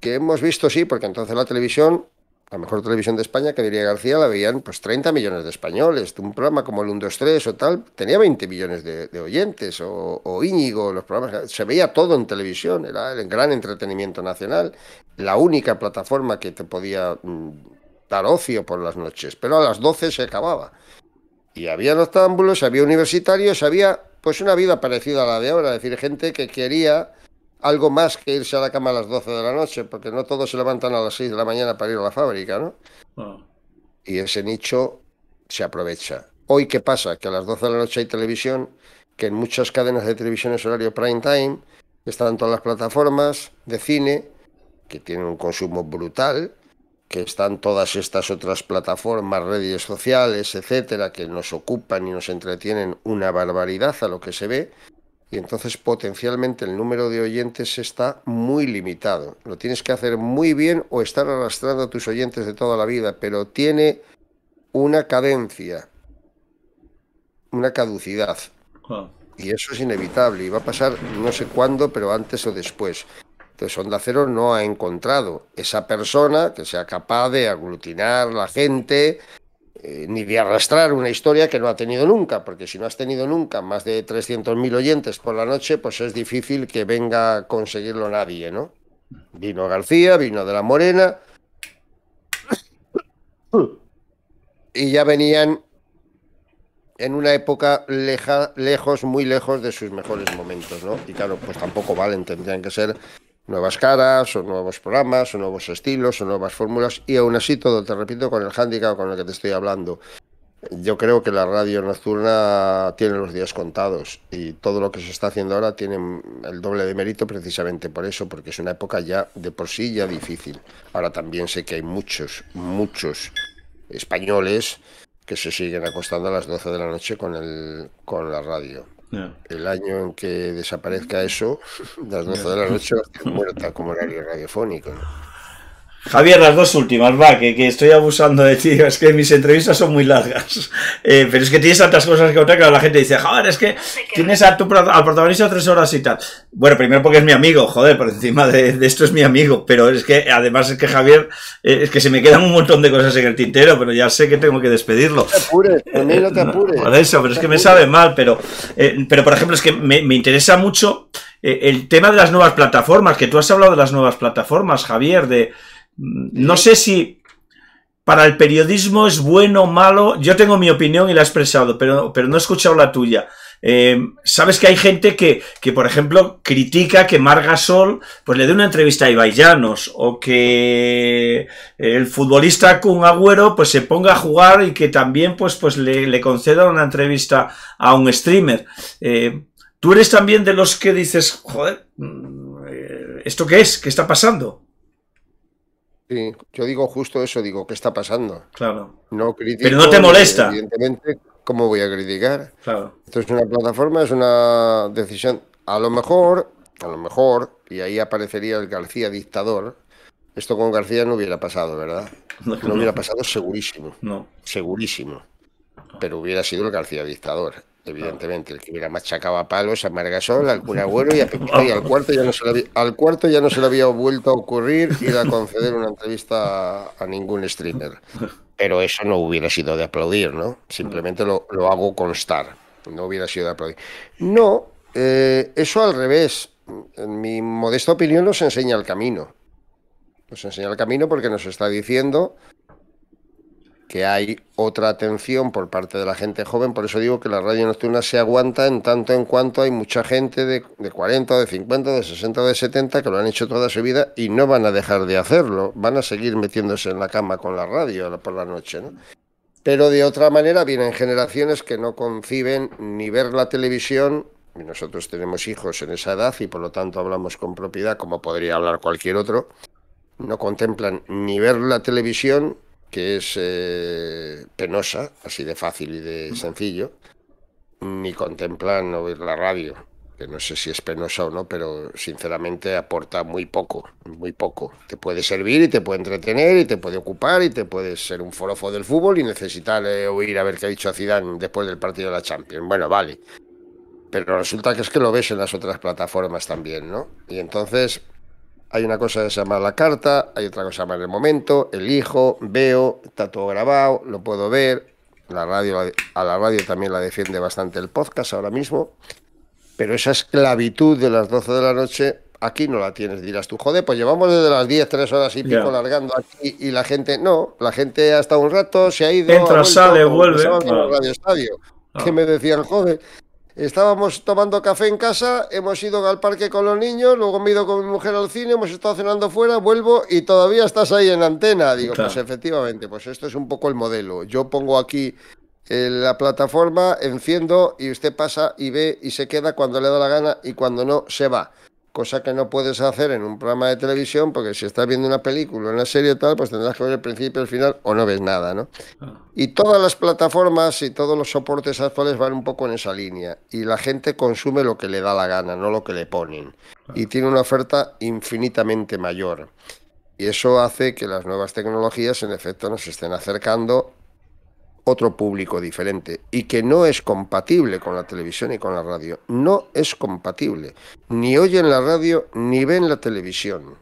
que hemos visto, sí, porque entonces la televisión, la mejor televisión de España, que diría García, la veían pues 30 millones de españoles. Un programa como el 1, 2, 3 o tal, tenía 20 millones de, oyentes, o, Íñigo, los programas, se veía todo en televisión, era el gran entretenimiento nacional, la única plataforma que te podía mm, dar ocio por las noches, pero a las 12 se acababa. Y había noctámbulos, había universitarios, había pues una vida parecida a la de ahora, es decir, gente que quería algo más que irse a la cama a las 12 de la noche, porque no todos se levantan a las 6 de la mañana para ir a la fábrica, ¿no? Ah. Y ese nicho se aprovecha. Hoy, ¿qué pasa? Que a las 12 de la noche hay televisión, que en muchas cadenas de televisión es horario prime time, están todas las plataformas de cine, que tienen un consumo brutal, que están todas estas otras plataformas, redes sociales, etcétera, que nos ocupan y nos entretienen una barbaridad a lo que se ve, y entonces potencialmente el número de oyentes está muy limitado. Lo tienes que hacer muy bien o estar arrastrando a tus oyentes de toda la vida, pero tiene una cadencia, una caducidad. Ah. Y eso es inevitable y va a pasar no sé cuándo, pero antes o después. Entonces, Sonda Cero no ha encontrado esa persona que sea capaz de aglutinar la gente eh, ni de arrastrar una historia que no ha tenido nunca, porque si no has tenido nunca más de 300.000 oyentes por la noche, pues es difícil que venga a conseguirlo nadie, ¿no? Vino García, vino de la Morena. Y ya venían en una época lejos, muy lejos de sus mejores momentos, ¿no? Y claro, pues tampoco valen, tendrían que ser nuevas caras, o nuevos programas, o nuevos estilos, o nuevas fórmulas, y aún así todo, te repito, con el handicap con el que te estoy hablando. Yo creo que la radio nocturna tiene los días contados y todo lo que se está haciendo ahora tiene el doble de mérito precisamente por eso, porque es una época ya de por sí ya difícil. Ahora también sé que hay muchos, muchos españoles que se siguen acostando a las 12 de la noche con, el, con la radio. El año en que desaparezca mm. eso, las 12 de la noche, muerta como horario radiofónico. ¿no? Javier, las dos últimas, va, que, que, estoy abusando de ti, es que mis entrevistas son muy largas, eh, pero es que tienes tantas cosas que otra, que la gente dice, joder, es que tienes a tu, al protagonista tres horas y tal. Bueno, primero porque es mi amigo, joder, por encima de, esto es mi amigo, pero es que además es que Javier, eh, es que se me quedan un montón de cosas en el tintero, pero ya sé que tengo que despedirlo. No te apures, no te eh, apures. por eso, pero es que me sabe mal, pero, pero por ejemplo es que me interesa mucho el tema de las nuevas plataformas, que tú has hablado de las nuevas plataformas, Javier, de... Mm, no sé si para el periodismo es bueno o malo. Yo tengo mi opinión y la he expresado, pero, pero no he escuchado la tuya. Eh, sabes que hay gente que, por ejemplo, critica que Margasol pues, le dé una entrevista a Ibai o que el futbolista Kun Agüero pues, se ponga a jugar y que también pues, pues, le, conceda una entrevista a un streamer. Eh, Tú eres también de los que dices, joder, mm, eh, ¿esto qué es? ¿Qué está pasando? Sí, yo digo justo eso, digo, ¿qué está pasando? Claro. No Pero no te molesta. Evidentemente, ¿cómo voy a criticar? Claro. Esto es una plataforma, es una decisión. A lo mejor, a lo mejor, y ahí aparecería el García dictador. Esto con García no hubiera pasado, ¿verdad? No, hubiera pasado segurísimo. No. Segurísimo. Pero hubiera sido el García dictador evidentemente. El que hubiera machacado a palos a Margasol, al cura y, al, cuarto ya no se le había, al cuarto ya no se había vuelto a ocurrir ir a conceder una entrevista a ningún streamer. Pero eso no hubiera sido de aplaudir, ¿no? Simplemente lo, lo hago constar. No hubiera sido de aplaudir. No, eh, eso al revés. En mi modesta opinión nos enseña el camino. Nos enseña el camino porque nos está diciendo que hay otra atención por parte de la gente joven, por eso digo que la radio nocturna se aguanta en tanto en cuanto hay mucha gente de, 40, de 50, de 60, de 70 que lo han hecho toda su vida y no van a dejar de hacerlo, van a seguir metiéndose en la cama con la radio por la noche, Pero de otra manera vienen generaciones que no conciben ni ver la televisión, y nosotros tenemos hijos en esa edad y por lo tanto hablamos con propiedad como podría hablar cualquier otro, no contemplan ni ver la televisión que es eh, penosa, así de fácil y de sencillo, ni contemplan oír la radio, que no sé si es penosa o no, pero sinceramente aporta muy poco, muy poco. Te puede servir y te puede entretener y te puede ocupar y te puede ser un forofo del fútbol y necesitar eh, oír a ver qué ha dicho Zidane después del partido de la Champions. Bueno, vale. Pero resulta que es que lo ves en las otras plataformas también, ¿no? Y entonces hay una cosa que se llama la carta, hay otra cosa que el momento, elijo, veo, está todo grabado, lo puedo ver. La radio, a la radio también la defiende bastante el podcast ahora mismo. Pero esa esclavitud de las 12 de la noche aquí no la tienes. Dirás tú, joder, pues llevamos desde las 10, 3 horas y pico largando aquí y la gente, no, la gente ha estado un rato, se ha ido. Entra, sale, pues, vuelve. Ah. Ah. Que me decían, joder, Estábamos tomando café en casa, hemos ido al parque con los niños, luego me he ido con mi mujer al cine, hemos estado cenando fuera, vuelvo y todavía estás ahí en antena. Digo, pues efectivamente, pues esto es un poco el modelo. Yo pongo aquí eh, la plataforma, enciendo y usted pasa y ve y se queda cuando le da la gana y cuando no, se va cosa que no puedes hacer en un programa de televisión, porque si estás viendo una película, o una serie tal, pues tendrás que ver el principio y el final o no ves nada, ¿no? Ah. Y todas las plataformas y todos los soportes actuales van un poco en esa línea, y la gente consume lo que le da la gana, no lo que le ponen, y tiene una oferta infinitamente mayor. Y eso hace que las nuevas tecnologías, en efecto, nos estén acercando otro público diferente y que no es compatible con la televisión y con la radio. No es compatible. Ni oyen la radio ni ven la televisión.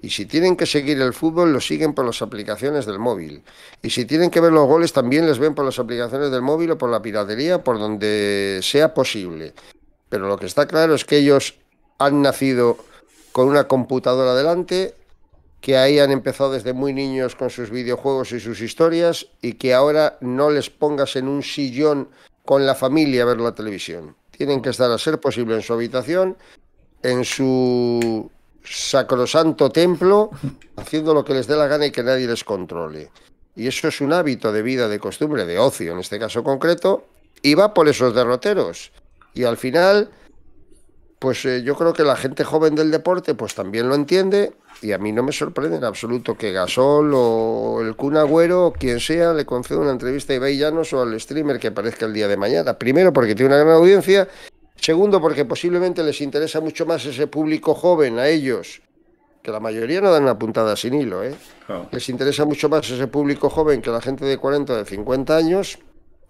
Y si tienen que seguir el fútbol, lo siguen por las aplicaciones del móvil. Y si tienen que ver los goles, también les ven por las aplicaciones del móvil o por la piratería, por donde sea posible. Pero lo que está claro es que ellos han nacido con una computadora delante, que ahí han empezado desde muy niños con sus videojuegos y sus historias y que ahora no les pongas en un sillón con la familia a ver la televisión. Tienen que estar a ser posible en su habitación, en su sacrosanto templo, haciendo lo que les dé la gana y que nadie les controle. Y eso es un hábito de vida, de costumbre, de ocio en este caso concreto, y va por esos derroteros. Y al final pues eh, yo creo que la gente joven del deporte pues también lo entiende y a mí no me sorprende en absoluto que Gasol o el Kun o quien sea le conceda una entrevista a Ibai Llanos o al streamer que aparezca el día de mañana. Primero porque tiene una gran audiencia, segundo porque posiblemente les interesa mucho más ese público joven a ellos que la mayoría no dan una puntada sin hilo, ¿eh? Ah. Les interesa mucho más ese público joven que la gente de 40 o de 50 años,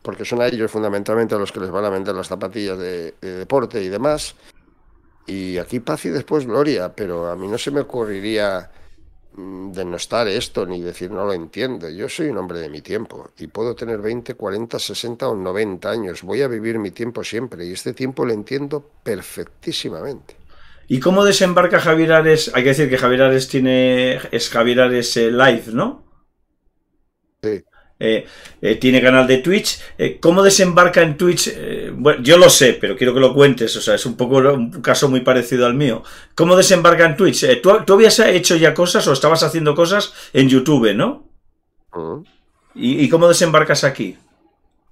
porque son a ellos fundamentalmente a los que les van a vender las zapatillas de deporte y demás. Y aquí paz y después gloria, pero a mí no se me ocurriría mm, denostar esto ni decir no lo entiendo. Yo soy un hombre de mi tiempo y puedo tener 20, 40, 60 o 90 años. Voy a vivir mi tiempo siempre y este tiempo lo entiendo perfectísimamente. ¿Y cómo desembarca Javier Ares? Hay que decir que Javier Ares tiene, es Javier Ares eh, Live, ¿no? Sí. Eh, eh, tiene canal de Twitch. Eh, ¿Cómo desembarca en Twitch? bueno, yo lo sé, pero quiero que lo cuentes. O sea, es un poco un caso muy parecido al mío. ¿Cómo desembarca en Twitch? ¿tú, ¿tú, habías hecho ya cosas o estabas haciendo cosas en YouTube, ¿no? ¿Mm? ¿Y, ¿Y, cómo desembarcas aquí?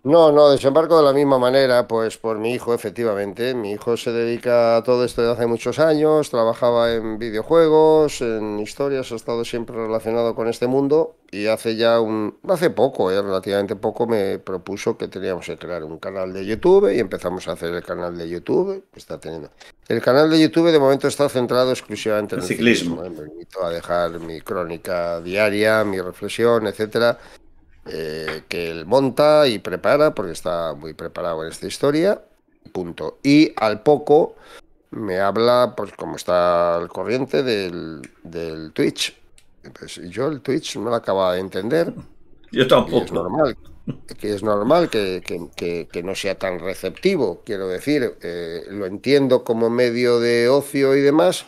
No, no, desembarco de la misma manera, pues por mi hijo, efectivamente. Mi hijo se dedica a todo esto desde hace muchos años, trabajaba en videojuegos, en historias, ha estado siempre relacionado con este mundo y hace ya un, hace poco, eh, relativamente poco, me propuso que teníamos que crear un canal de YouTube y empezamos a hacer el canal de YouTube, está teniendo. El canal de YouTube de momento está centrado exclusivamente en el, ciclismo. ¿eh? Me invito a dejar mi crónica diaria, mi reflexión, etcétera eh, que él monta y prepara, porque está muy preparado en esta historia. Punto. Y al poco me habla, pues como está al corriente del, del Twitch. Pues yo el Twitch no lo acaba de entender. Yo tampoco. Es normal, que es normal que, no sea tan receptivo. Quiero decir, eh, lo entiendo como medio de ocio y demás,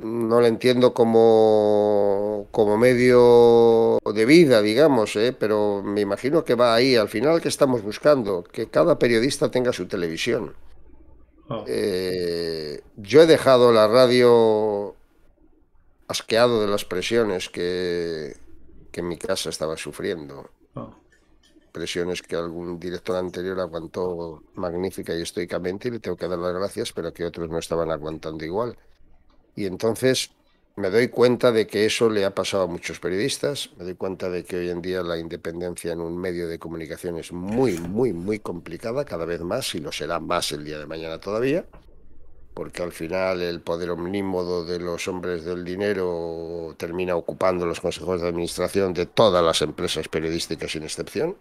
no lo entiendo como, medio de vida, digamos, ¿eh? pero me imagino que va ahí. Al final, que estamos buscando? Que cada periodista tenga su televisión. Ah. Eh, yo he dejado la radio asqueado de las presiones que, mi casa estaba sufriendo. Ah. Presiones que algún director anterior aguantó magnífica y estoicamente y le tengo que dar las gracias, pero que otros no estaban aguantando igual. Y entonces me doy cuenta de que eso le ha pasado a muchos periodistas, me doy cuenta de que hoy en día la independencia en un medio de comunicación es muy, muy, muy complicada, cada vez más, y lo será más el día de mañana todavía, porque al final el poder omnímodo de los hombres del dinero termina ocupando los consejos de administración de todas las empresas periodísticas sin excepción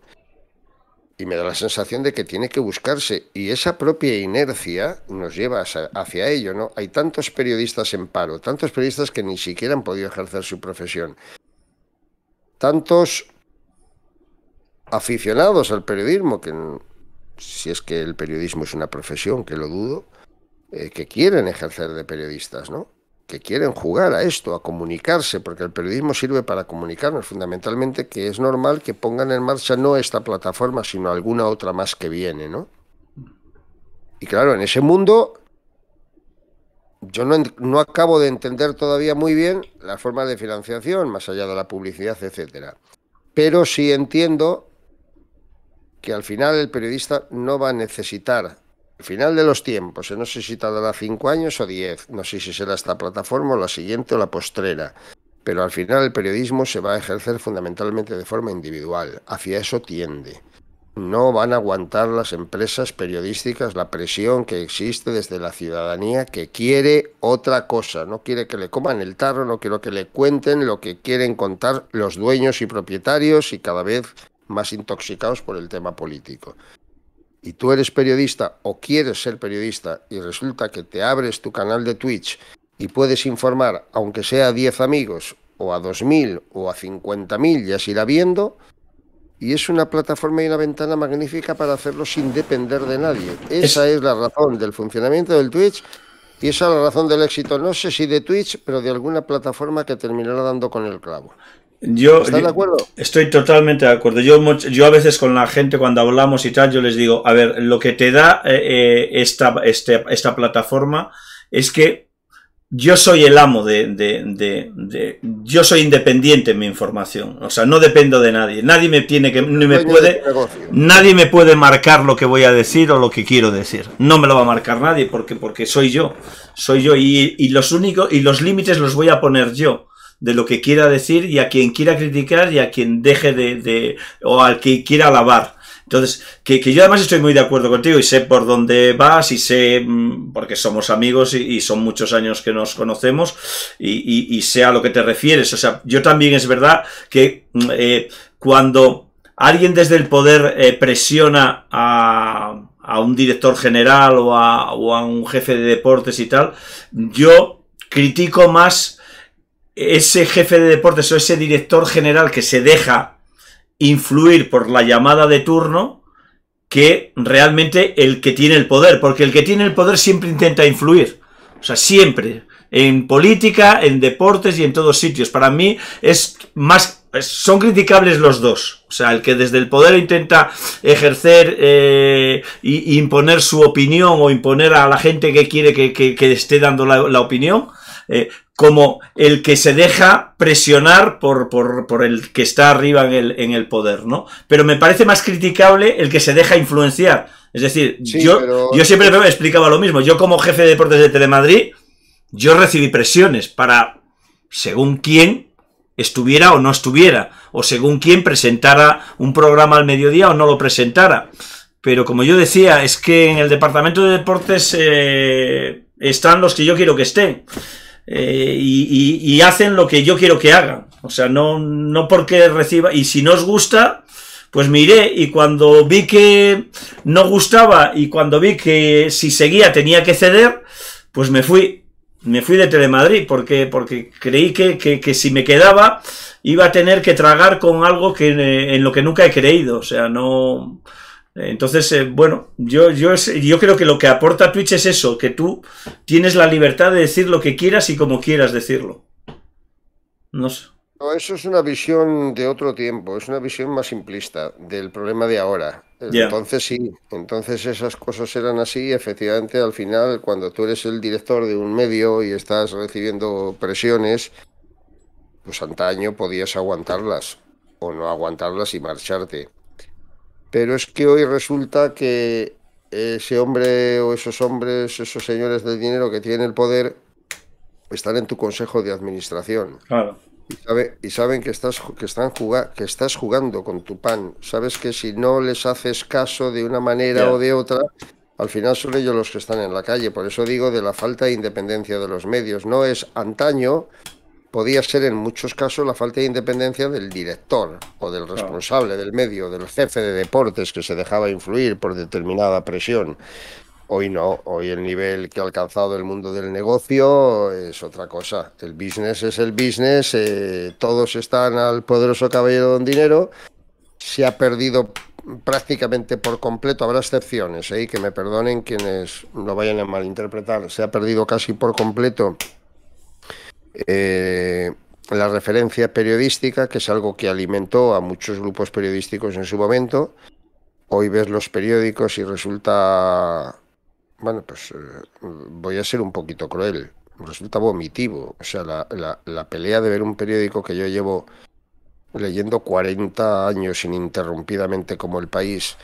y me da la sensación de que tiene que buscarse y esa propia inercia nos lleva hacia ello, ¿no? Hay tantos periodistas en paro, tantos periodistas que ni siquiera han podido ejercer su profesión. Tantos aficionados al periodismo que si es que el periodismo es una profesión, que lo dudo, eh, que quieren ejercer de periodistas, ¿no? que quieren jugar a esto, a comunicarse, porque el periodismo sirve para comunicarnos fundamentalmente, que es normal que pongan en marcha no esta plataforma, sino alguna otra más que viene, ¿no? Y claro, en ese mundo yo no, acabo de entender todavía muy bien las formas de financiación, más allá de la publicidad, etcétera. Pero sí entiendo que al final el periodista no va a necesitar final de los tiempos, ¿eh? no sé si tardará cinco años o diez, no sé si será esta plataforma o la siguiente o la postrera, pero al final el periodismo se va a ejercer fundamentalmente de forma individual, hacia eso tiende. No van a aguantar las empresas periodísticas la presión que existe desde la ciudadanía que quiere otra cosa, no quiere que le coman el tarro, no quiero que le cuenten lo que quieren contar los dueños y propietarios y cada vez más intoxicados por el tema político y tú eres periodista o quieres ser periodista y resulta que te abres tu canal de Twitch y puedes informar, aunque sea a 10 amigos o a 2.000 o a 50.000, ya se irá viendo, y es una plataforma y una ventana magnífica para hacerlo sin depender de nadie. Esa es la razón del funcionamiento del Twitch y esa es la razón del éxito, no sé si de Twitch, pero de alguna plataforma que terminará dando con el clavo. Yo, Estoy totalmente de acuerdo. Yo, yo a veces con la gente cuando hablamos y tal, yo les digo, a ver, lo que te da eh, eh, esta, este, esta plataforma es que yo soy el amo de, de, de, de, yo soy independiente en mi información o sea no dependo de nadie nadie me tiene que ni me puede nadie me puede marcar lo que voy a decir o lo que quiero decir no me lo va a marcar nadie porque porque soy yo soy yo y los únicos y los límites los voy a poner yo de lo que quiera decir y a quien quiera criticar y a quien deje de, o al que quiera alabar. Entonces, que, yo además estoy muy de acuerdo contigo y sé por dónde vas y sé, mm, porque somos amigos y, son muchos años que nos conocemos y, y, sé a lo que te refieres. O sea, yo también es verdad que mm, eh, cuando alguien desde el poder eh, presiona a, a, un director general o a un jefe de deportes y tal, yo critico más ese jefe de deportes o ese director general que se deja influir por la llamada de turno que realmente el que tiene el poder, porque el que tiene el poder siempre intenta influir, o sea, siempre, en política, en deportes y en todos sitios. Para mí es más, son criticables los dos, o sea, el que desde el poder intenta ejercer e imponer su opinión o imponer a la gente que quiere que, esté dando la, la opinión, eh, como el que se deja presionar por, por, el que está arriba en el, en el, poder, ¿no? Pero me parece más criticable el que se deja influenciar. Es decir, yo, yo siempre me explicaba lo mismo. Yo como jefe de deportes de Telemadrid, yo recibí presiones para, según quién estuviera o no estuviera, o según quién presentara un programa al mediodía o no lo presentara. Pero como yo decía, es que en el departamento de deportes eh, están los que yo quiero que estén. Eh, y, hacen lo que yo quiero que hagan. O sea, no, no porque reciba, y si no os gusta, pues miré y cuando vi que no gustaba y cuando vi que si seguía tenía que ceder, pues me fui. Me fui de Telemadrid porque, porque creí que, que, que si me quedaba iba a tener que tragar con algo que, en lo que nunca he creído. O sea, no... Entonces, eh, bueno, yo, yo, yo creo que lo que aporta Twitch es eso, que tú tienes la libertad de decir lo que quieras y como quieras decirlo. No sé. eso es una visión de otro tiempo, es una visión más simplista del problema de ahora. Entonces sí, entonces esas cosas eran así y efectivamente al final cuando tú eres el director de un medio y estás recibiendo presiones, pues antaño podías aguantarlas o no aguantarlas y marcharte. Pero es que hoy resulta que ese hombre o esos hombres, esos señores del dinero que tienen el poder, están en tu consejo de administración. Claro. Y, saben que estás, que, están jugando, que estás jugando con tu pan. Sabes que si no les haces caso de una manera o de otra, al final son ellos los que están en la calle. Por eso digo de la falta de independencia de los medios. No es antaño, podía ser en muchos casos la falta de independencia del director o del responsable del medio, del jefe de deportes que se dejaba influir por determinada presión. Hoy no, hoy el nivel que ha alcanzado el mundo del negocio es otra cosa. El business es el business, eh, todos están al poderoso caballero don dinero. Se ha perdido prácticamente por completo, habrá excepciones, ahí eh, que me perdonen quienes lo vayan a malinterpretar, se ha perdido casi por completo eh, la referencia periodística, que es algo que alimentó a muchos grupos periodísticos en su momento. Hoy ves los periódicos y resulta, bueno, pues eh, voy a ser un poquito cruel, resulta vomitivo. O sea, la, la, pelea de ver un periódico que yo llevo leyendo 40 años ininterrumpidamente como El País,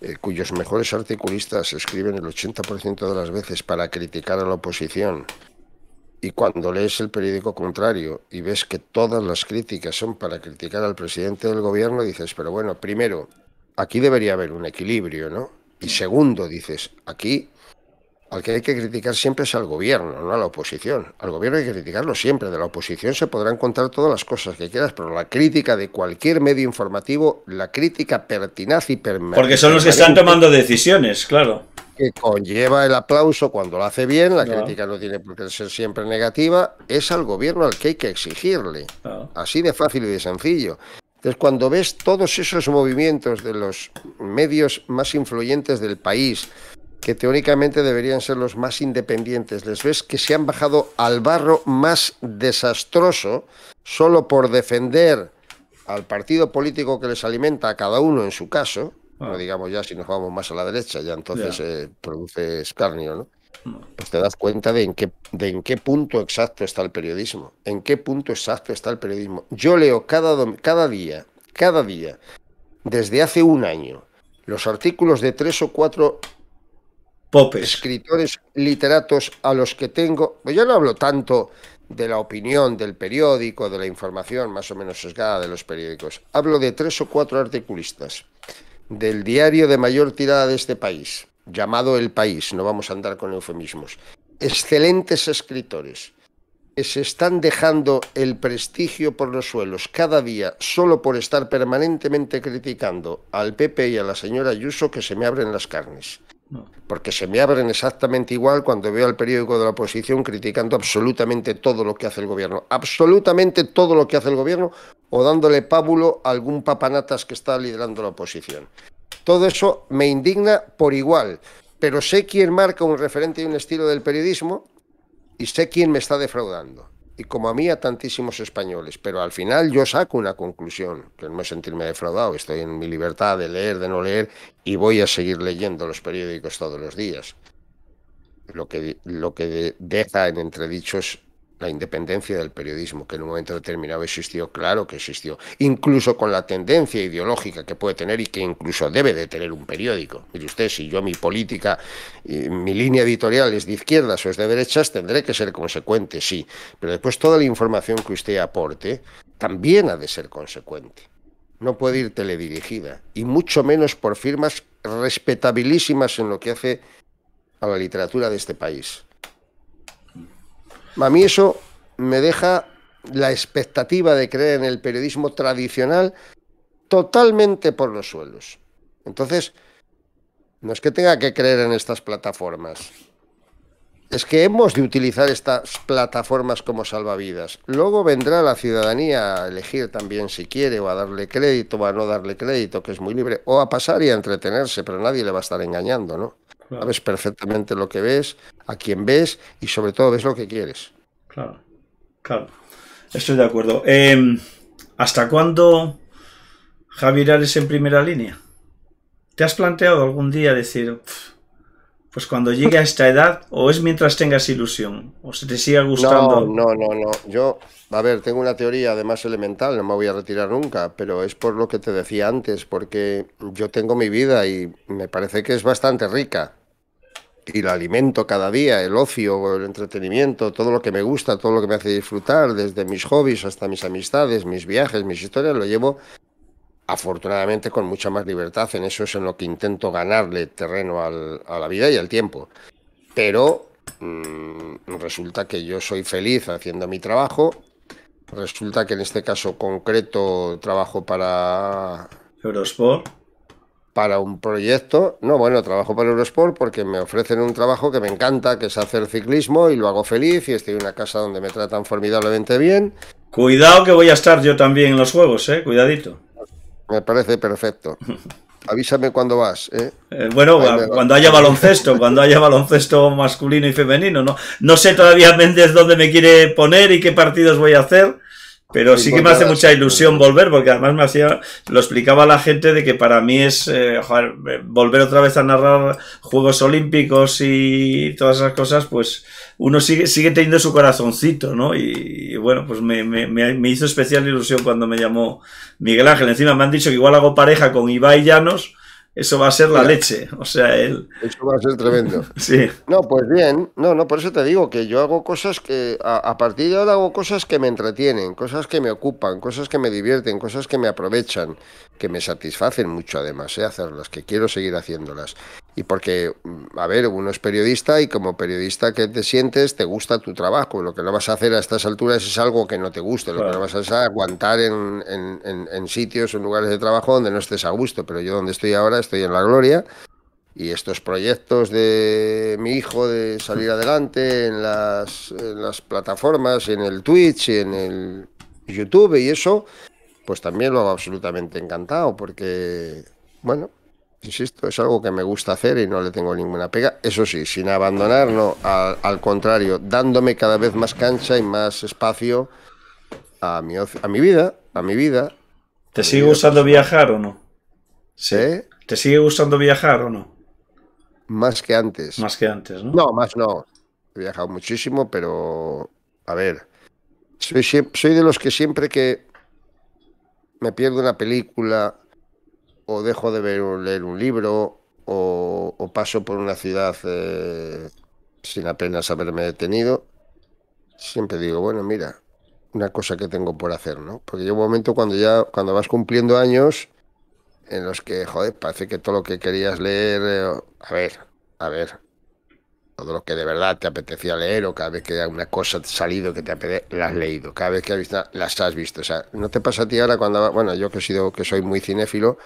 eh, cuyos mejores articulistas escriben el 80% de las veces para criticar a la oposición, y cuando lees el periódico contrario y ves que todas las críticas son para criticar al presidente del gobierno, dices, pero bueno, primero, aquí debería haber un equilibrio, ¿no? Y segundo, dices, aquí al que hay que criticar siempre es al gobierno, no a la oposición. Al gobierno hay que criticarlo siempre. De la oposición se podrán contar todas las cosas que quieras, pero la crítica de cualquier medio informativo, la crítica pertinaz y permanente. Porque son los que están tomando decisiones, claro que conlleva el aplauso cuando lo hace bien, la crítica no tiene por qué ser siempre negativa, es al gobierno al que hay que exigirle. Así de fácil y de sencillo. Entonces, cuando ves todos esos movimientos de los medios más influyentes del país, que teóricamente deberían ser los más independientes, les ves que se han bajado al barro más desastroso solo por defender al partido político que les alimenta a cada uno en su caso, no ah. digamos ya si nos vamos más a la derecha, ya entonces eh, produce escarnio, ¿no? Mm. Pues te das cuenta de en, qué, de en qué punto exacto está el periodismo, en qué punto exacto está el periodismo. Yo leo cada, cada día, cada día, desde hace un año, los artículos de tres o cuatro escritores, literatos a los que tengo. Pues yo no hablo tanto de la opinión del periódico, de la información más o menos sesgada de los periódicos. Hablo de tres o cuatro articulistas del diario de mayor tirada de este país, llamado El País, no vamos a andar con eufemismos, excelentes escritores que se están dejando el prestigio por los suelos cada día solo por estar permanentemente criticando al PP y a la señora Ayuso que se me abren las carnes. Porque se me abren exactamente igual cuando veo al periódico de la oposición criticando absolutamente todo lo que hace el gobierno. Absolutamente todo lo que hace el gobierno o dándole pábulo a algún papanatas que está liderando la oposición. Todo eso me indigna por igual. Pero sé quién marca un referente y un estilo del periodismo y sé quién me está defraudando y como a mí a tantísimos españoles, pero al final yo saco una conclusión, que no es sentirme defraudado, estoy en mi libertad de leer, de no leer, y voy a seguir leyendo los periódicos todos los días. Lo que, lo que deja en entredichos la independencia del periodismo, que en un momento determinado existió, claro que existió, incluso con la tendencia ideológica que puede tener y que incluso debe de tener un periódico. Mire usted, si yo mi política, eh, mi línea editorial es de izquierdas o es de derechas, tendré que ser consecuente, sí, pero después toda la información que usted aporte también ha de ser consecuente. No puede ir teledirigida, y mucho menos por firmas respetabilísimas en lo que hace a la literatura de este país. A mí eso me deja la expectativa de creer en el periodismo tradicional totalmente por los suelos. Entonces, no es que tenga que creer en estas plataformas. Es que hemos de utilizar estas plataformas como salvavidas. Luego vendrá la ciudadanía a elegir también si quiere o a darle crédito o a no darle crédito, que es muy libre, o a pasar y a entretenerse, pero nadie le va a estar engañando, ¿no? Sabes perfectamente lo que ves, a quién ves y sobre todo ves lo que quieres. Claro, claro. Estoy de acuerdo. Em, ¿Hasta cuándo Javier es en primera línea? ¿Te has planteado algún día decir, pues cuando llegue a esta edad, o es mientras tengas ilusión, o se te siga gustando? no, no, no. Yo, a ver, tengo una teoría además elemental, no me voy a retirar nunca, pero es por lo que te decía antes, porque yo tengo mi vida y me parece que es bastante rica y la alimento cada día, el ocio, el entretenimiento, todo lo que me gusta, todo lo que me hace disfrutar, desde mis hobbies hasta mis amistades, mis viajes, mis historias, lo llevo afortunadamente con mucha más libertad. En eso es en lo que intento ganarle terreno al, a la vida y al tiempo. Pero mm, resulta que yo soy feliz haciendo mi trabajo. Resulta que en este caso concreto trabajo para... Eurosport para un proyecto. No, bueno, trabajo para Eurosport porque me ofrecen un trabajo que me encanta, que es hacer ciclismo y lo hago feliz y estoy en una casa donde me tratan formidablemente bien. Cuidado que voy a estar yo también en los juegos, ¿eh? Cuidadito. Me parece perfecto. Avísame cuando vas, ¿eh? eh bueno, cuando haya baloncesto, cuando haya baloncesto masculino y femenino, ¿no? No sé todavía Méndez dónde me quiere poner y qué partidos voy a hacer pero sí que me hace mucha ilusión volver, porque además me hacía, lo explicaba a la gente de que para mí es, eh, joder, volver otra vez a narrar Juegos Olímpicos y todas esas cosas, pues uno sigue, sigue teniendo su corazoncito, ¿no? Y, bueno, pues me, me, me, hizo especial ilusión cuando me llamó Miguel Ángel. Encima me han dicho que igual hago pareja con Ibai Llanos, eso va a ser la leche. O sea, él. Eso va a ser tremendo. sí. No, pues bien, no, no, por eso te digo que yo hago cosas que. A, partir de ahora hago cosas que me entretienen, cosas que me ocupan, cosas que me divierten, cosas que me aprovechan, que me satisfacen mucho además, ¿eh? hacerlas, que quiero seguir haciéndolas. Y porque, mm, a ver, uno es periodista y como periodista que te sientes, te gusta tu trabajo. Lo que no vas a hacer a estas alturas es algo que no te guste. Lo que no vas a aguantar en, en, sitios, en lugares de trabajo donde no estés a gusto. Pero yo donde estoy ahora estoy en la gloria y estos proyectos de mi hijo de salir adelante en las, en las, plataformas, en el Twitch, en el YouTube y eso, pues también lo hago absolutamente encantado porque, bueno, insisto, es algo que me gusta hacer y no le tengo ninguna pega. Eso sí, sin abandonar, no, al, contrario, dándome cada vez más cancha y más espacio a mi, a mi vida, a mi vida. ¿Te sigue gustando viajar o no? ¿Sí? ¿Te sigue gustando viajar o no? Más que antes. Más que antes, ¿no? No, más no. He viajado muchísimo, pero a ver, soy, soy de los que siempre que me pierdo una película o dejo de ver, leer un libro, o, paso por una ciudad eh, sin apenas haberme detenido, siempre digo, bueno, mira, una cosa que tengo por hacer, ¿no? Porque llega un momento cuando ya, cuando vas cumpliendo años, en los que, joder, parece que todo lo que querías leer, eh, a ver, a ver, todo lo que de verdad te apetecía leer o cada vez que alguna cosa ha salido que te apetece, la has leído, cada vez que las has visto. O sea, no te pasa a ti ahora cuando, bueno, yo que, he que soy muy cinéfilo,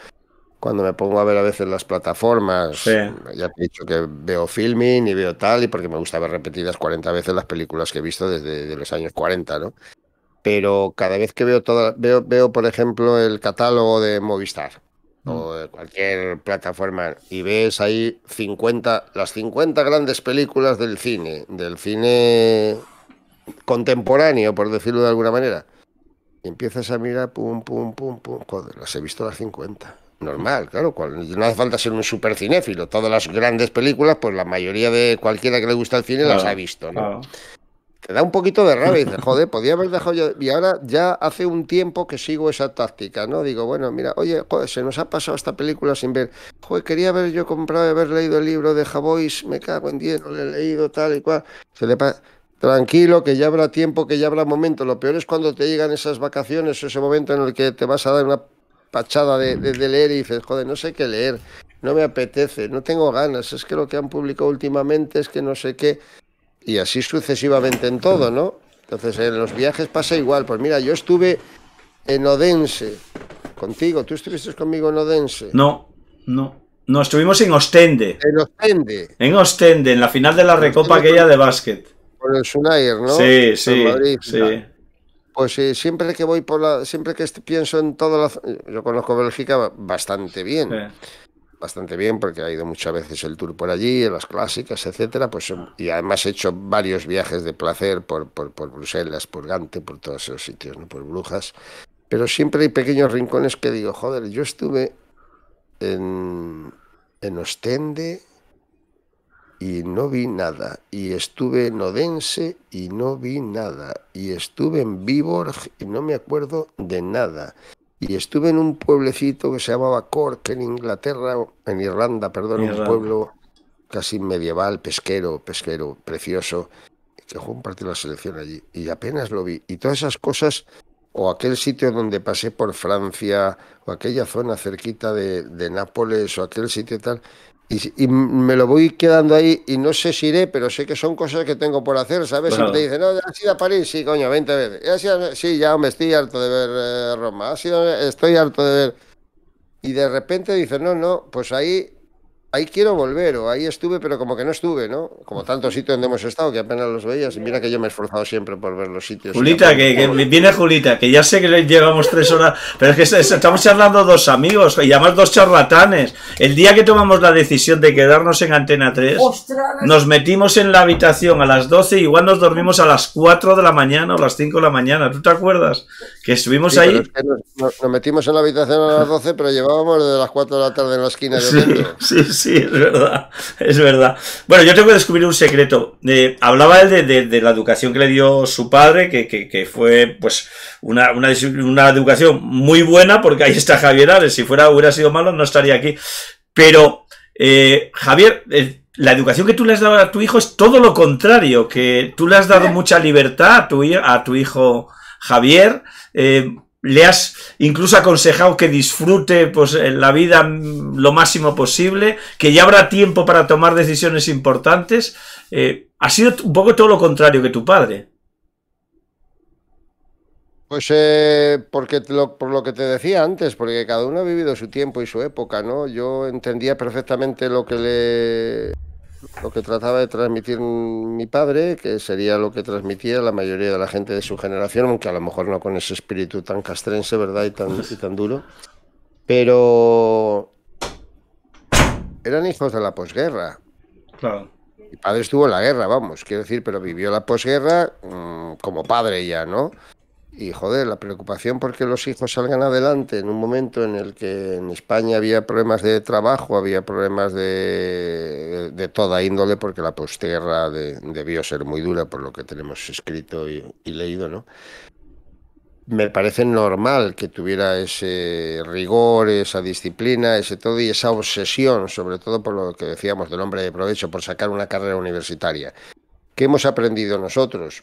cuando me pongo a ver a veces las plataformas, ya te he dicho que veo filming y veo tal, y porque me gusta ver repetidas 40 veces las películas que he visto desde los años 40, ¿no? Pero cada vez que veo toda, veo, veo por ejemplo el catálogo de Movistar o mm. de cualquier plataforma y ves ahí 50, las 50 grandes películas del cine, del cine contemporáneo, por decirlo de alguna manera. empiezas a mirar, pum, pum, pum, pum, joder, las he visto las 50 Normal, claro, cual, no hace falta ser un super cinéfilo. Todas las grandes películas, pues la mayoría de cualquiera que le gusta el cine las ha visto, ¿no? Te da un poquito de rabia y joder, podía haber dejado yo. Y ahora ya hace un tiempo que sigo esa táctica, ¿no? Digo, bueno, mira, oye, joder, se nos ha pasado esta película sin ver. Joder, quería haber yo comprado y haber leído el libro de Javois, me cago en dios no le he leído tal y cual. Se le Tranquilo, que ya habrá tiempo, que ya habrá momento. Lo peor es cuando te llegan esas vacaciones, ese momento en el que te vas a dar una pachada de, leer y dices, joder, no sé qué leer, no me apetece, no tengo ganas, es que lo que han publicado últimamente es que no sé qué, y así sucesivamente en todo, ¿no? Entonces en los viajes pasa igual, pues mira, yo estuve en Odense, contigo, ¿tú estuviste conmigo en Odense? No, no. No, estuvimos en Ostende. En Ostende. En Ostende, en la final de la Recopa aquella de básquet. Por el Sunair, ¿no? Sí, sí. sí. Pues eh, siempre que voy por la, siempre que pienso en toda la, yo conozco Bélgica bastante bien. Bastante bien, porque ha ido muchas veces el tour por allí, las clásicas, etcétera, pues em, y además he hecho varios viajes de placer por, por, Bruselas, por Gante, por todos esos sitios, ¿no? Por Brujas. Pero siempre hay pequeños rincones que digo, joder, yo estuve en, en Ostende, y no vi nada, y estuve en Odense y no vi nada, y estuve en Viborg y no me acuerdo de nada, y estuve en un pueblecito que se llamaba Cork en Inglaterra, en Irlanda, perdón, un pueblo casi medieval, pesquero, pesquero, precioso, que jugó un partido de la selección allí, y apenas lo vi, y todas esas cosas o aquel sitio donde pasé por Francia, o aquella zona cerquita de, de Nápoles, o aquel sitio tal, y, me lo voy quedando ahí y no sé si iré, pero sé que son cosas que tengo por hacer, ¿sabes? te dicen, no, has ido a París, sí, coño, 20 veces. ¿Has ido Sí, ya me estoy harto de ver eh, Roma, ¿Has estoy harto de ver... Y de repente dices, no, no, pues ahí ahí quiero volver, o ahí estuve, pero como que no estuve, ¿no? Como tantos sitios donde hemos estado que apenas los veías. Y mira que yo me he esforzado siempre por ver los sitios. Julita, que, viene Julita, que ya sé que llegamos tres horas, pero es que estamos charlando dos amigos y además dos charlatanes. El día que tomamos la decisión de quedarnos en Antena 3, nos metimos en la habitación a las 12 y igual nos dormimos a las 4 de la mañana o las 5 de la mañana. ¿Tú te acuerdas? Que estuvimos ahí. nos, metimos en la habitación a las 12, pero llevábamos desde las 4 de la tarde en la esquina. De sí, sí, sí sí, es verdad, es verdad. Bueno, yo tengo que descubrir un secreto. Eh, hablaba él de, la educación que le dio su padre, que, fue pues una, educación muy buena, porque ahí está Javier Si fuera, hubiera sido malo, no estaría aquí. Pero, eh, Javier, eh, la educación que tú le has dado a tu hijo es todo lo contrario, que tú le has dado mucha libertad a tu, a tu hijo Javier le has incluso aconsejado que disfrute pues, eh, la vida mm, lo máximo posible, que ya habrá tiempo para tomar decisiones importantes. Eh, ha sido un poco todo lo contrario que tu padre. Pues eh, porque por lo que te decía antes, porque cada uno ha vivido su tiempo y su época, ¿no? Yo entendía perfectamente lo que le lo que trataba de transmitir mi padre, que sería lo que transmitía la mayoría de la gente de su generación, aunque a lo mejor no con ese espíritu tan castrense, ¿verdad? Y tan, tan duro. Pero eran hijos de la posguerra. Claro. Mi padre estuvo en la guerra, vamos, quiero decir, pero vivió la posguerra mm, como padre ya, ¿no? Y joder, la preocupación porque los hijos salgan adelante en un momento en el que en España había problemas de trabajo, había problemas de, toda índole, porque la posterra debió ser muy dura por lo que tenemos escrito y, leído, ¿no? me parece normal que tuviera ese rigor, esa disciplina, ese todo y esa obsesión, sobre todo por lo que decíamos del hombre de provecho, por sacar una carrera universitaria. ¿Qué hemos aprendido nosotros?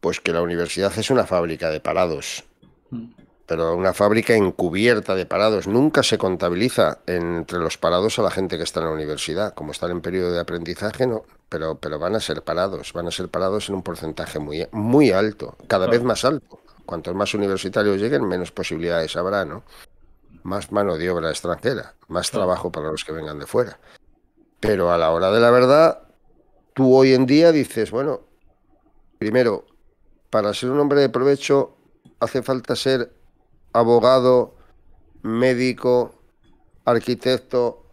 Pues que la universidad es una fábrica de parados, mm. pero una fábrica encubierta de parados. Nunca se contabiliza entre los parados a la gente que está en la universidad. Como están en periodo de aprendizaje, no, pero, pero van a ser parados, van a ser parados en un porcentaje muy, muy alto, cada vez más alto. Cuantos más universitarios lleguen, menos posibilidades habrá, ¿no? Más mano de obra extranjera, más trabajo para los que vengan de fuera. Pero a la hora de la verdad, tú hoy en día dices, bueno, primero, para ser un hombre de provecho hace falta ser abogado, médico, arquitecto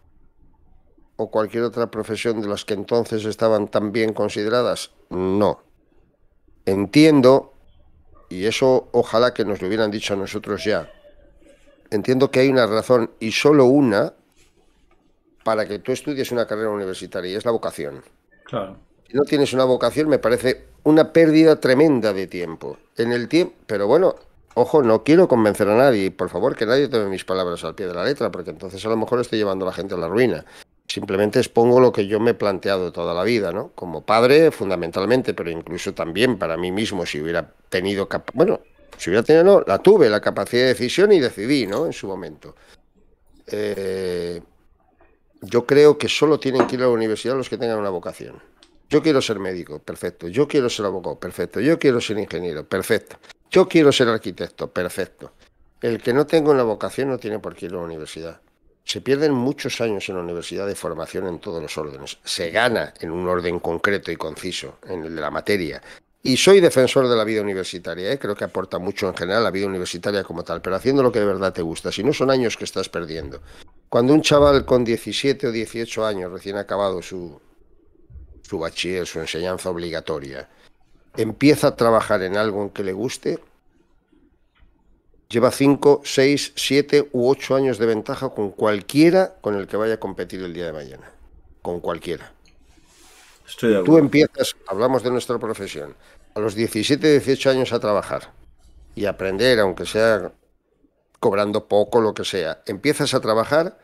o cualquier otra profesión de las que entonces estaban tan bien consideradas? No. Entiendo, y eso ojalá que nos lo hubieran dicho a nosotros ya, entiendo que hay una razón y solo una para que tú estudies una carrera universitaria y es la vocación. Claro no tienes una vocación, me parece una pérdida tremenda de tiempo. En el tiempo, pero bueno, ojo, no quiero convencer a nadie, por favor, que nadie tome mis palabras al pie de la letra, porque entonces a lo mejor estoy llevando a la gente a la ruina. Simplemente expongo lo que yo me he planteado toda la vida, ¿no? Como padre, fundamentalmente, pero incluso también para mí mismo, si hubiera tenido, bueno, si hubiera tenido, no, la tuve, la capacidad de decisión y decidí, ¿no? En su momento. Eh, yo creo que solo tienen que ir a la universidad los que tengan una vocación. Yo quiero ser médico, perfecto. Yo quiero ser abogado, perfecto. Yo quiero ser ingeniero, perfecto. Yo quiero ser arquitecto, perfecto. El que no tenga una vocación no tiene por qué ir a la universidad. Se pierden muchos años en la universidad de formación en todos los órdenes. Se gana en un orden concreto y conciso, en el de la materia. Y soy defensor de la vida universitaria, ¿eh? creo que aporta mucho en general la vida universitaria como tal, pero haciendo lo que de verdad te gusta, si no son años que estás perdiendo. Cuando un chaval con 17 o 18 años, recién acabado su, su bachiller, su enseñanza obligatoria, empieza a trabajar en algo en que le guste, lleva 5, 6, 7 u 8 años de ventaja con cualquiera con el que vaya a competir el día de mañana. Con cualquiera. Tú empiezas, hablamos de nuestra profesión, a los 17, 18 años a trabajar y aprender, aunque sea cobrando poco, lo que sea. Empiezas a trabajar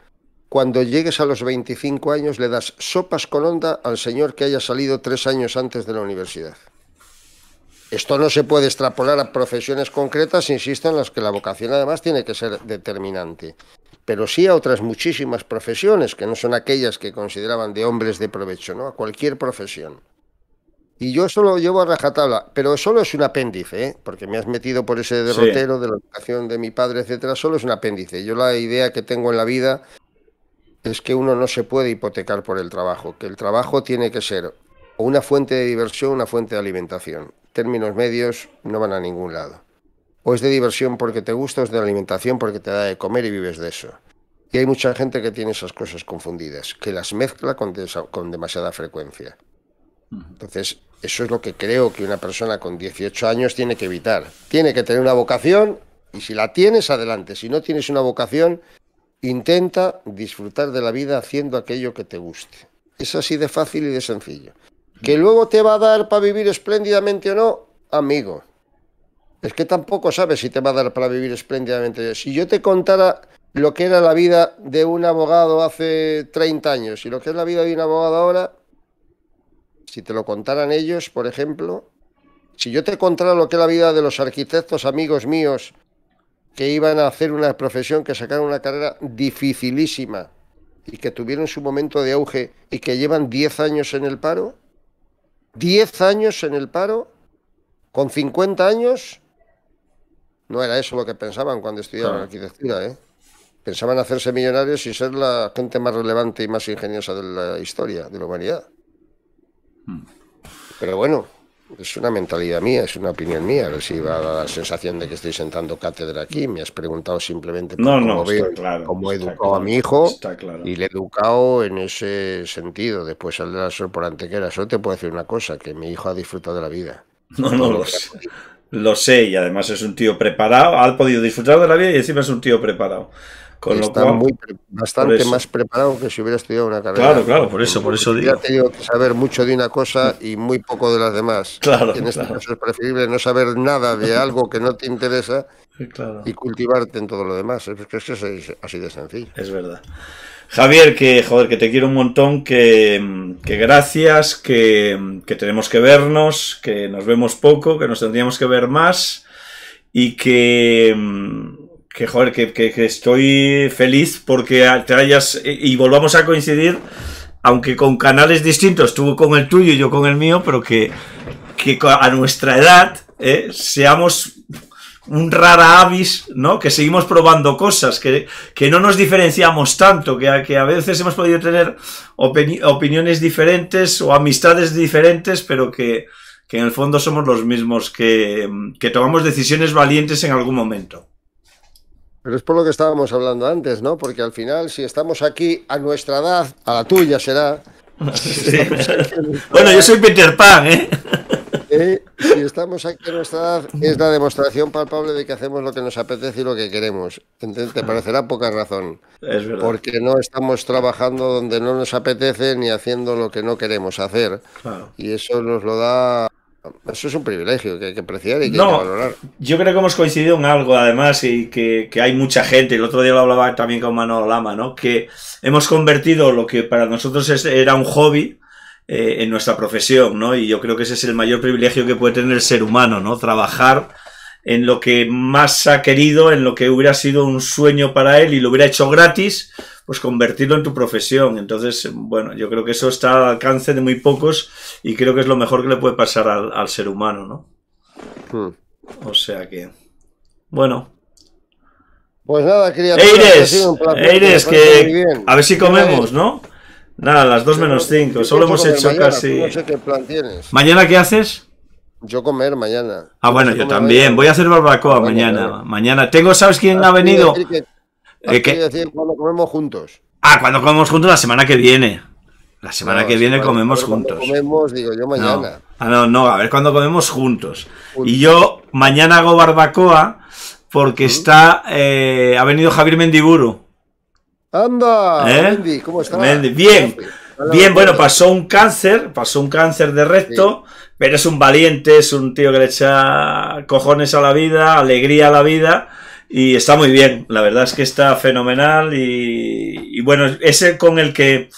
cuando llegues a los 25 años le das sopas con onda al señor que haya salido tres años antes de la universidad. Esto no se puede extrapolar a profesiones concretas, insisto, en las que la vocación además tiene que ser determinante, pero sí a otras muchísimas profesiones que no son aquellas que consideraban de hombres de provecho, ¿no? A cualquier profesión. Y yo eso lo llevo a rajatabla, pero solo es un apéndice, ¿eh? porque me has metido por ese derrotero de la vocación de mi padre, etcétera, solo es un apéndice. Yo la idea que tengo en la vida es que uno no se puede hipotecar por el trabajo, que el trabajo tiene que ser o una fuente de diversión, una fuente de alimentación. Términos medios no van a ningún lado. O es de diversión porque te gusta, o es de alimentación porque te da de comer y vives de eso. Y hay mucha gente que tiene esas cosas confundidas, que las mezcla con, con demasiada frecuencia. Entonces, eso es lo que creo que una persona con 18 años tiene que evitar. Tiene que tener una vocación y si la tienes, adelante. Si no tienes una vocación, Intenta disfrutar de la vida haciendo aquello que te guste. Es así de fácil y de sencillo. ¿Que luego te va a dar para vivir espléndidamente o no? Amigo, es que tampoco sabes si te va a dar para vivir espléndidamente. Si yo te contara lo que era la vida de un abogado hace 30 años y lo que es la vida de un abogado ahora, si te lo contaran ellos, por ejemplo, si yo te contara lo que es la vida de los arquitectos amigos míos que iban a hacer una profesión, que sacaron una carrera dificilísima y que tuvieron su momento de auge y que llevan 10 años en el paro? ¿10 años en el paro? ¿Con 50 años? No era eso lo que pensaban cuando estudiaban arquitectura, ¿eh? Pensaban hacerse millonarios y ser la gente más relevante y más ingeniosa de la historia, de la humanidad. Hmm. Pero bueno, es una mentalidad mía, es una opinión mía. Si va la sensación de que estoy sentando cátedra aquí, me has preguntado simplemente cómo, no, veo, cómo he educado a mi hijo y le he educado en ese sentido. Después la sol por antequera. Solo te puedo decir una cosa, que mi hijo ha disfrutado de la vida. No, no lo, sé. Lo sé, y además es un tío preparado. Ha podido disfrutar de la vida y encima es un tío preparado. Con está muy, bastante más preparado que si hubiera estudiado una carrera. Claro, claro, por eso, por eso digo. tenido que saber mucho de una cosa y muy poco de las demás. Claro, en este es preferible no saber nada de algo que no te interesa y cultivarte en todo lo demás. Es que es así de sencillo. Es verdad. Javier, que joder, que te quiero un montón, que, gracias, que tenemos que vernos, que nos vemos poco, que nos tendríamos que ver más y que que joder, que, que, estoy feliz porque te hayas eh, y volvamos a coincidir, aunque con canales distintos, tú con el tuyo y yo con el mío, pero que, que a nuestra edad eh, seamos un rara avis, ¿no? Que seguimos probando cosas, que, que no nos diferenciamos tanto, que, a, que a veces hemos podido tener opiniones diferentes o amistades diferentes, pero que, que en el fondo somos los mismos, que, que tomamos decisiones valientes en algún momento. Pero es por lo que estábamos hablando antes, ¿no? Porque al final, si estamos aquí a nuestra edad, a la tuya será. bueno, yo soy Peter Pan, ¿eh? ¿eh? Si estamos aquí a nuestra edad, es la demostración palpable de que hacemos lo que nos apetece y lo que queremos. te parecerá poca razón. Porque no estamos trabajando donde no nos apetece ni haciendo lo que no queremos hacer. Y eso nos lo da eso es un privilegio que hay que apreciar y que, valorar. Yo creo que hemos coincidido en algo, además, y que, hay mucha gente. El otro día lo hablaba también con Manolo Lama, ¿no? Que hemos convertido lo que para nosotros era un hobby eh, en nuestra profesión, ¿no? Y yo creo que ese es el mayor privilegio que puede tener el ser humano, ¿no? Trabajar en lo que más ha querido, en lo que hubiera sido un sueño para él y lo hubiera hecho gratis pues convertirlo en tu profesión. Entonces, bueno, yo creo que eso está al alcance de muy pocos y creo que es lo mejor que le puede pasar al, ser humano, ¿no? Hmm. O sea que, bueno. Pues nada, quería... Eires, Eires, que a ver si comemos, ¿no? Nada, las 2 menos 5, solo hemos hecho casi... ¿Mañana qué haces? Yo comer mañana. Ah, bueno, yo también. Voy a hacer barbacoa mañana. Mañana. Tengo, ¿sabes quién ha venido? ¿Qué? comemos juntos. Ah, cuando comemos juntos la semana que viene. La semana que viene comemos juntos. Comemos, digo yo mañana. No. Ah, no, no, a ver cuando comemos juntos. Y yo mañana hago barbacoa porque está. Eh, ha venido Javier Mendiburu. ¡Anda! ¿Eh? ¿cómo está? Bien, bien, bueno, pasó un cáncer, pasó un cáncer de recto, pero es un valiente, es un tío que le echa cojones a la vida, alegría a la vida y está muy bien, la verdad es que está fenomenal y, y bueno, ese con el que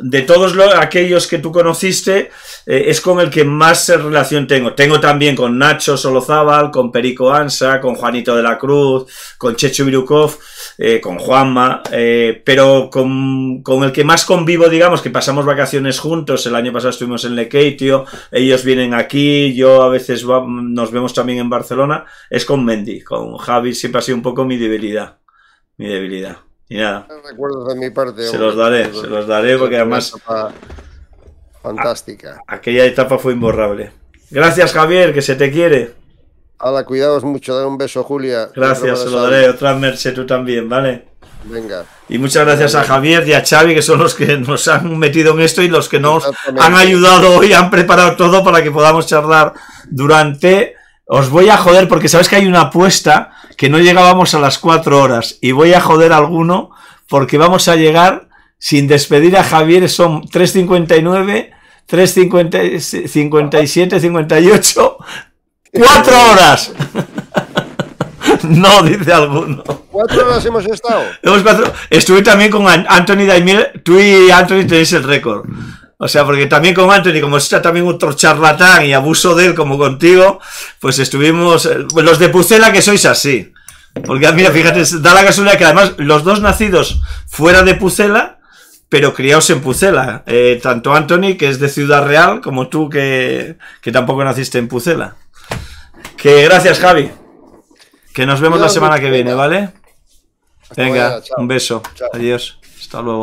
de todos los, aquellos que tú conociste, eh, es con el que más relación tengo. Tengo también con Nacho Solozábal, con Perico Ansa, con Juanito de la Cruz, con Chechu Birukov, eh, con Juanma, eh, pero con, el que más convivo, digamos, que pasamos vacaciones juntos. El año pasado estuvimos en Lequeitio, ellos vienen aquí, yo a veces nos vemos también en Barcelona, es con Mendy, con Javi siempre ha sido un poco mi debilidad, mi debilidad. Ya, de mi parte. Se los daré, se los daré porque además. Fantástica. Aquella etapa fue imborrable. Gracias, Javier, que se te quiere. Hala, cuidaos mucho, dale un beso, Julia. Gracias, se lo daré. Otra merced tú también, ¿vale? Venga. Y muchas gracias a Javier y a Xavi, que son los que nos han metido en esto y los que nos han ayudado hoy, han preparado todo para que podamos charlar durante os voy a joder porque sabes que hay una apuesta que no llegábamos a las 4 horas y voy a joder alguno porque vamos a llegar sin despedir a Javier, son 3.59, 3.57, 58, 4 horas. No, dice alguno. ¿Cuatro horas hemos estado? Estuve también con Anthony Daimiel. Tú y Anthony tenéis el récord. O sea, porque también con Anthony, como está también otro charlatán y abuso de él como contigo, pues estuvimos... Eh, pues los de Pucela que sois así. Porque mira, fíjate, da la casualidad que además los dos nacidos fuera de Pucela, pero criados en Pucela. Eh, tanto Anthony, que es de Ciudad Real, como tú, que, que tampoco naciste en Pucela. Que gracias, Javi. Que nos vemos la semana que viene, ¿vale? Venga, un beso. Adiós. Hasta luego.